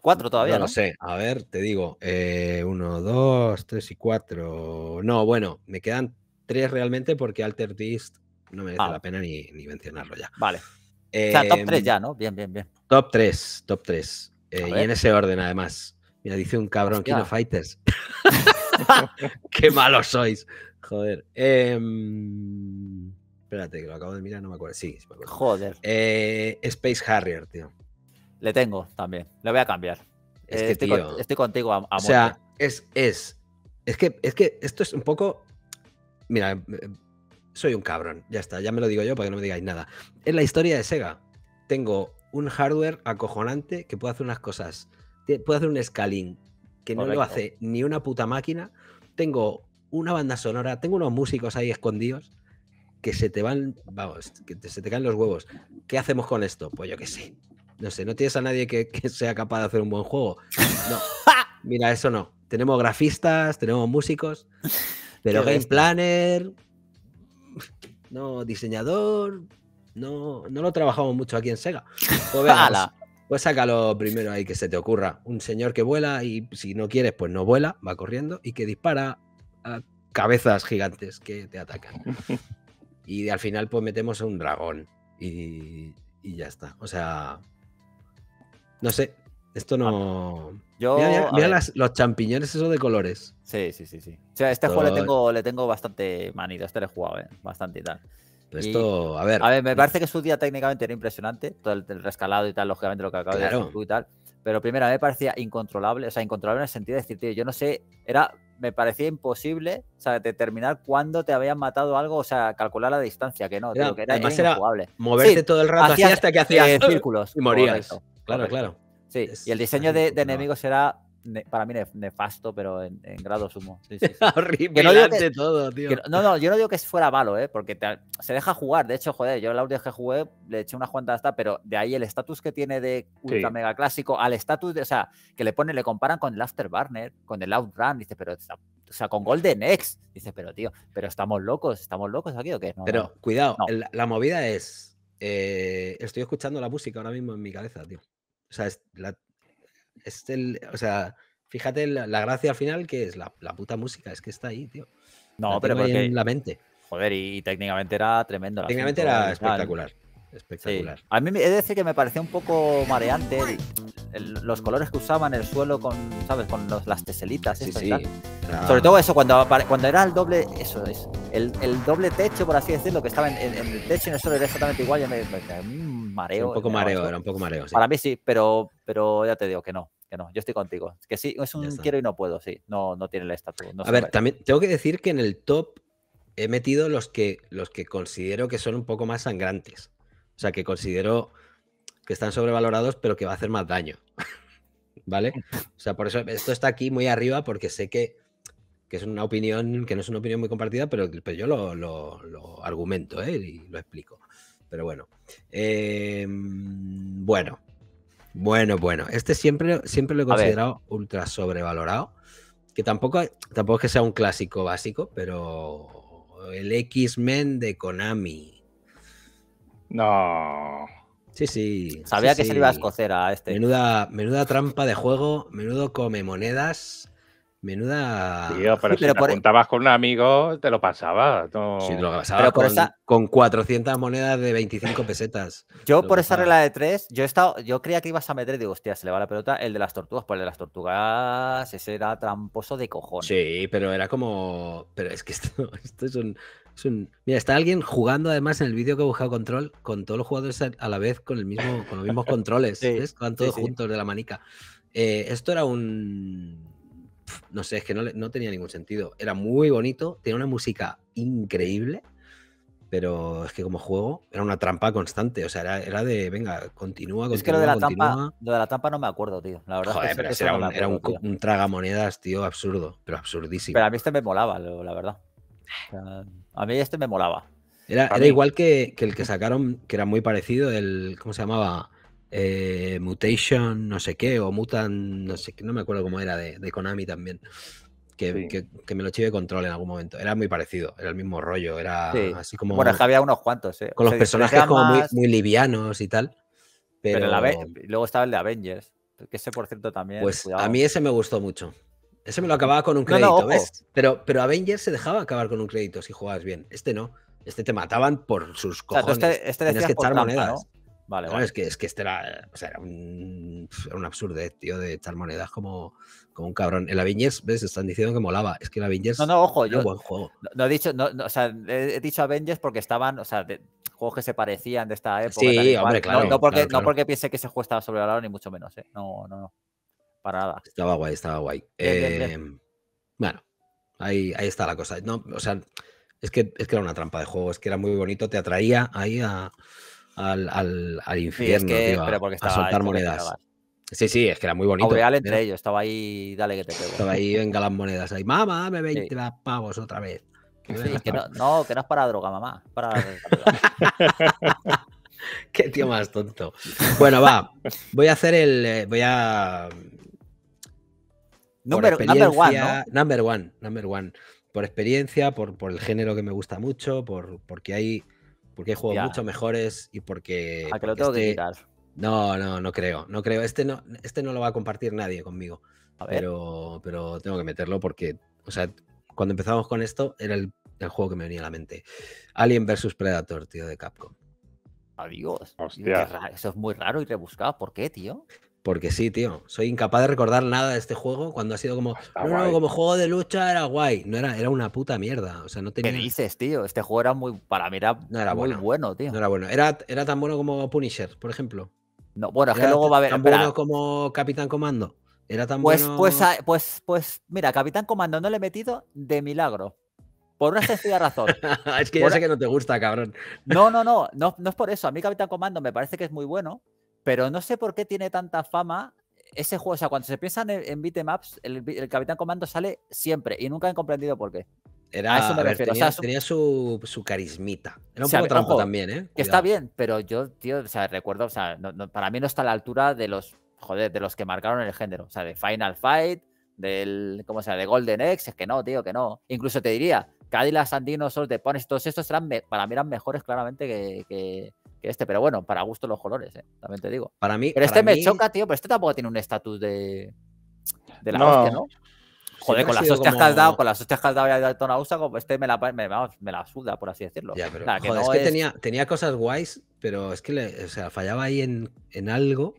Cuatro todavía. No, lo sé. A ver, te digo. Eh, uno, dos, tres y cuatro. No, bueno, me quedan tres realmente porque Alter Dist no merece ah. la pena ni, ni, mencionarlo ya. Vale. o sea, top tres em, ya, ¿no? Bien, bien, bien. Top tres, top tres eh, y en ese orden, además. Mira, dice un cabrón, Kino Fighters. Qué malos sois. Joder. Em, espérate, que lo acabo de mirar, no me acuerdo. Sí, sí me Joder. Eh, Space Harrier, tío. Le tengo también. lo voy a cambiar. Eh, estoy, contigo, amor. O sea, es, es, es, que, es que esto es un poco. Mira, eh, soy un cabrón. Ya está, ya me lo digo yo para que no me digáis nada. En la historia de Sega, tengo un hardware acojonante que puede hacer unas cosas. Puede hacer un escalín que no lo hace ni una puta máquina. Tengo una banda sonora, tengo unos músicos ahí escondidos que se te van, vamos, que se te caen los huevos. ¿Qué hacemos con esto? Pues yo qué sé no sé, no tienes a nadie que, sea capaz de hacer un buen juego. mira, eso no. Tenemos grafistas, tenemos músicos, pero game planner, no diseñador, no, no lo trabajamos mucho aquí en Sega. Pues, veamos, pues sácalo pues primero ahí que se te ocurra. Un señor que vuela y si no quieres, pues no vuela, va corriendo y que dispara a cabezas gigantes que te atacan. Y al final, pues metemos a un dragón y ya está. O sea, no sé, esto no. Ah, mira, los champiñones eso de colores. Sí, sí, sí, sí. O sea, este juego le tengo, le tengo bastante manito. Este le he jugado, eh, bastante y tal. esto, a ver. A ver, me mm. parece que su día técnicamente era impresionante. Todo el, rescalado y tal, lógicamente, lo que acabo de decir tú y tal. Pero primero, a mí me parecía incontrolable. O sea, incontrolable en el sentido de decir, tío, yo no sé. Era. Me parecía imposible o sea, determinar cuándo te habían matado algo, o sea, calcular la distancia, que no, que era, además Moverte todo el rato hasta que hacías círculos. Y morías. Claro, claro. Sí, y el diseño de, enemigos será para mí nefasto, pero en, grado sumo. Horrible no No, yo no digo que fuera malo, ¿eh? porque se deja jugar. De hecho, joder, yo el audio que jugué le eché una cuantas hasta, pero de ahí el estatus que tiene de ultra mega clásico al estatus de, o sea, que le ponen, le comparan con el Afterburner, con el Outrun, dice, pero o sea, con Golden X. Dice, pero tío, pero estamos locos, estamos locos aquí o qué? pero cuidado, la, movida es. Eh, estoy escuchando la música ahora mismo en mi cabeza, tío. O sea, la, o sea fíjate la, gracia al final que es la, puta música, es que está ahí, tío. No, pero porque... en la mente. Joder, y, técnicamente era tremendo. Técnicamente era espectacular. Espectacular. A mí he de decir que me parecía un poco mareante los colores que usaban el suelo con, ¿sabes? Con las teselitas. Sí, Sobre todo eso, cuando, cuando era el doble, eso es, el, doble techo, por así decirlo, que estaba en, el techo y en el suelo era exactamente igual. Y me, me, un poco mareo, era un poco mareo. Para mí sí, pero, pero ya te digo que no, que no. Yo estoy contigo. Que sí, es un quiero y no puedo, sí. No, no tiene la estatua. a ver, también tengo que decir que en el top he metido los que, los que considero que son un poco más sangrantes. O sea, que considero que están sobrevalorados, pero que va a hacer más daño. ¿Vale? O sea, por eso esto está aquí muy arriba, porque sé que, es una opinión, que no es una opinión muy compartida, pero, pero yo lo, lo argumento ¿eh? y lo explico. Pero bueno. Em, bueno. Bueno, bueno. Este siempre, siempre lo he considerado ultra sobrevalorado. Que tampoco, tampoco es que sea un clásico básico, pero el X-Men de Konami. No. Sí, sí. Sabía que se iba a escocer a este. Menuda, menuda trampa de juego, menudo come monedas. Menuda. Tío, pero si e con un amigo, te lo pasaba. lo con, 400 monedas de 25 pesetas. Yo, por esa regla de tres, yo yo creía que ibas a meter, digo, hostia, se le va la pelota el de las tortugas, por pues el de las tortugas, ese era tramposo de cojones. Sí, pero era como. Pero es que esto, es un. Mira, está alguien jugando además en el vídeo que he buscado control con todos los jugadores a la vez con el mismo, con los mismos controles. Están todos juntos de la manica. Eh, esto era un no sé, es que no, tenía ningún sentido. Era muy bonito, tenía una música increíble, pero es que como juego era una trampa constante. O sea, era, de, venga, continúa, continúa. Es que lo de, la Trampa, lo de la trampa no me acuerdo, tío. La verdad Joder, era, un, era tragamonedas, tío, absurdo, pero absurdísimo. Pero a mí este me molaba, la verdad. a mí este me molaba. Era, era igual que, que, el que sacaron, que era muy parecido, el. ¿Cómo se llamaba? Eh, Mutation, no sé qué, o Mutant, no sé qué, no me acuerdo cómo era, de, Konami también. Que, me lo chive control en algún momento. Era muy parecido, era el mismo rollo, era así como. Bueno, había unos cuantos, ¿eh? Con los personajes como muy, livianos y tal. Pero, luego estaba el de Avengers, que ese por cierto también. Pues a mí ese me gustó mucho. Ese me lo acababa con un crédito, ¿ves? Pero, pero Avengers se dejaba acabar con un crédito si jugabas bien. Este no. Este te mataban por sus este, cojones. este, Tenías que echar monedas. Es que, es que este era, un, era absurdez, tío, de echar monedas como, como un cabrón. la Avengers, ¿ves? Están diciendo que molaba. Es que la Avengers. No, no, ojo, era yo. buen juego. No, he dicho, no, he dicho Avengers porque estaban, o sea, juegos que se parecían de esta época. Sí, hombre, claro. No, porque, piense que ese juego estaba sobrevalorado, ni mucho menos, ¿eh? No, no, no. Para nada. Estaba guay, estaba guay. Em, bueno, ahí, ahí está la cosa. No, o sea, es que, es que era una trampa de juego, es que era muy bonito, te atraía ahí a al, infierno, a soltar monedas. Sí, sí, es que era muy bonito. ¿eh? entre ellos, estaba ahí, dale que te pego. Estaba ahí, venga las monedas, ahí, mamá, me veis las pavos otra vez. no, que no es para droga, mamá, Qué tío más tonto. Bueno, va, voy a hacer el... Eh, voy a... Number, one, Number one, number one. Por experiencia, por, por el género que me gusta mucho, por, porque hay porque hay juegos mucho mejores y porque. A ah, que lo tengo que este quitar. No, no, no creo. No creo. Este no, este no lo va a compartir nadie conmigo. Pero, pero tengo que meterlo porque, o sea, cuando empezamos con esto, era el, juego que me venía a la mente. Alien vs Predator, tío, de Capcom. Adiós. Hostia. Eso es muy raro y rebuscado. ¿Por qué, tío? Porque sí, tío, soy incapaz de recordar nada de este juego cuando ha sido como, ah, no, como juego de lucha era guay, no era, era una puta mierda, o sea, no tenía... ¿Qué dices, tío? Este juego era muy, para mí era, no era muy bueno. tío. No era bueno, era, era tan bueno como Punisher, por ejemplo. No, bueno, es que luego va a haber... Tan bueno como Capitán Comando, era tan pues, bueno... Pues, ah, pues, pues, mira, Capitán Comando no le he metido de milagro. Por una sencilla razón. es que ya sé que no te gusta, cabrón. No, no, no, no, no es por eso. A mí Capitán Comando me parece que es muy bueno, pero no sé por qué tiene tanta fama ese juego. O sea, cuando se piensa en, en Maps em el, Capitán Comando sale siempre y nunca he comprendido por qué. Era, eso me Tenía, su... tenía su, carismita. Era un poco trampo también, ¿eh? Que está bien, pero yo, tío, o sea, recuerdo, o sea, para mí no está a la altura de los, joder, de los que marcaron el género. O sea, de Final Fight, del, ¿cómo se De Golden X, es que no, tío, que no. Incluso te diría, Cadillac, sol de Pones, todos estos eran, para mí eran mejores claramente que, que este, pero bueno, para gusto los colores, ¿eh? también te digo. Para mí, pero este me choca, tío, pero este tampoco tiene un estatus de, de la hostia, ¿no? Joder, con las hostias que has dado, con las hostias que has dado ya de este me la, me, la suda, por así decirlo. no es que Tenía, cosas guays, pero es que fallaba ahí en, en algo.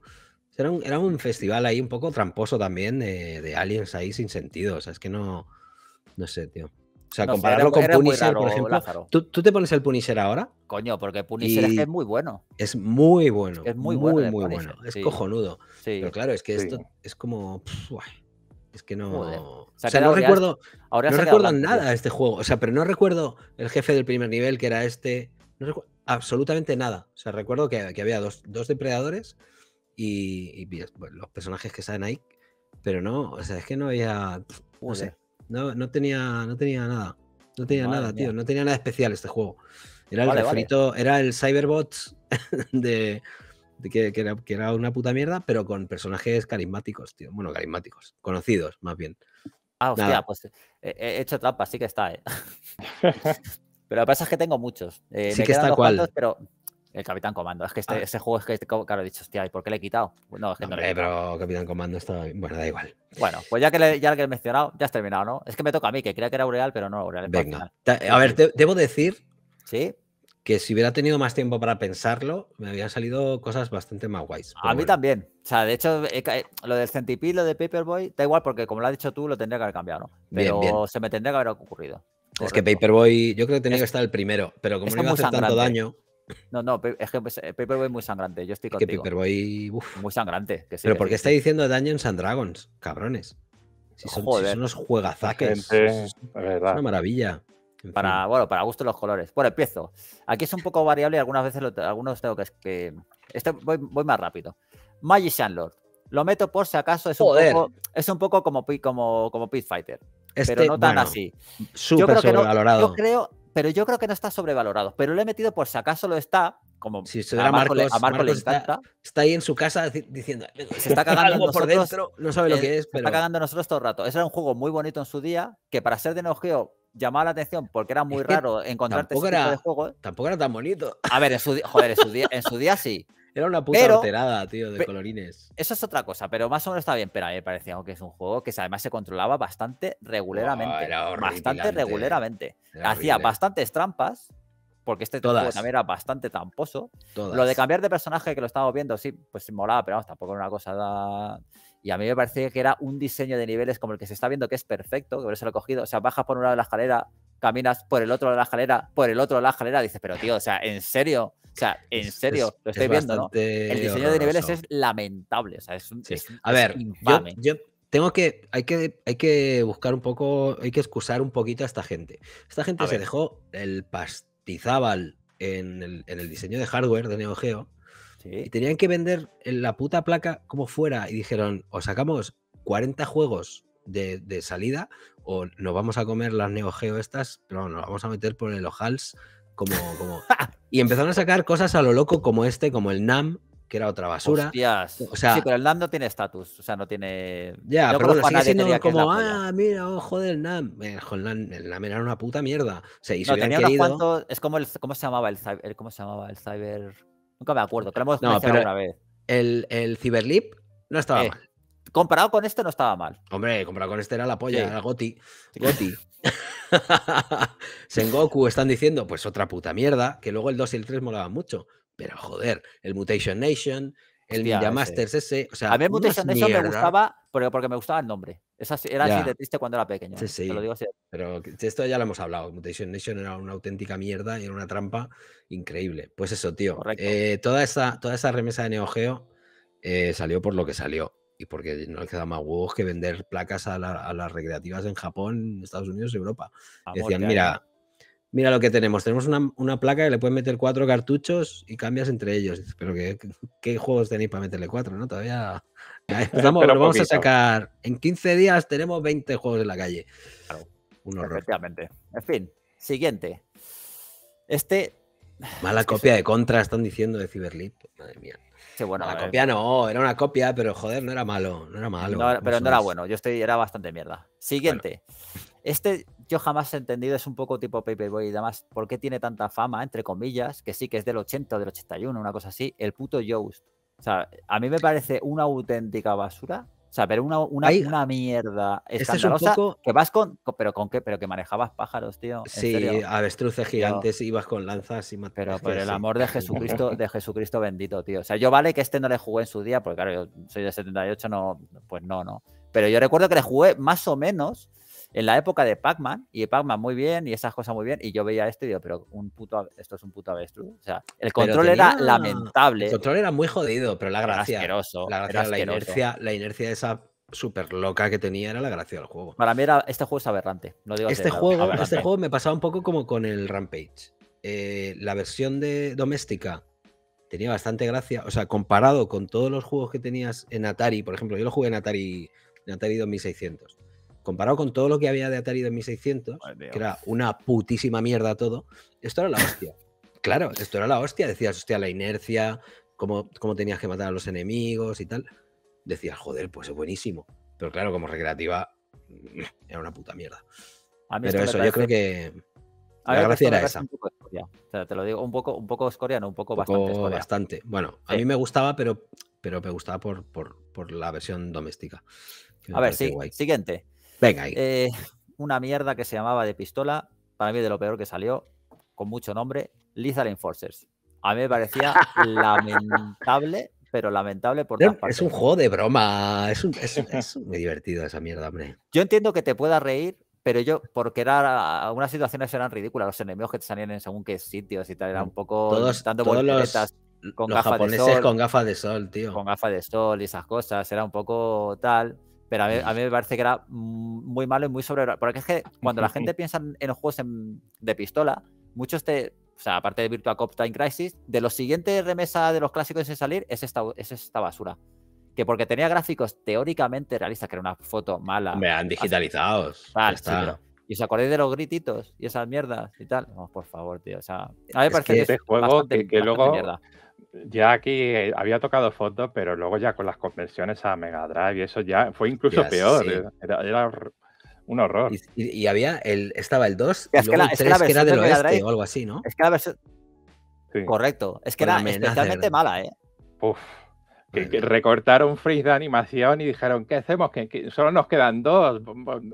era, un, era un, festival ahí un poco tramposo también de, de aliens ahí sin sentido. O sea, es que no. No sé, tío. O sea, compararlo con Punisher, por ejemplo. ¿Tú, te pones el Punisher ahora? Coño, porque Punisher es, muy bueno. Es muy bueno. Es muy, muy bueno. Muy bueno. Es cojonudo. Pero claro, es que esto es como. es que no. O sea, no recuerdo, ahora no recuerdo nada de este juego. O sea, pero no recuerdo el jefe del primer nivel, que era este. No recuerdo absolutamente nada. O sea, recuerdo que, había dos, depredadores y, los personajes que salen ahí. Pero no, o sea, es que no había. no sé. No, tenía, no tenía nada. No tenía nada, tío. No tenía nada especial este juego. Era el refrito, era el Cyberbots de, que, era, una puta mierda, pero con personajes carismáticos, tío. Bueno, carismáticos, conocidos, más bien. Ah, hostia, pues eh, he hecho trampa, sí que está, eh. pero lo que pasa es que tengo muchos. Eh, sí que está cual. pero el Capitán Comando. Es que ese ah. este juego es que, claro, he dicho, hostia, ¿y por qué le he quitado? No, es que no, pero Capitán Comando está Bueno, da igual. Bueno, pues ya que, ya que he mencionado, ya has terminado, ¿no? Es que me toca a mí, que creía que era Ureal, pero no, Aureal. Venga. A ver, debo decir. Sí que si hubiera tenido más tiempo para pensarlo, me habían salido cosas bastante más guays. A mí también. O sea, de hecho, lo del Centipede, lo de Paperboy, da igual porque como lo has dicho tú, lo tendría que haber cambiado, ¿no? Pero se me tendría que haber ocurrido. Es que Paperboy, yo creo que tenía que estar el primero, pero como no iba a hacer tanto daño... No, no, es que pues, eh, Paperboy es muy sangrante, yo estoy que Paperboy, Muy sangrante. Pero ¿por qué está diciendo Dungeons and Dragons? Cabrones. Si son, unos juegazaques. es una maravilla. para, bueno, para gusto los colores. Bueno, empiezo. Aquí es un poco variable y algunas veces algunos tengo que... este, voy, más rápido. Magician Lord. Lo meto por si acaso, es, Un, poco, es un poco como, como, como Pit Fighter. pero este, no tan así. Súper sobrevalorado. yo creo, pero yo creo que no está sobrevalorado. Pero lo he metido por si acaso lo está, como si a, Marco le encanta. Está, ahí en su casa diciendo, se está cagando nosotros, por dentro, no sabe lo que es, se pero... está cagando nosotros todo el rato. Ese era un juego muy bonito en su día, que para ser de enojeo, llamaba la atención porque era muy raro encontrarte ese tipo de juego. ¿eh? Tampoco era tan bonito. A ver, en su, joder, en su, día, en su día sí. Era una puta alterada, tío, de colorines. Eso es otra cosa, pero más o menos está bien. Pero a mí me parecía que es un juego que además se controlaba bastante regularmente. bastante regularmente. Hacía bastantes trampas, porque este todo juego también era bastante tramposo. Lo de cambiar de personaje que lo estábamos viendo, sí, pues molaba, pero tampoco era una cosa. Y a mí me parece que era un diseño de niveles como el que se está viendo, que es perfecto, que por eso lo he cogido. O sea, bajas por un lado de la escalera, caminas por el otro lado de la escalera, por el otro lado de la escalera, dices, pero tío, o sea, ¿en serio? O sea, en serio, lo estoy viendo, ¿no? El diseño de niveles es lamentable, o sea, es un... a ver, Yo, tengo que hay, que, hay que buscar un poco, hay que excusar un poquito a esta gente. Esta gente se dejó el pastizábal en el, en el diseño de hardware de Neo Geo y tenían que vender la puta placa como fuera. Y dijeron, o sacamos 40 juegos de, salida o nos vamos a comer las Neo Geo estas, pero nos vamos a meter por el Ojals como... y empezaron a sacar cosas a lo loco como este, como el NAM, que era otra basura. Hostias. sí, pero el NAM no tiene estatus, o sea, no tiene. Ya, pero bueno, sigue siendo como, ah, mira, ojo oh, eh, del NAM. el NAM era una puta mierda. es como el, ¿cómo se llamaba el, el, cómo se llamaba el cyber Nunca me acuerdo, que lo vez. El, el Cyberlip no estaba eh, mal. Comparado con este, no estaba mal. Hombre, comparado con este era la polla, era Goti. Goti. Sengoku están diciendo, pues otra puta mierda, que luego el 2 y el 3 molaban mucho. Pero joder, el Mutation Nation, el Ninja Masters ese. O sea, a mí Mutation Nation me gustaba pero porque me gustaba el nombre. era así de triste cuando era pequeño. Sí, ¿eh? sí. Pero esto ya lo hemos hablado. Mutation Nation era una auténtica mierda y era una trampa increíble. Pues eso, tío. Eh, toda, esa, toda esa remesa de Neo eh, salió por lo que salió. Y porque no le queda más huevos que vender placas a, las recreativas en Japón, Estados Unidos y Europa. Decían, mira, mira lo que tenemos. Tenemos una, placa que le puedes meter cuatro cartuchos y cambias entre ellos. Pero ¿qué, qué juegos tenéis para meterle cuatro? ¿No? Todavía lo vamos a sacar. En 15 días tenemos 20 juegos en la calle. Claro. Un horror. Efectivamente. En fin, siguiente. Este. Mala copia de Contra, están diciendo de Cyberlip. Madre mía. la eh. copia no, era una copia, pero joder, no era malo, no era malo. pero no era bueno, yo estoy, era bastante mierda. Siguiente. Este yo jamás he entendido, es un poco tipo Paperboy y demás, ¿por qué tiene tanta fama, entre comillas, que sí que es del 80 o del 81, una cosa así, el puto Joust. O sea, a mí me parece una auténtica basura. O sea, pero una, una, mierda escandalosa es un que vas con, pero con qué, pero que manejabas pájaros, tío. Sí, avestruces gigantes, ibas con lanzas y matas. Pero por el amor de Jesucristo, de Jesucristo bendito, tío. O sea, yo vale que este no le jugué en su día, porque claro, yo soy de 78, no, pues no, no. Pero yo recuerdo que le jugué más o menos en la época de Pac-Man, y Pac-Man muy bien, y esas cosas muy bien, y yo veía esto y digo, pero un puto, esto es un puto avestruz. O sea, el control era lamentable. El control era muy jodido, pero la gracia. la, gracia, la, inercia, la inercia esa súper loca que tenía era la gracia del juego. Para mí era, este juego es aberrante. No digo este, juego, este juego me pasaba un poco como con el Rampage. Eh, la versión de doméstica tenía bastante gracia. O sea, comparado con todos los juegos que tenías en Atari, por ejemplo, yo lo jugué en Atari, en Atari 2600 comparado con todo lo que había de Atari 1600, que era una putísima mierda todo, esto era la hostia. claro, esto era la hostia. Decías, hostia, la inercia, cómo, cómo tenías que matar a los enemigos y tal. Decías, joder, pues es buenísimo. Pero claro, como recreativa, era una puta mierda. A mí Pero eso, yo creo que a la gracia era esa. O sea, te lo digo, un poco, un poco un poco, bastante Bastante. Bueno, a mí me gustaba, pero, pero me gustaba por, por, por la versión doméstica. A ver, sí, siguiente. Venga ahí. Eh, una mierda que se llamaba de pistola, para mí de lo peor que salió, con mucho nombre, Lethal Enforcers. A mí me parecía lamentable, pero lamentable por Es un juego de broma, es, muy divertido esa mierda, hombre. Yo entiendo que te pueda reír, pero yo, porque era algunas situaciones eran ridículas, los enemigos que te salían en según qué sitios y tal, era mm, un poco todos, los, con gafas japoneses con gafas de sol, tío. Con gafas de sol y esas cosas, era un poco tal pero a mí, a mí, me parece que era muy malo y muy sobre... Porque es que cuando la gente piensa en los juegos de pistola, muchos te... O sea, aparte de Virtua Cop Time Crisis, de los siguientes remesa de los clásicos sin salir es esta, es esta basura. Que porque tenía gráficos teóricamente realistas, que era una foto mala. Me han digitalizado. Vale, y os acordáis de los grititos y esas mierdas y tal. No, por favor, tío. O sea, a mí me parece que, juego luego... Mierda ya aquí eh, había tocado fotos, pero luego ya con las conversiones a Mega Drive y eso ya fue incluso peor. Eh, era, un horror. Y, había el, estaba el 2 y, luego la, el 3 que, era del oeste o algo así, ¿no? Es que la versión. Correcto. Es que era especialmente mala, ¿eh? Uf, que, recortaron freeze de animación y dijeron, ¿qué hacemos? Que, solo nos quedan dos,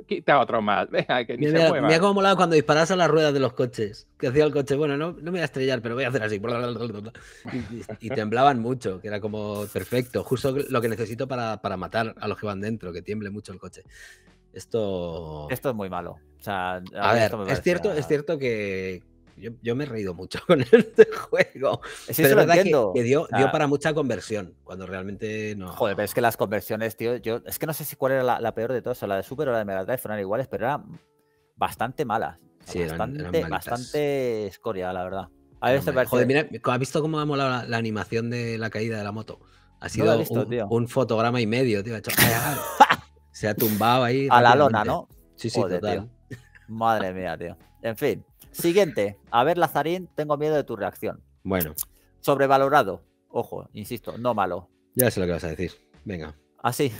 quita otro más. Venga, que ni cuando disparas a las ruedas de los coches. Que hacía el coche, bueno, no, me voy a estrellar, pero voy a hacer así. Y, temblaban mucho, que era como perfecto. Justo lo que necesito para, para matar a los que van dentro, que tiemble mucho el coche. Esto... Esto es muy malo. a, ver, es, cierto, es cierto que, yo, me he reído mucho con este juego. es verdad que, dio, para mucha conversión, cuando realmente no. Joder, pero es que las conversiones, tío, yo es que no sé si cuál era la, peor de todas, o la de Super o la de Mega Drive fueron iguales, pero eran bastante malas. Sí, bastante, escoria, la verdad. A Joder, mira, ¿has visto cómo ha molado la, animación de la caída de la moto? Ha sido un, fotograma y medio, tío. Se ha tumbado ahí. A la lona, ¿no? Sí, sí, total. Madre mía, tío. En fin. Siguiente. A ver, Lazarín, tengo miedo de tu reacción. Bueno. Sobrevalorado. Ojo, insisto, no malo. Ya sé lo que vas a decir. Venga. Así.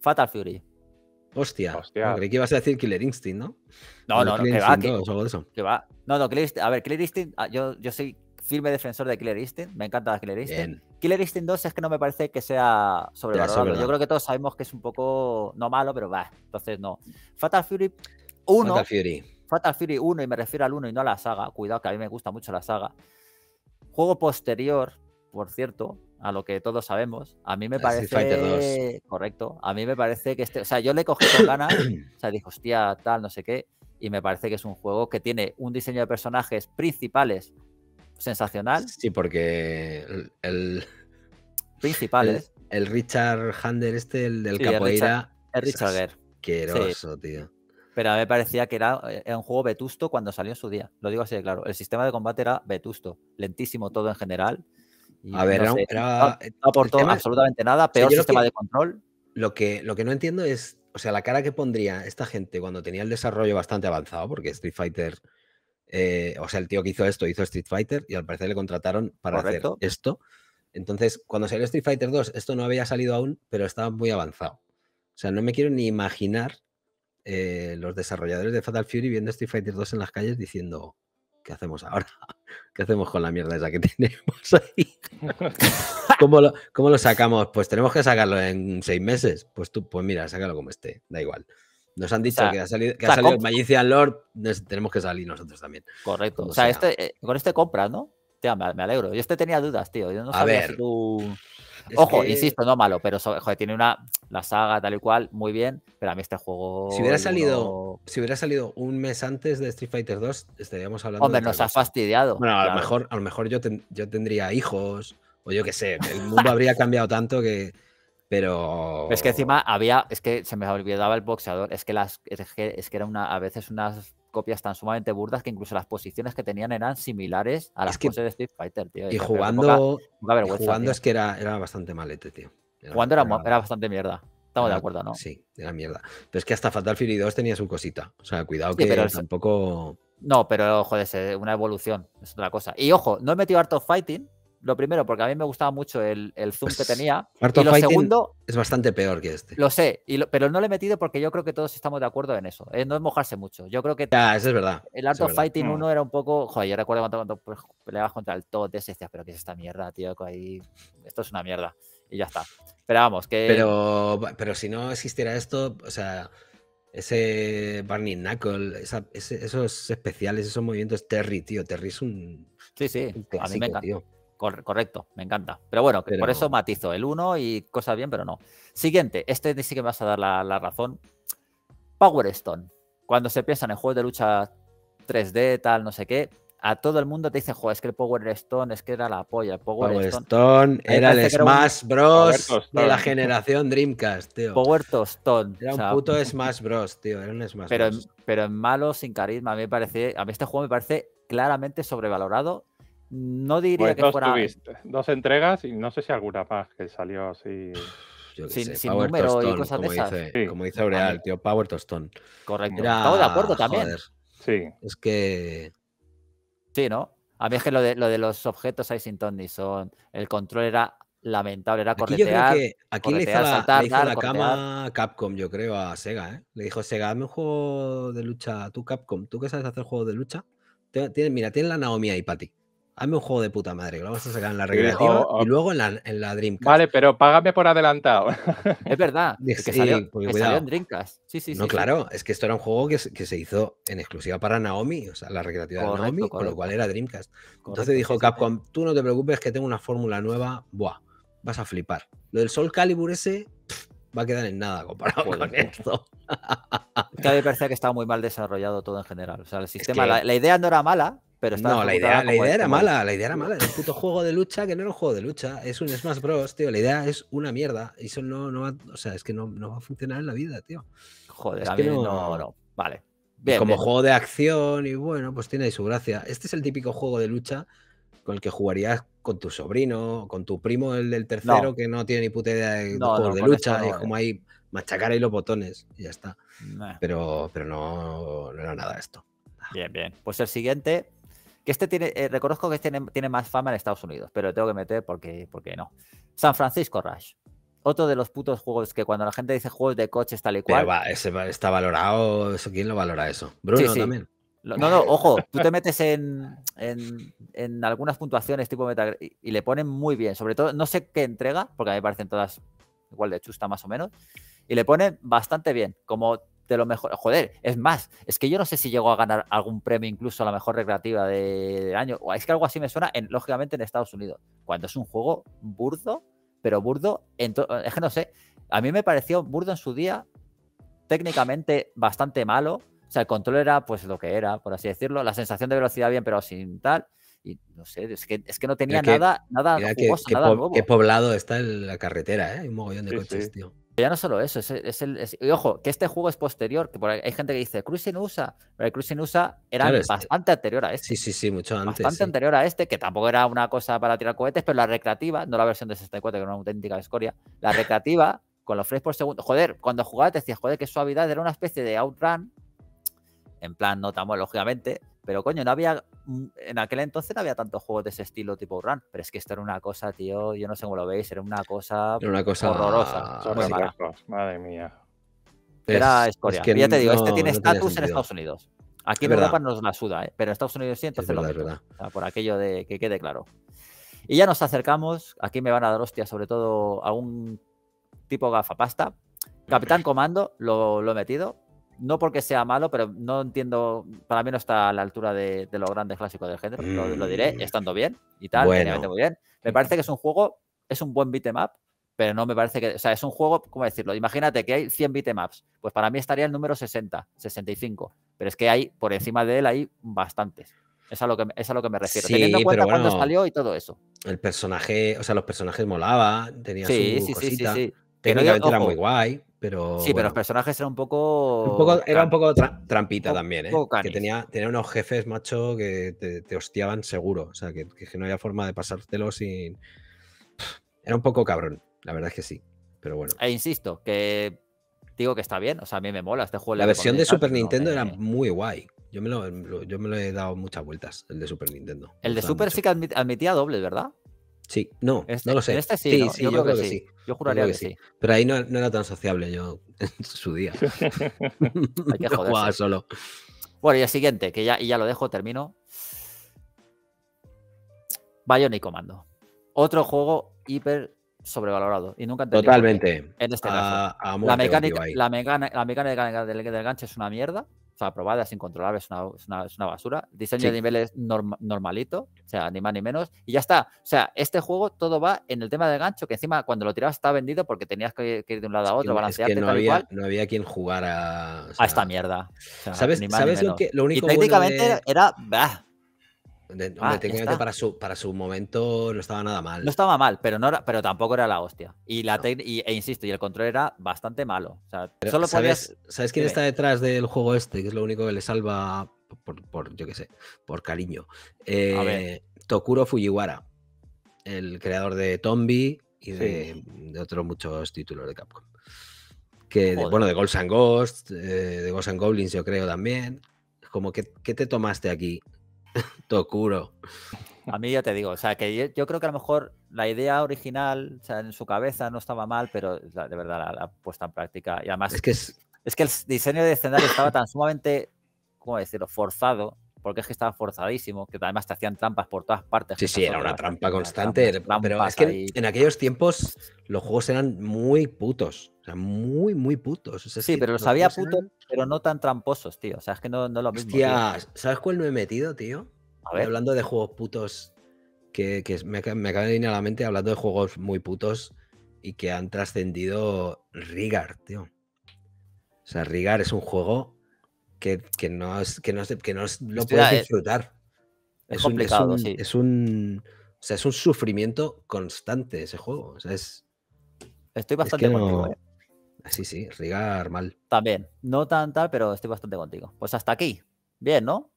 Fatal Fury. Hostia. Hostia. Creí que ibas a decir Killer Instinct, ¿no? No, no, no, que va, que, que va. No, no, Killer Instinct. A ver, Killer Instinct, ah, yo, yo soy firme defensor de Killer Instinct. Me encanta Killer Instinct. Killer Instinct 2 es que no me parece que sea sobrevalorado. Yo creo que todos sabemos que es un poco no malo, pero va. Entonces no. Fatal Fury 1. Fatal Fury. Fatal Fury 1, y me refiero al 1 y no a la saga, cuidado que a mí me gusta mucho la saga. Juego posterior, por cierto, a lo que todos sabemos. A mí me parece. Correcto. A mí me parece que este. O sea, yo le cogí con ganas. o sea, dije, hostia, tal, no sé qué. Y me parece que es un juego que tiene un diseño de personajes principales sensacional. Sí, porque el. principales. El, Richard Hander, este, el del capoeira. El Richard, el es asqueroso, tío. Pero a mí me parecía que eh, era, un juego vetusto cuando salió en su día. Lo digo así de claro. El sistema de combate era vetusto, lentísimo todo en general. a ver, no, aportó absolutamente nada. Peor sistema de control. Lo que, lo que no entiendo es, o sea, la cara que pondría esta gente cuando tenía el desarrollo bastante avanzado, porque Street Fighter. Eh, o sea, el tío que hizo esto hizo Street Fighter y al parecer le contrataron para hacer esto. Entonces, cuando salió Street Fighter 2, esto no había salido aún, pero estaba muy avanzado. O sea, no me quiero ni imaginar eh, los desarrolladores de Fatal Fury viendo Street Fighter 2 en las calles diciendo, ¿qué hacemos ahora? ¿Qué hacemos con la mierda esa que tenemos ahí? ¿Cómo lo, cómo lo sacamos? Pues tenemos que sacarlo en seis meses. Pues tú, pues mira, sácalo como esté, da igual. Nos han dicho que ha salido, que Magician Lord, tenemos que salir nosotros también. Correcto. O sea, este, eh, con este compra ¿no? me, alegro. Yo este tenía dudas, tío. Yo no a sabía ver, tú... Ojo, insisto, no malo, pero tiene una la saga tal y cual muy bien, pero a mí este juego Si hubiera salido si hubiera salido un mes antes de Street Fighter 2, estaríamos hablando Hombre, nos ha fastidiado. Bueno, a lo mejor a lo mejor yo yo tendría hijos o yo qué sé, el mundo habría cambiado tanto que pero es que encima había es que se me olvidaba el boxeador, es que las es que era una a veces unas copias tan sumamente burdas que incluso las posiciones que tenían eran similares a las que, poses de Street Fighter, tío. Y, jugando, jugando es que era, era bastante malete, tío. jugando era, bastante mierda. Estamos de acuerdo, ¿no? Sí, era mierda. Pero es que hasta Fatal Fury 2 tenía su cosita. O sea, cuidado que tampoco. No, pero joder, una evolución, es otra cosa. Y ojo, no he metido of fighting, lo primero, porque a mí me gustaba mucho el, el zoom pues que tenía. y lo segundo. Es bastante peor que este. Lo sé, y pero no lo he metido porque yo creo que todos estamos de acuerdo en eso. no es mojarse mucho. Yo creo que. Ya, eso es verdad. El Art of Fighting 1 mm. era un poco. Joder, yo recuerdo cuando, cuando pues, peleabas contra el Todd, ese pero ¿qué es esta mierda, tío? Ahí, esto es una mierda. Y ya está. Pero vamos, que. Pero, pero si no existiera esto, o sea ese Barney Knuckle, esos especiales, esos movimientos Terry, tío. Terry es un. Sí, sí. a mí me encanta correcto, me encanta. Pero bueno, por eso matizo el 1 y cosas bien, pero no. Siguiente, este sí que me vas a dar la, razón. Power Stone. Cuando se piensan en juegos de lucha 3D, tal, no sé qué, a todo el mundo te dice, joder, es que el Power Stone, es que era la polla. Power, Stone, era el Smash Bros. de la generación Dreamcast, tío. Power Stone. Era un puto Smash Bros, tío. Era un Smash pero, Bros. pero en malo, sin carisma, a mí, me parece, a mí este juego me parece claramente sobrevalorado no diría pues que fuera. dos entregas y no sé si alguna más que salió así. sin, sé, número y cosas de esas. Como dice Aureal, tío, Power Tostón. Correcto. Estamos de acuerdo también. Sí. Es que. Sí, ¿no? A mí es que lo de, lo de los objetos sin y son. El control era lamentable, era corretear. Aquí, le hizo, la, cama Capcom, yo creo, a Sega. ¿eh? Le dijo: Sega, dame un juego de lucha. Tú, Capcom, tú que sabes hacer juegos de lucha. mira, tiene la Naomi ahí para ti dame un juego de puta madre, que lo vamos a sacar en la recreativa y luego en la, en Dreamcast. Vale, pero págame por adelantado. Es verdad, que, en Dreamcast. no, claro, es que esto era un juego que, se hizo en exclusiva para Naomi, o sea, la recreativa de Naomi, con lo cual era Dreamcast. Entonces dijo Capcom, tú no te preocupes que tengo una fórmula nueva, buah, vas a flipar. Lo del Sol Calibur ese... va a quedar en nada comparado con esto. a mí me parece que estaba muy mal desarrollado todo en general. O sea, el sistema, la idea no era mala, pero no, la idea, la idea era mala, la idea era mala. es un puto juego de lucha que no era un juego de lucha. Es un Smash Bros, tío. La idea es una mierda. Y eso no, no va, o sea, es que no, va a funcionar en la vida, tío. Joder, no... no, Vale. como juego de acción y bueno, pues tiene ahí su gracia. Este es el típico juego de lucha con el que jugarías con tu sobrino, con tu primo, el del tercero, que no tiene ni puta idea de de este lucha. es eh. como ahí machacar ahí los botones y ya está. Pero, pero no, no era nada esto. Bien, bien. Pues el siguiente que este tiene, eh, reconozco que este tiene, más fama en Estados Unidos, pero tengo que meter porque, porque no. San Francisco Rush. Otro de los putos juegos que cuando la gente dice juegos de coches tal y cual. está valorado. Eso, ¿Quién lo valora eso? Bruno también. No, no, ojo, tú te metes en, en, algunas puntuaciones tipo meta y, le ponen muy bien. Sobre todo, no sé qué entrega, porque a mí me parecen todas igual de chusta más o menos. Y le ponen bastante bien. Como de lo mejor. Joder, es más, es que yo no sé si llegó a ganar algún premio, incluso a la mejor recreativa del año. O es que algo así me suena, lógicamente, en Estados Unidos. Cuando es un juego burdo, pero burdo, es que no sé. A mí me pareció burdo en su día, técnicamente bastante malo. O sea, el control era pues lo que era, por así decirlo. La sensación de velocidad bien, pero sin tal. Y no sé, es que, es que no tenía nada, nada, jugoso, que, nada nuevo. Qué poblado está la carretera, ¿eh? Hay un mogollón de coches, tío ya no solo eso, es, el. y ojo, que este juego es posterior, que hay gente que dice Cruising USA, pero el Cruising USA era bastante anterior a este. Sí, sí, sí, mucho antes. Bastante anterior a este, que tampoco era una cosa para tirar cohetes, pero la recreativa, no la versión de 64, que era una auténtica escoria, la recreativa, con los frames por segundo. Joder, cuando jugaba te decías, joder, qué suavidad, era una especie de outrun en plan, no tan lógicamente. Pero coño, no había. Mm, en aquel entonces no había tantos juegos de ese estilo tipo run. Pero es que esto era una cosa, tío. Yo no sé cómo lo veis. Era una cosa. Era una cosa horrorosa. Madre mía. Era escoria. ya te digo, este tiene estatus en Estados Unidos. Aquí en Europa nos la suda, ¿eh? pero en Estados Unidos sí, entonces lo por aquello de que quede claro. Y ya nos acercamos. Aquí me van a dar hostia, sobre todo a un tipo gafapasta. Capitán Comando, lo he metido no porque sea malo, pero no entiendo, para mí no está a la altura de, los grandes clásicos del género, lo, diré, mm. estando bien y tal, muy bien. Me parece que es un juego, es un buen beat'em pero no me parece que, o sea, es un juego, ¿cómo decirlo? Imagínate que hay 100 beat'em pues para mí estaría el número 60, 65, pero es que hay, por encima de él hay bastantes. Es a lo que, es a lo que me refiero. Teniendo en cuenta salió y todo eso. El personaje, o sea, los personajes molaban. tenía su cosita. era muy guay sí, pero los personajes eran un poco. era un poco trampita también, ¿eh? que tenía, tenía, unos jefes, macho, que te, hostiaban seguro. O sea, que, no había forma de pasártelo sin. Era un poco cabrón, la verdad es que sí. Pero bueno. E insisto, que digo que está bien. O sea, a mí me mola este juego. La versión de Super Nintendo era muy guay. Yo me, lo, yo me, lo, he dado muchas vueltas, el de Super Nintendo. El de Super sí que admitía doble, ¿verdad? Sí, no, no este, lo sé. Este sí, yo, creo, que, sí. Yo juraría que, sí. Pero ahí no, no, era tan sociable yo en su día. Hay que joder. solo. Bueno, y el siguiente, que ya, y ya lo dejo, termino. Bionic y Comando. Otro juego hiper sobrevalorado y nunca Totalmente. En este caso. la, mecánica, la, mecánica, del gancho es una mierda aprobada, es incontrolable, es una, basura. diseño de niveles normalito, o sea, ni más ni menos. Y ya está. O sea, este juego todo va en el tema del gancho, que encima cuando lo tirabas estaba vendido porque tenías que, ir de un lado a otro, balancearte es que no, tal había, no había quien jugara a esta mierda. ¿Sabes, lo, único que técnicamente era. Ah, para su, para su momento no estaba nada mal. No estaba mal, pero, no pero tampoco era la hostia. Y la e insisto, y el control era bastante malo. ¿sabes, ¿Sabes quién está detrás del juego este? Que es lo único que le salva por, yo qué sé, por cariño. Eh, Tokuro Fujiwara, el creador de Tombi y de, otros muchos títulos de Capcom. Que, bueno, de Ghosts and Ghosts, eh, de Ghosts and Goblins, yo creo también. Como ¿qué te tomaste aquí? tocuro A mí ya te digo, o sea, que yo, creo que a lo mejor la idea original, sea, en su cabeza no estaba mal, pero de verdad la, ha puesta en práctica. Y además, es que, es que el diseño de escenario estaba tan sumamente, ¿cómo decirlo?, forzado porque es que estaba forzadísimo, que además te hacían trampas por todas partes. Sí, sí, era una trampa constante, pero es que en aquellos tiempos los juegos eran muy putos, o sea, muy, muy putos. sí, pero los había putos, pero no tan tramposos, tío, o sea, es que no, no lo mismo. ¿sabes cuál me he metido, tío? A ver. Hablando de juegos putos, que, me, me acaba de venir a la mente hablando de juegos muy putos y que han trascendido Rigar, tío. O sea, Rigar es un juego que, que, no, que, no, que no lo puedes disfrutar. Es, complicado, es un, sí. Es un, o sea, es un sufrimiento constante ese juego. O sea, es, estoy bastante contigo. Eh. Ah, sí, sí, Rigar mal. También, no tan tal, pero estoy bastante contigo. Pues hasta aquí. Bien, ¿no?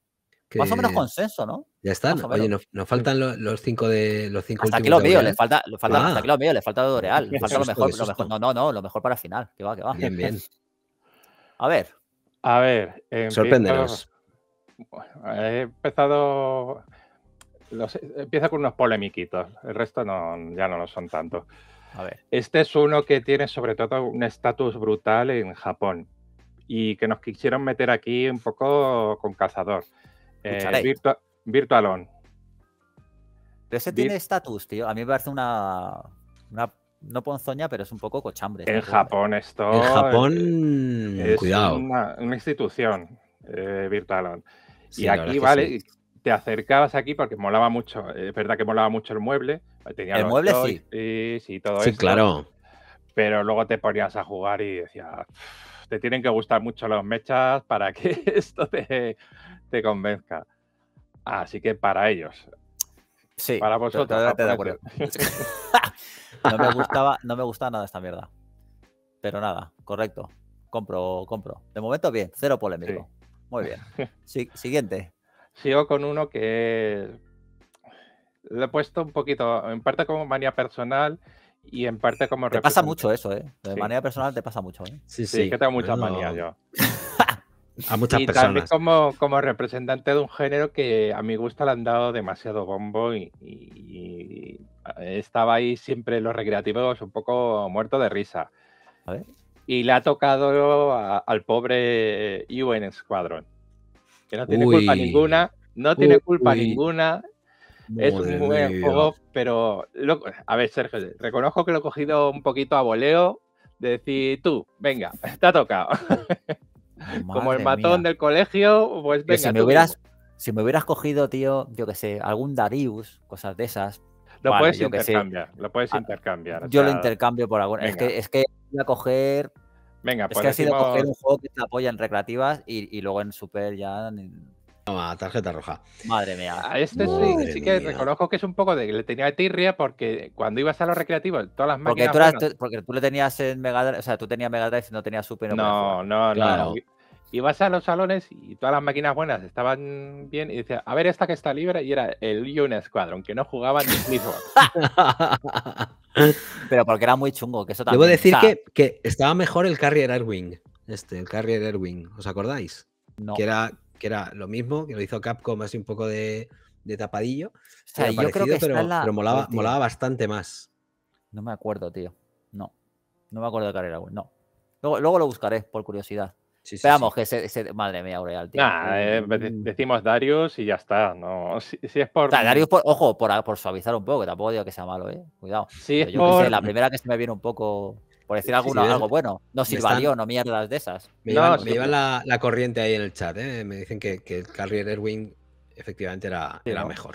Más o menos consenso, ¿no? Ya está Oye, nos, faltan los, cinco de los cinco hasta Aquí lo mío, le falta, le falta hasta aquí ah. lo mío, le falta lo real. Le falta lo, mejor, lo mejor, No, no, no, lo mejor para final. Que va, que va. Bien, bien. A ver, a ver. Sorpréndenos. he empezado. empieza con unos polemiquitos. El resto ya no lo son tanto. Este es uno que tiene sobre todo un estatus brutal en Japón y que nos quisieron meter aquí un poco con cazador. Eh, Virtualon. ese tiene estatus, tío. A mí me parece una no ponzoña, pero es un poco cochambre. En ¿eh? Japón esto... En Japón, cuidado. Una, institución, eh, Virtual. y aquí, vale, te acercabas aquí porque molaba mucho, es verdad que molaba mucho el mueble. el mueble sí. sí. Sí, todo sí, claro. Pero luego te ponías a jugar y decías, te tienen que gustar mucho los mechas para que esto te, te convenzca. Así que para ellos, Sí, para vosotros. no, me gustaba, no me gustaba nada esta mierda. Pero nada, correcto. Compro, compro. De momento bien, cero polémico. Muy bien. Sí, siguiente. Sigo con uno que le he puesto un poquito, en parte como manía personal y en parte como... Te pasa mucho eso, ¿eh? De manera personal te pasa mucho, ¿eh? Sí, sí. que tengo muchas manías yo. a muchas y También como, como representante de un género que a mi gusto le han dado demasiado bombo y, estaba ahí siempre los recreativos un poco muerto de risa. Y le ha tocado al pobre UN Squadron, que no tiene culpa ninguna, no tiene culpa ninguna. es un buen juego, pero a ver, Sergio, reconozco que lo he cogido un poquito a voleo, de decir tú, venga, te ha tocado. Como el matón del colegio, pues Si me, hubieras, si me hubieras cogido, tío, yo que sé, algún Darius, cosas de esas. Lo puedes intercambiar, lo puedes ah, intercambiar. Yo lo intercambio por alguna. Es que, es que voy a coger. Venga, pues. Es que coger un juego que te apoya en recreativas y, luego en Super ya. Toma, tarjeta roja. Madre mía. este sí, que reconozco que es un poco de le tenía tirria porque cuando ibas a los recreativos, todas las máquinas. Porque tú, le tenías en Mega o sea, tú tenías Mega Drive y no tenías Super. No, no, no. Y vas a los salones y todas las máquinas buenas estaban bien y decía, a ver esta que está libre y era el Union Squadron, que no jugaba ni Pero porque era muy chungo, que eso también. Debo decir que, que, estaba mejor el Carrier Airwing, este, el Carrier Airwing, ¿os acordáis? Que era, que era lo mismo, que lo hizo Capcom así un poco de, de tapadillo. O sea, yo creo que pero, molaba, bastante más. No me acuerdo, tío. No. No me acuerdo de Carrier no. luego lo buscaré por curiosidad. Esperamos que se, Madre mía, Aureal. Eh, mm, mm. decimos Darius y ya está. si, es por. Darius, ojo, por, suavizar un poco, que tampoco digo que sea malo, ¿eh? Cuidado. yo la primera que se me viene un poco. Por decir algo eh. bueno. No sirva, están... no mierdas de esas. Me llevan, la, corriente ahí en el chat, ¿eh? Me dicen que, que el Carrier Erwin efectivamente era, era mejor.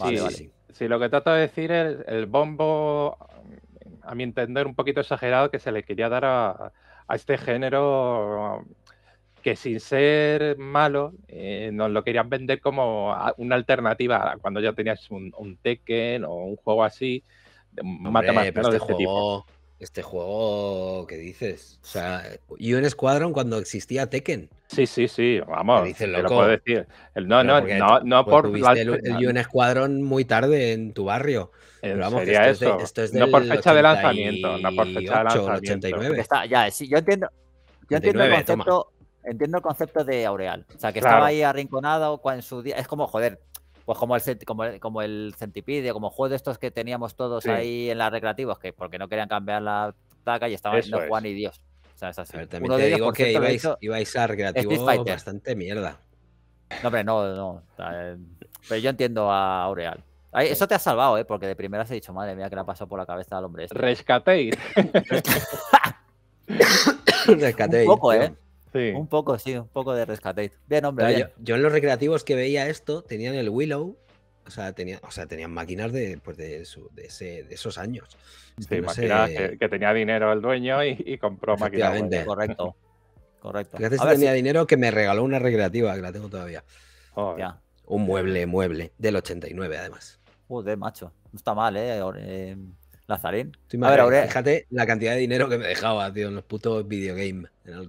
Vale, vale. Sí, lo que trato de decir es el bombo, a mi entender, un poquito exagerado que se le quería dar a a este género que sin ser malo eh, nos lo querían vender como una alternativa cuando ya tenías un, Tekken o un juego así, un de este, este tipo este juego, ¿qué dices? O sea, un Squadron cuando existía Tekken. Sí, sí, sí, vamos. lo puedo decir. no, no, no, pues no, por. El, UN Squadron muy tarde en tu barrio. Eh, Pero vamos, esto, Es de, esto es no por fecha de lanzamiento, no por fecha de lanzamiento. ya, sí, yo entiendo. Yo entiendo el concepto. Entiendo el concepto de Aureal. O sea, que estaba ahí arrinconado en su día. Es como, joder, pues como el, como, como Centipede, como juego de estos que teníamos todos ahí en las recreativas, que porque no querían cambiar la taca y estaban haciendo Juan y Dios. O sea, es así. te digo que ibais, a recreativo bastante mierda. No, hombre, no, no. Eh, pero yo entiendo a Aureal. eso te ha salvado, ¿eh? Porque de primera se ha dicho, madre mía, que le ha pasado por la cabeza al hombre este. Rescatéis. Rescatéis. Un poco, ¿eh? Un poco, sí, un poco de rescate. Bien, hombre. Yo, en los recreativos que veía esto tenían el Willow, o sea, tenía, o sea tenían máquinas de, pues, de, su, de, esos años. que, tenía dinero el dueño y, compró máquinas. Correcto, correcto. Gracias a tenía dinero que me regaló una recreativa, que la tengo todavía. Un mueble, mueble, del 89 además. de macho, no está mal, ¿eh? eh Lazarín. A ver, eh, Fíjate la cantidad de dinero que me dejaba, tío, en los putos videogames en el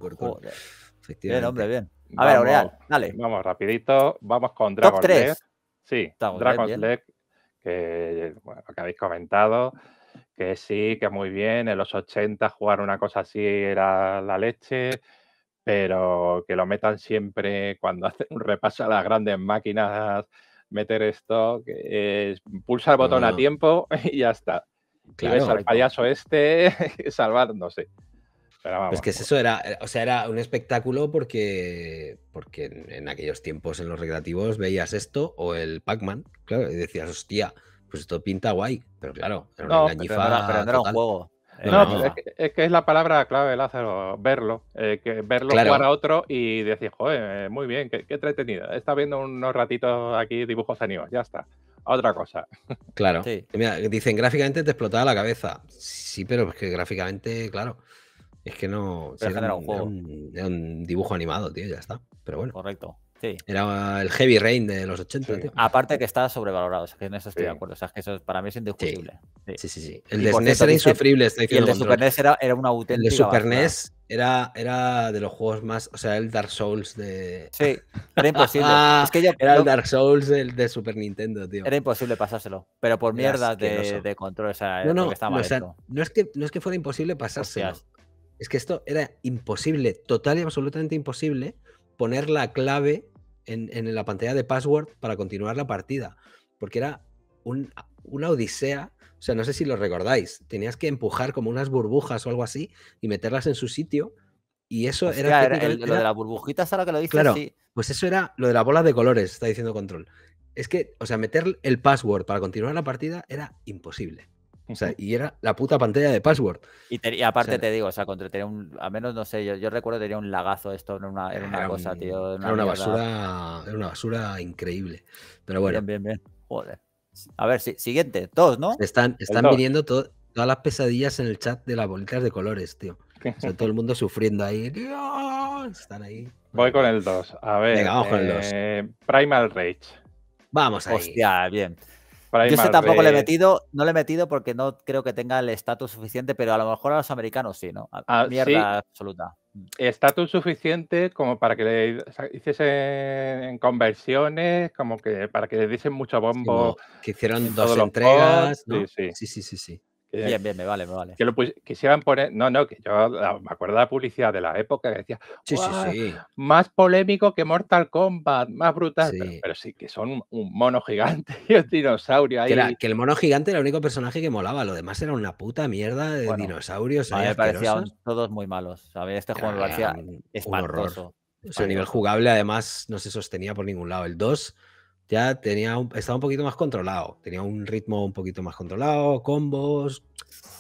Bien, hombre, bien. A ver, Aureal, dale. Vamos, rapidito. Vamos con Dragon Leg. Sí, Dragon's Leg, que, habéis comentado, que sí, que muy bien. En los 80 jugar una cosa así era la leche, pero que lo metan siempre cuando hacen un repaso a las grandes máquinas, meter esto, que pulsa el botón a ah. tiempo y ya está. Claro, el payaso este salvar, no sé. que pues eso, era, eh, o sea, era un espectáculo porque, porque en, aquellos tiempos en los recreativos veías esto o el Pac-Man, claro, y decías, hostia, pues esto pinta guay, pero claro, era una no, pero un juego. No, es, que, es, la palabra clave, Lázaro, verlo. Eh, que verlo jugar a otro y decir, joder, eh, muy bien, qué, entretenido entretenida. Está viendo unos ratitos aquí dibujos animados, ya está otra cosa. Claro. Mira, dicen gráficamente te explotaba la cabeza. Sí, pero es que gráficamente, claro. Es que no. era, un, juego. Era un, dibujo animado, tío, ya está. Pero bueno. Correcto. Sí. Era el Heavy Rain de los 80, tío. Aparte que estaba sobrevalorado, o sea, que en eso estoy de acuerdo. O sea, que eso para mí es indiscutible. Sí, sí, sí. El de SNES era insufrible. y el de e Super e era, era una auténtica. El de Super era, de los juegos más. O sea, el Dark Souls de. Sí, era imposible. era el Dark Souls de Super Nintendo, tío. Era imposible pasárselo. Pero por mierda de, control, no, no, no, no, es que, fuera imposible pasárselo. Es que esto era imposible, total y absolutamente imposible, poner la clave en, en la pantalla de password para continuar la partida. Porque era un, una odisea o sea, no sé si lo recordáis. Tenías que empujar como unas burbujas o algo así y meterlas en su sitio. Y eso era, Lo de las burbujitas, ahora que lo dices. Claro, sí. pues eso era lo de la bola de colores, está diciendo Control. Es que, o sea, meter el password para continuar la partida era imposible. O sea, y era la puta pantalla de password. Y, aparte te digo, o sea, contra, un, a menos no sé, yo, yo recuerdo tenía un lagazo esto, en una, cosa, tío. era una basura, era una basura increíble. Pero bueno. Bien, bien, bien. Joder. A ver, siguiente, todos, ¿no? Están, están viniendo todas las pesadillas en el chat de las bolitas de colores, tío. O sea, todo el mundo sufriendo ahí. Están ahí. Voy con el 2. A ver. Venga, vamos con el 2. Eh, Primal Rage. Vamos ahí. Hostia, bien. Yo tampoco le he metido, no le he metido porque no creo que tenga el estatus suficiente, pero a lo mejor a los americanos sí, ¿no? A, ah, mierda absoluta estatus suficiente como para que le hiciesen conversiones, como que para que le diesen mucho bombo. que hicieron dos entregas. sí, sí, sí, sí. Eh, bien, bien, me vale, me vale. Que lo quisieran poner. E, no, no, que yo me acuerdo de la publicidad de la época que decía. Sí, sí, sí. Más polémico que Mortal Kombat, más brutal. Pero, sí, que son un mono gigante y un dinosaurio Que, el mono gigante era el único personaje que molaba. Lo demás era una puta mierda de dinosaurios. A parecían todos muy malos. A este juego lo hacía ah, Un horror. O sea, a nivel jugable, además, no se sostenía por ningún lado. El 2. Dos ya tenía estaba un poquito más controlado, tenía un ritmo un poquito más controlado, combos,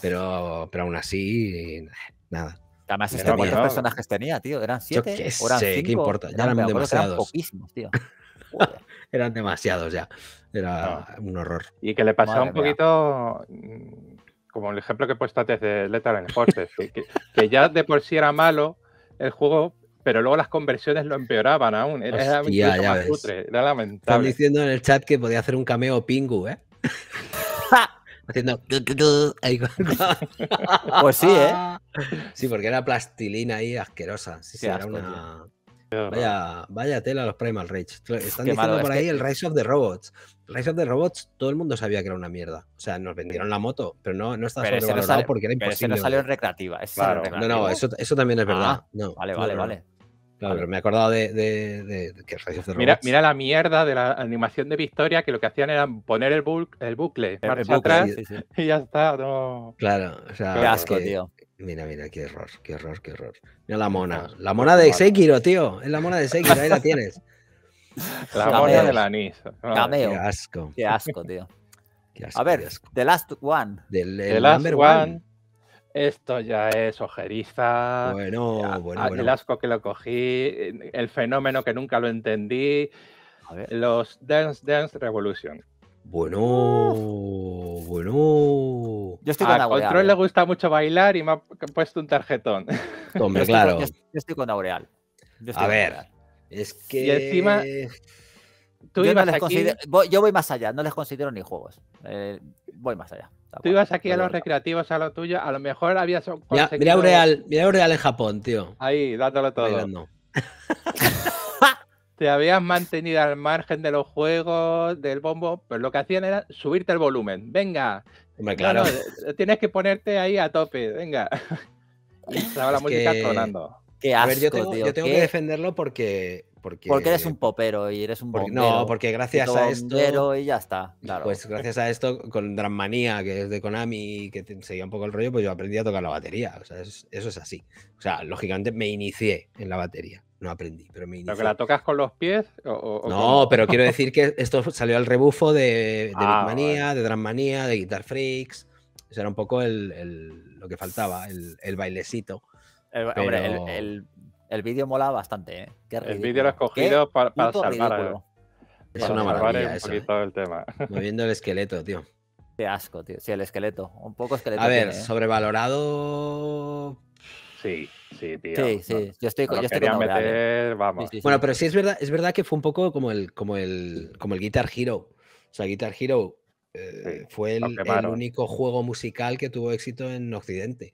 pero, pero aún así, nada. Además, ¿cuántos personajes tenía, tío? ¿Eran siete? qué importa? Ya eran, demasiados. Eran tío. eran demasiados ya. Era ah. un horror. Y que le pasaba un poquito, mm, como el ejemplo que he puesto antes de Lethal Enforcer, que ya de por sí era malo el juego, pero luego las conversiones lo empeoraban aún. Era, Hostia, ya más era lamentable. Están diciendo en el chat que podía hacer un cameo Pingu, ¿eh? Haciendo. pues sí, ¿eh? Sí, porque era plastilina ahí asquerosa. Sí, era una. Vaya, vaya tela los Primal Rage. Están diciendo por ahí el Rise of the Robots. Rise of the Robots, todo el mundo sabía que era una mierda. O sea, nos vendieron la moto, pero no, no estaba sobrevalorado porque era imposible. Pero no salió en recreativa. claro. No, no, eso, eso también es verdad. Ah, vale, vale, vale. Claro. Pero me he acordado de, mira, la mierda de la animación de Victoria que lo que hacían era poner el, bucle, atrás y ya está. Claro, o sea, qué asco, tío. Mira, mira, qué error, qué error, qué error. Mira la mona. La mona de Sekiro, tío. Es la mona de Sekiro, ahí la tienes. la mona la anís. Cameo. Qué asco. Qué asco, tío. A ver, The Last One. The, Last number one. Esto ya es ojeriza. Bueno, bueno, bueno, El asco que lo cogí, mm, el fenómeno que nunca lo entendí. Los Dance Dance Revolution. Bueno, bueno. Yo estoy con A Control le eh. gusta mucho bailar y me ha puesto un tarjetón. Hombre, claro. Yo estoy, con Aureal. A ver, es que. Y encima. yo, voy más allá, no les considero ni juegos. Eh, voy más allá. Tú ibas aquí a los recreativos, a lo tuyo, a lo mejor habías conseguido... Mira, Ureal, mira Ureal en Japón, tío. Ahí, dándolo todo. Te habías mantenido al margen de los juegos, del bombo, pero lo que hacían era subirte el volumen. Venga. claro. Eh, tienes que ponerte ahí a tope, venga. estaba la música sonando yo tengo, que defenderlo porque, porque... eres un popero y eres un No, porque gracias a esto... y ya está, Pues gracias a esto, con Drammanía, que es de Konami, que seguía un poco el rollo, pues yo aprendí a tocar la batería. eso es así. O sea, lógicamente me inicié en la batería. No aprendí, pero me inicié. que la tocas con los pies? no, pero quiero decir que esto salió al rebufo de, de ah, Manía, de de Guitar Freaks. eso era un poco lo que faltaba, el bailecito eh, el, el, vídeo mola bastante, ¿eh? el vídeo lo he escogido para, ¿eh? para salvar. Es una maravilla ¿eh? el Moviendo el esqueleto, tío. Qué asco, tío. Sí, el esqueleto. Un poco esqueleto. A ver, sobrevalorado. Sí, sí, tío. Sí, sí. Yo estoy, con, bueno, pero sí es verdad, es verdad que fue un poco como el, como el, como el Guitar Hero. O sea, Guitar Hero fue el, único juego musical que tuvo éxito en Occidente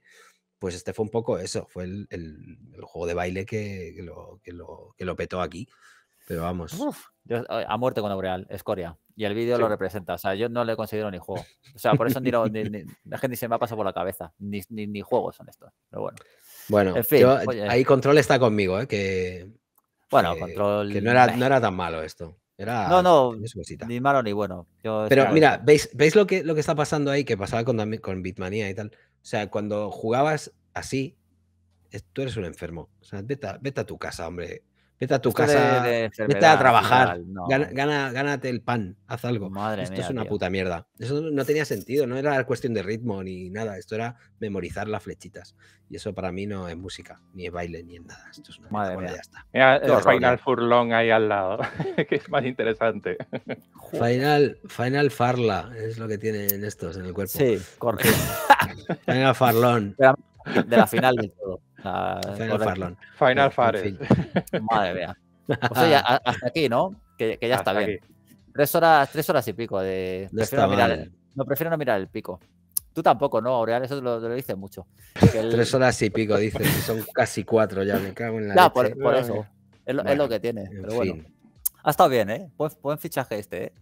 pues este fue un poco eso, fue el, el, juego de baile que, que, lo, que, lo, que, lo, petó aquí. Pero vamos. Eh, a muerte con Aureal, escoria. Y el vídeo lo representa. O sea, yo no le considero ni juego. O sea, por eso ni la gente se me ha pasado por la cabeza. Ni, ni juegos son estos. Pero bueno. Bueno, ahí Control está conmigo, ¿eh? Que, bueno, Control. Que no era, no era tan malo esto. Era, no, no, ni malo ni bueno. Pero mira, ¿veis, ¿veis, lo, que, lo que está pasando ahí? Que pasaba con, con Bitmania y tal. O sea, cuando jugabas así, tú eres un enfermo. O sea, vete a, tu casa, hombre. Vete a tu casa, vete a trabajar, gánate el pan, haz algo. Esto es una puta mierda. Eso no tenía sentido, no era cuestión de ritmo ni nada. Esto era memorizar las flechitas. Y eso para mí no es música, ni es baile, ni es nada. Esto es una Madre mía. ya está. Mira, final Furlong ahí al lado, que es más interesante. Final, final Farla es lo que tienen estos en el cuerpo. Sí, correcto. final Farlón. De la final de todo. Final Farlon. Final Madre mía. Ah. hasta aquí, ¿no? Que, ya está bien. Tres horas, tres horas y pico de. No prefiero, no mirar, el, pico. Tú tampoco, ¿no, Aureal? Eso lo, dice mucho. Tres horas y pico, dices. son casi cuatro ya, me cago en la. por, eso. Es lo, que tiene. Pero bueno. Ha estado bien, ¿eh? Buen, fichaje este, ¿eh?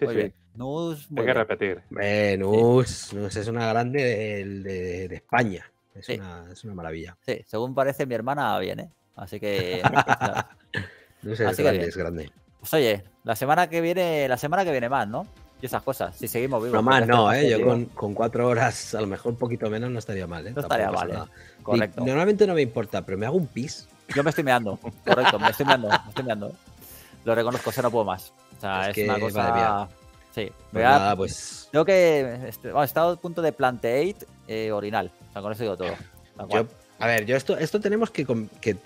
Bien. repetir. es una grande de España. Es, una, maravilla. Sí, según parece, mi hermana viene. ¿eh? Así que. no sé, Así es, grande, es grande. Pues oye, la semana que viene, la semana que viene más, ¿no? Y esas cosas, si seguimos vivos. No más, no, ¿eh? Yo con, cuatro horas, a lo mejor un poquito menos, no estaría mal, ¿eh? No estaría mal, ¿eh? Correcto. normalmente no me importa, pero me hago un pis. Yo me estoy meando, correcto, me estoy meando, me estoy meando. Lo reconozco, sea, no puedo más. O sea, es, una cosa. de Sí, pues, nada, pues... Tengo que. Este, bueno, he estado a punto de plantear eh, orinal todo. a ver, yo esto, esto tenemos que,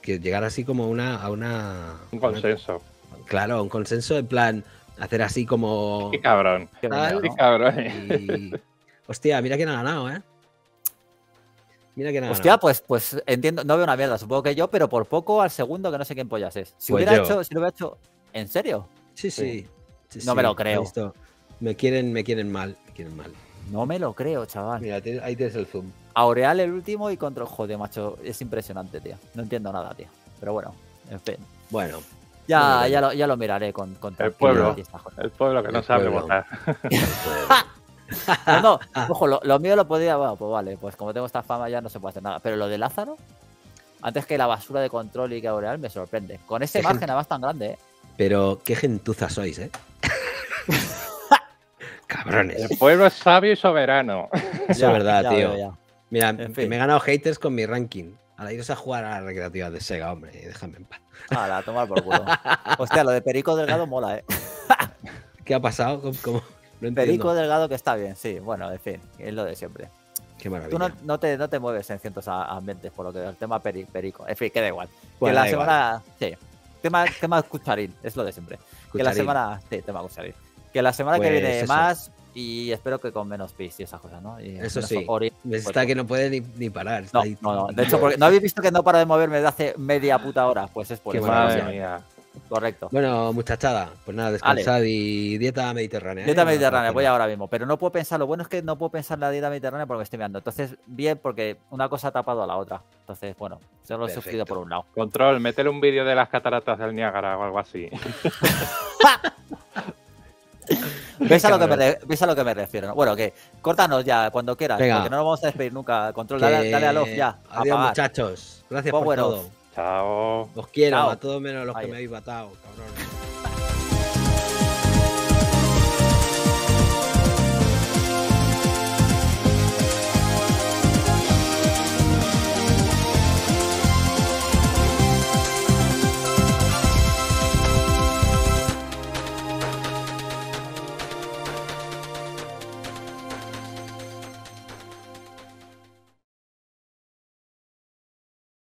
llegar así como una, a una. Un consenso. claro, un consenso en plan hacer así como. Qué cabrón. cabrón. hostia, mira quién ha ganado, ¿eh? Mira que ganado. Hostia, pues, pues entiendo, no veo una mierda, supongo que yo, pero por poco al segundo que no sé quién pollas es. Si, pues hubiera hecho, si lo hubiera hecho, ¿en serio? Sí, sí. no me lo creo. Me quieren, me quieren mal, me quieren mal. No me lo creo, chaval. Mira, ahí tienes el zoom. Aureal el último y control. Joder, macho, es impresionante, tío. No entiendo nada, tío. Pero bueno, en fin. Bueno. Ya, ya, lo, ya lo miraré con, con El pueblo. el pueblo que no sabe votar. no, no, ah. ojo, lo, mío lo podía. Bueno, pues vale, pues como tengo esta fama ya no se puede hacer nada. Pero lo de Lázaro, antes que la basura de control y que Aureal, me sorprende. Con ese margen además tan grande, ¿eh? Pero qué gentuza sois, ¿eh? Cabrones. El pueblo es sabio y soberano. Eso es verdad, tío. Mira, en fin. me he ganado haters con mi ranking. A irse a jugar a la recreativa de Sega, hombre, eh, déjame en paz. A la tomar por culo. Hostia, lo de Perico Delgado mola, ¿eh? ¿Qué ha pasado? Perico Delgado que está bien, sí. Bueno, en fin, es lo de siempre. Qué maravilla. Tú no, te, no te, mueves en ciertos ambientes, por lo que el tema Perico. En fin, queda igual. que la semana. Sí. Tema, tema cucharín, es lo de siempre. Que la semana. Sí, tema cucharín. Que la semana que pues viene más y espero que con menos pis y esas cosas, ¿no? Eso sí. Pues está que no puede ni, parar. No, no, De hecho, porque no habéis visto que no para de moverme desde hace media puta hora. Pues es por Qué eso. Correcto. Bueno, muchachada, pues nada, descansad y dieta mediterránea. Dieta ¿eh? mediterránea, voy ahora mismo. Pero no puedo pensar, lo bueno es que no puedo pensar la dieta mediterránea porque estoy mirando. Entonces, bien, porque una cosa ha tapado a la otra. Entonces, bueno, solo he sufrido por un lado. Control, métele un vídeo de las cataratas del Niágara o algo así. ¿Ves a, lo que me refiero? Bueno, que cortanos ya cuando quieras, porque no nos vamos a despedir nunca. Control, dale, dale, a los ya. Adiós, muchachos. Gracias pues por todo. Chao. Os quiero, a todos menos los que me habéis matado, cabrón.